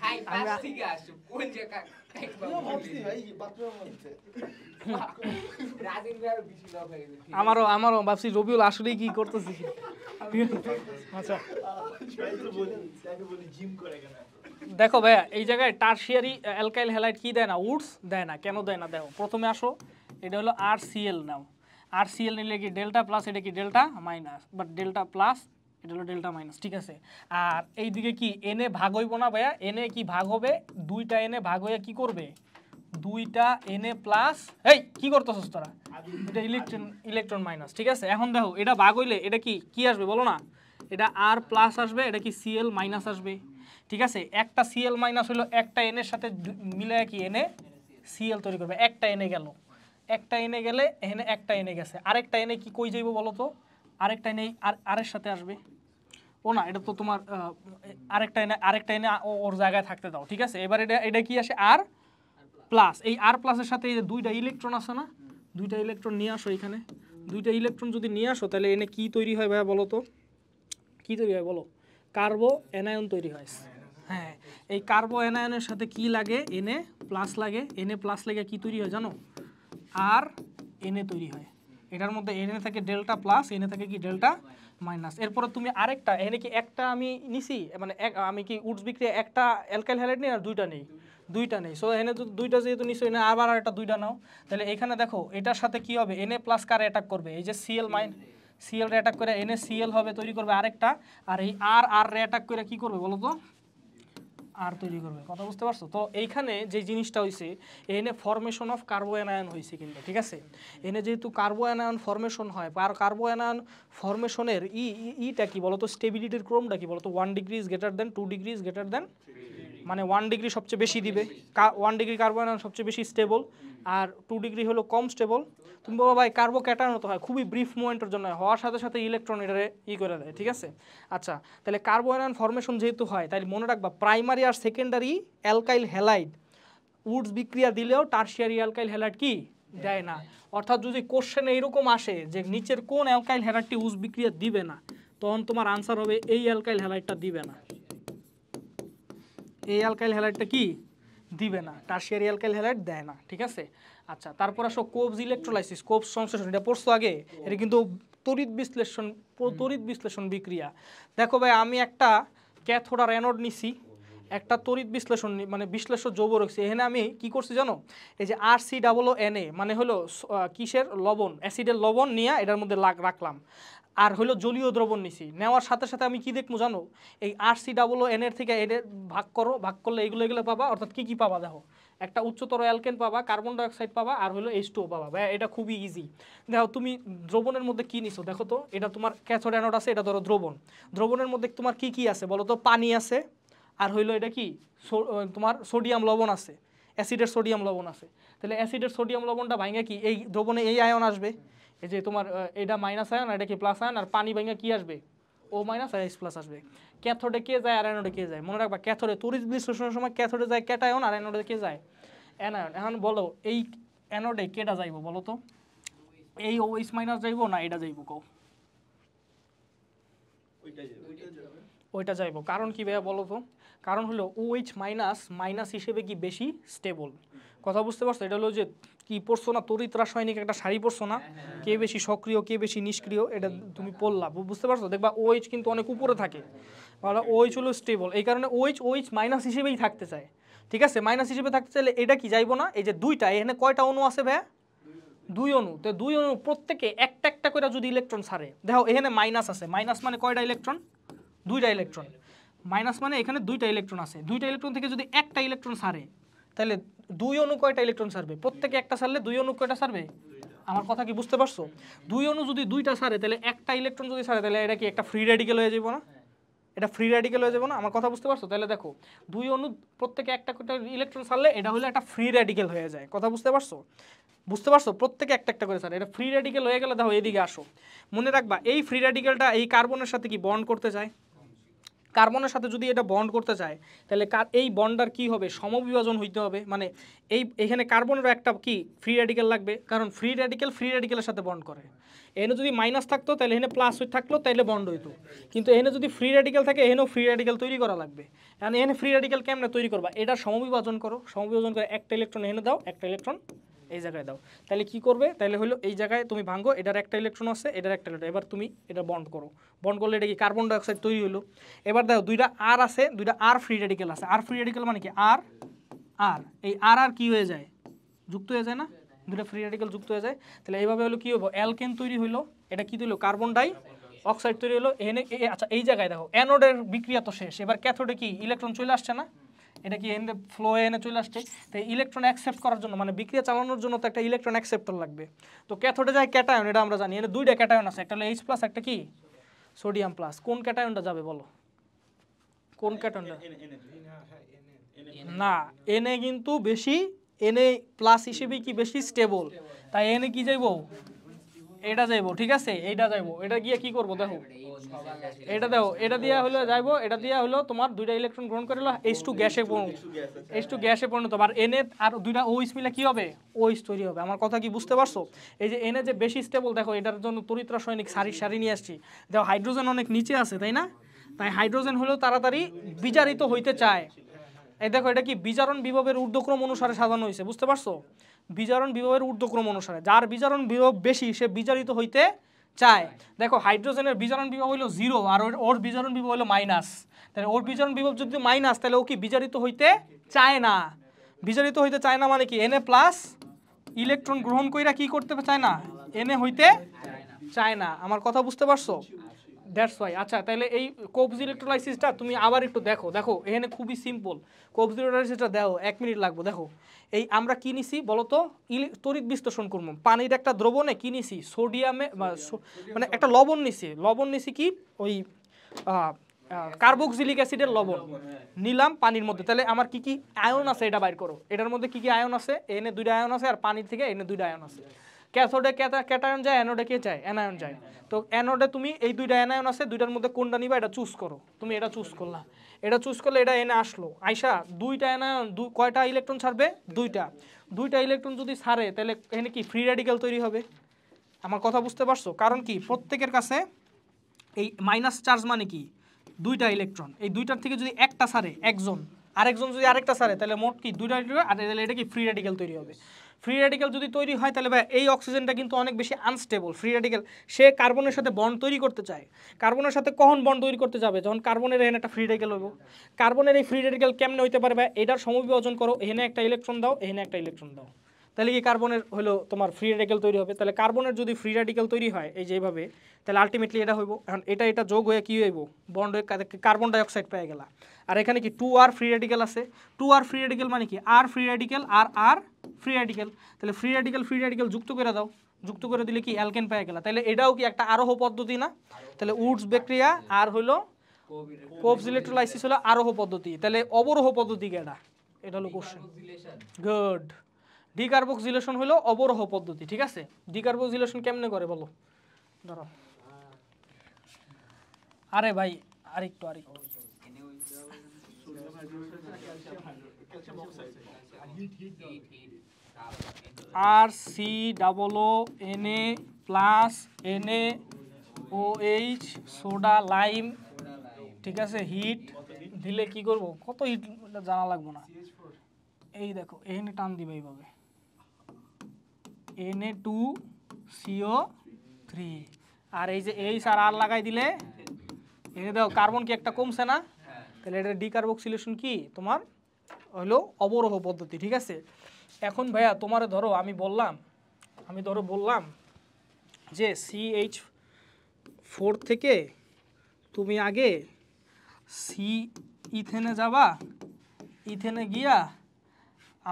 আমারও আমারও ভাবছি রবিউল আসলেই কি করতেছি আচ্ছা। দেখো ভাইয়া এই জায়গায় টার্সিয়ারি অ্যালকাইল হ্যালাইট কি দেয় না উডস দেয় না কেন দেয় না দেখো প্রথমে আসো এটা হলো আর সিএল নাও আর সিএল নিলে কি ডেল্টা প্লাস এটা কি delta minus but delta plus এটা হলো ডেল্টা মাইনাস ঠিক আছে আর এই দিকে কি এনে ভাগ হইব না ভাইয়া এনে কি ভাগ হবে দুইটা এনে ভাগ হইয়া কি করবে দুইটা এনে প্লাস এই কি করতেছস তোরা এটা ইলেকট্রন ইলেকট্রন মাইনাস ঠিক আছে এখন দেখো এটা ভাগ হইলে এটা কি কি আসবে বলো না এটা আর প্লাস আসবে এটা কি সিএল মাইনাস আসবে ঠিক আছে একটা সিএল মাইনাস হইলো একটা এনের সাথে মিলে কি এনে সিএল তৈরি করবে একটা এনে গেল একটা এনে গেলে এখানে একটা এনে গেছে আরেকটা এনে কি কই যাইব বলো তো আরেকটাই নেই আর আরের সাথে আসবে ও না এটা তো তোমার আরেকটাই এনে আরেকটা এনে ওর জায়গায় থাকতে দাও ঠিক আছে এবার এটা এটা কি আসে আর প্লাস এই আর প্লাসের সাথে এই যে দুইটা ইলেকট্রন আছে না দুইটা ইলেকট্রন নিয়ে আসো এখানে দুইটা ইলেকট্রন যদি নিয়ে আসো তাহলে এনে কি তৈরি হয় ভাইয়া বলো তো কী তৈরি হয় বলো কার্বো এনায়ন তৈরি হয় হ্যাঁ এই কার্বো এনায়নের সাথে কি লাগে এনে প্লাস লাগে এনে প্লাস লাগে কি তৈরি হয় জানো আর এনে তৈরি হয় এটার মধ্যে এনে থাকে ডেল্টা প্লাস এনে থাকে কি ডেল্টা মাইনাস এরপরে তুমি আরেকটা এনে কি একটা আমি নিছি মানে আমি কি উডস বিক্রিয়া একটা অ্যালকাইল হ্যালাইড নিই আর দুইটা নেই দুইটা নেই সো এনে দুইটা যেহেতু নিশ্চয় এনে আবার একটা দুইটা নাও তাহলে এখানে দেখো এটার সাথে কি হবে এনে প্লাস কার অ্যাটাক করবে এই যে সিএল মাইন সিএল রে অ্যাটাক করে এনে সিএল হবে তৈরি করবে আরেকটা আর এই আর আর রে অ্যাটাক করে কি করবে বলো তো আর তৈরি করবে কথা বুঝতে পারছো তো এইখানে যে জিনিসটা হয়েছে এনে ফরমেশন অফ কার্বো অ্যানায়ন হয়েছে কিন্তু ঠিক আছে এনে যেহেতু কার্বো অ্যানায়ন ফরমেশন হয় আর কার্বো অ্যানায়ন ফর্মেশনের ই ইটা কি বলতো স্টেবিলিটির ক্রমটা কি বলতো one degree is greater than two degree is greater than মানে ওয়ান ডিগ্রি সবচেয়ে বেশি দিবে ওয়ান ডিগ্রি কার্বন সবচেয়ে বেশি স্টেবল আর টু ডিগ্রি হলো কম স্টেবল তুমি বলো ভাই কার্বো ক্যাটায়ন তো হয় খুবই ব্রিফ মোমেন্টের জন্য হওয়ার সাথে সাথে ইলেকট্রন এটারে ই করে দেয় ঠিক আছে আচ্ছা তাহলে কার্বো আয়ন ফর্মেশন যেহেতু হয় তাই মনে রাখবা প্রাইমারি আর সেকেন্ডারি অ্যালকাইল হ্যালাইড উডস বিক্রিয়া দিলেও টার্সিয়ারি অ্যালকাইল হ্যালাইড কি দেয় না অর্থাৎ যদি কোশ্চেন এইরকম আসে যে নিচের কোন অ্যালকাইল হ্যালাইডটি উডস বিক্রিয়া দিবে না তখন তোমার আনসার হবে এই অ্যালকাইল হ্যালাইডটা দিবে না এই অ্যালকাইল হ্যালাইডটা কি দিবে না টার্সিয়ারি অ্যালকাইল হেলাইট দেয় না ঠিক আছে আচ্ছা তারপর আসো কোপস ইলেকট্রোলাইসিস কোপস সংশ্লেষণ এটা পড়ছো আগে এটা কিন্তু তড়িৎ বিশ্লেষণ তড়িৎ বিশ্লেষণ বিক্রিয়া দেখো ভাই আমি একটা ক্যাথোড আর অ্যানোড নিছি একটা তড়িৎ বিশ্লেষণ মানে বিশ্লেষণ যৌব রয়েছে এখানে আমি কি করছি জানো এই যে R C double N A মানে হলো কিসের লবণ অ্যাসিডের লবণ নিয়ে এটার মধ্যে রাখলাম আর হলো জলীয় দ্রবণ নিছি নেওয়ার সাথে সাথে আমি কি দেখবো জানো এই আর সি ডাবল এন এর থেকে এদের ভাগ করো ভাগ করলে এগুলো এগুলো পাবা অর্থাৎ কি কি পাবা দেখো একটা উচ্চতর অ্যালকেন পাবা কার্বন ডাইঅক্সাইড পাবা আর হলো এইচ টু পাবা এটা খুবই ইজি দেখো তুমি দ্রবণের মধ্যে কী নিছো দেখো তো এটা তোমার ক্যাথোড আছে এটা ধরো দ্রবণ দ্রবণের মধ্যে তোমার কি কি আছে বলো তো পানি আছে আর হইল এটা কি তোমার সোডিয়াম লবণ আছে অ্যাসিডের সোডিয়াম লবণ আছে তাহলে অ্যাসিডের সোডিয়াম লবণটা ভাঙে কি এই দ্রবণে এই আয়ন আসবে এই যে তোমার এটা মাইনাস আয়ন এটা কি প্লাস আয়ন আর পানি ভাঙে কি আসবে ও মাইনাস আর এস প্লাস আসবে ক্যাথোডে কে যায় আর অ্যানোডে কে যায় মনে রাখবা ক্যাথোডে তরিত বিশ্লেষণের সময় ক্যাথোডে যায় ক্যাটায়ন আর অ্যানোডে কে যায় অ্যানায়ন এখন বলো এই অ্যানোডে কেটা যাইব বলো তো এই ও এইচ মাইনাস যাইব না এটা যাইব কও ওইটা যাইব কারণ কি ভাইয়া বলো তো কারণ হলো ওএইচ মাইনাস মাইনাস হিসেবে কি বেশি স্টেবল কথা বুঝতে পারছো এটা হলো যে কি পড়ছো না তরিত রাসায়নিক একটা শাড়ি পড়ছো না হ্যাঁ, হ্যাঁ, কে হ্যাঁ। বেশি সক্রিয় কে বেশি নিষ্ক্রিয় এটা তুমি পড়লা বুঝতে পারছো দেখবা ওএইচ কিন্তু অনেক উপরে থাকে ওএইচ হলো স্টেবল এই কারণে ওএইচ ওএইচ মাইনাস হিসেবেই থাকতে চায় ঠিক আছে মাইনাস হিসেবে থাকতে চাইলে এটা কি যাইবো না এই যে দুইটা এখানে কয়টা অণু আছে ভাইয়া দুই অনু তো দুই অণু প্রত্যেকে একটা একটা করে যদি ইলেকট্রন ছাড়ে দেখো এখানে মাইনাস আছে মাইনাস মানে কয়টা ইলেকট্রন দুইটা ইলেকট্রন মাইনাস মানে এখানে দুইটা ইলেকট্রন আছে দুইটা ইলেকট্রন থেকে যদি একটা ইলেকট্রন সারে তাহলে দুই অনু কয়টা ইলেকট্রন সারবে প্রত্যেকে একটা সারলে দুই অনু কয়টা সারবে আমার কথা কি বুঝতে পারছো দুই অনু যদি দুইটা সারে তাহলে একটা ইলেকট্রন যদি সারে তাহলে এটা কি একটা ফ্রি রেডিকেল হয়ে যাবো না এটা ফ্রি রেডিকেল হয়ে যাবো না আমার কথা বুঝতে পারছো তাহলে দেখো দুই অনু প্রত্যেকে একটা ইলেকট্রন সারলে এটা হলে একটা ফ্রি রেডিকেল হয়ে যায় কথা বুঝতে পারছো বুঝতে পারছো প্রত্যেকে একটা একটা করে স্যার এটা ফ্রি রেডিকেল হয়ে গেলে দেখো এদিকে আসো মনে রাখবা এই ফ্রি রেডিকেলটা এই কার্বনের সাথে কি বন্ড করতে চায় কার্বনের সাথে যদি এটা বন্ড করতে চায় তাহলে এই বন্ডার কি হবে সমবিভাজন হইতে হবে মানে এই এখানে কার্বনের একটা কি ফ্রি রেডিক্যাল লাগবে কারণ ফ্রি রেডিক্যাল ফ্রি রেডিক্যালের সাথে বন্ড করে এখানে যদি মাইনাস থাকতো তাহলে এখানে প্লাস থাকলো তাহলে বন্ড হইতো কিন্তু এখানে যদি ফ্রি রেডিক্যাল থাকে এখানেও ফ্রি রেডিক্যাল তৈরি করা লাগবে এখানে ফ্রি রেডিক্যাল কেমনে তৈরি করবা এটা সমবিভাজন করো সমবিভাজন করে একটা ইলেকট্রন এখানে দাও একটা ইলেকট্রন এই জায়গায় দাও তাহলে কি করবে তাহলে হলো এই জায়গায় তুমি ভাঙো এটার একটা ইলেকট্রন আছে এটার একটা ইলেকট্রন এবার তুমি এটা বন্ড করো বন্ড করলে এটা কি কার্বন ডাইঅক্সাইড তৈরি হলো এবার দেখো দুইটা আর আছে দুইটা আর ফ্রি রেডিক্যাল আছে আর ফ্রি রেডিক্যাল মানে কি আর আর এই আর আর কি হয়ে যায় যুক্ত হয়ে যায় না দুটো ফ্রি রেডিক্যাল যুক্ত হয়ে যায় তাহলে এইভাবে হলো কী হবো অ্যালকেন তৈরি হলো এটা কী তৈরি কার্বন ডাই অক্সাইড তৈরি হলো এনে আচ্ছা এই জায়গায় দেখো অ্যানোডের বিক্রিয়া তো শেষ এবার ক্যাথোডে কি ইলেকট্রন চলে আসছে না এটা কি এনে ফ্লো এনে চলে আসছে তো ইলেকট্রন অ্যাকসেপ্ট করার জন্য মানে বিক্রিয়া চালানোর জন্য তো একটা ইলেকট্রন অ্যাকসেপ্টর লাগবে তো ক্যাথোডে যায় ক্যাটায়ন এটা আমরা জানি এটা দুইটা ক্যাটায়ন আছে একটা হলো এইচ প্লাস একটা কি সোডিয়াম প্লাস কোন ক্যাটায়নটা যাবে বলো কোন ক্যাটায়নটা না এনে কিন্তু বেশি এনে প্লাস হিসেবে কি বেশি স্টেবল তাই এনে কি যাইব এটা যাইবো ঠিক আছে এটা যাইবো এটা গিয়ে কি করবো দেখো এটা দেখো এটা দিয়া হলো যাইবো এটা দিয়া হলো তোমার দুইটা ইলেকট্রন গ্রহণ করে হলো এইচ টু গ্যাসে পরিণত এইচ টু গ্যাসে পরিণত তোমার এনে আর দুইটা ওইস মিলে কি হবে ওইস তৈরি হবে আমার কথা কি বুঝতে পারছো এই যে এনে যে বেশি স্টেবল দেখো এটার জন্য তরিত্রা সৈনিক সারি সারি নিয়ে আসছি দেখো হাইড্রোজেন অনেক নিচে আছে তাই না তাই হাইড্রোজেন হলেও তাড়াতাড়ি বিচারিত হইতে চায় এই দেখো এটা কি বিচারণ বিভবের ঊর্ধ্বক্রম অনুসারে সাজানো হয়েছে বুঝতে পারছো বিজারণ বিভবের ঊর্ধ্বক্রম অনুসারে যার বিজারণ বিভব বেশি সে বিজারিত হইতে চায় দেখো হাইড্রোজেনের বিজারণ বিভব হইল জিরো আর ওর বিজারণ বিভব হইল মাইনাস তাহলে ওর বিজারণ বিভব যদি মাইনাস তাহলে ও কি বিজারিত হইতে চায় না বিজারিত হইতে চায় না মানে কি এনে প্লাস ইলেকট্রন গ্রহণ কইরা কি করতে চায় না এনে হইতে চায় না আমার কথা বুঝতে পারছো দ্যাটস ওয়াই আচ্ছা তাহলে এই কোভস ইলেকট্রোলাইসিসটা তুমি আবার একটু দেখো দেখো এখানে খুবই সিম্পল কোভস ইলেকট্রোলাইসিসটা দেখো এক মিনিট লাগবো দেখো এই আমরা কী নিছি বলতো তরিত বিশ্লেষণ করব পানির একটা দ্রবণে কী নিছি সোডিয়ামে মানে একটা লবণ নিছি লবণ নিছি কি ওই কার্বক্সিলিক অ্যাসিডের লবণ হ্যাঁ। নিলাম পানির মধ্যে তাহলে আমার কি কি আয়ন আছে এটা বাইর করো এটার মধ্যে কি কি আয়ন আছে এনে দুইটা আয়ন আছে আর পানির থেকে এনে দুইটা আয়ন আছে ক্যাথোডে ক্যাটায়ন যায় অ্যানোডে কে যায় অ্যানায়ন যায় তো অ্যানোডে তুমি এই দুইটা অ্যানায়ন আছে দুইটার মধ্যে কোনটা নিবা এটা চুজ করো তুমি এটা চুজ করলা এটা চুজ করলে এটা এনে আসলো আইসা দুইটা অ্যানায়ন দু কয়টা ইলেকট্রন ছাড়বে দুইটা দুইটা ইলেকট্রন যদি ছাড়ে তাহলে এখানে কি ফ্রি রেডিক্যাল তৈরি হবে আমার কথা বুঝতে পারছো কারণ কি প্রত্যেকের কাছে এই মাইনাস চার্জ মানে কি দুইটা ইলেকট্রন এই দুইটার থেকে যদি একটা ছাড়ে একজন আরেকজন যদি আরেকটা ছাড়ে তাহলে মোট কি দুইটা আর তাহলে এটা কি ফ্রি রেডিক্যাল তৈরি হবে ফ্রি রেডিক্যাল যদি তৈরি হয় তাহলে ভাই এই অক্সিজেনটা কিন্তু অনেক বেশি আনস্টেবল ফ্রি রেডিক্যাল সে কার্বনের সাথে বন্ড তৈরি করতে চায় কার্বনের সাথে কখন বন্ড তৈরি করতে যাবে যখন কার্বনের এখানে একটা ফ্রি রেডিক্যাল হইব কার্বনের এই ফ্রি রেডিক্যাল কেমনে হইতে পারে ভাই এটার সমবিভাজন করো এখানে একটা ইলেকট্রন দাও এখানে একটা ইলেকট্রন দাও তাহলে কি কার্বনের হলো তোমার ফ্রি রেডিক্যাল তৈরি হবে তাহলে কার্বনের যদি ফ্রি রেডিক্যাল তৈরি হয় এই যেভাবে তাহলে আলটিমেটলি এটা হইব এখন এটা এটা যোগ হয়ে কী হইব বন্ড হয়ে কার্বন ডাইঅক্সাইড পেয়ে গেলা আর এখানে কি টু আর ফ্রি রেডিক্যাল আছে টু আর ফ্রি রেডিক্যাল মানে কি R free radical R R free radical তাহলে ফ্রি রেডিক্যাল ফ্রি রেডিক্যাল যুক্ত করে দাও যুক্ত করে দিলে কি অ্যালকেন পেয়ে গেলা তাহলে এটাও কি একটা আরোহ পদ্ধতি না তাহলে উডস ব্যাকটেরিয়া আর হলো কোপস ইলেকট্রোলাইসিস হলো আরোহ পদ্ধতি তাহলে অবরোহ পদ্ধতি এটা এটা হলো কোশ্চেন গুড ডিকার্বক্সিলেশন হলো অবরোহ পদ্ধতি ঠিক আছে ডিকার্বক্সিলেশন কেমনে করে বলো ধরো আরে ভাই আরেকটু আরেকটু R C double O N A plus N A O H soda lime ঠিক আছে হিট দিলে কি করব কত হিট জানা লাগবো না এই দেখো এখানে টান দিবে এইভাবে এনে টু সিও থ্রি আর এই যে এইচ আর আর লাগাই দিলে এনে দেখো কার্বন কি একটা কমছে না তাহলে এটা ডিকার্বক্সিলেশন কি তোমার হলো অবরোহ পদ্ধতি ঠিক আছে এখন ভাইয়া তোমার ধরো আমি বললাম আমি ধরো বললাম যে সিএইচ ফোর থেকে তুমি আগে সি ইথেনে যাবা ইথেনে গিয়া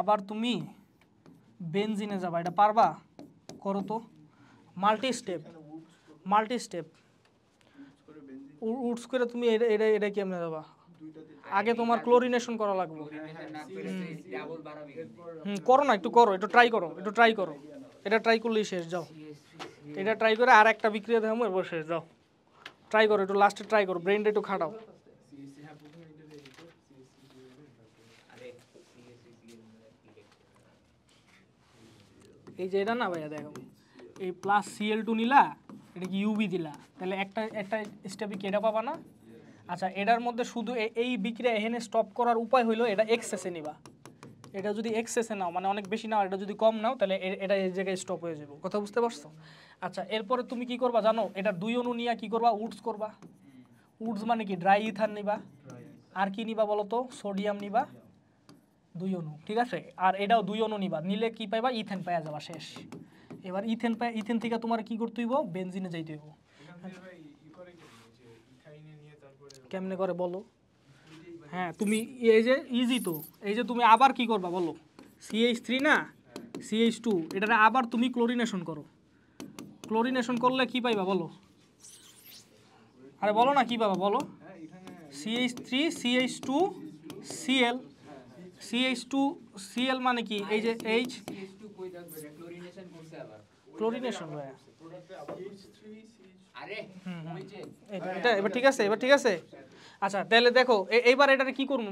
আবার তুমি বেনজিনে যাবা এটা পারবা করো তো multi step multi step Wurtz করে তুমি এটা এটা এটা কেমনে যাবা আগে তোমার ক্লোরিনেশন করা লাগবে হুম করো না একটু করো একটু ট্রাই করো একটু ট্রাই করো এটা ট্রাই করলেই শেষ যাও এটা ট্রাই করে আর একটা বিক্রিয়া দেখাবো এরপর শেষ যাও ট্রাই করো একটু লাস্টে ট্রাই করো ব্রেনটা একটু খাটাও এই যে এটা না ভাইয়া দেখো এই প্লাস সিএল টু নিলা এটা কি ইউবি দিলা তাহলে একটা একটা স্টেপে কি এটা পাবা না আচ্ছা এটার মধ্যে শুধু এই বিক্রিয়া এখানে স্টপ করার উপায় হইলো এটা এক্সেসে নিবা এটা যদি এক্সেসে নাও মানে অনেক বেশি নাও এটা যদি কম নাও তাহলে এটা এই জায়গায় স্টপ হয়ে যাবে কথা বুঝতে পারছো আচ্ছা এরপরে তুমি কি করবা জানো এটা দুই অনু নিয়ে কী করবা উডস করবা উডস মানে কি ড্রাই ইথার নিবা আর কি নিবা বলো তো সোডিয়াম নিবা দুই অনু ঠিক আছে আর এটাও দুই অনু নিবা নিলে কি পাইবা ইথেন পাইয়া যাবা শেষ এবার ইথেন পায় ইথেন থেকে তোমার কি করতে হইব বেনজিনে যাইতে হইব কেমনে করে বলো হ্যাঁ তুমি এই যে ইজি তো এই যে তুমি আবার কি করবা বলো সিএইচ থ্রি না সিএইচ টু এটা আবার তুমি ক্লোরিনেশন করো ক্লোরিনেশন করলে কি পাইবা বলো আরে বলো না কি পাবা বলো CH three CH two CL CH two মানে কি এই যে H ক্লোরিনেশন ভাইয়া এটা এবার ঠিক আছে এবার ঠিক আছে আচ্ছা তাহলে দেখো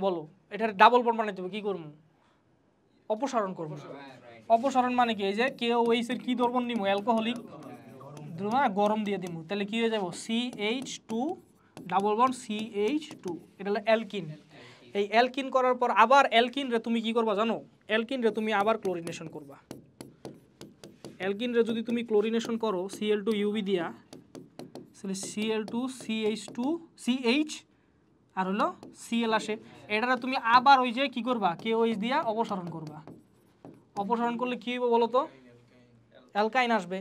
বলো ডাবল করবো অপসারণ হ্যাঁ, অপসারণ মানে কি এই যে হ্যাঁ, গরম দিয়ে দিব তাহলে কি হয়ে যাবো C H two double bond C H two এটা হলো অ্যালকিন এই অ্যালকিন করার পর আবার অ্যালকিনরে তুমি কি করবা জানো অ্যালকিনরে তুমি আবার ক্লোরিনেশন করবা অ্যালকিনরে যদি তুমি ক্লোরিনেশন করো সিএল টু ইউবি দিয়া তাহলে CL two CH two CH আর হলো সিএল আসে এটারে তুমি আবার ওই যে কি করবা কে ওইচ দিয়া অপসারণ করবা অপসারণ করলে কী হইব বলো তো অ্যালকাইন আসবে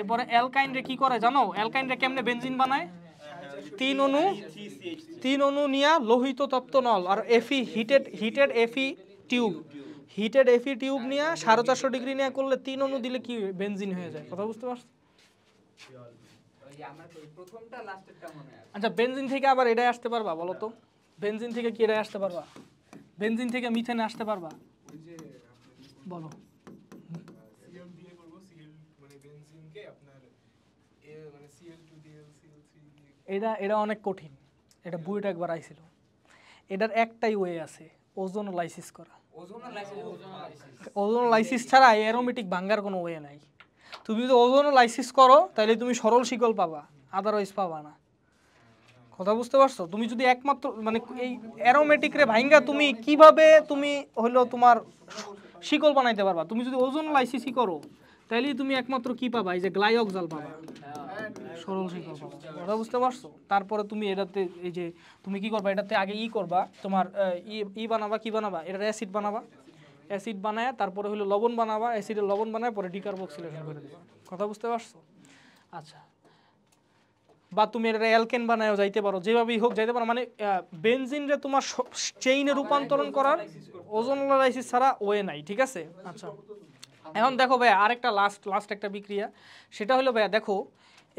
এরপরে অ্যালকাইনরে কি করে জানো অ্যালকাইনরে কেমনে বেঞ্জিন বানায় তিন অণু তিন অণু নিয়া লোহিত তপ্ত নল আর এফি হিটেড হিটেড এফি টিউব হিটেড এফি টিউব নিয়ে সাড়ে চারশো ডিগ্রি নিয়ে করলে তিন অণু দিলে কি বেনজিন হয়ে যায় কথা বুঝতে পারছো আচ্ছা বেনজিন থেকে আবার এটাই আসতে পারবা বলো তো বেনজিন থেকে কি এটাই আসতে পারবা বেনজিন থেকে মিথেন আসতে পারবা বলো এটা এটা অনেক কঠিন এটা বুয়েট একবার আইছিল এটার একটাই ওয়ে আছে ওজন লাইসিস করা ওজন লাইসিস ছাড়া অ্যারোমেটিক ভাঙ্গার কোনো ওয়ে নাই তুমি যদি ওজন লাইসিস করো তাহলে তুমি সরল শিকল পাবা আদারওয়াইজ পাবা না কথা বুঝতে পারছো তুমি যদি একমাত্র মানে এই অ্যারোমেটিক রে ভাইঙ্গা তুমি কিভাবে তুমি হলো তোমার শিকল বানাইতে পারবা তুমি যদি ওজন লাইসিসই করো তাইলে তুমি একমাত্র কি পাবা এই যে গ্লাইঅক্সাল পাবা সরল শিকল পাবা কথা বুঝতে পারছো তারপরে তুমি এটাতে এই যে তুমি কি করবা এটাতে আগে ই করবা তোমার ই বানাবা কি বানাবা এটা অ্যাসিড বানাবা অ্যাসিড বানায় তারপরে হলো লবণ বানাবা অ্যাসিডে লবণ বানায় পরে ডিকার্বক্সিলেশন করে দেবা কথা বুঝতে পারছো আচ্ছা বা তুমি এটা অ্যালকেন বানায়ও যাইতে পারো যেভাবেই হোক যাইতে পারো মানে বেনজিনরে তোমার চেইনে রূপান্তরণ করার ওজন লাইসিস ছাড়া ওয়ে নাই ঠিক আছে আচ্ছা এখন দেখো ভাইয়া আরেকটা লাস্ট লাস্ট একটা বিক্রিয়া সেটা হলো ভাইয়া দেখো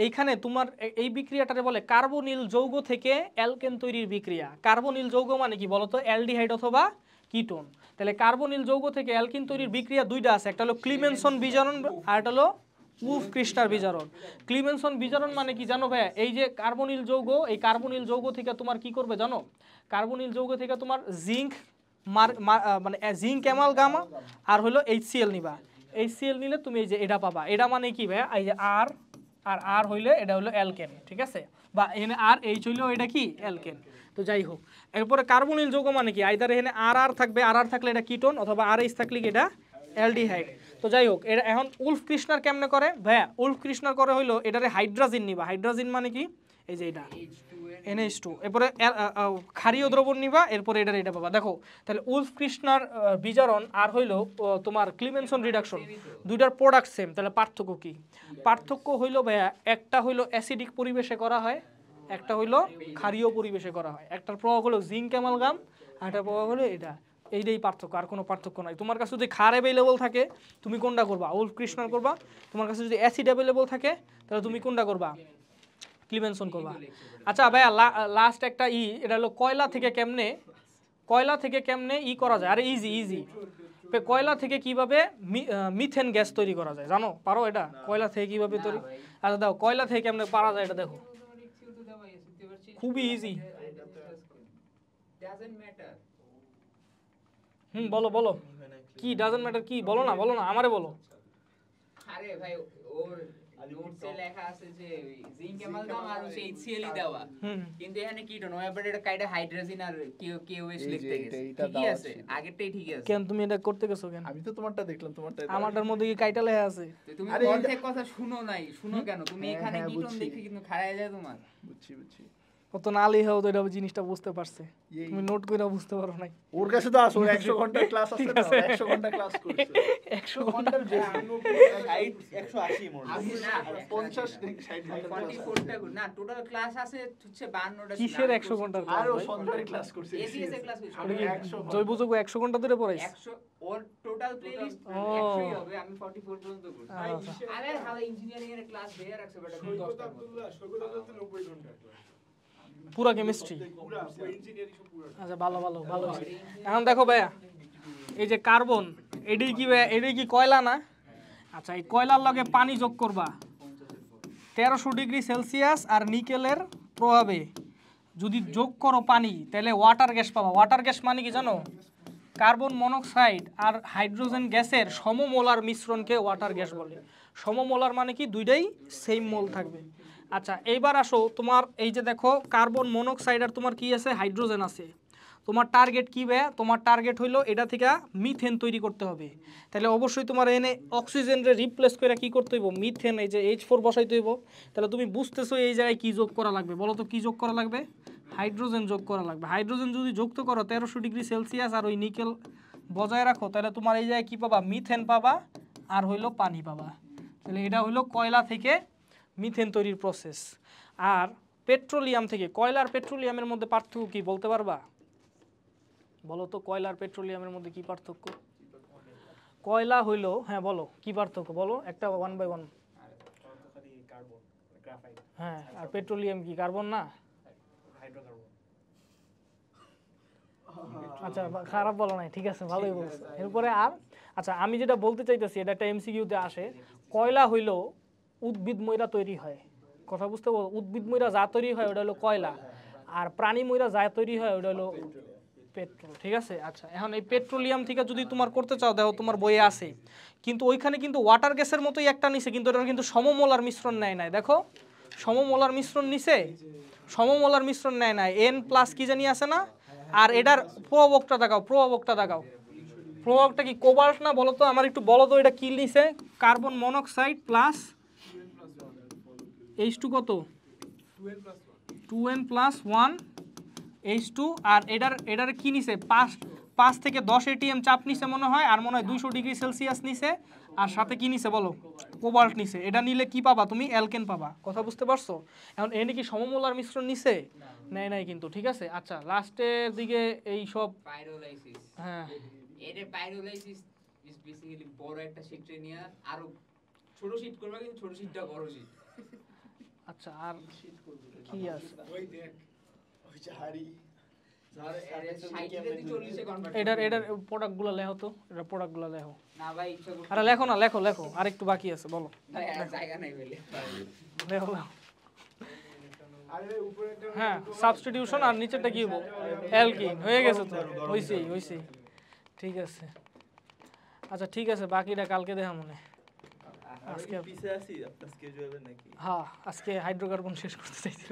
এইখানে তোমার এই বিক্রিয়াটারে বলে কার্বনিল যৌগ থেকে অ্যালকেন তৈরির বিক্রিয়া কার্বনিল যৌগ মানে কি বলতো অ্যালডিহাইড অথবা কিটোন তাহলে কার্বনিল যৌগ থেকে অ্যালকিন তৈরির বিক্রিয়া দুইটা আছে একটা হলো ক্লিমেনসন বিজারণ আর একটা হলো উফ কৃষ্ণার বিজারণ ক্লিমেনসন বিজারণ মানে কি জানো ভাইয়া এই যে কার্বনিল যৌগ এই কার্বনিল যৌগ থেকে তোমার কি করবে জানো কার্বনিল যৌগ থেকে তোমার জিঙ্ক মানে জিঙ্ক অ্যামাল গামা আর হলো এইচ সিএল নিবা এই সিএল নিলে তুমি এই যে এটা পাবা এটা মানে কি ভাই এই যে আর আর আর হইলে এটা হলো অ্যালকেন ঠিক আছে বা এখানে আর এইচ হইলেও এটা কি অ্যালকেন তো যাই হোক এরপরে কার্বনিল যৌগ মানে কি আইদার এখানে আর আর থাকবে আর আর থাকলে এটা কিটোন অথবা আর এইচ থাকলে এটা অ্যালডিহাইড তো যাই হোক এটা এখন উল্ফ কৃষ্ণার কেমনে করে ভাইয়া উল্ফ কৃষ্ণার করে হইলো এটারে হাইড্রাজিন নিবা হাইড্রাজিন মানে কি এই যে এটা এনএইচ টু এরপরে ক্ষারীয় দ্রবণ নিবা এরপরে এটার এটা পাবা দেখো তাহলে উলফ কৃষ্ণার বিজারণ আর হইল তোমার ক্লিমেনশন রিডাকশন দুইটার প্রোডাক্ট সেম তাহলে পার্থক্য কি পার্থক্য হইল ভাইয়া একটা হইল অ্যাসিডিক পরিবেশে করা হয় একটা হইল ক্ষারীয় পরিবেশে করা হয় একটার প্রভাব হলো জিঙ্ক অ্যামালগাম আরেকটার প্রভাব হলো এটা এইটাই পার্থক্য আর কোনো পার্থক্য নাই তোমার কাছে যদি খার অ্যাভেলেবল থাকে তুমি কোনটা করবা উল্ফ কৃষ্ণার করবা তোমার কাছে যদি অ্যাসিড অ্যাভেলেবল থাকে তাহলে তুমি কোনটা করবা ক্লিমেনশন করবা আচ্ছা ভাইয়া লাস্ট একটা ই এটা হলো কয়লা থেকে কেমনে কয়লা থেকে কেমনে ই করা যায় আরে ইজি ইজি কয়লা থেকে কিভাবে মিথেন গ্যাস তৈরি করা যায় জানো পারো এটা কয়লা থেকে কিভাবে তৈরি আচ্ছা দেখো কয়লা থেকে কেমনে পারা যায় এটা দেখো খুবই ইজি হুম বলো বলো কি ডাজেন্ট ম্যাটার কি বলো না বলো না আমারে বলো আরে ভাই ওর নোটসে হাইড্রোজেন আর কিউ কিউএস আছে আগেরটাই ঠিক আছে কেন তুমি এটা করতে গেছো কেন আমি তো তোমারটা দেখলাম তোমারটা আমারটার মধ্যে কি কাইটা লেখা আছে তুমি অর্ধেক কথা শুনো নাই শুনো কেন তুমি হ্যাঁ, এখানে হ্যাঁ, কিটোন কিন্তু খাড়ায় যায় তোমার বুঝছি বুঝছি কত নালি হও তো এটা জিনিসটা বুঝতে পারছে ইয়ে, তুমি নোট করে বুঝতে পারো নাই ওর কাছে তো আসো 100 ঘন্টা ক্লাস আছে 100 ঘন্টা ক্লাস করছে 100 ঘন্টার 180 মোর 50 থেকে না টোটাল মানে ক্লাস আছে হচ্ছে 52টা কিসের 100 ঘন্টার ক্লাস সন্ধ্যার ক্লাস করছে এসিএস এর ক্লাস করছে জৈব যোগ 100 ঘন্টা ধরে পড়াইছ 100 ওর টোটাল প্লেলিস্ট 100ই হবে আমি 44 পর্যন্ত করছি আরে হালা ইঞ্জিনিয়ারিং এর ক্লাস দেয়া রাখছে বেটা 10টা আব্দুল্লাহ 90 ঘন্টা পুরা কেমিস্ট্রি আচ্ছা ভালো ভালো ভালো এখন দেখো ভাইয়া এই যে কার্বন এটি কি এটি কি কয়লা না আচ্ছা এই কয়লার লগে পানি যোগ করবা তেরোশো ডিগ্রি সেলসিয়াস আর নিকেলের প্রভাবে যদি যোগ করো পানি তাহলে ওয়াটার গ্যাস পাবা ওয়াটার গ্যাস মানে কি জানো কার্বন মনোক্সাইড আর হাইড্রোজেন গ্যাসের সমমোলার মিশ্রণকে ওয়াটার গ্যাস বলে সমমোলার মানে কি দুইটাই সেম মোল থাকবে আচ্ছা এইবার আসো তোমার এই যে দেখো কার্বন মনোক্সাইড আর তোমার কি আছে হাইড্রোজেন আছে তোমার টার্গেট কী ব্যয় তোমার টার্গেট হইলো এটা থেকে মিথেন তৈরি করতে হবে তাহলে অবশ্যই তোমার এনে অক্সিজেনরে রিপ্লেস করে কী করতে হইব মিথেন এই যে এইচ ফোর বসাইতে হইব তাহলে তুমি বুঝতেছো এই জায়গায় কী যোগ করা লাগবে বলো তো কী যোগ করা লাগবে হাইড্রোজেন যোগ করা লাগবে হাইড্রোজেন যদি যুক্ত করো তেরোশো ডিগ্রি সেলসিয়াস আর ওই নিকেল বজায় রাখো তাহলে তোমার এই জায়গায় কী পাবা মিথেন পাবা আর হইলো পানি পাবা তাহলে এটা হইলো কয়লা থেকে মিথেন তৈরির প্রসেস আর পেট্রোলিয়াম থেকে কয়লার পেট্রোলিয়ামের মধ্যে পার্থক্য কি বলতে পারবা বলো তো কয়লার পেট্রোলিয়ামের মধ্যে কি পার্থক্য কয়লা হইল হ্যাঁ বলো কি পার্থক্য বলো একটা ওয়ান বাই ওয়ান হ্যাঁ আর পেট্রোলিয়াম কি কার্বন না আচ্ছা খারাপ বলো নাই ঠিক আছে ভালোই বলছো এরপরে আর আচ্ছা আমি যেটা বলতে চাইতেছি এটা একটা এমসিকিউতে আসে কয়লা হইলো উদ্ভিদ ময়রা তৈরি হয় কথা বুঝতে পারবো উদ্ভিদ ময়রা যা তৈরি হয় ওটা হলো কয়লা আর প্রাণী ময়রা যা তৈরি হয় ওটা হলো পেট্রোল ঠিক আছে আচ্ছা এখন এই পেট্রোলিয়াম থেকে যদি তোমার করতে চাও দেখো তোমার বইয়ে আছে কিন্তু ওইখানে কিন্তু ওয়াটার গ্যাসের মতোই একটা নিছে কিন্তু ওটার কিন্তু সমমোলার মিশ্রণ নেয় নাই দেখো সমমোলার মিশ্রণ নিছে সমমোলার মিশ্রণ নেয় নাই এন প্লাস কি জানি আছে না আর এটার প্রভাবকটা দেখাও প্রভাবকটা দেখাও প্রভাবকটা কি কোবাল্ট না বলো তো আমার একটু বলো তো এটা কি নিছে carbon monoxide plus H two কত two N plus one H two আর এটার এটার কী নিছে পাঁচ পাঁচ থেকে দশ এটিএম চাপ নিছে মনে হয় আর মনে হয় দুইশো ডিগ্রি সেলসিয়াস নিছে আর সাথে কি নিছে বলো কোবাল্ট নিছে এটা নিলে কি পাবা তুমি অ্যালকেন পাবা কথা বুঝতে পারছো এখন এনে কি সমমূলার মিশ্রণ নিছে নেয় নাই কিন্তু ঠিক আছে আচ্ছা লাস্টের দিকে এই সব হ্যাঁ আচ্ছা আর কি আছে ওই দেখ ওই যে হাড়ি এটার এটার প্রোডাক্টগুলো লেখো তো এটা প্রোডাক্টগুলো লেখো আরে লেখো না লেখো লেখো আর একটু বাকি আছে বলো লেখো হ্যাঁ সাবস্টিটিউশন আর নিচেরটা কি অ্যালকিন হয়ে গেছে তো হইছেই হইছেই ঠিক আছে আচ্ছা ঠিক আছে বাকিটা কালকে দেখা মনে হয় আজকে পিছে আছি আপনার নাকি হ্যাঁ আজকে হাইড্রোকার্বন শেষ করতে চাইছিলাম